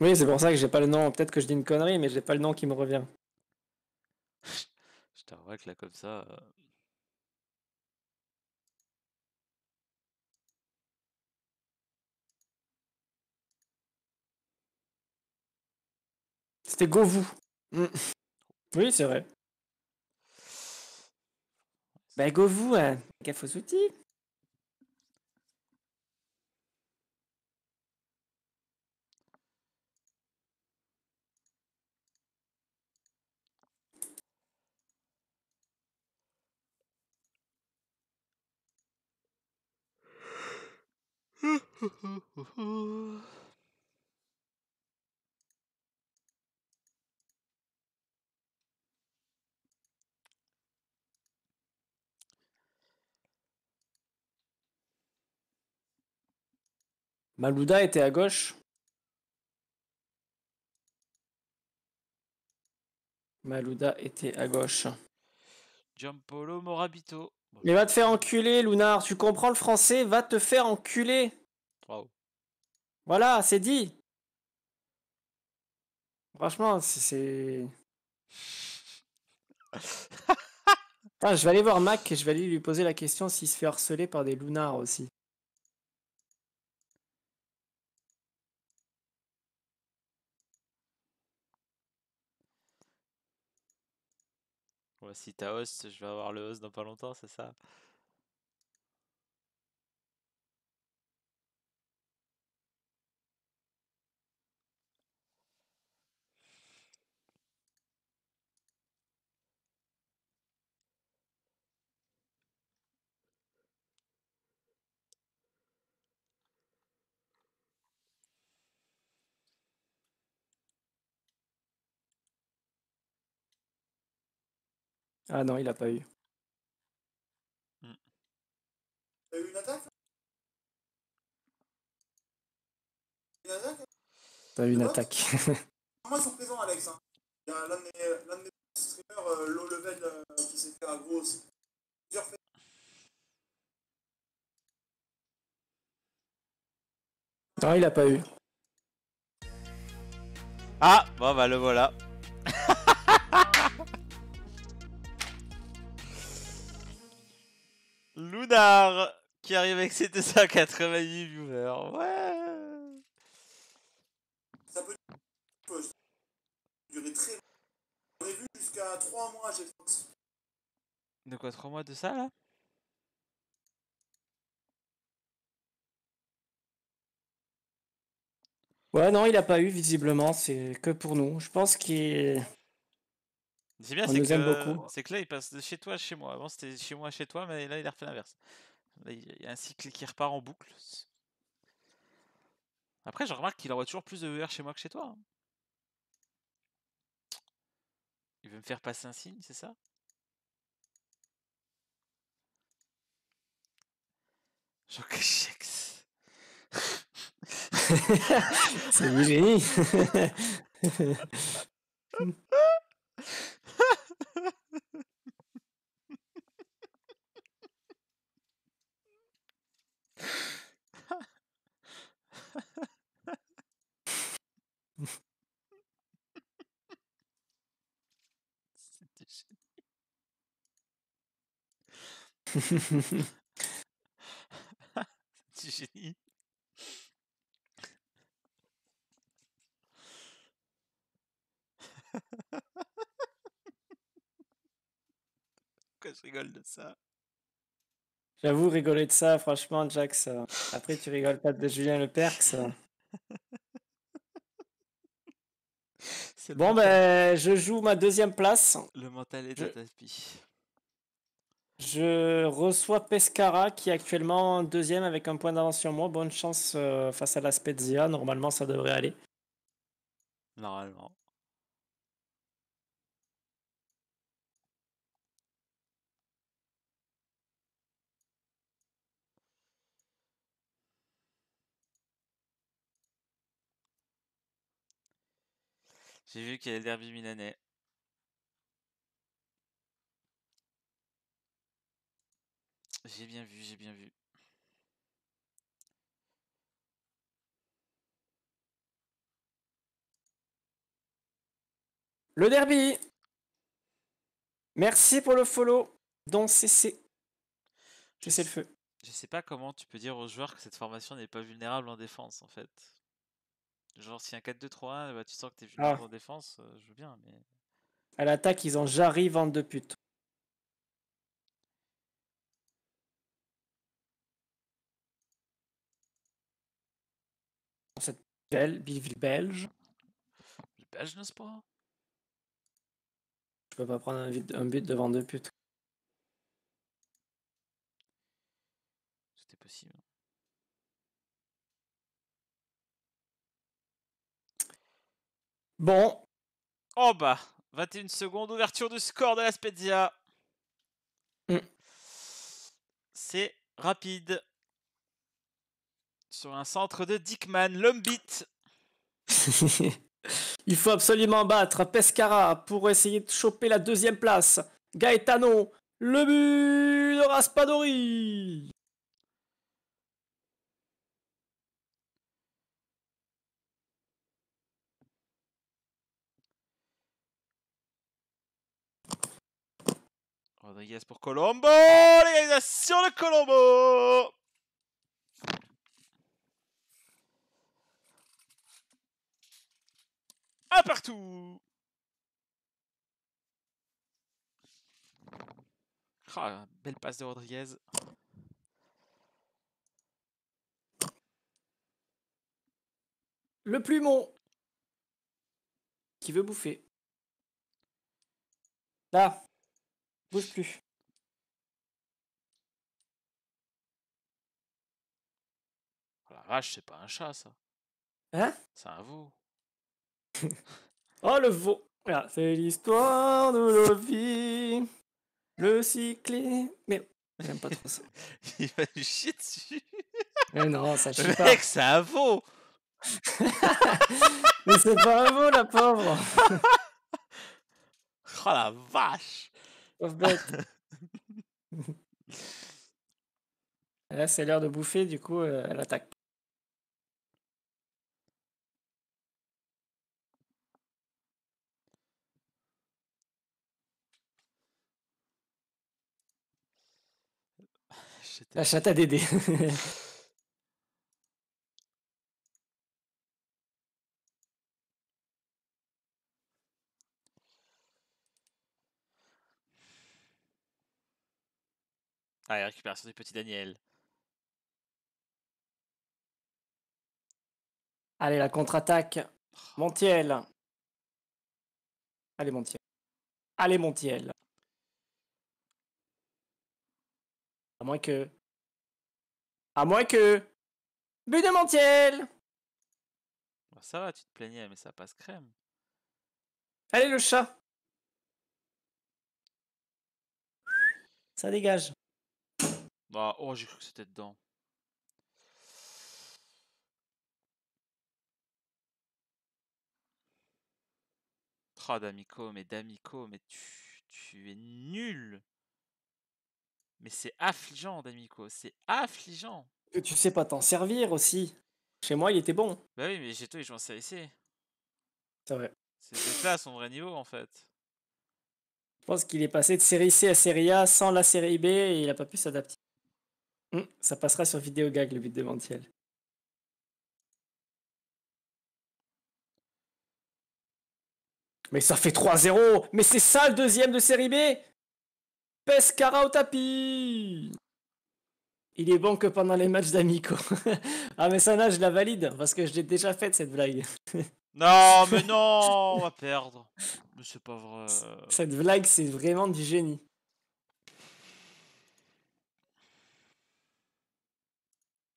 Oui, c'est pour ça que j'ai pas le nom. Peut-être que je dis une connerie, mais j'ai pas le nom qui me revient. je t'avoue que là, comme ça, euh, C'était Govou. Mm. Oui, c'est vrai. Ben, bah, Govou, hein. gaffe aux outils. Malouda était à gauche. Malouda était à gauche. Giampolo Morabito. Mais va te faire enculer, Lunard. Tu comprends le français Va te faire enculer. Voilà, c'est dit. Franchement, c'est. Ah, je vais aller voir Mac et je vais aller lui poser la question s'il se fait harceler par des Lunards aussi. si t'as host, je vais avoir le host dans pas longtemps, c'est ça Ah non, il n'a pas eu. Mmh. T'as eu une attaque Une attaque T'as eu une attaque. Moi, ils sont présents, Alex. Hein. Il y a l'un de mes, streamers euh, low level euh, qui s'est fait aggro aussi. Non, ah, il n'a pas eu. Ah, bon bah le voilà. Lunar qui arrive avec ses 288 viewers. Ouais. Ça peut durer très longtemps. jusqu'à 3 mois, j'ai De quoi 3 mois de ça là Ouais, non, il a pas eu visiblement, c'est que pour nous. Je pense qu'il est... C'est bien, c'est que, c'est que là, il passe de chez toi à chez moi. Avant, c'était chez moi à chez toi, mais là, il a refait l'inverse. il y a un cycle qui repart en boucle. Après, je remarque qu'il envoie toujours plus de VR chez moi que chez toi. Hein. Il veut me faire passer un signe, c'est ça Jean Cachex. c'est du génie Tu Pourquoi je rigole de ça J'avoue, rigoler de ça, franchement, Jax. après, tu rigoles pas de Julien Leperx. bon, ben, je joue ma deuxième place. Le mental est je... de tapis. Je reçois Pescara qui est actuellement deuxième avec un point d'avance sur moi. Bonne chance euh, face à la Spezia. Normalement, ça devrait aller. Normalement. J'ai vu qu'il y a le derby milanais. J'ai bien vu, j'ai bien vu. Le derby Merci pour le follow dans CC. sais le feu. Je sais pas comment tu peux dire aux joueurs que cette formation n'est pas vulnérable en défense en fait. Genre si un 4-2-3-1, bah, tu sens que t'es ah. vulnérable en défense, euh, je veux bien, mais. À l'attaque, ils ont Jarry, vente de pute. Bel, belge. belge, n'est-ce pas? Je peux pas prendre un, but devant deux putes. C'était possible. Bon. Oh bah, 21 secondes, ouverture du score de la Spezia. Hum. C'est rapide sur un centre de Dickman, l'homme beat. Il faut absolument battre Pescara pour essayer de choper la deuxième place. Gaetano, le but de Raspadori. Rodriguez pour Colombo L'égalisation de Colombo partout. Ah, belle passe de Rodriguez. Le plumon qui veut bouffer. Là, bouge plus. Oh la vache, c'est pas un chat ça. Hein C'est un veau oh, le veau C'est l'histoire de la vie. Le cyclé. Mais j'aime pas trop ça. Il va lui chier dessus. Mais non, ça chie Mec, pas. Mec, c'est un veau Mais c'est pas un veau, la pauvre Oh la vache Là, c'est l'heure de bouffer, du coup, euh, elle attaque. la chatte à Dédé. Allez, récupération du petit Daniel. Allez, la contre-attaque. Oh. Montiel. Allez, Montiel. Allez, Montiel. À moins que. À moins que. But de Montiel bah, Ça va, tu te plaignais, mais ça passe crème. Allez, le chat Ça dégage. Bah, oh, j'ai cru que c'était dedans. Oh, D'Amico, mais D'Amico, mais tu, tu es nul mais c'est affligeant, D'Amico, c'est affligeant. Que tu sais pas t'en servir aussi. Chez moi, il était bon. Bah oui, mais chez toi, il joue en C'est vrai. C'était là son vrai niveau, en fait. Je pense qu'il est passé de série C à série A sans la série B et il a pas pu s'adapter. Hum, ça passera sur vidéo gag le but de Mantiel. Mais ça fait 3-0 Mais c'est ça le deuxième de série B Pescara au tapis Il est bon que pendant les matchs d'Amico. ah mais ça là, je la valide, parce que je l'ai déjà faite cette blague. non mais non, on va perdre. Mais c'est Cette blague, c'est vraiment du génie.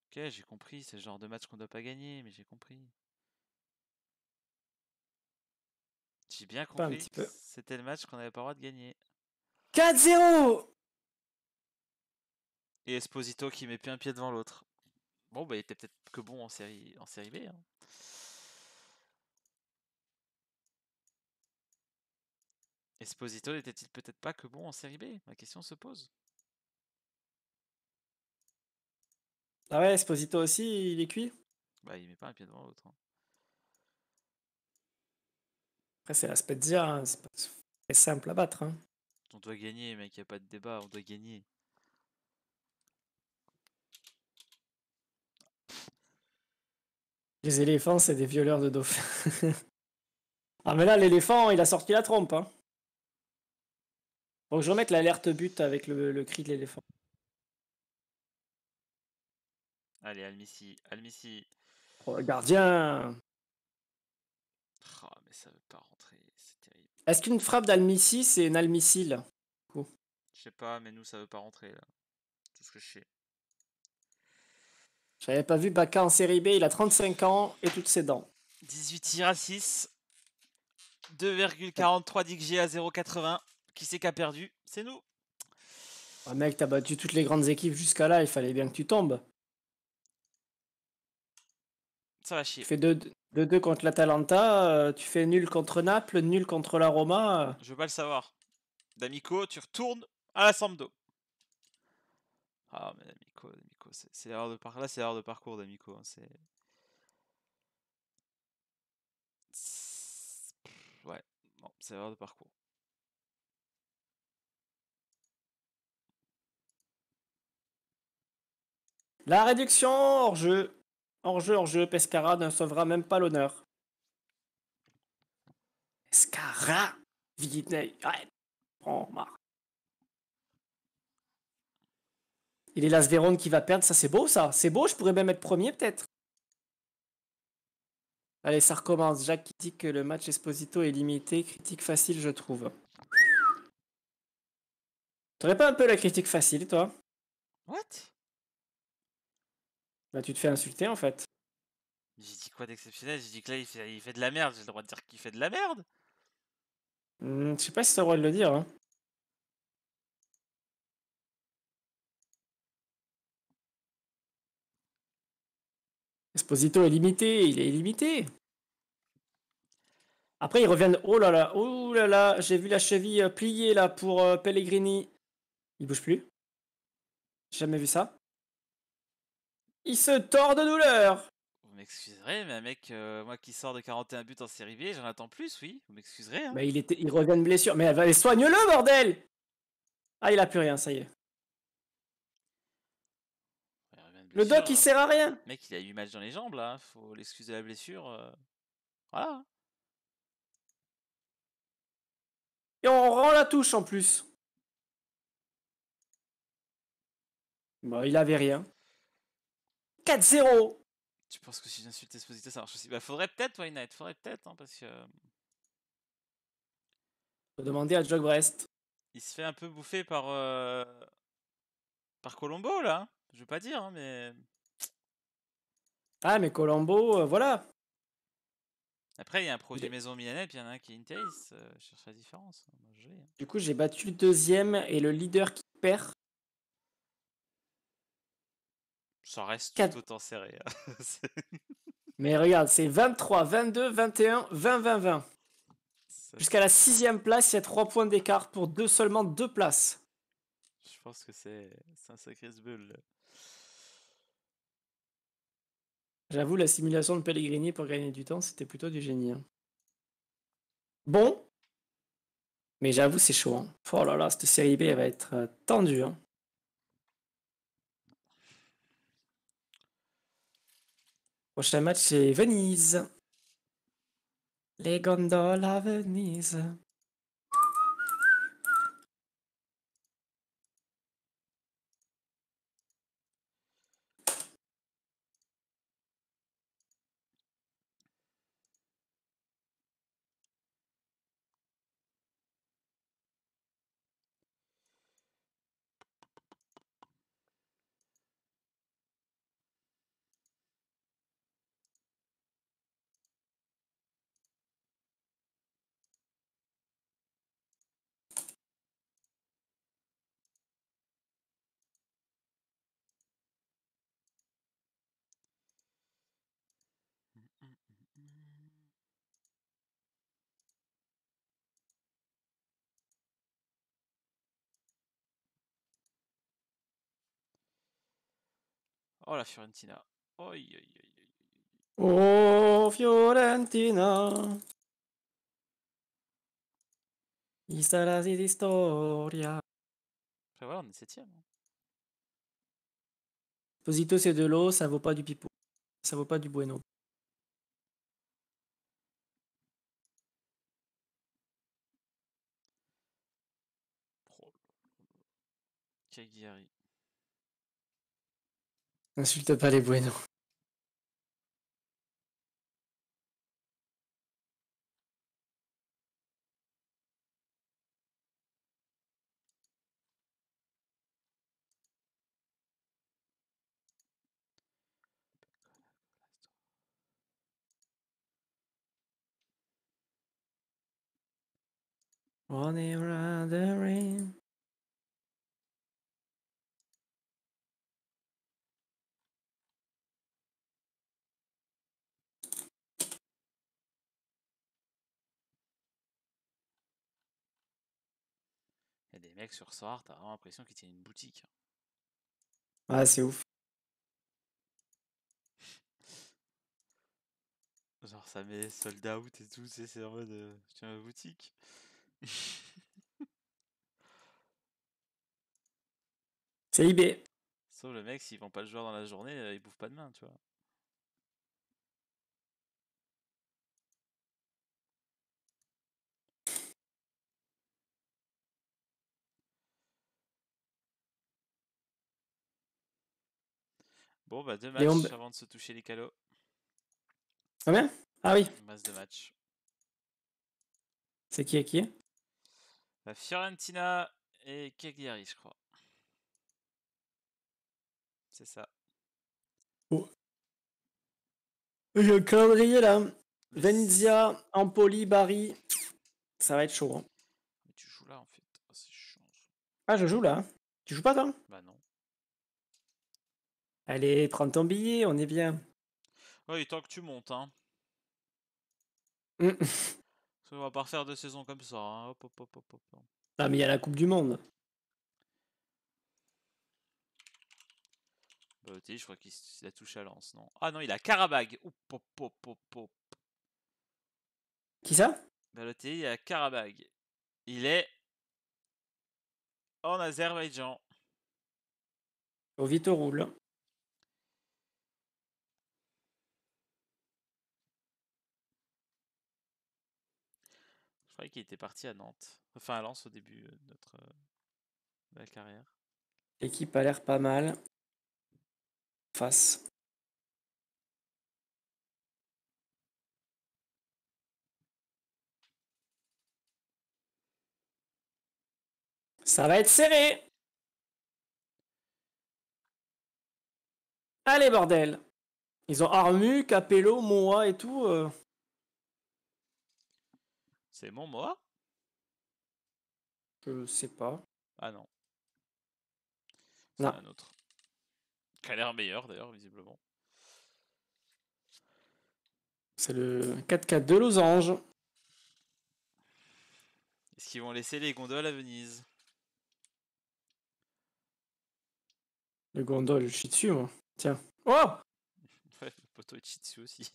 Ok, j'ai compris, c'est le genre de match qu'on doit pas gagner, mais j'ai compris. J'ai bien compris. C'était le match qu'on n'avait pas le droit de gagner. 4-0 Et Esposito qui met plus un pied devant l'autre. Bon, bah, il était peut-être que bon en série, en série B. Hein. Esposito n'était-il peut-être pas que bon en série B La question se pose. Ah ouais, Esposito aussi, il est cuit Bah, il met pas un pied devant l'autre. Hein. Après, c'est l'aspect de dire, hein, c'est simple à battre. On doit gagner, mec, y a pas de débat, on doit gagner. Les éléphants, c'est des violeurs de dauphins. ah, mais là, l'éléphant, il a sorti la trompe. Hein. Faut que je remette l'alerte but avec le, cri de l'éléphant. Allez, Almissi, Almissi. Oh, gardien Oh, mais ça veut pas rentrer. Est-ce qu'une frappe d'Almissi, c'est une almissile Je sais pas, mais nous, ça veut pas rentrer, là. Tout ce que je sais. J'avais pas vu Baka en série B, il a 35 ans et toutes ses dents. 18 tirs à 6. 2,43 d'XG à 0,80. Qui c'est qui a perdu C'est nous. Ah, mec, t'as battu toutes les grandes équipes jusqu'à là, il fallait bien que tu tombes. Ça va chier. Tu fais 2-2 deux, contre l'Atalanta, euh, tu fais nul contre Naples, nul contre la Roma. Euh. Je veux pas le savoir. D'Amico, tu retournes à la d'Eau. Ah, mais D'Amico, D'Amico c'est l'heure de parcours. Là, c'est l'heure de parcours d'Amico. Hein, c'est. Ouais, bon c'est l'heure de parcours. La réduction hors jeu. En jeu en jeu Pescara ne sauvera même pas l'honneur. Pescara Vite, Ouais, Il est Las qui va perdre, ça c'est beau ça. C'est beau, je pourrais même être premier peut-être. Allez, ça recommence. Jacques qui dit que le match Esposito est limité. Critique facile, je trouve. T'aurais pas un peu la critique facile, toi What bah, tu te fais insulter en fait. J'ai dit quoi d'exceptionnel J'ai dit que là, il fait, de la merde. J'ai le droit de dire qu'il fait de la merde mmh, Je sais pas si t'as le droit de le dire. Hein. Esposito est limité, il est limité. Après, ils reviennent. Oh là là, oh là là, j'ai vu la cheville euh, plier là pour euh, Pellegrini. Il bouge plus. J'ai Jamais vu ça. Il se tord de douleur Vous m'excuserez, mais un mec, euh, moi qui sors de 41 buts en série B, j'en attends plus, oui. Vous m'excuserez. Hein. Mais il, était, il revient de blessure. Mais, allez, soigne-le, bordel Ah, il a plus rien, ça y est. le doc, il sert à rien. mec, il a eu mal dans les jambes, là. Faut l'excuser de la blessure. Euh. Voilà. Hein. Et on rend la touche en plus. Bon, il avait rien. 4-0 Tu penses que si j'insulte Esposito, ça marche aussi Bah, faudrait peut-être, Why faudrait peut-être, hein, parce que. Faut demander à Jock Brest. Il se fait un peu bouffer par. Euh, par Colombo, là. Je veux pas dire, hein, mais. Ah, mais Colombo, euh, voilà après, il y a un projet maison milanais, puis il y en a un qui est Interis. Euh, je cherche la différence. Hein. Du coup, j'ai battu le deuxième et le leader qui perd, Ça reste 4 tout autant serré. Hein. Mais regarde, c'est 23, 22, 21, 20, 20, 20. Jusqu'à la sixième place, il y a 3 points d'écart pour deux, seulement deux places. Je pense que c'est un sacré bull. J'avoue, la simulation de Pellegrini pour gagner du temps, c'était plutôt du génie. Hein. Bon. Mais j'avoue, c'est chaud. Hein. Oh là là, cette série B, elle va être euh, tendue. Prochain match, c'est Venise. Les gondoles à Venise. Oh la Fiorentina. Oh, Fiorentina. Il d'historia Après voilà, on est septième. Hein. Posito c'est de l'eau, ça vaut pas du pipo. Ça vaut pas du bueno. N'insulte pas les Bueno. Running around the rain. mec, sur Soir, t'as vraiment l'impression qu'il tient une boutique. Ah, c'est ouf. Genre, ça met sold out et tout, c'est en mode euh, je tiens ma boutique. c'est IB. Sauf le mec, s'il vend pas le joueur dans la journée, ils euh, il bouffe pas de main, tu vois. Bon, bah deux matchs avant de se toucher les calots. Combien ah, ah oui. de matchs. C'est qui à qui La bah, Fiorentina et Cagliari, je crois. C'est ça. Oh. Le calendrier là. Venezia, Empoli, Bari. Ça va être chaud. Hein. Mais tu joues là en fait. Oh, c'est Ah, je joue là. Tu joues pas toi Bah non. Allez, prends ton billet, on est bien. Oui, tant que tu montes, hein. Mmh. on va pas refaire de saisons comme ça. Hein. Hop, hop, hop, ah, mais il y a la Coupe du Monde. Bah, je crois qu'il a touché à lance. non Ah non, il a Karabag. Oup, Qui ça Baloté, il a Karabag. Il est en Azerbaïdjan. Au vite roule. qui était parti à Nantes. Enfin, à Lens au début euh, de, notre, euh, belle carrière. L'équipe a l'air pas mal. Face. Ça va être serré. Allez, bordel. Ils ont Armu, Capello, moi et tout. Euh. C'est mon moi Je sais pas. Ah non. C'est un autre. Qui a l'air meilleur d'ailleurs, visiblement. C'est le 4-4 de Losange. Est-ce qu'ils vont laisser les gondoles à Venise Le gondoles, je suis hein. dessus, moi. Tiens. Oh le poteau est dessus aussi.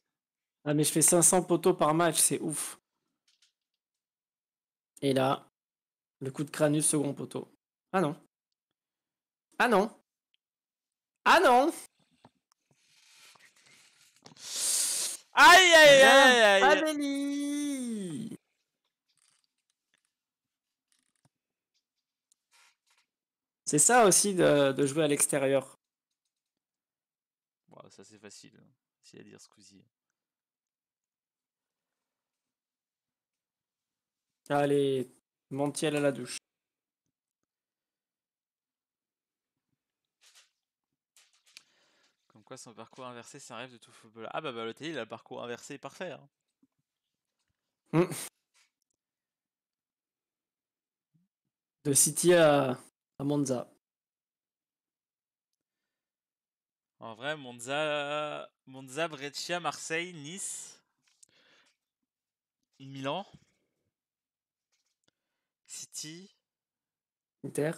ah, mais je fais 500 poteaux par match, c'est ouf. Et là, le coup de du second poteau. Ah non. Ah non. Ah non. Aïe aïe aïe aïe. Amélie. C'est ça aussi de, jouer à l'extérieur. ça c'est facile. Hein. C'est à dire, Squeezie. Allez, montiel à la douche. Comme quoi, son parcours inversé, c'est un rêve de tout football. Ah bah, bah il a le parcours inversé parfait. Hein. Hmm. De City à, à Monza. En vrai, Monza, Monza, Breccia, Marseille, Nice, Milan. City. Inter.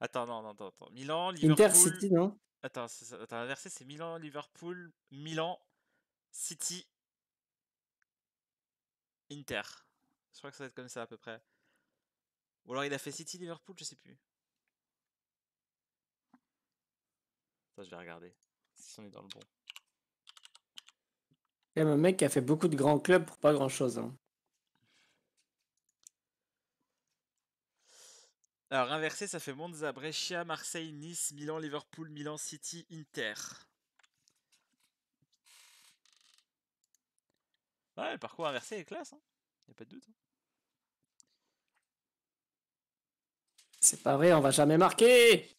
Attends, non, non, attends, Milan, Liverpool. Inter, City, non Attends, attends c'est Milan, Liverpool, Milan, City, Inter. Je crois que ça va être comme ça à peu près. Ou alors il a fait City, Liverpool, je sais plus. je vais regarder si on est dans le bon. Il y un mec qui a fait beaucoup de grands clubs pour pas grand chose. Hein. Alors inversé, ça fait Monza, Brescia, Marseille, Nice, Milan, Liverpool, Milan, City, Inter. Ouais, le parcours inversé est classe, hein. y a pas de doute. Hein. C'est pas vrai, on va jamais marquer.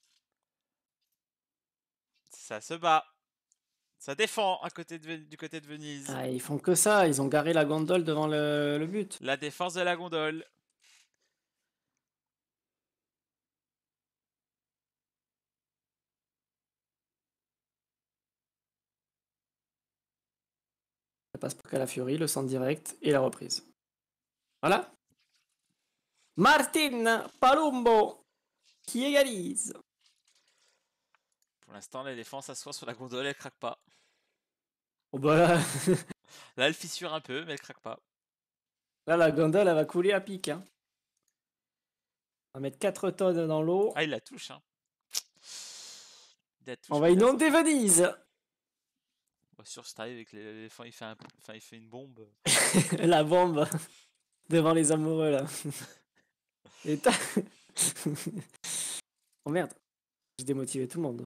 Ça se bat. Ça défend à côté du côté de Venise. Ah, ils font que ça, ils ont garé la gondole devant le but. La défense de la gondole. Ça passe pour Calafiori, le centre direct et la reprise. Voilà. Martin Palumbo qui égalise. Pour l'instant, les défense s'assoient sur la gondole, elle craque pas. Oh bah là... elle fissure un peu, mais elle craque pas. Là, la gondole, elle va couler à pic. Hein. On va mettre 4 tonnes dans l'eau. Ah, il la touche. Hein. La touche On va inonder Venise. Bah, sur sûr, c'est avec l'éléphant, il, fait un... il fait une bombe. la bombe Devant les amoureux, là. Et oh merde, j'ai démotivé tout le monde.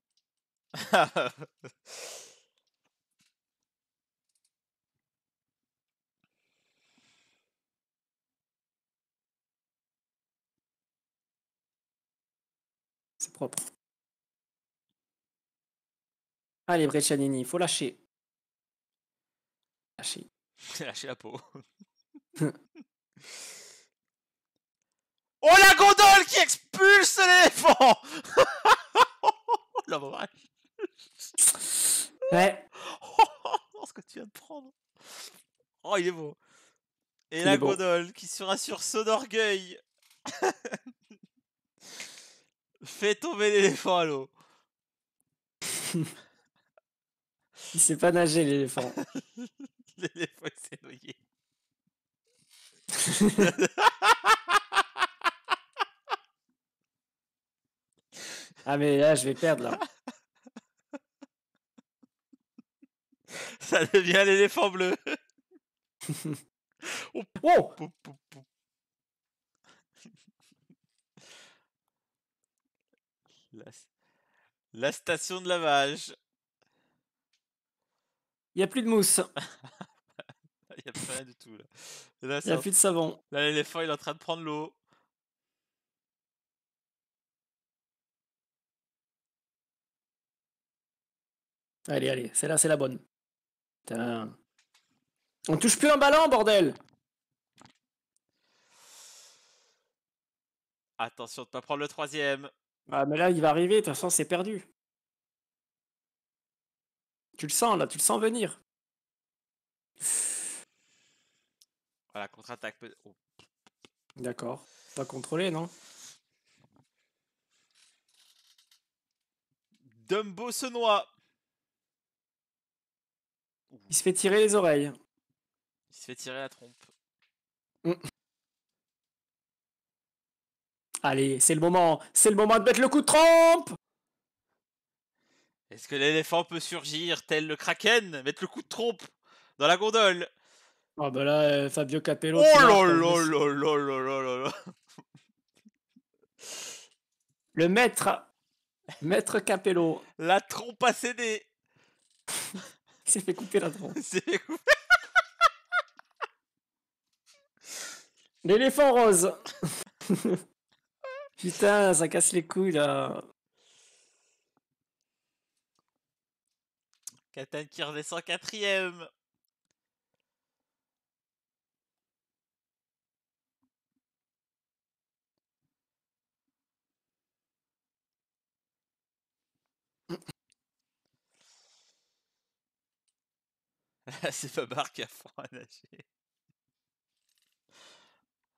C'est propre. Allez, Breccianini, il faut lâcher. Lâcher. lâché la peau. oh la gondole qui expulse l'éléphant La Ouais. Oh, ce que tu viens de prendre. Oh, il est beau. Et la gondole qui sera sur son orgueil. Fais tomber l'éléphant à l'eau. il sait pas nager l'éléphant. L'éléphant noyé. ah, mais là, je vais perdre, là. Ça devient l'éléphant bleu. oh, La... station de lavage. Il n'y a plus de mousse. Il n'y a plus rien du tout. il n'y a plus de savon. Là, l'éléphant, il est en train de prendre l'eau. Allez, allez, celle-là, c'est la bonne. Putain. On touche plus un ballon, bordel Attention de ne pas prendre le troisième. Ah, mais là, il va arriver, de toute façon, c'est perdu. Tu le sens, là, tu le sens venir. Voilà, contre-attaque. Oh. D'accord. Pas contrôlé, non Dumbo se noie. Il se fait tirer les oreilles. Il se fait tirer la trompe. Hum. Allez, c'est le moment. C'est le moment de mettre le coup de trompe. Est-ce que l'éléphant peut surgir tel le kraken Mettre le coup de trompe dans la gondole ah bah là, euh, Fabio Capello. Oh Le maître. Maître Capello. La trompe a cédé. Il fait couper la trompe. L'éléphant rose. Putain, ça casse les couilles là. Katan qui redescend quatrième. c'est qui froid à nager.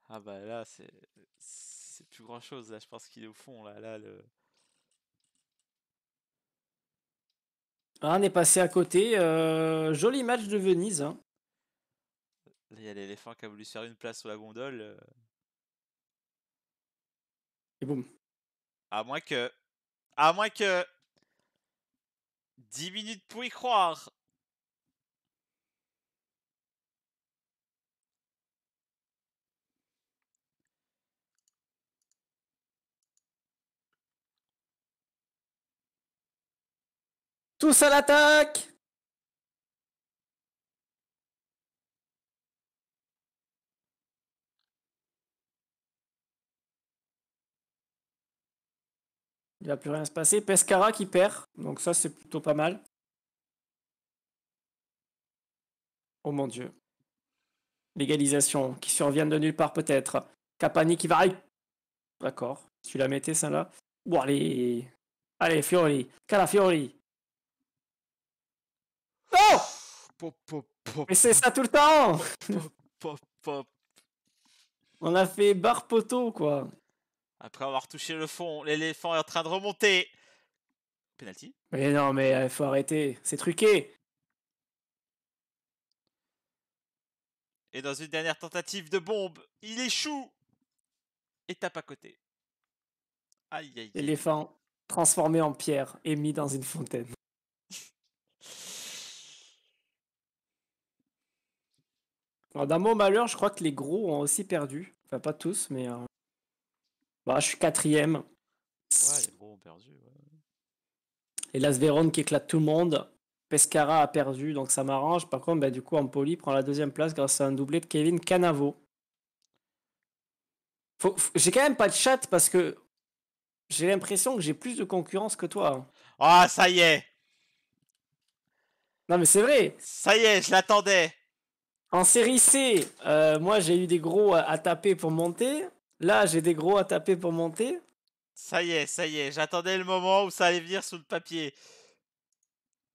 Ah bah là, c'est c'est plus grand chose. Là, je pense qu'il est au fond. Là, là le. Ah, on est passé à côté. Euh, joli match de Venise. Hein. il y a l'éléphant qui a voulu faire une place sur la gondole. Euh. Et boum. À moins que. À moins que. 10 minutes pour y croire. Tous à l'attaque Il a plus rien se passer. Pescara qui perd. Donc ça, c'est plutôt pas mal. Oh mon dieu. L'égalisation qui survient de nulle part peut-être. Capani qui va... D'accord. Tu la mettais, celle-là. Bon, allez. Allez, Fiori. fiori. Et oh! Mais c'est ça tout le temps On a fait barre poteau, quoi. Après avoir touché le fond, l'éléphant est en train de remonter. Penalty Mais non, mais il euh, faut arrêter. C'est truqué. Et dans une dernière tentative de bombe, il échoue. Et tape à côté. Aïe, aïe, aïe. L'éléphant transformé en pierre et mis dans une fontaine. D'un mot malheur, je crois que les gros ont aussi perdu. Enfin, pas tous, mais. Euh, bah, je suis quatrième. Ouais, les gros ont perdu. Et qui éclate tout le monde. Pescara a perdu, donc ça m'arrange. Par contre, bah, du coup, Ampoli prend la deuxième place grâce à un doublé de Kevin Canavo. J'ai quand même pas de chat parce que j'ai l'impression que j'ai plus de concurrence que toi. Hein. Ah, ça y est! Non, mais c'est vrai! Ça y est, je l'attendais! En série C, euh, moi j'ai eu des gros à, taper pour monter. Là, j'ai des gros à taper pour monter. Ça y est, ça y est, j'attendais le moment où ça allait venir sur le papier.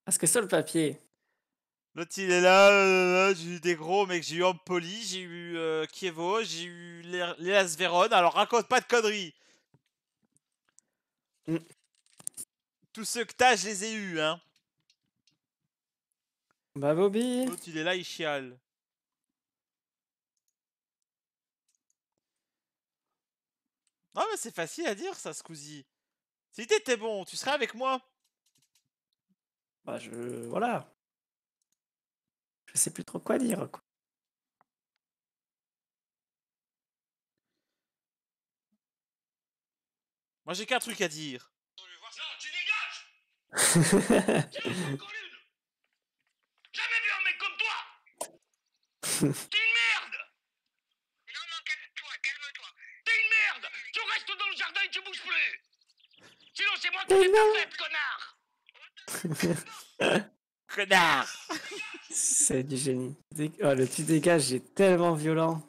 Parce ah, que sur le papier. L'autre il est là, j'ai eu des gros mecs, j'ai eu Ampoli, j'ai eu euh, Kievo, j'ai eu Léas Véron, alors raconte pas de conneries. Mm. Tous ceux que t'as, je les ai eus, hein. Bah Bobby. L'autre il est là, il chiale. Ah, mais c'est facile à dire ça, Squeezie. Si t'étais bon, tu serais avec moi. Bah, je. Voilà. Je sais plus trop quoi dire. Quoi. Moi, j'ai qu'un truc à dire. Non, tu dégages Jamais vu un mec comme toi Sinon, c'est moi qui fais pas fête, connard Connard C'est du génie. Oh, le petit dégât, j'ai tellement violent.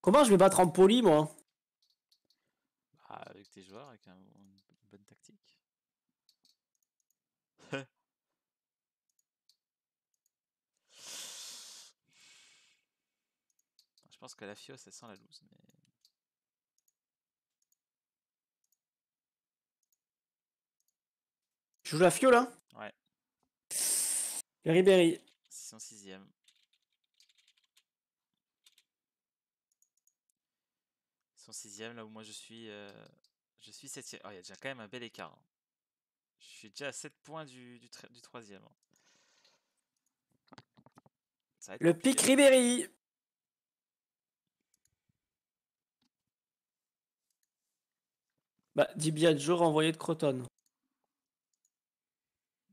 Comment je vais battre en poli, moi Bah, avec tes joueurs, avec un. Je pense que la FIO, ça sent la loose, mais... Tu joues la FIO, là Ouais. Le Ribéry. son sixième. Son sixième, là où moi je suis... Euh, je suis septième. Oh, il y a déjà quand même un bel écart. Hein. Je suis déjà à 7 points du, du, du troisième. Hein. Le pic hein. Ribéry Bah, je renvoyé de Croton.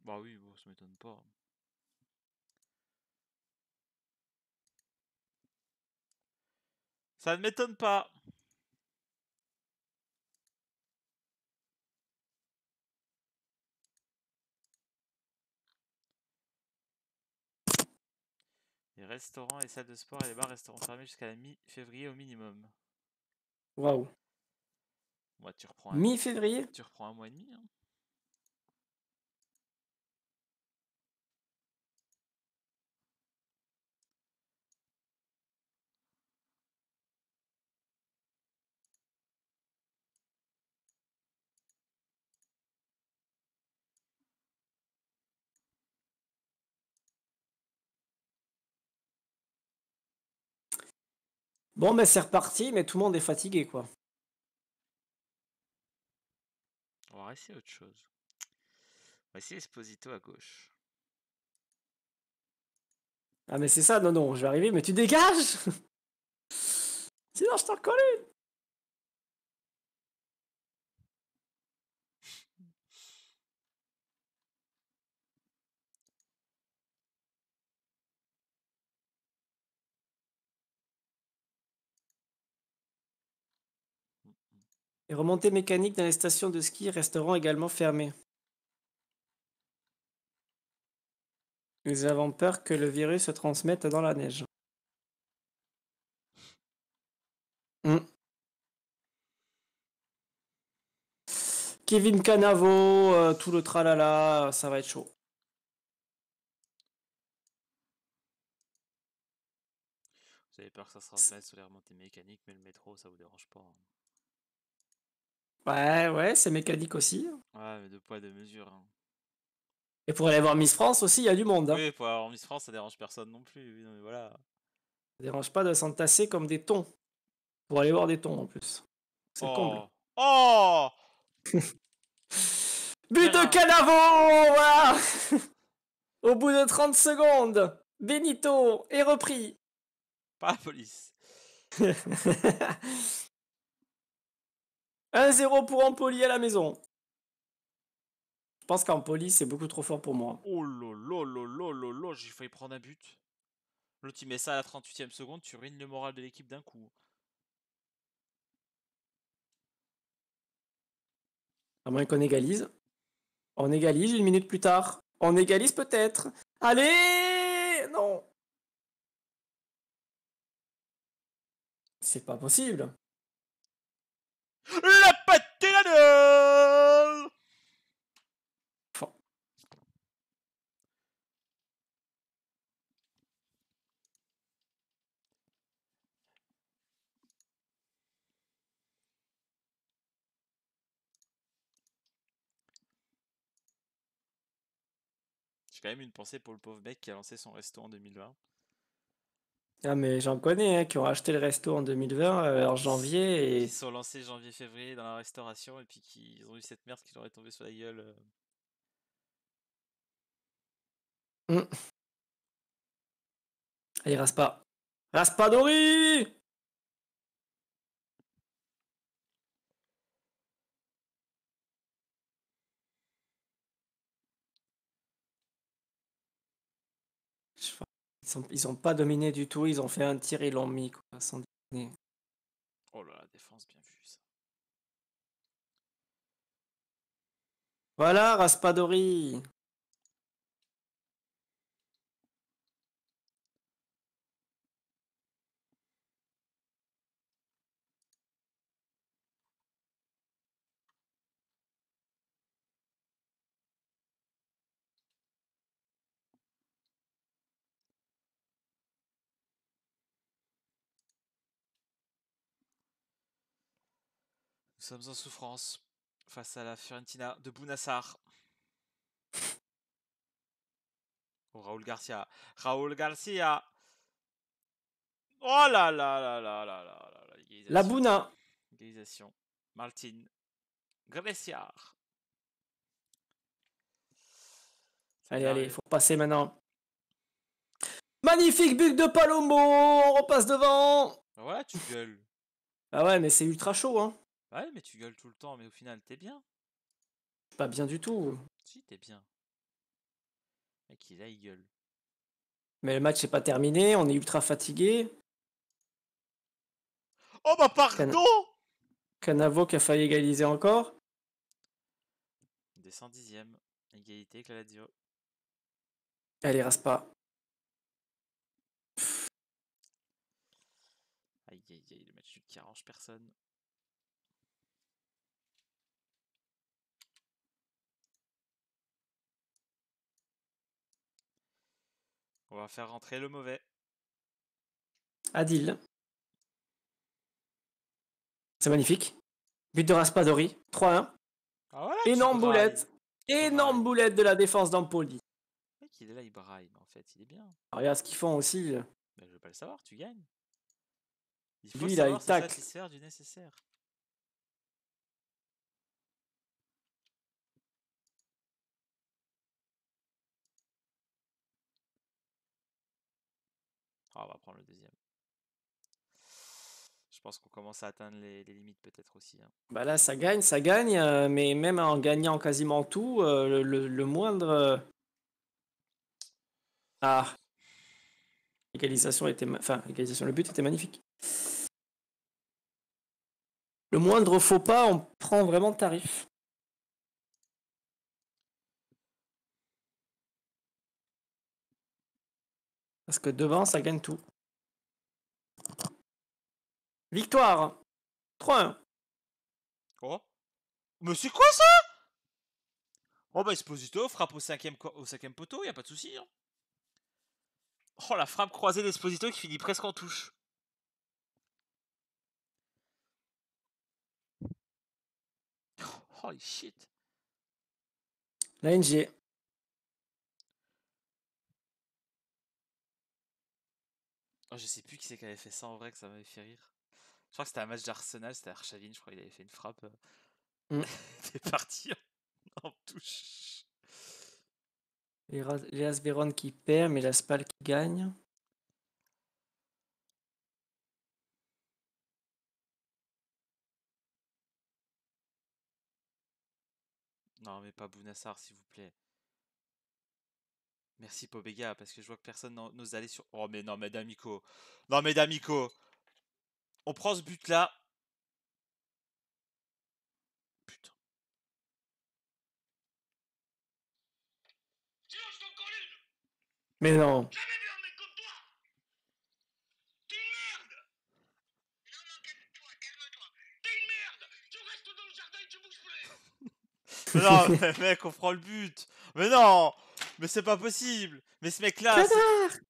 Bah oui, bon, ça m'étonne pas. Ça ne m'étonne pas. Les restaurants et salles de sport et les bars resteront fermés jusqu'à la mi-février au minimum. Waouh. Moi, bah, tu reprends. Mi-février Tu reprends un mois et demi. Hein. Bon, ben c'est reparti, mais tout le monde est fatigué, quoi. va essayer autre chose. On va essayer Esposito à gauche. Ah mais c'est ça, non, non, je vais arriver, mais tu dégages Sinon je t'en Les remontées mécaniques dans les stations de ski resteront également fermées. Nous avons peur que le virus se transmette dans la neige. Hmm. Kevin Canavo, euh, tout le tralala, ça va être chaud. Vous avez peur que ça se transmette sur les remontées mécaniques, mais le métro, ça vous dérange pas. Hein. Ouais, ouais, c'est mécanique aussi. Ouais, mais de poids, de mesure. Hein. Et pour aller voir Miss France aussi, il y a du monde. Hein. Oui, pour aller voir Miss France, ça dérange personne non plus. Oui, voilà. Ça dérange pas de s'entasser comme des tons. Pour aller voir des tons en plus. C'est le comble. Oh, oh. But de Canavo Au bout de 30 secondes, Benito est repris. Pas la police. 1-0 pour Empoli à la maison. Je pense qu'Empoli, c'est beaucoup trop fort pour moi. Oh lolo, j'ai failli prendre un but. L'autre, il met ça à la 38 ème seconde, tu ruines le moral de l'équipe d'un coup. À moins qu'on égalise. On égalise une minute plus tard. On égalise peut-être. Allez Non C'est pas possible. La la J'ai quand même une pensée pour le pauvre mec qui a lancé son resto en 2020. Ah, mais j'en connais hein, qui ont acheté le resto en 2020, euh, en janvier. Et... se sont lancés janvier-février dans la restauration et puis qui ont eu cette merde qui leur est tombée sur la gueule. Euh. Hum. Allez, ah, rase pas. Rase pas Dory Ils n'ont ont pas dominé du tout, ils ont fait un tir, ils l'ont mis, quoi, sans Oh là, la défense, bien vue, ça. Voilà, Raspadori Nous sommes en souffrance face à la Fiorentina de Bounassar. Oh, Raoul Garcia. Raoul Garcia. Oh là là là là là là là. La Bouna. Égalisation. Martin. Gressiard. Allez, allez, il faut passer maintenant. Magnifique but de Palombo. On repasse devant. Ouais, tu gueules. Ah ouais, mais c'est ultra chaud, hein. Ouais, mais tu gueules tout le temps, mais au final, t'es bien. Pas bien du tout. Si, t'es bien. mec, il, a il gueule. Mais le match n'est pas terminé, on est ultra fatigué. Oh bah pardon Canavo qui a failli égaliser encore. descend dixième. égalité avec la Lazio. Allez, Raspa. Aïe aïe aïe, le match qui arrange personne. On va faire rentrer le mauvais. Adil. C'est magnifique. But de Raspadori, 3-1. Ah Énorme boulette. Énorme boulette de la défense d'Ampoli. il est là, il braille, en fait, il est bien. regarde ce qu'ils font aussi. Ben, je veux pas le savoir, tu gagnes. Il faut Lui, savoir il a une tacle. nécessaire. pense qu'on commence à atteindre les, limites peut-être aussi. Hein. Bah là, ça gagne, ça gagne, euh, mais même en gagnant quasiment tout, euh, le, moindre. Ah. L'égalisation était. Enfin, l'égalisation, le but était magnifique. Le moindre faux pas, on prend vraiment le tarif. Parce que devant, ça gagne tout. Victoire 3-1. Oh Mais c'est quoi ça Oh bah Esposito frappe au cinquième, au cinquième poteau, y a pas de souci. Hein. oh la frappe croisée d'Esposito qui finit presque en touche. Holy shit. NG. Oh, je sais plus qui c'est qui avait fait ça en vrai, que ça m'avait fait rire je crois que c'était un match d'Arsenal, c'était Archavine, je crois qu'il avait fait une frappe. c'est euh, mmh. T'es parti en touche. Léas Véron qui perd, mais la Spal qui gagne. Non, mais pas Bounassar, s'il vous plaît. Merci Pobega, parce que je vois que personne n'ose aller sur. Oh, mais non, mais D'Amico. Non, mais D'Amico. On prend ce but là. Putain. Dis-moi, je t'en collène Mais non Jamais bien, mais comme toi T'es une merde Non, non, calme-toi, ferme-toi T'es une merde Tu restes dans le jardin, tu bouge plus Mais non, mais mec, on prend le but Mais non Mais c'est pas possible Mais ce mec-là... c'est...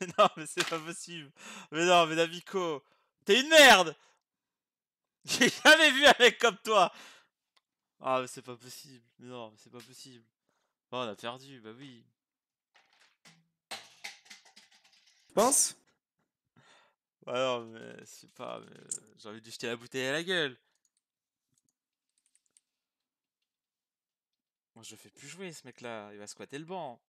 Mais non, mais c'est pas possible. Mais non, mais Damico t'es une merde J'ai jamais vu un mec comme toi Ah, mais c'est pas possible. Mais non, mais c'est pas possible. Ah, on a perdu, bah oui. Tu penses Bah non, mais c'est pas, mais... Euh, j'ai envie de jeter la bouteille à la gueule. Moi, je fais plus jouer ce mec-là, il va squatter le banc.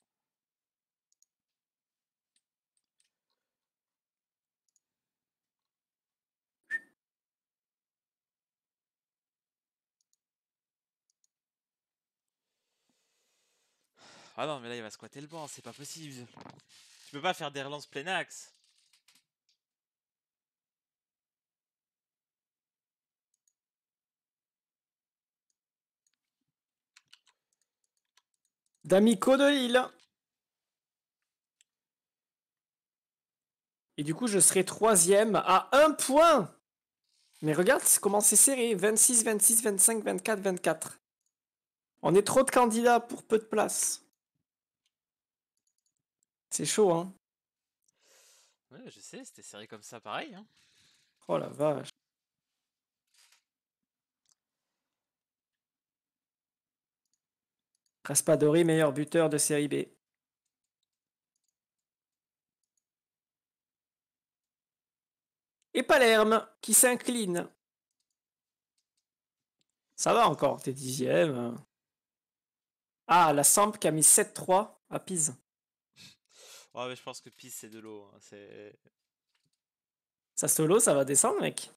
Ah non, mais là, il va squatter le banc, c'est pas possible. Tu peux pas faire des relances plein axe. D'Amico de l'île Et du coup, je serai troisième à un point. Mais regarde comment c'est serré. 26, 26, 25, 24, 24. On est trop de candidats pour peu de place. C'est chaud, hein Ouais, je sais, c'était serré comme ça, pareil. Hein. Oh la vache. Raspadori, meilleur buteur de série B. Et Palerme qui s'incline. Ça va encore, t'es dixième. Hein. Ah, la Samp qui a mis 7-3 à Pise. Ouais, mais je pense que pisse, c'est de l'eau. Hein, c'est ça solo ça va descendre, mec.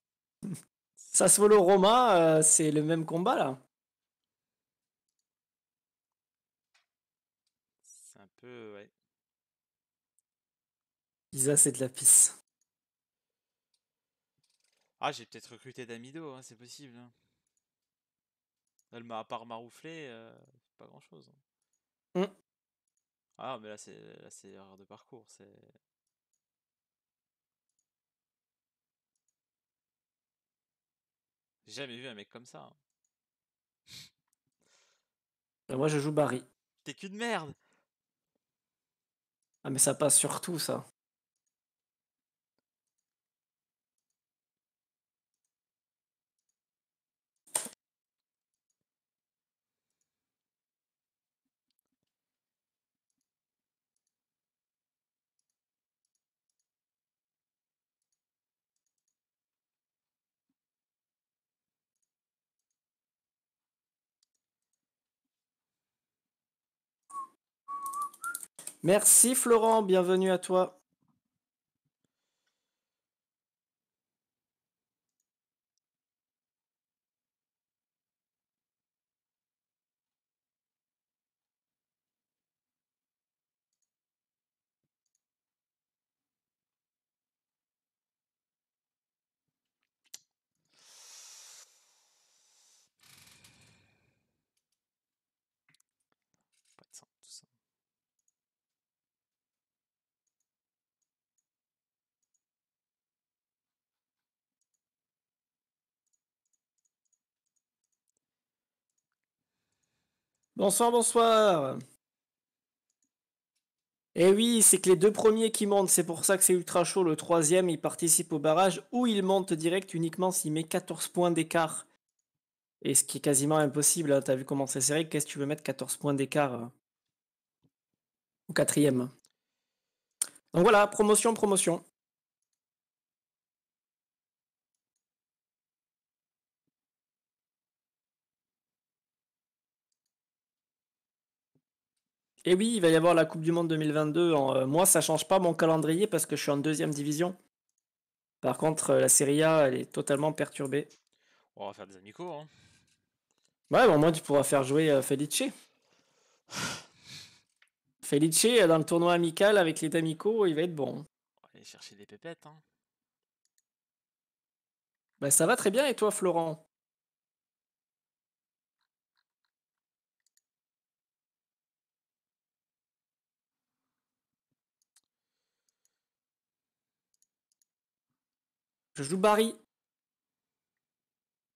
solo roma euh, c'est le même combat, là. C'est un peu... Ouais. Isa, c'est de la pisse. Ah, j'ai peut-être recruté Damido, hein, c'est possible. Hein. Elle m'a à part marouflé, euh, pas grand-chose. Hum. Ah, mais là, c'est là, erreur de parcours, c'est... J'ai jamais vu un mec comme ça. Hein. Bah, moi, je joue Barry. T'es qu'une merde! Ah, mais ça passe sur tout, ça. Merci Florent, bienvenue à toi. Bonsoir, bonsoir. Et eh oui, c'est que les deux premiers qui montent, c'est pour ça que c'est ultra chaud. Le troisième, il participe au barrage ou il monte direct uniquement s'il met 14 points d'écart. Et ce qui est quasiment impossible, hein. t'as vu comment c'est serré, qu'est-ce que tu veux mettre 14 points d'écart Ou euh, au quatrième. Donc voilà, promotion, promotion. Et oui, il va y avoir la Coupe du Monde 2022. Euh, moi, ça change pas mon calendrier parce que je suis en deuxième division. Par contre, euh, la Serie A, elle est totalement perturbée. On va faire des amicaux. Hein. Ouais, au moins tu pourras faire jouer euh, Felice. Felice, dans le tournoi amical avec les amicaux, il va être bon. On va aller chercher des pépettes. Hein. Bah, ça va très bien et toi, Florent Je joue Barry.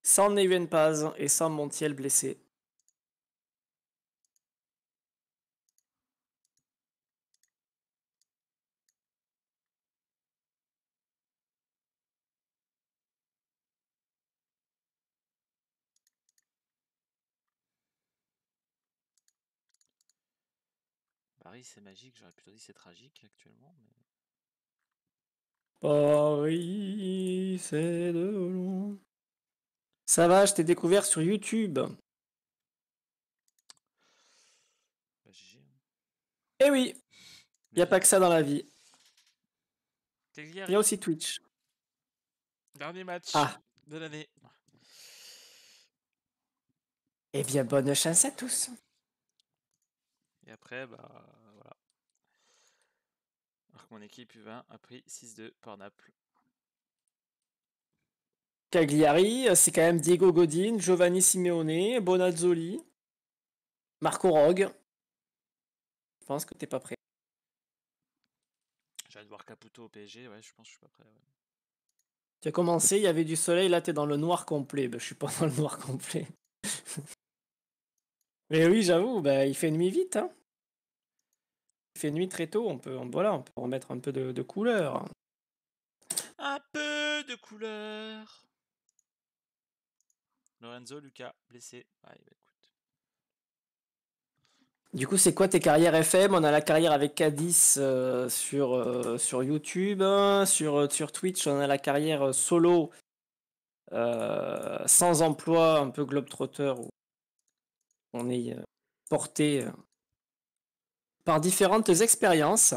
Sans rien Paz et sans Montiel blessé. Barry, c'est magique, j'aurais plutôt dit c'est tragique actuellement. Mais... Paris, c'est de loin. Ça va, je t'ai découvert sur YouTube. Bah, eh oui, il n'y a pas que ça dans la vie. Il y a aussi Twitch. Dernier match ah. de l'année. Eh bien, bonne chance à tous. Et après, bah mon équipe U20 a pris 6-2 par Naples. Cagliari, c'est quand même Diego Godin, Giovanni Simeone, Bonazzoli, Marco Rogue. Je pense que t'es pas prêt. de voir Caputo au PSG, ouais, je pense que je suis pas prêt. Tu as commencé, il y avait du soleil, là t'es dans le noir complet. Bah, je suis pas dans le noir complet. Mais oui, j'avoue, Bah, il fait nuit vite. Hein. Il fait nuit très tôt, on peut, voilà, on peut remettre un peu de, couleur. Un peu de couleur. Lorenzo, Lucas, blessé. Bah, du coup, c'est quoi tes carrières FM On a la carrière avec Cadiz euh, sur, euh, sur YouTube, hein, sur, euh, sur Twitch, on a la carrière solo, sans emploi, un peu globetrotter, où on est porté par différentes expériences.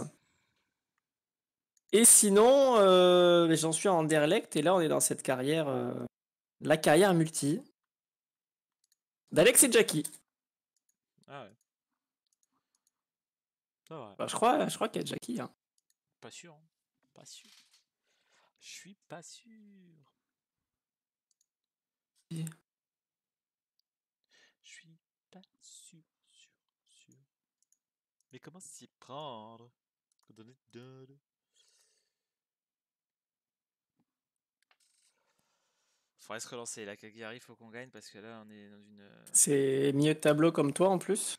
Et sinon, euh, j'en suis en derlect et là on est dans cette carrière, euh, la carrière multi d'Alex et Jackie. Ah ouais. Ah bah, je crois, je crois qu'il y a Jackie. Hein. Pas sûr, hein. pas sûr. Je suis pas sûr. Mais comment s'y prendre Faudrait se relancer. La Cagliari, faut qu'on gagne parce que là, on est dans une. Euh, c'est mieux de tableau comme toi en plus.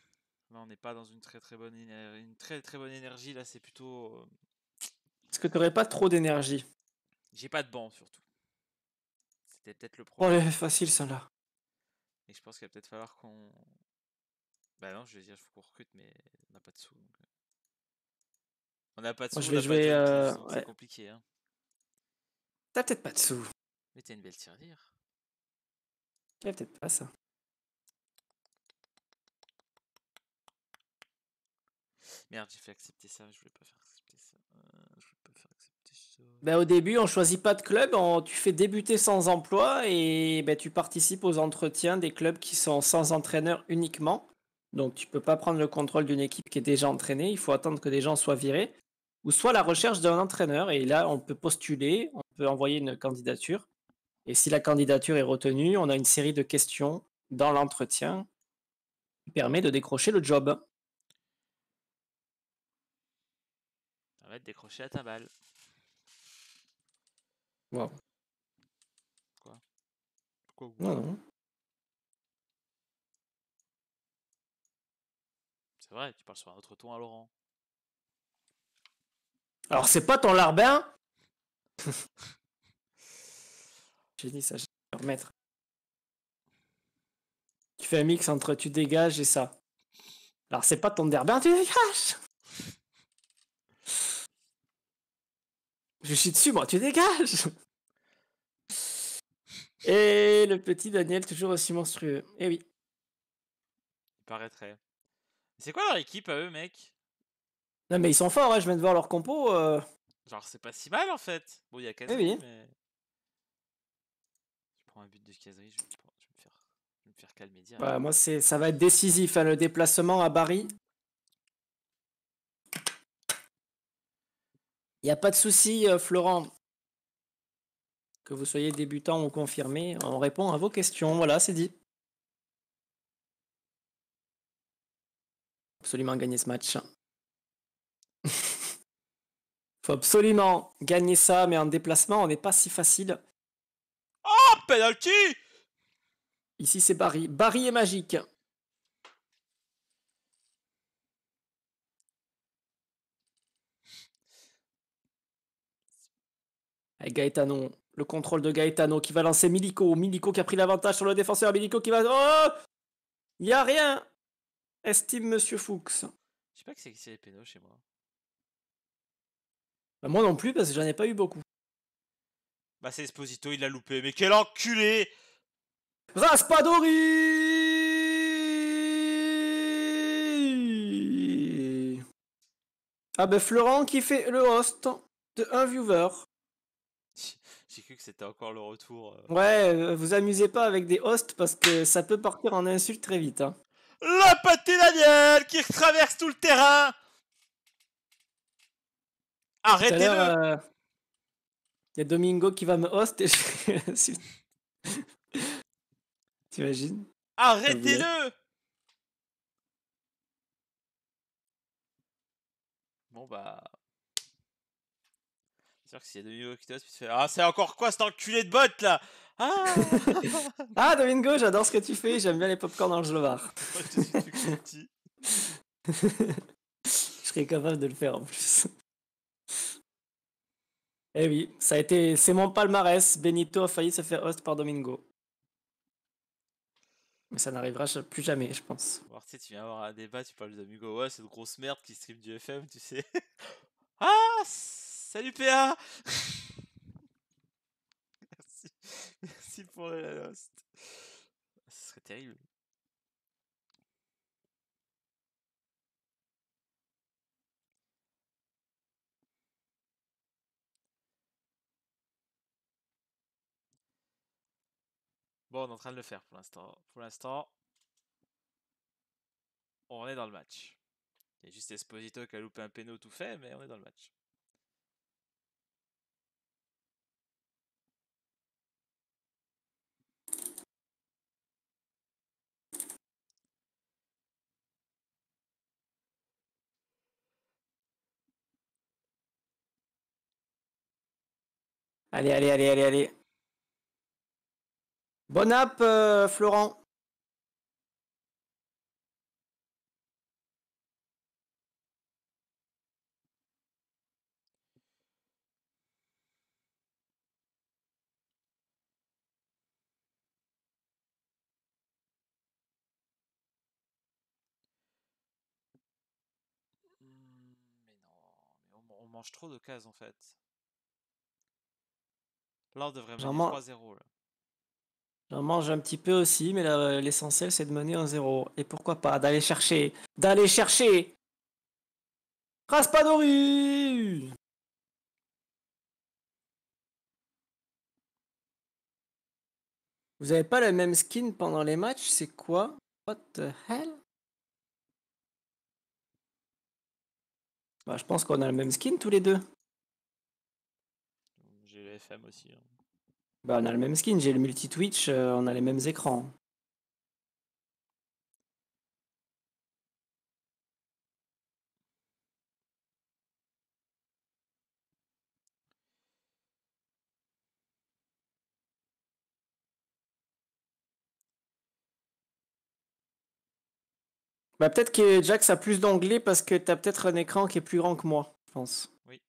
Là, on n'est pas dans une très très bonne énergie. Une très très bonne énergie. Là, c'est plutôt. Euh, Est-ce que tu n'aurais pas trop d'énergie J'ai pas de banc surtout. C'était peut-être le oh, problème. Oh, facile celle là. Et je pense qu'il va peut-être falloir qu'on bah non, je vais dire, je faut qu'on recrute, mais on n'a pas de sous. Donc... Euh. On n'a pas de sous. Moi, euh, C'est compliqué. Hein. T'as peut-être pas de sous. Mais t'as une belle tirelire. T'as peut-être pas ça. Merde, j'ai fait accepter ça, je voulais pas faire accepter ça. Euh, je voulais pas faire accepter ça. Bah, au début, on choisit pas de club, on... tu fais débuter sans emploi et bah, tu participes aux entretiens des clubs qui sont sans entraîneur uniquement. Donc tu peux pas prendre le contrôle d'une équipe qui est déjà entraînée, il faut attendre que des gens soient virés, ou soit la recherche d'un entraîneur, et là on peut postuler, on peut envoyer une candidature, et si la candidature est retenue, on a une série de questions dans l'entretien qui permet de décrocher le job. Ça va être décroché à ta balle. Wow. Quoi Pourquoi vrai, tu parles sur un autre ton à Laurent. Alors, c'est pas ton larbin J'ai dit ça, je vais remettre. Tu fais un mix entre tu dégages et ça. Alors, c'est pas ton derbin, tu dégages Je suis dessus, moi, tu dégages Et le petit Daniel, toujours aussi monstrueux. Eh oui. Il paraîtrait. C'est quoi leur équipe à eux, mec Non, mais ils sont forts, hein, je viens de voir leur compo. Euh. Genre, c'est pas si mal en fait. Bon, il y a eh oui. mais. Je prends un but de caserie, je, vais me- faire, calmer dire. Bah, moi, c'est, ça va être décisif, hein, le déplacement à Barry. Il n'y a pas de souci, euh, Florent. Que vous soyez débutant ou confirmé, on répond à vos questions. Voilà, c'est dit. absolument gagner ce match. faut absolument gagner ça, mais en déplacement, on n'est pas si facile. Oh, penalty Ici, c'est Barry. Barry est magique. Gaetano, le contrôle de Gaetano qui va lancer Milico. Milico qui a pris l'avantage sur le défenseur. Milico qui va. Oh Il n'y a rien estime Monsieur Fuchs. Je sais pas que c'est qui c'est les pédos chez moi. Bah, moi non plus, parce que j'en ai pas eu beaucoup. Bah c'est Esposito, il l'a loupé. Mais quel enculé Raspadori Ah bah Florent qui fait le host de un viewer. J'ai cru que c'était encore le retour. Euh. Ouais, euh, vous amusez pas avec des hosts parce que ça peut partir en insulte très vite. Hein. Le petit Daniel qui traverse tout le terrain. Arrêtez-le. Euh, il y a Domingo qui va me host. Et je... T'imagines Arrêtez-le. Bon bah. C'est sûr que s'il y a Domingo qui te host, tu se Ah, c'est encore quoi cet enculé de botte là ah Ah, Domingo, j'adore ce que tu fais, j'aime bien les popcorn dans le gelevard. je suis petit. je serais capable de le faire en plus. Eh oui, ça a été. C'est mon palmarès. Benito a failli se faire host par Domingo. Mais ça n'arrivera plus jamais, je pense. tu, tu viens avoir un débat, tu parles de Domingo. Ouais, c'est une grosse merde qui stream du FM, tu sais. ah Salut PA pour la Lost. Ce serait terrible. Bon, on est en train de le faire pour l'instant. Pour l'instant, on est dans le match. Il y a juste Esposito qui a loupé un péno tout fait, mais on est dans le match. Allez, allez, allez, allez, allez. Bon app, euh, Florent. Hmm, mais non, on mange trop de cases en fait. Là, on devrait J'en mange un petit peu aussi, mais euh, l'essentiel, c'est de mener en zéro Et pourquoi pas d'aller chercher, d'aller chercher Raspadori Vous avez pas le même skin pendant les matchs, c'est quoi What the hell bah, je pense qu'on a le même skin tous les deux aussi. Hein. Bah, on a le même skin, j'ai le multi-twitch, euh, on a les mêmes écrans. Bah, peut-être que Jack a plus d'anglais parce que t'as peut-être un écran qui est plus grand que moi, je pense. Oui.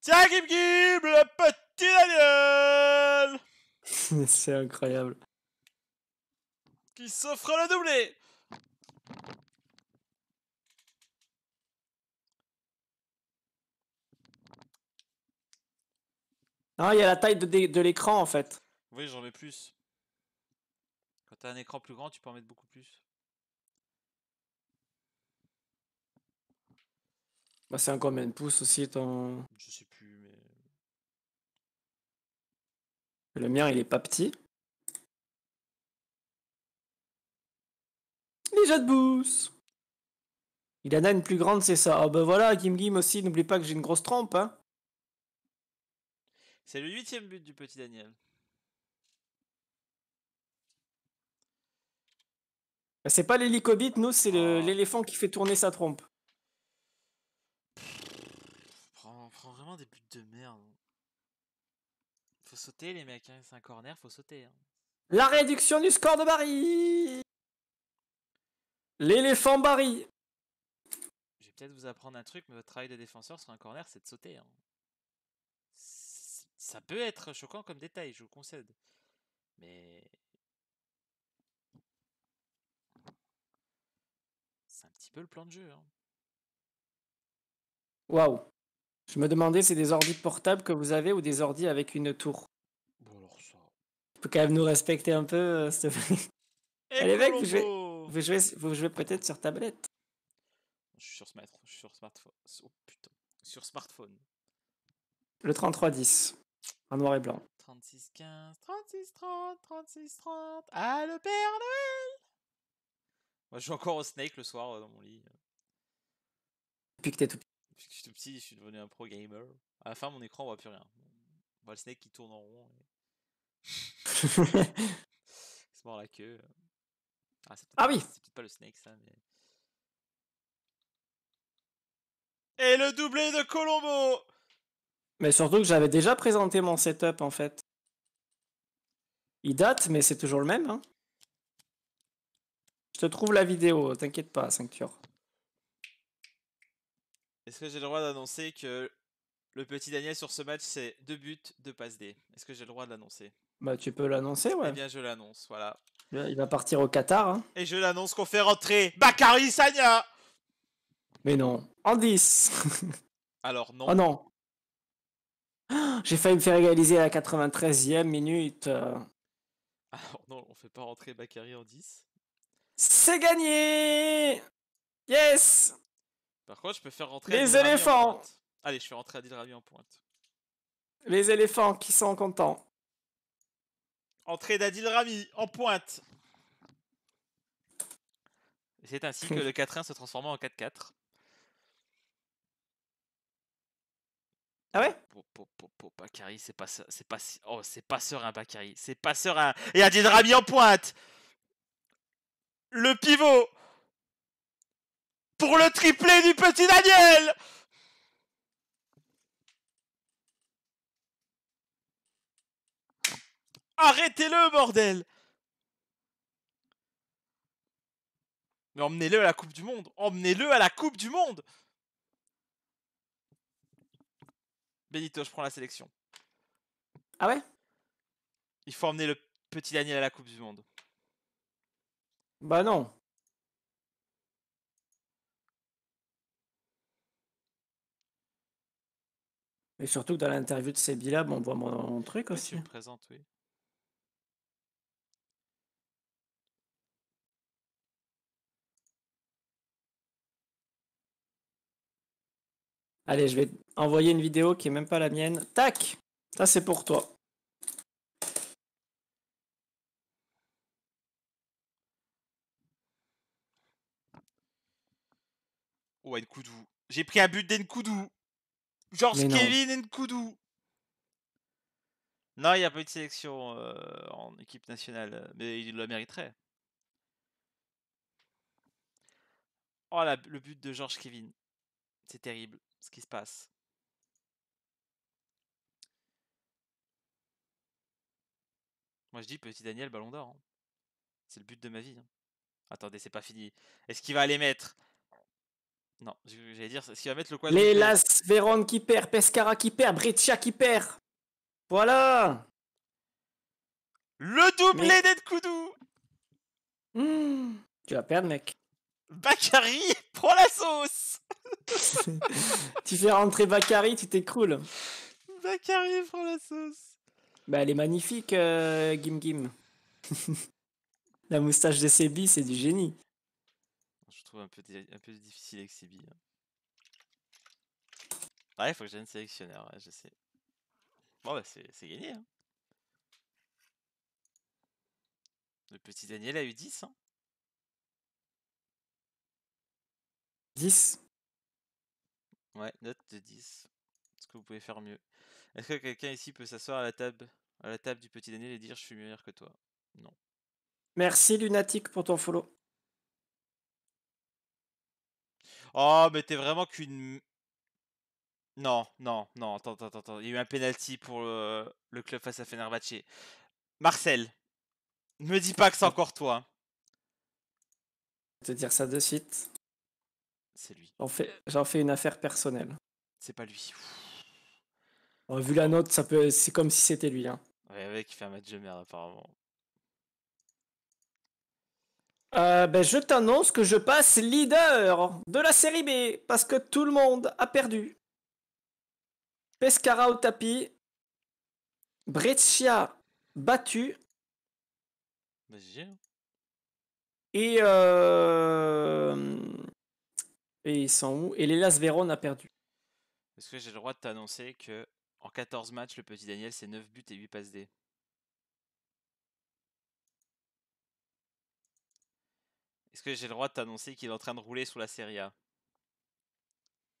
Tiens, Gib le petit Daniel C'est incroyable. Qui s'offre le doublé Non, il y a la taille de, l'écran en fait. Oui, j'en mets plus. Quand t'as un écran plus grand, tu peux en mettre beaucoup plus. Bah, c'est encore combien de pouces aussi ton. Le mien, il est pas petit. Déjà de bouse Il en a une plus grande, c'est ça. Oh ben voilà, Gim Gim aussi, n'oublie pas que j'ai une grosse trompe, hein. C'est le huitième but du petit Daniel. Ben, c'est pas l'hélicobite, nous, c'est oh. l'éléphant qui fait tourner sa trompe. Prends, prend vraiment des buts de merde sauter, les mecs. Hein, c'est un corner, faut sauter. Hein. La réduction du score de Barry L'éléphant Barry Je vais peut-être vous apprendre un truc, mais votre travail de défenseur sur un corner, c'est de sauter. Hein. Ça peut être choquant comme détail, je vous concède. Mais. C'est un petit peu le plan de jeu. Waouh je me demandais, c'est des ordis portables que vous avez ou des ordis avec une tour Bon, alors ça. Il faut quand même nous respecter un peu, euh, s'il te vous jouez, vous jouez, peut-être sur tablette. Je suis sur, smartphone. Oh putain. Sur smartphone. Le 3310. En noir et blanc. 3615, 3630, 3630. Ah, le Père Noël Moi, je joue encore au Snake le soir euh, dans mon lit. Depuis que t'es tout suis tout petit, je suis devenu un pro gamer. À la fin, mon écran, on voit plus rien. On voit le Snake qui tourne en rond. Et... il la queue. Ah, c'est ah oui C'est peut-être pas le Snake, ça, Et le doublé de Colombo Mais surtout que j'avais déjà présenté mon setup, en fait. Il date, mais c'est toujours le même, hein. Je te trouve la vidéo, t'inquiète pas, ceinture. Est-ce que j'ai le droit d'annoncer que le petit Daniel sur ce match, c'est deux buts, deux passes D Est-ce que j'ai le droit de l'annoncer Bah, tu peux l'annoncer, ouais. Eh bien, je l'annonce, voilà. Il va partir au Qatar. Hein. Et je l'annonce qu'on fait rentrer Bakari Sanya Mais non. En 10 Alors, non. Oh non J'ai failli me faire égaliser à la 93 ème minute. Euh. Alors, non, on fait pas rentrer Bakari en 10. C'est gagné Yes par contre, je peux faire rentrer. Les éléphants Allez, je fais rentrer Adil Rami en pointe. Les éléphants qui sont contents. Entrée d'Adil Rami en pointe. C'est ainsi que le 4-1 se transforme en 4-4. Ah ouais c'est oh, c'est pas serein Bakary, c'est pas serein. Et Adil Rami en pointe. Le pivot pour le triplé du petit Daniel Arrêtez-le, bordel Mais emmenez-le à la Coupe du Monde Emmenez-le à la Coupe du Monde Benito, je prends la sélection. Ah ouais Il faut emmener le petit Daniel à la Coupe du Monde. Bah non Et surtout que dans l'interview de Sebilla, on voit mon, mon truc aussi. présente, oui. Allez, je vais envoyer une vidéo qui est même pas la mienne. Tac Ça, c'est pour toi. Oh, Nkoudou. J'ai pris un but d'Nkoudou. George Kevin et Nkoudou. Non, il n'y a pas eu de sélection euh, en équipe nationale, euh, mais il le mériterait. Oh, là, le but de George Kevin. C'est terrible ce qui se passe. Moi, je dis petit Daniel Ballon d'Or. Hein. C'est le but de ma vie. Hein. Attendez, c'est pas fini. Est-ce qu'il va aller mettre non, j'allais dire, s'il va mettre le quoi Les Las Véron qui perd, Pescara qui perd, Breccia qui perd. Voilà Le doublé Mais... d'Edkoudou hmm. Tu vas perdre, mec. Baccarie prends la sauce Tu fais rentrer Bakary, tu t'écroules. Baccarie prends la sauce. Bah, elle est magnifique, euh, Gim Gim. la moustache de Sebi, c'est du génie trouve un peu, un peu difficile avec Sibi. Ouais, faut que j'aille un sélectionneur, je sais. Bon, bah, c'est gagné. Hein. Le petit Daniel a eu 10. 10 hein. Ouais, note de 10. Est-ce que vous pouvez faire mieux Est-ce que quelqu'un ici peut s'asseoir à la table à la table du petit Daniel et dire je suis meilleur que toi Non. Merci Lunatic pour ton follow. Oh, mais t'es vraiment qu'une. Non, non, non, attends, attends, attends. Il y a eu un penalty pour le, club face à Fenerbahce. Marcel, ne me dis pas que c'est encore toi. Hein. Je vais te dire ça de suite. C'est lui. J'en fais, une affaire personnelle. C'est pas lui. vu la note, ça peut, c'est comme si c'était lui. Hein. Ouais, mec, il fait un match de merde apparemment. Euh, ben, je t'annonce que je passe leader de la série B parce que tout le monde a perdu. Pescara au tapis. Breccia battu. Vas-y. Hein. Et, euh, Et ils sont où Et l'Elas Véron a perdu. Est-ce que j'ai le droit de t'annoncer que en 14 matchs, le petit Daniel, c'est 9 buts et 8 passes D Est-ce que j'ai le droit de t'annoncer qu'il est en train de rouler sous la Serie A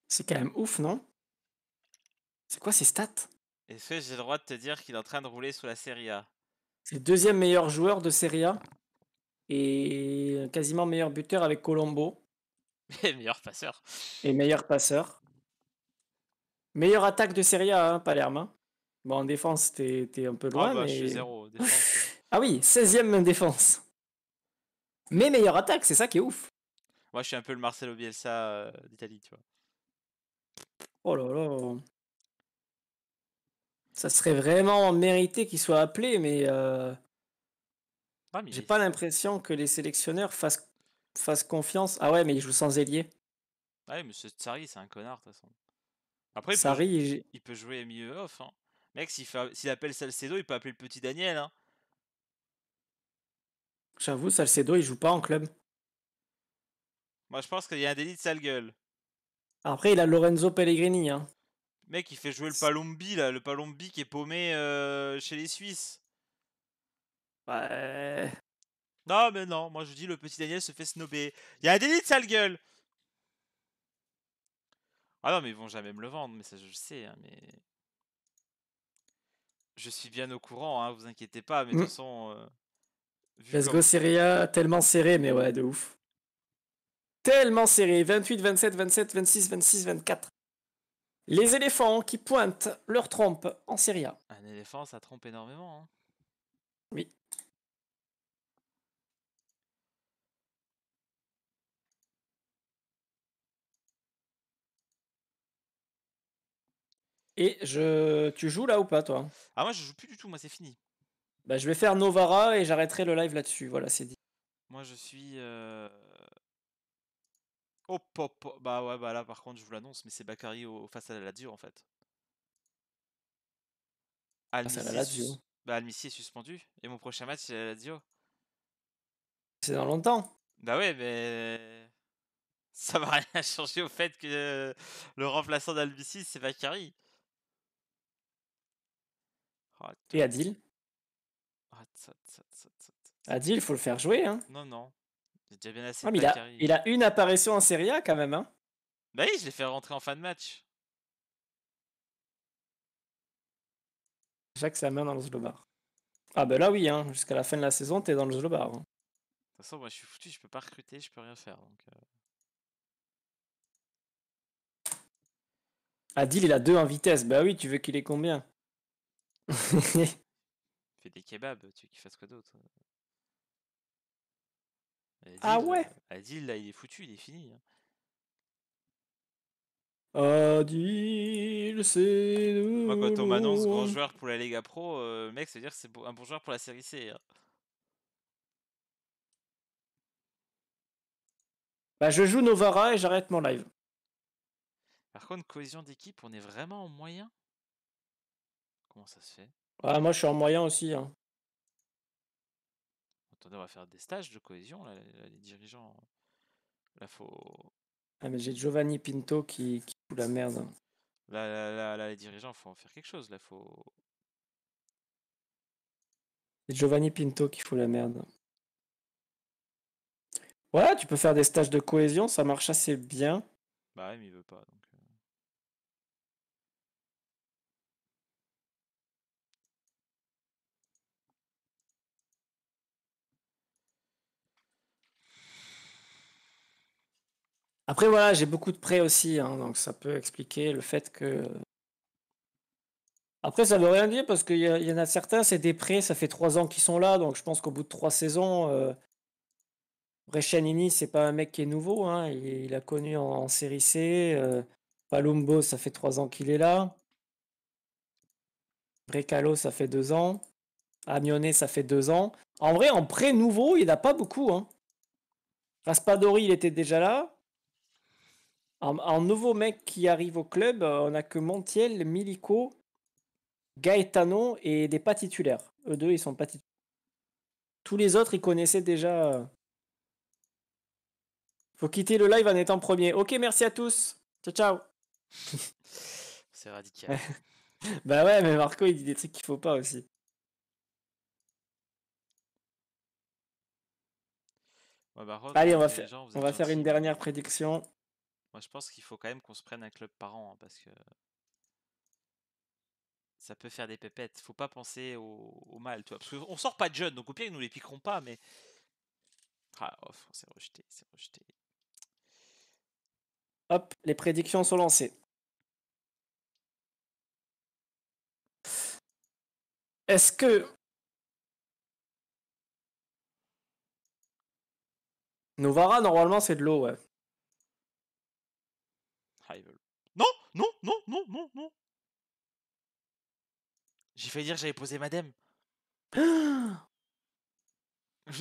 C'est quand même ouf, non C'est quoi ces stats Est-ce que j'ai le droit de te dire qu'il est en train de rouler sous la Serie A C'est le deuxième meilleur joueur de Serie A et quasiment meilleur buteur avec Colombo. Et meilleur passeur. Et meilleur passeur. Meilleure attaque de Serie A, hein, Palerme. Hein. Bon, en défense, t'es un peu oh loin. Ah, ah oui, 16ème défense mais meilleure attaque, c'est ça qui est ouf. Moi, je suis un peu le Marcelo Bielsa euh, d'Italie, tu vois. Oh là là. Ça serait vraiment mérité qu'il soit appelé, mais, euh, j'ai pas l'impression que les sélectionneurs fassent... confiance. Ah ouais, mais il joue sans ailier. Ah ouais, mais ce Tsari, c'est un connard, de toute façon. Après, il, peut... il peut jouer mieux off. Hein. Mec, s'il, s'il appelle Salcedo, il peut appeler le petit Daniel. Hein. J'avoue, Salcedo, il joue pas en club. Moi, je pense qu'il y a un délit de sale gueule. Après, il a Lorenzo Pellegrini. Hein. Mec, il fait jouer le Palombi, là, le Palombi qui est paumé euh, chez les Suisses. Ouais. Non, mais non, moi je dis le petit Daniel se fait snobber. Il y a un délit de sale gueule Ah non, mais ils vont jamais me le vendre, mais ça je le sais, hein, mais. Je suis bien au courant, hein, vous inquiétez pas, mais de mm. toute façon. Euh, Let's go tellement serré, mais ouais, de ouf. Tellement serré. 28, 27, 27, 26, 26, 24. Les éléphants qui pointent leur trompe en Seria. Un éléphant, ça trompe énormément. Hein. Oui. Et je... tu joues là ou pas, toi Ah, moi, je joue plus du tout. Moi, c'est fini. Bah, je vais faire Novara et j'arrêterai le live là-dessus. Voilà, c'est dit. Moi, je suis. pop, euh, Bah ouais, bah là, par contre, je vous l'annonce, mais c'est Bakari au... face à la Lazio en fait. Face à la Lazio. Bah, Almissi est suspendu. Et mon prochain match, c'est la Lazio. C'est dans longtemps. Bah ouais, mais. Ça va rien changer au fait que le remplaçant d'Almissi, c'est Bakari. Oh, et Adil Adil, il faut le faire jouer. Hein. Non, non. Ah, il a, une apparition en Serie A quand même. Hein. Bah oui, je l'ai fait rentrer en fin de match. Jacques sa main dans le Zlobar. Ah bah là oui, hein. jusqu'à la fin de la saison, t'es dans le Zlobar. Hein. De toute façon, moi je suis foutu, je peux pas recruter, je peux rien faire. Euh. Adil, il a deux en vitesse. Bah oui, tu veux qu'il ait combien fait des kebabs, tu veux qu'il fasse quoi d'autre Ah ouais euh, Adil, là, il est foutu, il est fini. Hein. Adil, c'est nous. Moi, quand on m'annonce bon joueur pour la Lega Pro, euh, mec, mec, veut dire que c'est un bon joueur pour la série C. Hein. Bah, je joue Novara et j'arrête mon live. Par contre, cohésion d'équipe, on est vraiment en moyen Comment ça se fait moi, je suis en moyen aussi. Hein. Attendez, on va faire des stages de cohésion, les dirigeants. Là, faut. Ah, mais j'ai Giovanni Pinto qui, fout la merde. Hein. Là, les dirigeants, faut en faire quelque chose. Là, faut. C'est Giovanni Pinto qui fout la merde. Ouais, tu peux faire des stages de cohésion, ça marche assez bien. Bah mais il veut pas. Après, voilà, j'ai beaucoup de prêts aussi, hein, donc ça peut expliquer le fait que. Après, ça veut rien dire parce qu'il y, y, en a certains, c'est des prêts, ça fait trois ans qu'ils sont là, donc je pense qu'au bout de trois saisons, euh... ce c'est pas un mec qui est nouveau, hein. il, a connu en, série C. Euh, Palumbo, ça fait trois ans qu'il est là. Brecalo, ça fait deux ans. Agnone, ça fait deux ans. En vrai, en prêt nouveau, il n'a pas beaucoup. Hein. Raspadori, il était déjà là un nouveau mec qui arrive au club, euh, on a que Montiel, Milico, Gaetano et des pas titulaires. Eux deux, ils sont pas titulaires. Tous les autres, ils connaissaient déjà. Euh. Faut quitter le live en étant premier. Ok, merci à tous. Ciao, ciao. C'est radical. bah ouais, mais Marco, il dit des trucs qu'il faut pas aussi. Bah, Allez, on va, faire, on va faire une dernière prédiction. Moi, je pense qu'il faut quand même qu'on se prenne un club par an hein, parce que ça peut faire des pépettes. Faut pas penser au, mal, tu vois. Parce qu'on sort pas de jeunes, donc au pire, ils nous les piqueront pas, mais. Ah, off, oh, on rejeté, c'est rejeté. Hop, les prédictions sont lancées. Est-ce que. Novara, normalement, c'est de l'eau, ouais. Non, non, non, non, non. J'ai failli dire que j'avais posé madame.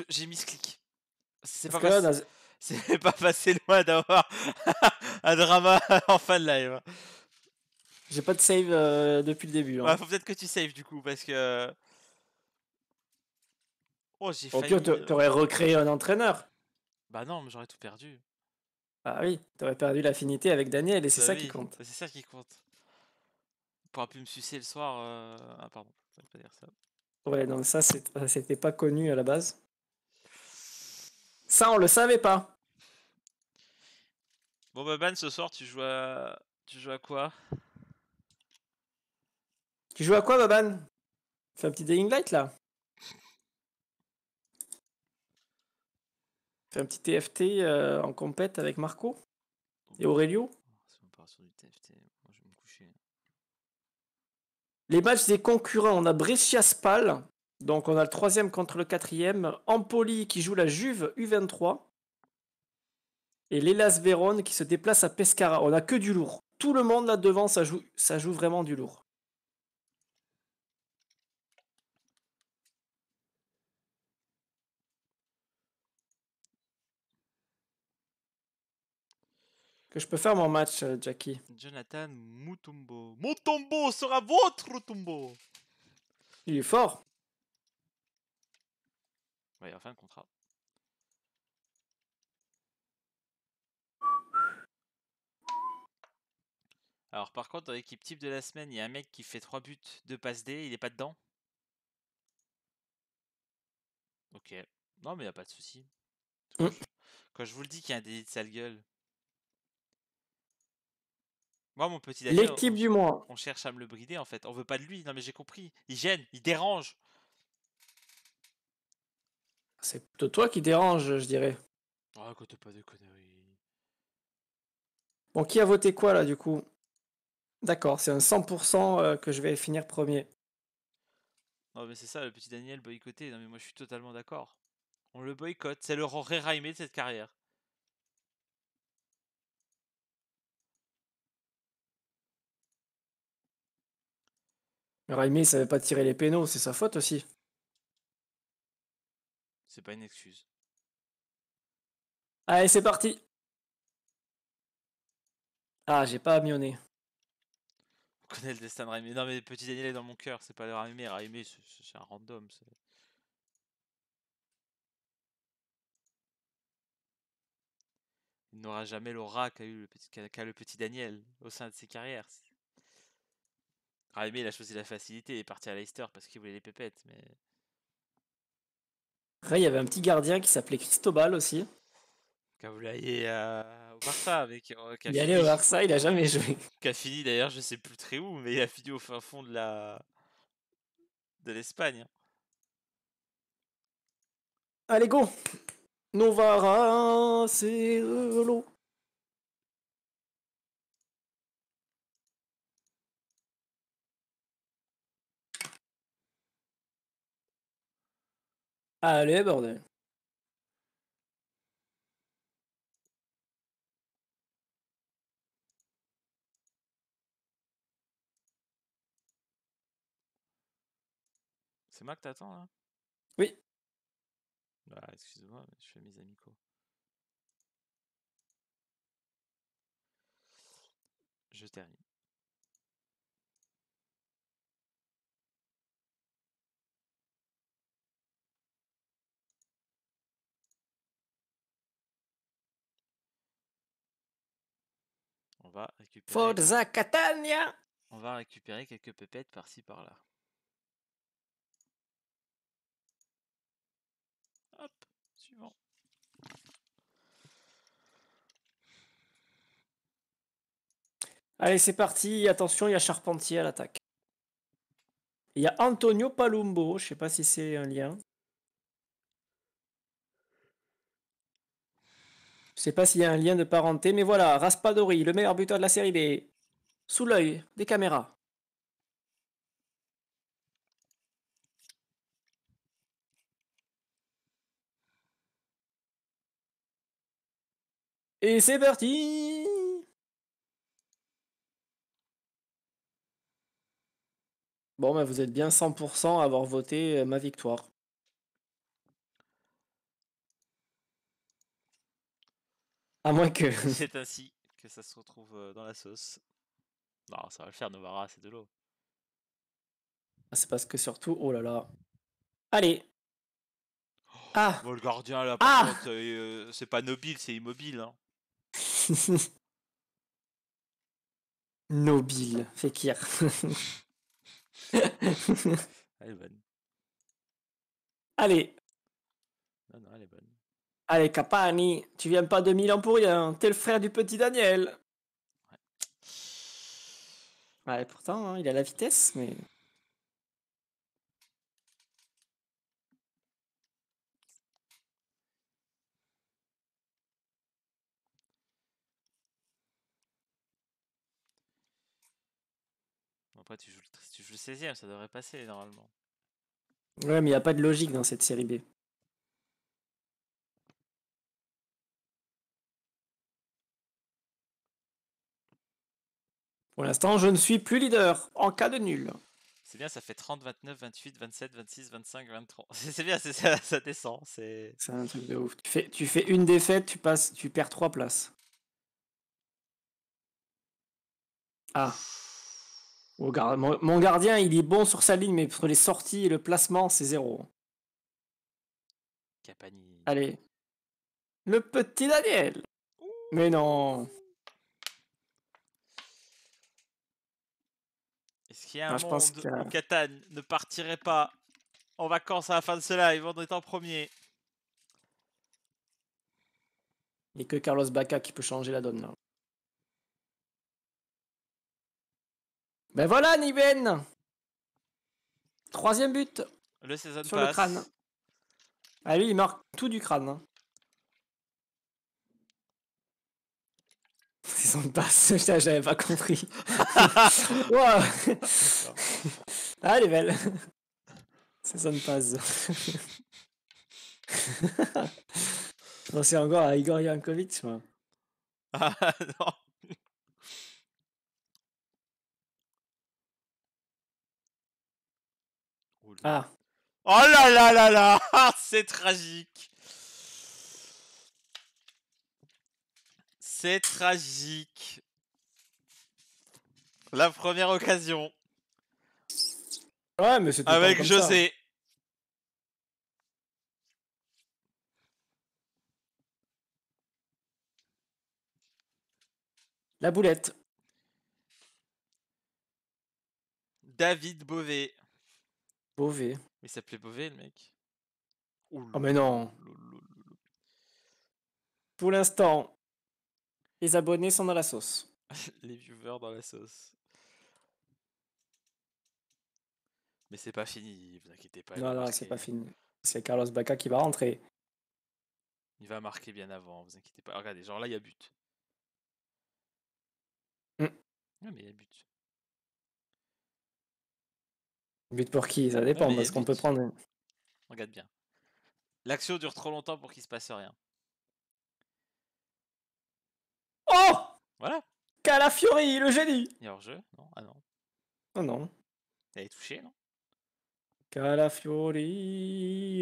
J'ai mis ce clic. C'est pas, passé... pas passé loin d'avoir un drama en fin de live. Hein. J'ai pas de save euh, depuis le début. Hein. Bah, faut peut-être que tu saves du coup parce que. Euh, oh, j'ai Au euh t'aurais recréé un entraîneur. Bah non, mais j'aurais tout perdu. Ah oui, t'aurais perdu l'affinité avec Daniel et c'est bah ça qui compte. Bah c'est ça qui compte. On pourra plus me sucer le soir. Euh, ah pardon, ne peut pas dire ça. Ouais, donc ça euh, c'était pas connu à la base. Ça, on le savait pas. Bon, bah, ce soir, tu joues à. Tu joues à quoi Tu joues à quoi, Baban Fais un petit Daylight, Light là un petit TFT euh, en compète avec Marco et Aurelio. Les matchs des concurrents, on a Brescia Spal, donc on a le troisième contre le quatrième. Empoli qui joue la Juve U23. Et l'Elas Vérone qui se déplace à Pescara. On a que du lourd. Tout le monde là devant, ça joue, ça joue vraiment du lourd. que je peux faire mon match, euh, Jackie. Jonathan Mutombo. Mutombo sera votre Mutombo Il est fort Ouais, enfin le contrat. Alors par contre, dans l'équipe type de la semaine, il y a un mec qui fait 3 buts, 2 passes D, il est pas dedans Ok. Non mais il a pas de souci. Mm. Quand, je... vous le dis qu'il y a un délit de sale gueule, moi, mon petit Daniel. L'équipe du moins. On cherche à me le brider, en fait. On veut pas de lui. Non, mais j'ai compris. Il gêne, il dérange. C'est plutôt toi qui dérange, je dirais. Ah, écoute pas de conneries. Bon, qui a voté quoi, là, du coup D'accord, c'est un 100% euh, que je vais finir premier. Non, mais c'est ça, le petit Daniel boycotté. Non, mais moi, je suis totalement d'accord. On le boycotte. C'est le rérimé de cette carrière. Raimé, savait pas tirer les pénaux, c'est sa faute aussi. C'est pas une excuse. Allez, c'est parti Ah, j'ai pas à On connaît le destin de Raimé. Non, mais petit Daniel est dans mon cœur, c'est pas le Raimé. Raimé, c'est un random. Il n'aura jamais l'aura qu'a eu le petit Daniel au sein de ses carrières. Ah, mais il a choisi la facilité et est parti à Leicester parce qu'il voulait les pépettes. Mais... Après, il y avait un petit gardien qui s'appelait Cristobal aussi. Quand vous l'ayez au Barça euh, il est allé au Barça, il a jamais joué. Qui a fini d'ailleurs, je sais plus très où, mais il a fini au fin fond de la. de l'Espagne. Allez, go Novara, c'est l'eau. Allez, bordel. C'est moi que t'attends là Oui. Bah, excuse-moi, je fais mes amicaux. Je termine. Catania On va récupérer quelques pépettes par-ci par-là. Allez, c'est parti. Attention, il y a Charpentier à l'attaque. Il y a Antonio Palumbo. Je sais pas si c'est un lien. Je sais pas s'il y a un lien de parenté, mais voilà, Raspadori, le meilleur buteur de la série B, sous l'œil des caméras. Et c'est parti Bon, ben vous êtes bien 100% à avoir voté euh, ma victoire. À moins que. C'est ainsi que ça se retrouve dans la sauce. Non, ça va le faire, Novara, c'est de l'eau. Ah, c'est parce que surtout, oh là là. Allez oh, Ah Volgardien, là, ah. c'est pas noble, c'est immobile. Hein. nobile, Fekir. elle est bonne. Allez Non, non, elle est bonne. Allez, Capani, tu viens pas de Milan pour rien. T'es le frère du petit Daniel. Ouais, ouais pourtant, hein, il a la vitesse, mais. après, tu joues, le, tu joues le 16 ça devrait passer normalement. Ouais, mais il n'y a pas de logique dans cette série B. Pour l'instant, je ne suis plus leader en cas de nul. C'est bien, ça fait 30, 29, 28, 27, 26, 25, 23. C'est bien, ça, descend. C'est un truc de ouf. Tu fais, une défaite, tu, passes, tu perds trois places. Ah. Mon, gardien, il est bon sur sa ligne, mais entre les sorties et le placement, c'est zéro. Capani. Allez. Le petit Daniel. Mais non. Ah, je pense que... Catane ne partirait pas en vacances à la fin de ce live en premier. Il que Carlos Baca qui peut changer la donne. Là. Ben voilà, Niben Troisième but Le Sur le crâne. Ah lui, il marque tout du crâne. Saison hein. de passe, j'avais pas compris. wow. Ah, elle est belle. ça ne passe. c'est encore à Igor Yankovic, moi. Ah non. Oh ah. Oh là là là là C'est tragique C'est tragique la première occasion. Ouais, mais c'était Avec José. La boulette. David Beauvais. Beauvais. Il s'appelait Beauvais, le mec. oh, mais non. Pour l'instant, les abonnés sont dans la sauce. les viewers dans la sauce. Mais c'est pas fini, vous inquiétez pas. Non, non, c'est pas fini. C'est Carlos Baca qui va rentrer. Il va marquer bien avant, vous inquiétez pas. Regardez, genre là, il y a but. Mm. Non, mais il y a but. But pour qui Ça dépend, parce qu'on peut prendre. Regarde bien. L'action dure trop longtemps pour qu'il se passe rien. Oh Voilà Calafiori, le génie Il est hors-jeu Non Ah non. Ah non. est touché, non Li,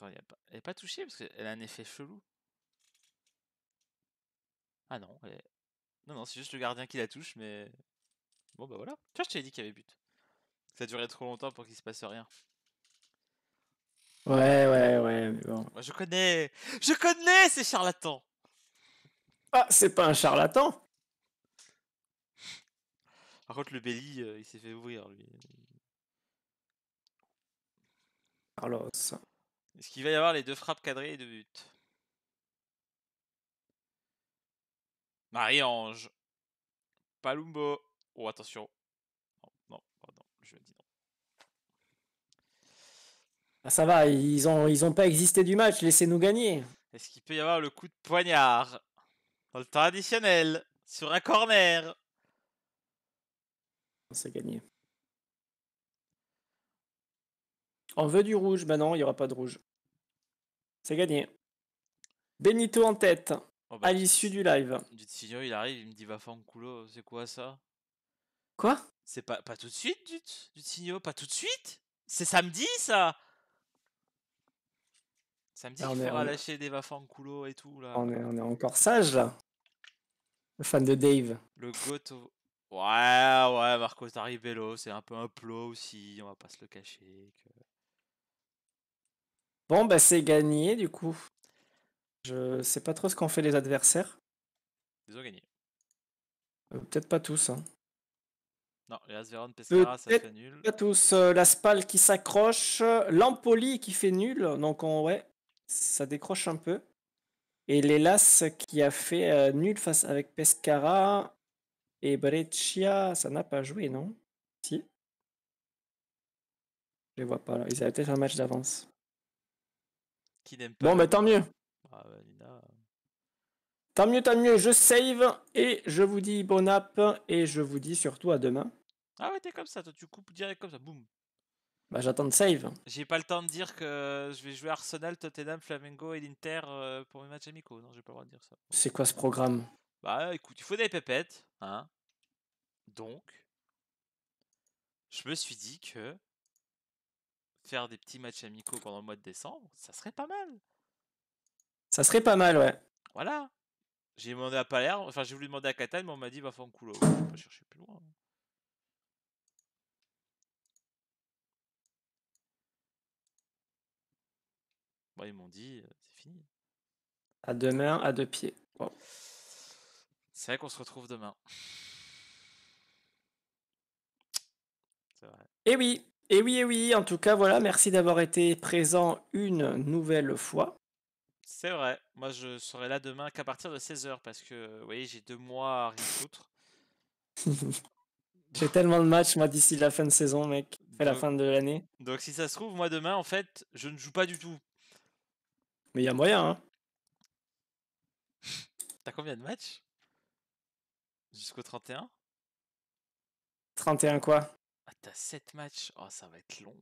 elle n'est pas touchée parce qu'elle a un effet chelou. Ah non, non, non, c'est juste le gardien qui la touche, mais. Bon, bah voilà. Tu vois, je t'avais dit qu'il y avait but. Ça durait trop longtemps pour qu'il se passe rien. Ouais, ouais, ouais, bon. je connais Je connais ces charlatans Ah, c'est pas un charlatan par contre, le Belly, euh, il s'est fait ouvrir, lui. Carlos. Est-ce qu'il va y avoir les deux frappes cadrées et deux buts Marie-Ange. Palumbo. Oh, attention. Non, non, je dis non. Ah, ça va, ils ont, ils ont pas existé du match, laissez-nous gagner. Est-ce qu'il peut y avoir le coup de poignard Dans le traditionnel, sur un corner c'est gagné On veut du rouge. ben non, il n'y aura pas de rouge. C'est gagné. Benito en tête. Oh, bah. à l'issue du live. Dutsigno il arrive, il me dit va faire coulo, c'est quoi ça Quoi C'est pas, pas tout de suite, du pas tout de suite C'est samedi ça Samedi, ah, on va lâcher des vafans coulo et tout. Là. On, est, on est encore sage là. Le fan de Dave. Le goto. Ouais, ouais, Marcos Daribello, c'est un peu un plot aussi, on va pas se le cacher. Bon, bah c'est gagné du coup. Je sais pas trop ce qu'ont fait les adversaires. Ils ont gagné. Euh, peut-être pas tous. Hein. Non, les Pescara, ça fait nul. Pas tous. Euh, la Spal qui s'accroche. Lampoli qui fait nul. Donc, on, ouais, ça décroche un peu. Et l'Elas qui a fait euh, nul face avec Pescara. Et Breccia, ça n'a pas joué, non Si Je les vois pas là. Ils avaient peut-être un match d'avance. Bon, mais bah, tant mieux. Ah, bah, tant mieux, tant mieux. Je save et je vous dis bon app et je vous dis surtout à demain. Ah ouais, t'es comme ça, toi tu coupes direct comme ça, boum. Bah j'attends de save. J'ai pas le temps de dire que je vais jouer Arsenal, Tottenham, Flamengo et l'Inter euh, pour mes matchs amicaux. Non, j'ai pas le droit de dire ça. C'est quoi ce programme bah écoute, il faut des pépettes, hein. Donc, je me suis dit que faire des petits matchs amicaux pendant le mois de décembre, ça serait pas mal. Ça serait pas mal, ouais. Voilà. J'ai demandé à Palerme, enfin j'ai voulu demander à Catane, mais on m'a dit va un un Je vais pas chercher plus loin. Hein. Bon, ils m'ont dit, c'est fini. À deux mains, à deux pieds. C'est vrai qu'on se retrouve demain. et eh oui, et eh oui, et eh oui. En tout cas, voilà, merci d'avoir été présent une nouvelle fois. C'est vrai. Moi, je serai là demain qu'à partir de 16h parce que, vous voyez, j'ai deux mois à rien foutre. j'ai tellement de matchs, moi, d'ici la fin de saison, mec. c'est la fin de l'année. Donc, si ça se trouve, moi, demain, en fait, je ne joue pas du tout. Mais il y a moyen, hein. T'as combien de matchs Jusqu'au 31 31 quoi Ah, t'as 7 matchs. Oh, ça va être long.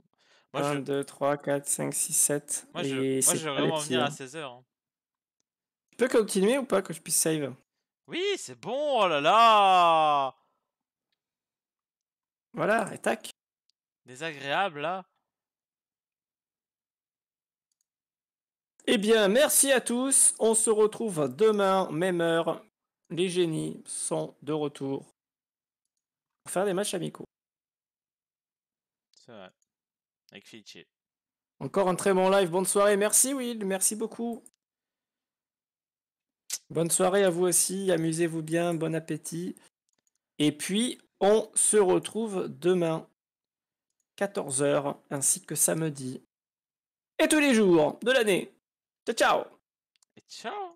Moi, 1, 2, 3, 4, 5, 6, 7. Moi, je, vais vraiment venir à 16h. Hein. Tu peux continuer ou pas que je puisse save Oui, c'est bon, oh là là Voilà, et tac. Désagréable là. Eh bien, merci à tous. On se retrouve demain, même heure, les génies sont de retour pour faire des matchs amicaux. C'est vrai. Avec Encore un très bon live. Bonne soirée. Merci Will. Merci beaucoup. Bonne soirée à vous aussi. Amusez-vous bien. Bon appétit. Et puis, on se retrouve demain, 14h, ainsi que samedi. Et tous les jours de l'année. Ciao, ciao. ciao.